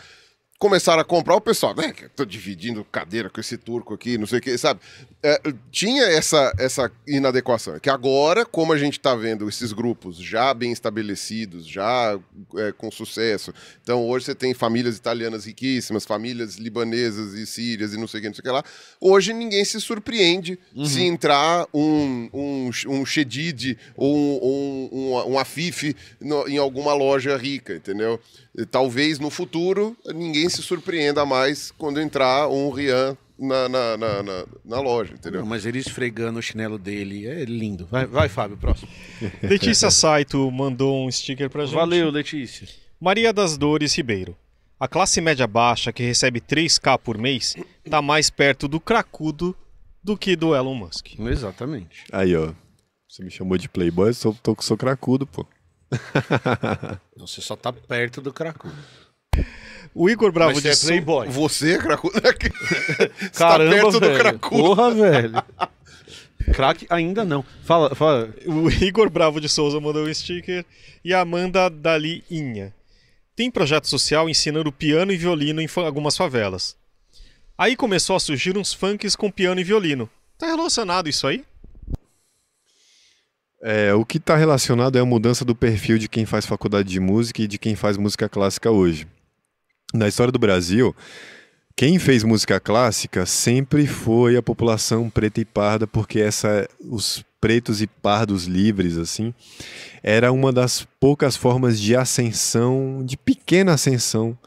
Speaker 1: começaram a comprar, o pessoal, né, tô dividindo cadeira com esse turco aqui, não sei o que, sabe? É, tinha essa, essa inadequação. É que agora, como a gente tá vendo esses grupos já bem estabelecidos, já é, com sucesso, então hoje você tem famílias italianas riquíssimas, famílias libanesas e sírias e não sei o que, não sei o que lá. Hoje ninguém se surpreende uhum. se entrar um, um, um Shedid ou um, um, um, um no, em alguma loja rica, entendeu? talvez no futuro ninguém se surpreenda mais quando entrar um Rian na, na, na, na, na loja, entendeu? Não,
Speaker 2: mas ele esfregando o chinelo dele é lindo. Vai, vai Fábio, próximo.
Speaker 5: Letícia Saito mandou um sticker pra gente. Valeu, Letícia. Maria das Dores Ribeiro. A classe média baixa que recebe 3K por mês tá mais perto do cracudo do que do Elon Musk. Exatamente.
Speaker 3: Aí, ó. Você me chamou de playboy, eu sou, tô, sou cracudo, pô.
Speaker 2: Você só tá perto do Cracudo. O Igor Bravo de você é playboy.
Speaker 1: Você é cracudo. você tá Caramba, tá perto velho. do cracudo. Porra, velho.
Speaker 2: Crack ainda não. Fala, fala.
Speaker 5: O Igor Bravo de Souza mandou um sticker e a Amanda Dali Inha. Tem projeto social ensinando piano e violino em algumas favelas. Aí começou a surgir uns funks com piano e violino. Tá relacionado isso aí?
Speaker 3: É, o que está relacionado é a mudança do perfil de quem faz faculdade de música e de quem faz música clássica hoje. Na história do Brasil, quem fez música clássica sempre foi a população preta e parda, porque essa, os pretos e pardos livres, assim, era uma das poucas formas de ascensão, de pequena ascensão.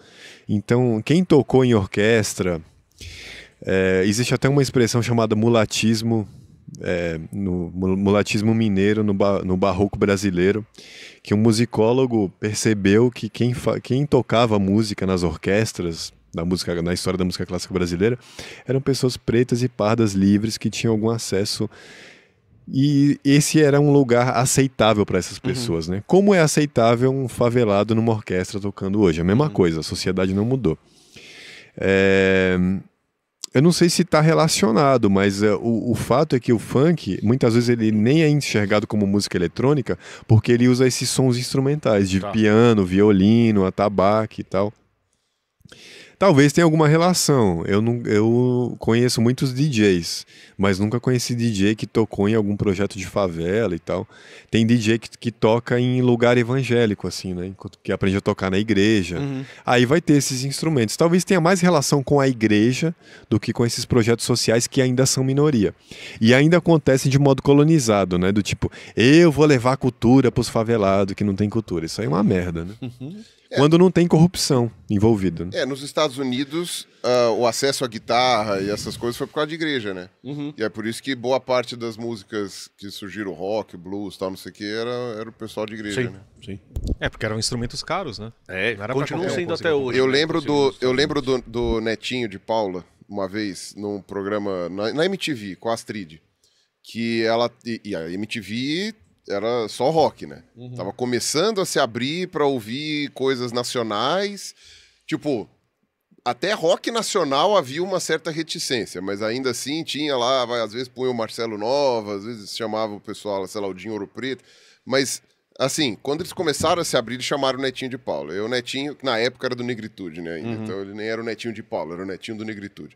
Speaker 3: Então, quem tocou em orquestra, é, existe até uma expressão chamada mulatismo é, no mulatismo mineiro, no, ba, no barroco brasileiro, que um musicólogo percebeu que quem, quem tocava música nas orquestras, na, música, na história da música clássica brasileira, eram pessoas pretas e pardas livres que tinham algum acesso e esse era um lugar aceitável para essas uhum. pessoas, uhum. né? Como é aceitável um favelado numa orquestra tocando hoje? A mesma uhum. coisa, a sociedade não mudou. É... Eu não sei se está relacionado, mas uh, o, o, fato é que o funk, muitas vezes, ele nem é enxergado como música eletrônica, porque ele usa esses sons instrumentais de tá. piano, violino, atabaque e tal. Talvez tenha alguma relação. Eu, não, eu conheço muitos DJs, mas nunca conheci DJ que tocou em algum projeto de favela e tal. Tem DJ que, que toca em lugar evangélico, assim, né? Que aprende a tocar na igreja. Uhum. Aí vai ter esses instrumentos. Talvez tenha mais relação com a igreja do que com esses projetos sociais que ainda são minoria. E ainda acontece de modo colonizado, né? Do tipo, eu vou levar cultura para os favelados que não tem cultura. Isso aí é uma merda, né? Uhum. É. Quando não tem corrupção envolvida. Né?
Speaker 1: É, nos Estados Unidos, uh, o acesso à guitarra e essas coisas foi por causa de igreja, né? Uhum. E é por isso que boa parte das músicas que surgiram, rock, blues, tal, não sei o que, era, era o pessoal de igreja, sim, né? Sim.
Speaker 5: É, porque eram instrumentos caros, né?
Speaker 1: É, não era continuam sendo né? até hoje. Eu lembro, do, eu lembro do, do netinho de Paula, uma vez, num programa na, na MTV, com a Astrid que ela e, a MTV era só rock, né? Uhum. Tava começando a se abrir para ouvir coisas nacionais. Tipo, até rock nacional havia uma certa reticência, mas ainda assim tinha lá, vai, às vezes punha o Marcelo Nova, às vezes chamava o pessoal, sei lá, o Dinho Ouro Preto. Mas, assim, quando eles começaram a se abrir, eles chamaram o Netinho de Paula. Eu, o Netinho, na época era do Negritude, né? Uhum. Então ele nem era o Netinho de Paula, era o Netinho do Negritude.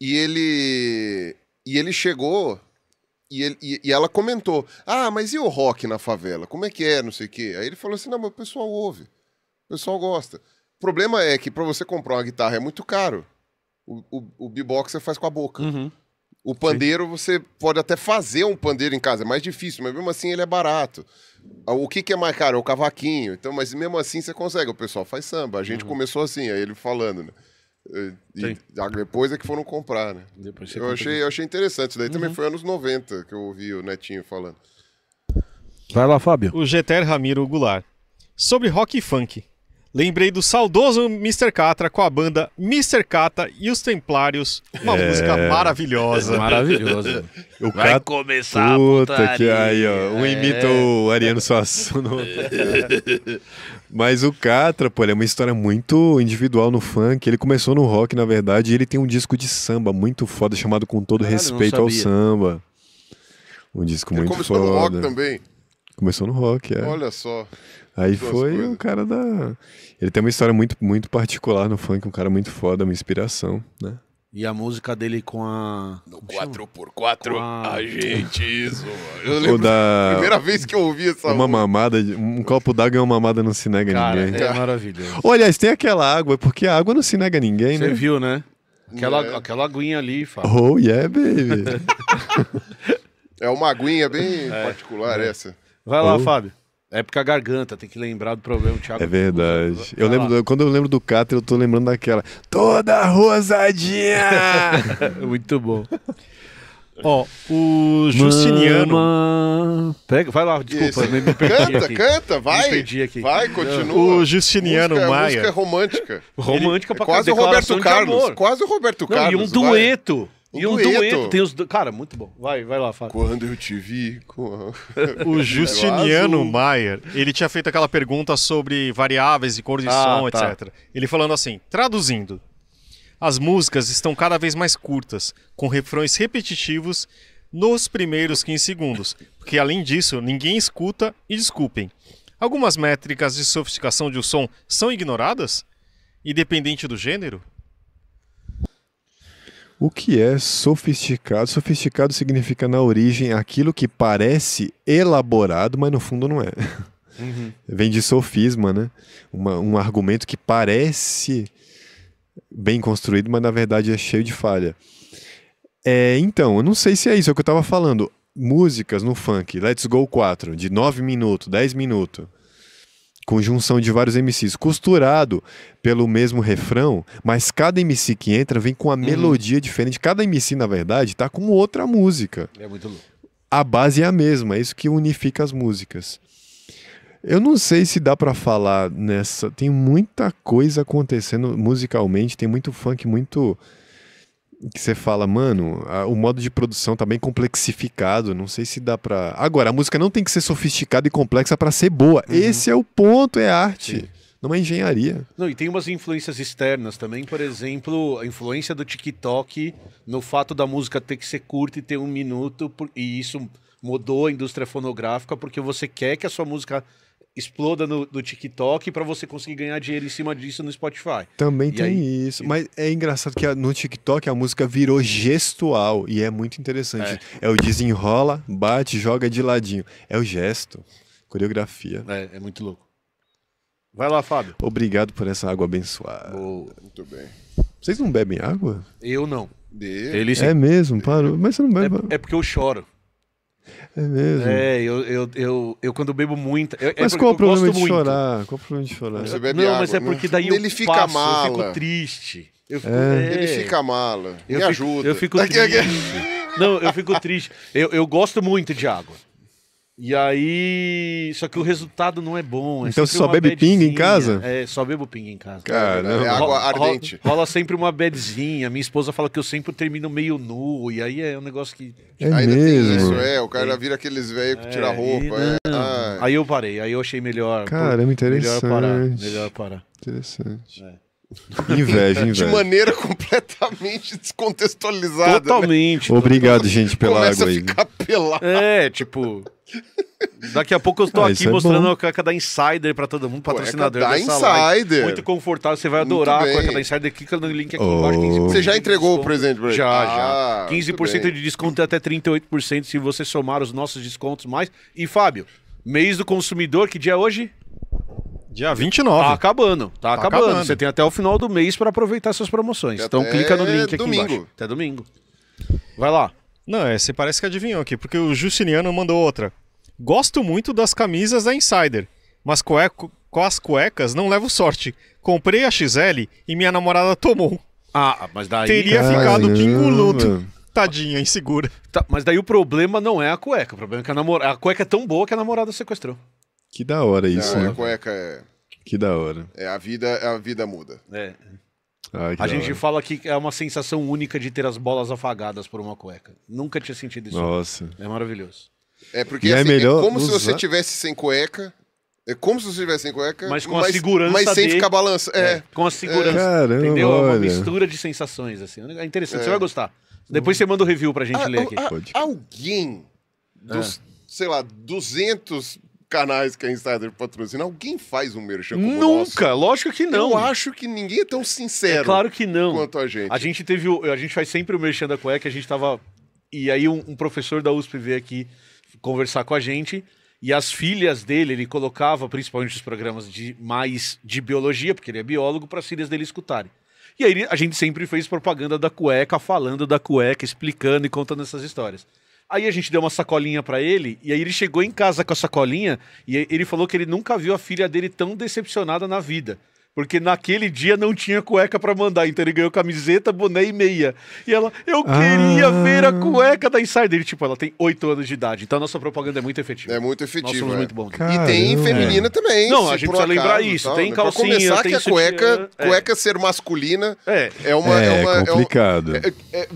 Speaker 1: E ele. E ele chegou e, ele, e, e, ela comentou: Ah, mas e o rock na favela? Como é que é? Não sei o quê. Aí ele falou assim: Não, mas o pessoal ouve, o pessoal gosta. O problema é que para você comprar uma guitarra é muito caro. O, o, o beatbox você faz com a boca. Uhum. O pandeiro, Sim. você pode até fazer um pandeiro em casa, é mais difícil, mas mesmo assim ele é barato. Ah, o que, que é mais caro? É o cavaquinho. Então, mas mesmo assim você consegue. O pessoal faz samba. A gente uhum. começou assim, aí ele falando, né? É, e depois é que foram comprar, né? Depois eu, achei, eu achei interessante. Isso daí uhum. também foi anos 90 que eu ouvi o Netinho falando.
Speaker 5: Vai lá, Fábio. O Geter Ramiro Goulart. Sobre rock e funk. Lembrei do saudoso Mr. Catra com a banda Mr. Cata e os Templários. Uma é... música maravilhosa. Maravilhosa. Vai Cata... começar Puta a putaria. que aí, ó. Um imita é. o
Speaker 3: Ariano Suassuna. Mas o Catra, pô, é uma história muito individual no funk. Ele começou no rock, na verdade, e ele tem um disco de samba muito foda, chamado Com Todo Caralho, Respeito ao Samba. Um disco ele muito começou foda. Começou no rock também. Começou no rock, é. Olha só. Aí foi coisas. um cara da. Ele tem uma história muito, muito particular no funk, um cara muito foda, uma inspiração, né?
Speaker 2: E a música dele com a. No 4x4, a... a... gente isso. Eu lembro. Da... primeira
Speaker 3: vez que eu ouvi essa. Uma música. mamada, um copo d'água e uma mamada não se nega a ninguém. É maravilhoso. aliás, tem aquela água, porque a água não se nega a ninguém, Você né? Você
Speaker 2: viu, né? Aquela, yeah. Né? aquela aguinha ali, Fábio. Oh, yeah, baby. é uma aguinha bem é. particular é. essa. Vai lá, oh. Fábio. É porque a garganta tem que lembrar do problema, Thiago. É
Speaker 3: verdade. eu lembro, quando eu lembro do Cátia, eu tô lembrando daquela. Toda rosadinha! Muito bom.
Speaker 2: Ó, o
Speaker 5: Justiniano.
Speaker 2: Mama... Pega, vai lá, desculpa, me, me Canta, aqui. canta, vai. Me aqui. Vai, continua. O
Speaker 1: Justiniano música, é Maia. Música romântica. Romântica Ele, pra é quase o Roberto Carlos. Quase o Roberto
Speaker 2: Carlos. e um vai. dueto e dueto. dueto tem os. Cara, muito bom. Vai, vai lá, fala. Quando eu te vi. Com... o Justiniano
Speaker 5: Maier, ele tinha feito aquela pergunta sobre variáveis e cor de ah, som, tá. etc. Ele falando assim, traduzindo. As músicas estão cada vez mais curtas, com refrões repetitivos nos primeiros 15 segundos, porque além disso, ninguém escuta e desculpem. Algumas métricas de sofisticação de um som são ignoradas, independente do gênero?
Speaker 3: O que é sofisticado? Sofisticado significa, na origem, aquilo que parece elaborado, mas no fundo não é. Uhum. Vem de sofisma, né? Uma, um argumento que parece bem construído, mas na verdade é cheio de falha. É, então, eu não sei se é isso é o que eu estava falando. Músicas no funk, Let's Go 4, de 9 minutos, 10 minutos conjunção de vários MCs, costurado pelo mesmo refrão, mas cada MC que entra vem com a uhum. melodia diferente. Cada MC, na verdade, tá com outra música. É muito louco. A base é a mesma, é isso que unifica as músicas. Eu não sei se dá para falar nessa. Tem muita coisa acontecendo musicalmente, tem muito funk, muito que você fala, mano, a, o modo de produção tá bem complexificado, não sei se dá pra. Agora, a música não tem que ser sofisticada e complexa para ser boa. Uhum. Esse é o ponto, é arte. Sim. Não é engenharia.
Speaker 2: Não, e tem umas influências externas também, por exemplo, a influência do TikTok no fato da música ter que ser curta e ter um minuto, por... e isso mudou a indústria fonográfica porque você quer que a sua música exploda no, no TikTok para você conseguir ganhar dinheiro em cima disso no Spotify. Também e tem
Speaker 3: aí... isso. Mas é engraçado que no TikTok a música virou gestual e é muito interessante. É, é o desenrola, bate, joga de ladinho. É o gesto, coreografia.
Speaker 2: É, é muito louco. Vai lá,
Speaker 3: Fábio. Obrigado por essa água abençoada. Boa. Muito bem. Vocês não bebem água?
Speaker 2: Eu não. Ele, é
Speaker 3: mesmo, parou. Mas você não bebe.
Speaker 2: É, é porque eu choro.
Speaker 3: É mesmo. É,
Speaker 2: eu, eu, eu, eu quando bebo muita. Eu, é mas é qual o problema de muito.
Speaker 3: chorar? Qual o problema de chorar?
Speaker 1: Você bebe não, água, mas é né? porque daí Ele eu fica passo, mala. eu fico triste. Eu fico, é. é. Ele fica mala.
Speaker 3: Me eu ajuda. Fico, eu fico
Speaker 2: triste. não, eu fico triste. Eu, eu gosto muito de água. E aí. Só que o resultado não é bom. É então você só bebe ping em casa? É, só bebo ping em casa. Cara, é água ardente. Rola, rola, sempre uma bedzinha. Minha esposa fala que eu sempre termino meio nu. E aí é um negócio que.
Speaker 1: É Ainda mesmo. isso,
Speaker 2: é. O cara é. vira aqueles velhos que é, tira roupa. É. Aí eu parei. Aí eu achei melhor.
Speaker 4: Cara,
Speaker 3: é interessante. Melhor parar.
Speaker 1: Melhor parar. Interessante. É.
Speaker 3: Inveja, inveja. De
Speaker 1: maneira completamente descontextualizada. Né?
Speaker 3: Totalmente. Né? Obrigado, gente, pela Começa água aí. Começa a
Speaker 1: ficar pelado. É, tipo...
Speaker 2: Daqui a pouco eu estou ah, aqui é mostrando é a cueca da Insider para todo mundo, patrocinador da Insider. Live. Muito confortável, você vai adorar a cueca da Insider. Clica no link aqui oh. embaixo. Você já entregou o presente pra ele? Já, ah, já. 15% de desconto e até 38% se você somar os nossos descontos mais. E Fábio, mês do consumidor, que dia é hoje? Dia 29. Tá acabando, tá, tá acabando. acabando. Você tem até o final do mês para aproveitar suas promoções. Até então clica no link aqui domingo. embaixo. Até domingo.
Speaker 5: Vai lá. Não, é, você parece que adivinhou aqui, porque o Justiniano mandou outra. Gosto muito das camisas da Insider, mas cueco, com as cuecas não levo sorte. Comprei a XL e minha namorada tomou.
Speaker 2: Ah, mas daí... Teria Caramba.
Speaker 5: ficado
Speaker 3: pinguluto.
Speaker 2: Tadinha, insegura. Tá, mas daí o problema não é a cueca, o problema é que a, namorada, a cueca é tão boa que a namorada sequestrou.
Speaker 3: Que da hora isso, é né? A
Speaker 1: cueca é.
Speaker 3: Que da hora.
Speaker 2: É, a vida, é a vida muda. É.
Speaker 3: Ai, a gente hora.
Speaker 2: fala que é uma sensação única de ter as bolas afagadas por uma cueca. Nunca tinha sentido isso. Nossa. É maravilhoso. É porque é assim, é, melhor é como usar... se você
Speaker 1: tivesse sem cueca. É como se você estivesse sem cueca, mas com mas, a segurança. Mas sem de... ficar balança. É. é.
Speaker 2: com a segurança. Caramba, entendeu? Olha. É uma mistura de sensações. assim. É interessante, você vai gostar. Depois você manda o um review pra gente a, ah, ler ah, aqui. A, ah,
Speaker 1: a, alguém dos, sei lá, 200 canais que a Insider patrocina, alguém faz um merchan como Nunca, nosso. lógico que não. Eu acho que ninguém é tão sincero. É claro que não. Quanto a gente. A gente teve o, a
Speaker 2: gente faz sempre o merchan da cueca, a gente tava e aí um, um professor da USP veio aqui conversar com a gente e as filhas dele, ele colocava principalmente os programas de mais de biologia, porque ele é biólogo, para as filhas dele escutarem. E aí a gente sempre fez propaganda da cueca, falando da cueca, explicando e contando essas histórias. Aí a gente deu uma sacolinha para ele, e aí ele chegou em casa com a sacolinha, e ele falou que ele nunca viu a filha dele tão decepcionada na vida porque naquele dia não tinha cueca para mandar, então ele ganhou camiseta, boné e meia. E ela, eu queria ah. ver a cueca da Insider. Ele, tipo, ela tem 8 anos de idade, então a nossa propaganda
Speaker 1: é muito efetiva. É muito efetiva. Nós somos é. muito bons. Caramba. E tem feminina é. também. Não, a gente precisa acaso, lembrar isso. Tal, tem né? calcinha, começar tem que a cueca, é. cueca ser masculina é, é uma... É, é uma, é complicado. É,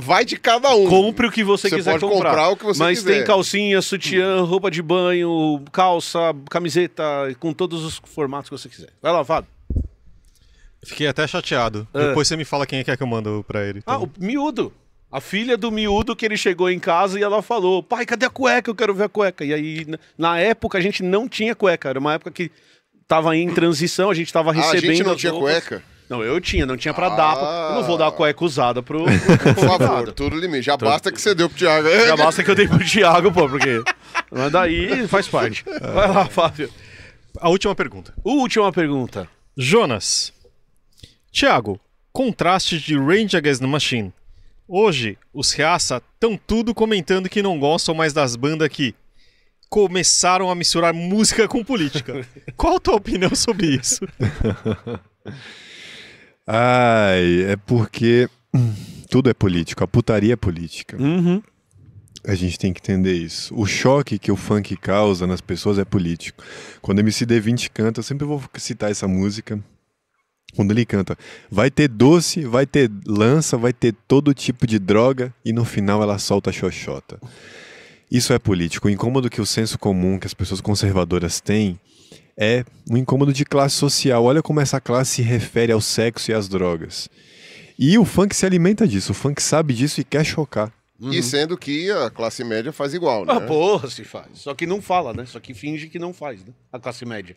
Speaker 1: vai de cada um. Compre o que você, você quiser comprar. comprar. o que você Mas quiser. tem
Speaker 2: calcinha, sutiã, hum. roupa de banho, calça, camiseta, com todos os formatos que você quiser. Vai lá, Fábio.
Speaker 5: Fiquei até chateado. Ah. Depois você me fala quem é que, é que eu mando pra ele. Então.
Speaker 2: Ah, o miúdo. A filha do miúdo que ele chegou em casa e ela falou: pai, cadê a cueca? Eu quero ver a cueca. E aí, na época, a gente não tinha cueca. Era uma época que tava em transição, a gente tava recebendo. Ah, a gente não tinha roupas. cueca? Não, eu tinha, não tinha pra ah. dar. Eu não vou dar a ah. cueca usada pro. Por favor, tudo limite. Já basta que você deu pro Thiago. Já basta que eu dei pro Thiago, pô, porque. Mas daí faz parte. Vai lá, Fábio. A última pergunta. Última
Speaker 5: pergunta. Jonas. Tiago, contraste de Range Against the Machine. Hoje, os Reaça estão tudo comentando que não gostam mais das bandas que começaram a misturar música com política. Qual a tua opinião sobre isso?
Speaker 3: Ai, é porque tudo é político, a putaria é política. Uhum. A gente tem que entender isso. O choque que o funk causa nas pessoas é político. Quando MC D20 canta, eu sempre vou citar essa música quando ele canta. Vai ter doce, vai ter lança, vai ter todo tipo de droga e no final ela solta a xoxota. Isso é político. O incômodo que o senso comum que as pessoas conservadoras têm é um incômodo de classe social. Olha como essa classe se refere ao sexo e às drogas. E o funk se alimenta disso, o funk sabe disso e quer chocar.
Speaker 1: Uhum. E sendo que a classe média faz igual, ah, né? Ah, porra,
Speaker 2: se faz. Só que não fala, né? Só que finge que não faz, né? A classe média.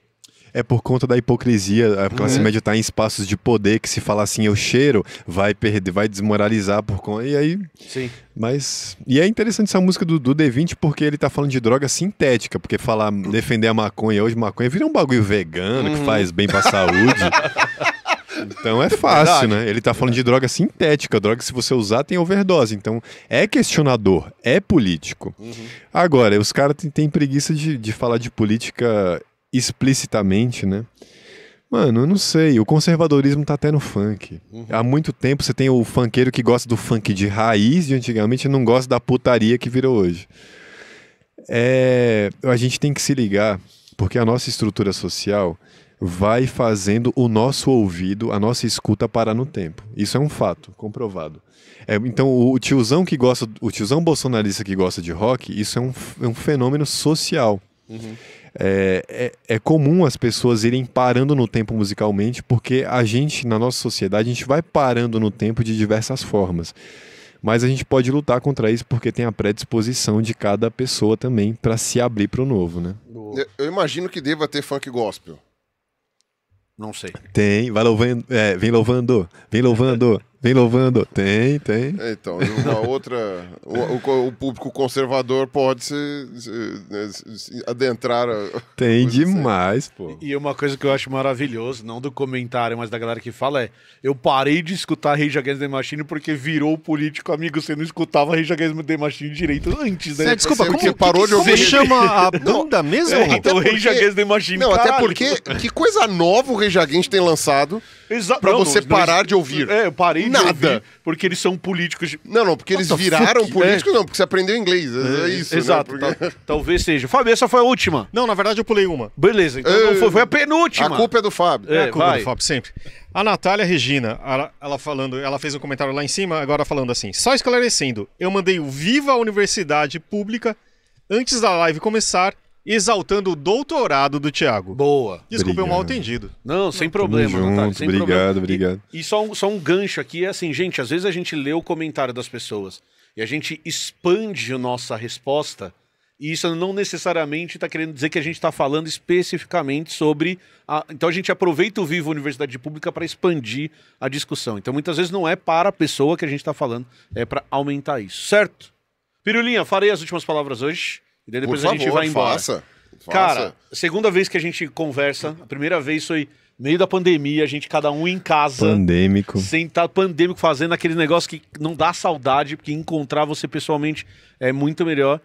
Speaker 3: É por conta da hipocrisia, a classe é. média tá em espaços de poder que se falar assim, eu cheiro, vai perder, vai desmoralizar por conta. E aí. Sim. Mas. E é interessante essa música do, do D20 porque ele tá falando de droga sintética, porque falar, defender a maconha hoje, maconha vira um bagulho vegano uhum. que faz bem pra saúde. Então é fácil, Verdade. né? Ele tá falando de droga sintética, droga que se você usar tem overdose. Então é questionador, é político. Uhum. Agora, os caras têm preguiça de, de falar de política explicitamente, né? Mano, eu não sei. O conservadorismo tá até no funk. Uhum. Há muito tempo você tem o funkeiro que gosta do funk de raiz de antigamente e não gosta da putaria que virou hoje. É, a gente tem que se ligar, porque a nossa estrutura social vai fazendo o nosso ouvido, a nossa escuta parar no tempo. Isso é um fato comprovado. É, então, o tiozão que gosta, o tiozão bolsonarista que gosta de rock, isso é um, é um fenômeno social. Uhum. É, é, é, comum as pessoas irem parando no tempo musicalmente, porque a gente, na nossa sociedade, a gente vai parando no tempo de diversas formas. Mas a gente pode lutar contra isso porque tem a predisposição de cada pessoa também para se abrir para o novo, né?
Speaker 1: Eu imagino que deva ter funk gospel. Não sei.
Speaker 3: Tem, vai louvando, é, vem louvando, vem louvando. Tem louvando? Tem, tem. É,
Speaker 1: então, uma outra. O, o, o, público conservador pode se, se, se adentrar.
Speaker 3: A, tem assim. demais, assim. pô.
Speaker 1: E uma coisa que eu acho maravilhoso,
Speaker 2: não do comentário, mas da galera que fala, é: eu parei de escutar Rage Against the Machine porque virou político amigo. Você não escutava Rage Against the Machine direito antes, né? Cê, desculpa, porque você parou que, de ouvir. Você chama a banda não, mesmo? É, então, porque, Rage Against the Machine. Não, é caralho. até porque. Que
Speaker 1: coisa nova o Rage Against tem lançado. Exa pra não, você não, parar de ouvir. É, eu parei nada. porque eles são políticos. Não, não, porque eles viraram é. políticos, é. não, porque você aprendeu inglês. É, é, é isso. Né? Exato. Né? Porque...
Speaker 5: Talvez
Speaker 2: seja. Fábio, essa foi a última. Não, na verdade eu pulei uma. Beleza, então é, foi, foi, a penúltima. A culpa é do
Speaker 5: Fábio. É, é a culpa vai. é do Fábio, sempre. A Natália Regina, ela, ela, falando, ela fez um comentário lá em cima, agora falando assim: só esclarecendo, eu mandei o Viva a Universidade Pública antes da live começar exaltando o doutorado do Tiago. Boa. Desculpa, o mal entendido.
Speaker 2: Não, sem Não, problema, Muito Natália, Obrigado, problema. obrigado. E, e, só, um, só um gancho aqui, é assim, gente, às vezes a gente lê o comentário das pessoas e a gente expande a nossa resposta... E isso não necessariamente está querendo dizer que a gente está falando especificamente sobre. A... Então a gente aproveita o vivo Universidade Pública para expandir a discussão. Então muitas vezes não é para a pessoa que a gente está falando, é para aumentar isso, certo? Pirulinha, farei as últimas palavras hoje. E daí depois favor, a gente vai embora. Faça, faça. Cara, segunda vez que a gente conversa, a primeira vez foi meio da pandemia, a gente cada um em casa. Pandêmico. Sem estar tá pandêmico, fazendo aquele negócio que não dá saudade, porque encontrar você pessoalmente é muito melhor.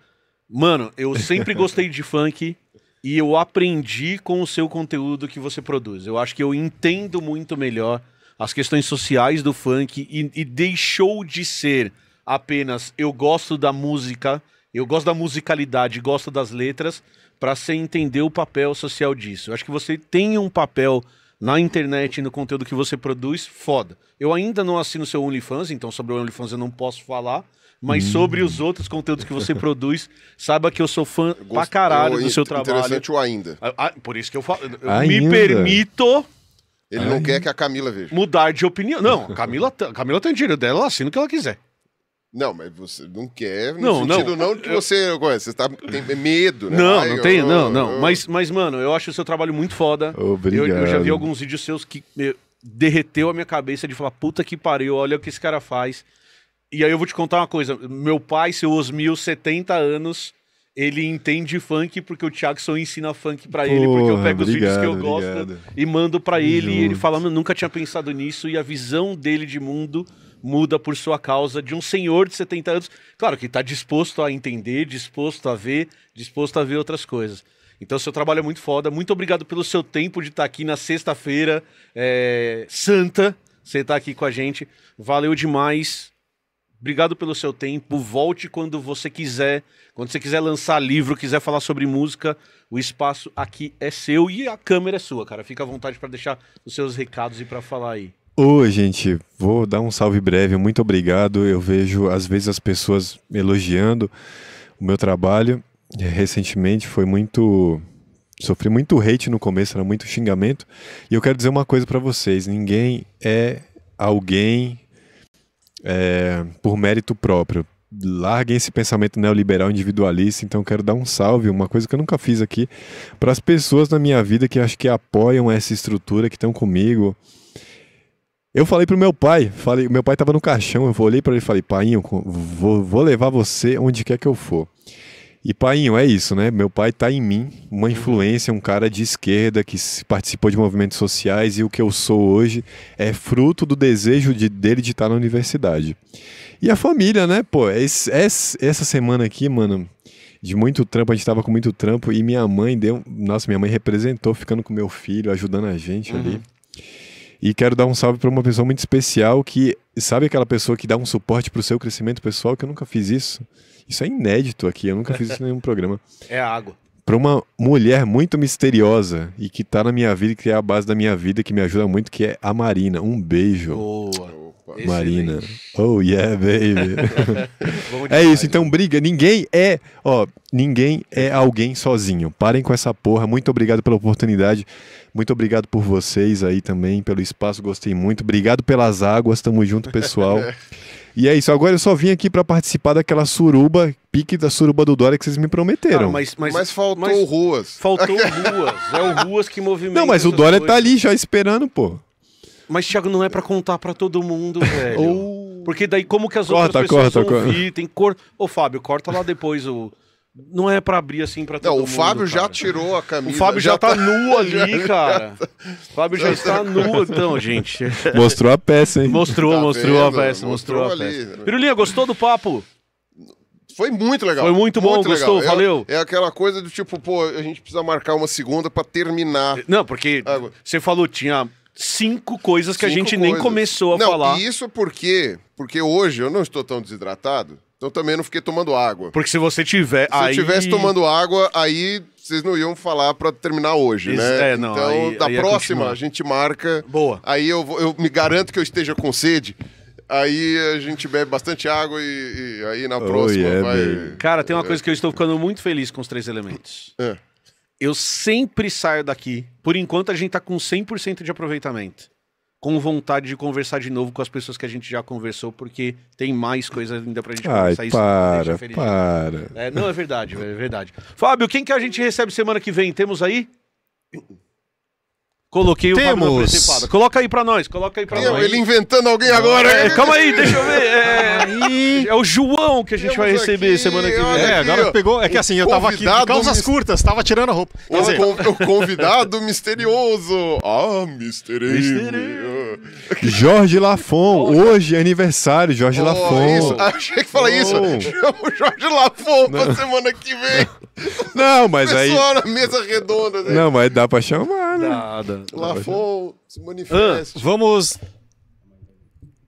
Speaker 2: Mano, eu sempre gostei de funk e eu aprendi com o seu conteúdo que você produz. Eu acho que eu entendo muito melhor as questões sociais do funk e, e deixou de ser apenas eu gosto da música eu gosto da musicalidade, gosto das letras, para você entender o papel social disso. Eu acho que você tem um papel na internet e no conteúdo que você produz, foda. Eu ainda não assino seu OnlyFans, então sobre o OnlyFans eu não posso falar. Mas hum. sobre os outros conteúdos que você produz, saiba que eu sou fã Gost... pra caralho do seu trabalho. Interessante
Speaker 1: ou ainda. Ah, ah, por isso que eu falo. Eu me permito. Ele não quer que a Camila veja. Mudar de opinião. Não, a Camila, a Camila tem dinheiro dela, ela assina o que ela quiser. Não, mas você não quer, no não, sentido não, não que você, você está, tem medo, né? Não, Ai, não tenho, não, não. Mas,
Speaker 2: mas, mano, eu acho o seu trabalho muito foda. Obrigado. Eu, eu já vi alguns vídeos seus que derreteu a minha cabeça de falar, puta que pariu, olha o que esse cara faz. E aí eu vou te contar uma coisa, meu pai, seu Osmil, 70 anos, ele entende funk porque o Thiagson ensina funk para ele, porque eu pego obrigado, os vídeos que eu gosto obrigado. e mando para ele, Juntos. e ele fala, nunca tinha pensado nisso, e a visão dele de mundo muda por sua causa de um senhor de 70 anos, claro, que está disposto a entender, disposto a ver, disposto a ver outras coisas. Então, seu trabalho é muito foda. Muito obrigado pelo seu tempo de estar tá aqui na sexta-feira é, santa. Você está aqui com a gente. Valeu demais. Obrigado pelo seu tempo. Volte quando você quiser. Quando você quiser lançar livro, quiser falar sobre música, o espaço aqui é seu e a câmera é sua, cara. Fica à vontade para deixar os seus recados e para falar aí.
Speaker 3: Oi, gente. Vou dar um salve breve. Muito obrigado. Eu vejo às vezes as pessoas elogiando o meu trabalho. Recentemente foi muito sofri muito hate no começo, era muito xingamento. E eu quero dizer uma coisa para vocês: ninguém é alguém é, por mérito próprio. Larguem esse pensamento neoliberal individualista. Então, quero dar um salve, uma coisa que eu nunca fiz aqui, para as pessoas na minha vida que acho que apoiam essa estrutura, que estão comigo, eu falei pro meu pai, falei, meu pai tava no caixão, eu olhei para ele e falei, paiinho, vou, vou levar você onde quer que eu for. E paiinho é isso, né? Meu pai tá em mim, uma influência, um cara de esquerda que participou de movimentos sociais e o que eu sou hoje é fruto do desejo de, dele de estar na universidade. E a família, né? Pô, essa semana aqui, mano, de muito trampo, a gente tava com muito trampo e minha mãe deu. Nossa, minha mãe representou ficando com meu filho, ajudando a gente uhum. ali. E quero dar um salve para uma pessoa muito especial que sabe aquela pessoa que dá um suporte para o seu crescimento pessoal, que eu nunca fiz isso. Isso é inédito aqui, eu nunca fiz isso em nenhum programa. É água. Para uma mulher muito misteriosa e que está na minha vida, que é a base da minha vida, que me ajuda muito, que é a Marina. Um beijo. Boa. Marina. Oh yeah, baby. é isso, então né? briga. Ninguém é, ó, ninguém é alguém sozinho. Parem com essa porra. Muito obrigado pela oportunidade. Muito obrigado por vocês aí também, pelo espaço, gostei muito. Obrigado pelas águas, tamo junto, pessoal. E é isso, agora eu só vim aqui para participar daquela suruba, pique da suruba do Dória que vocês me prometeram. Ah, mas,
Speaker 2: mas, mas, faltou mas ruas. Faltou ruas, é o ruas que movimenta. Não, mas o Dória tá coisas. tá ali já
Speaker 3: esperando, pô.
Speaker 2: Mas, Thiago, não é para contar para todo mundo, velho. Porque daí como que as corta, outras pessoas corta, vão corta. ouvir, tem cor... Ô, Fábio, corta lá depois o não é para abrir assim
Speaker 1: para todo não, mundo. o Fábio já tirou a camisa. O Fábio já, já tá, tá- nu ali, já, cara. Tá- o Fábio já está nu, então,
Speaker 2: gente. Mostrou a peça, hein? Mostrou, tá mostrou, vendo? a
Speaker 1: peça, mostrou, mostrou a peça. Ali. Né? Pirulinha, gostou do papo? Foi muito legal. Foi muito bom, muito gostou, legal. É valeu. É, é, aquela coisa do tipo, pô, a gente precisa marcar uma segunda para terminar. Não, porque ah, você falou tinha cinco coisas que cinco a gente coisas. nem começou a não, falar. E isso porque, porque hoje eu não estou tão desidratado então também não fiquei tomando água.
Speaker 2: Porque se você tiver.
Speaker 1: Se aí... eu tivesse tomando água, aí vocês não iam falar para terminar hoje, Isso, né? É, não, então, aí, da aí próxima, a gente marca. Boa. Aí eu, eu me garanto que eu esteja com sede. Aí a gente bebe bastante água e, e aí na oh, próxima oh, yeah, vai. Cara, tem uma é. coisa que
Speaker 2: eu estou ficando muito feliz com os três elementos. É. Eu sempre saio daqui. Por enquanto a gente tá com 100% de aproveitamento com vontade de conversar de novo com as pessoas que a gente já conversou, porque tem mais coisa ainda pra gente Ai, conversar. Isso para, feliz, para. É, não, é verdade, é verdade. Fábio, quem que a gente recebe semana que vem? Temos aí? Coloquei Temos. o Temos. Coloca aí pra nós, coloca aí pra
Speaker 1: Temos. nós. Ele inventando alguém agora. É, calma aí, deixa eu ver. É, é o João que a gente Temos vai receber aqui, semana que vem. É, agora pegou. É que assim, eu tava aqui de calças curtas, tava tirando a roupa. O, dizer... o convidado misterioso. Ah, misterioso.
Speaker 3: Jorge Lafon, oh, hoje é aniversário, Jorge oh, Lafon. Isso. achei que falar oh. isso. Chama
Speaker 1: o Jorge Lafon Não. pra semana que vem. Não, mas aí. na mesa redonda, né? Não, mas dá pra chamar, né? Nada. Lafon, se manifesta.
Speaker 5: Ah, vamos.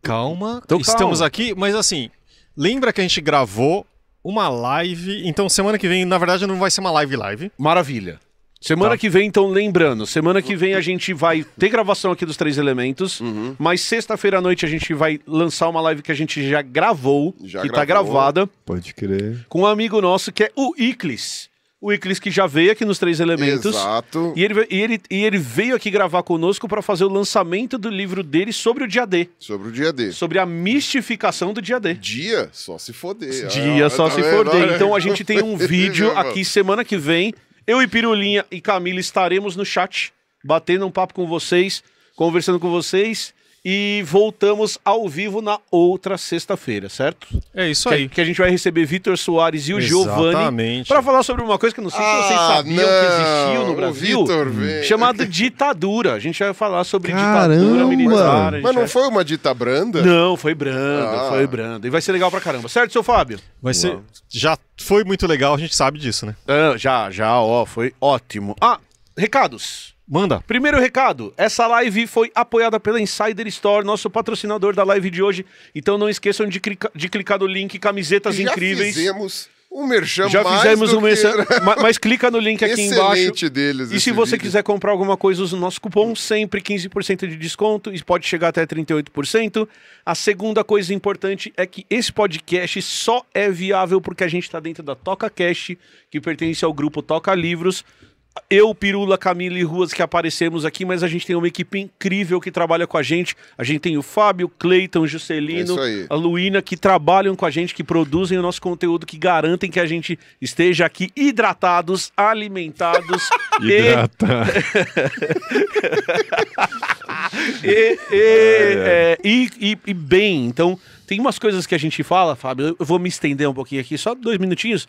Speaker 5: Calma, então estamos calma. aqui, mas assim, lembra que a gente gravou uma live. Então, semana que vem, na verdade, não vai ser uma
Speaker 2: live live. Maravilha. Semana tá. que vem, então, lembrando, semana que vem a gente vai ter gravação aqui dos Três Elementos, uhum. mas sexta-feira à noite a gente vai lançar uma live que a gente já
Speaker 3: gravou, já que tá gravou. tá gravada. Pode crer.
Speaker 2: Com um amigo nosso que é o Iclis. O Iclis que já veio aqui nos Três Elementos. Exato. E ele, e ele, e ele veio aqui gravar conosco para fazer o lançamento do livro dele sobre o dia D. Sobre o dia D. Sobre a mistificação do dia D. Dia só se foder. Dia ah, só tá se foder. Então a gente tem um vídeo aqui semana que vem eu e Pirulinha e Camila estaremos no chat, batendo um papo com vocês, conversando com vocês e voltamos ao vivo na outra sexta-feira, certo? É isso que, aí. Que a gente vai receber Vitor Soares e o Exatamente. Giovanni para falar sobre uma coisa que não sei ah, se vocês ah, sabiam não, que existiu no Brasil, chamada ditadura. A gente vai falar sobre Caramba. ditadura militar. Mas não vai... foi uma dita branda? Não, foi branda, ah. foi branda. E vai ser legal pra caramba, certo, seu Fábio? Vai ser. Uau. Já foi muito legal, a gente sabe disso, né? Ah, já, já, ó, foi ótimo. Ah, recados. Manda. Primeiro recado: essa live foi apoiada pela Insider Store, nosso patrocinador da live de hoje. Então não esqueçam de, clica, de clicar no link Camisetas Já Incríveis. Fizemos um merchan Já mais fizemos um merchan, mas, mas, clica no link aqui Excelente embaixo. deles. E se você vídeo. quiser comprar alguma coisa, usa o nosso cupom, sempre 15% de desconto e pode chegar até 38%. A segunda coisa importante é que esse podcast só é viável porque a gente está dentro da Toca Cash, que pertence ao grupo Toca Livros eu, Pirula, Camila e Ruas que aparecemos aqui, mas a gente tem uma equipe incrível que trabalha com a gente. A gente tem o Fábio, Cleiton, Juscelino, é a Luína, que trabalham com a gente, que produzem o nosso conteúdo, que garantem que a gente esteja aqui hidratados, alimentados e... Hidrata.
Speaker 3: e,
Speaker 2: e, é, e, e bem. Então, tem umas coisas que a gente fala, Fábio, eu vou me estender um pouquinho aqui, só dois minutinhos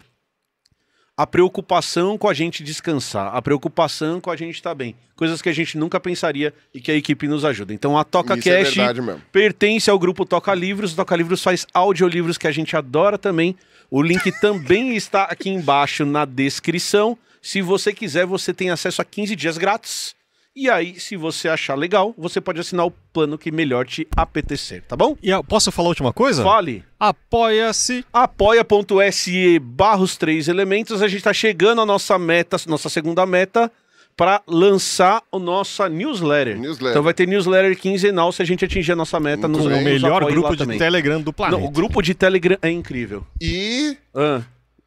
Speaker 2: a preocupação com a gente descansar, a preocupação com a gente estar tá bem. Coisas que a gente nunca pensaria e que a equipe nos ajuda. Então a Toca é Cash é pertence ao grupo Toca Livros. O Toca Livros faz audiolivros que a gente adora também. O link também está aqui embaixo na descrição. Se você quiser, você tem acesso a 15 dias grátis e aí, se você achar legal, você pode assinar o plano que melhor te apetecer, tá bom? E eu posso falar a última coisa? Fale. Apoia-se. Apoia.se barros três elementos. A gente está chegando à nossa meta, nossa segunda meta, para lançar a nossa newsletter. newsletter. Então vai ter newsletter quinzenal se a gente atingir a nossa meta Muito nos bem. O melhor grupo de também. Telegram do planeta. Não, o grupo de Telegram é incrível. E. Ah.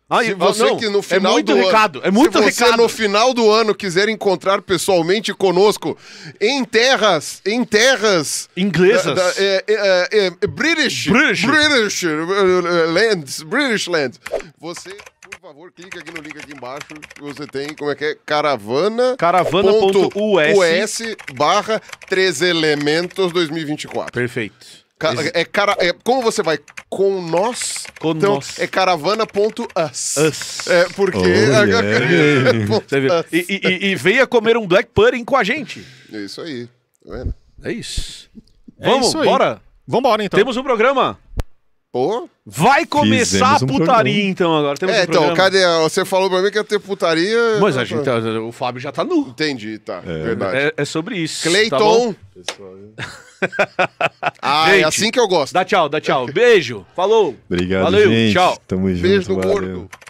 Speaker 1: Ah, se você não, que no é final é muito do recado, ano, é muito se você recado. no final do ano quiser encontrar pessoalmente conosco em terras, em terras inglesas, da, da, é, é, é, é British, British, British eh, eh, lands, British lands, você por favor, clica aqui no link aqui embaixo. Você tem, como é que é? Caravana. Caravana.us. barra três elementos 2024. Perfeito. É, cara, é como você vai com nós? Com então, nós. É caravana.us. Us. É porque. Oh, yeah. é. e, e, e, venha comer um Black Pudding com a gente. É isso aí.
Speaker 2: Tá é isso.
Speaker 1: É Vamos, isso aí. bora?
Speaker 2: Vambora então. Temos um programa. Pô.
Speaker 1: Vai começar a putaria, então, agora. Temos é, um então, cadê? Você falou pra mim que ia ter putaria. Mas a gente, tá- o Fábio já tá nu. Entendi, tá. É, verdade.
Speaker 2: É, é sobre
Speaker 1: isso. Tá Cleiton.
Speaker 2: Tá ah, é gente, é assim que eu gosto. Dá tchau, dá tchau. Beijo. Falou. Obrigado, Valeu, gente. tchau.
Speaker 3: Tamo junto. Beijo no gordo.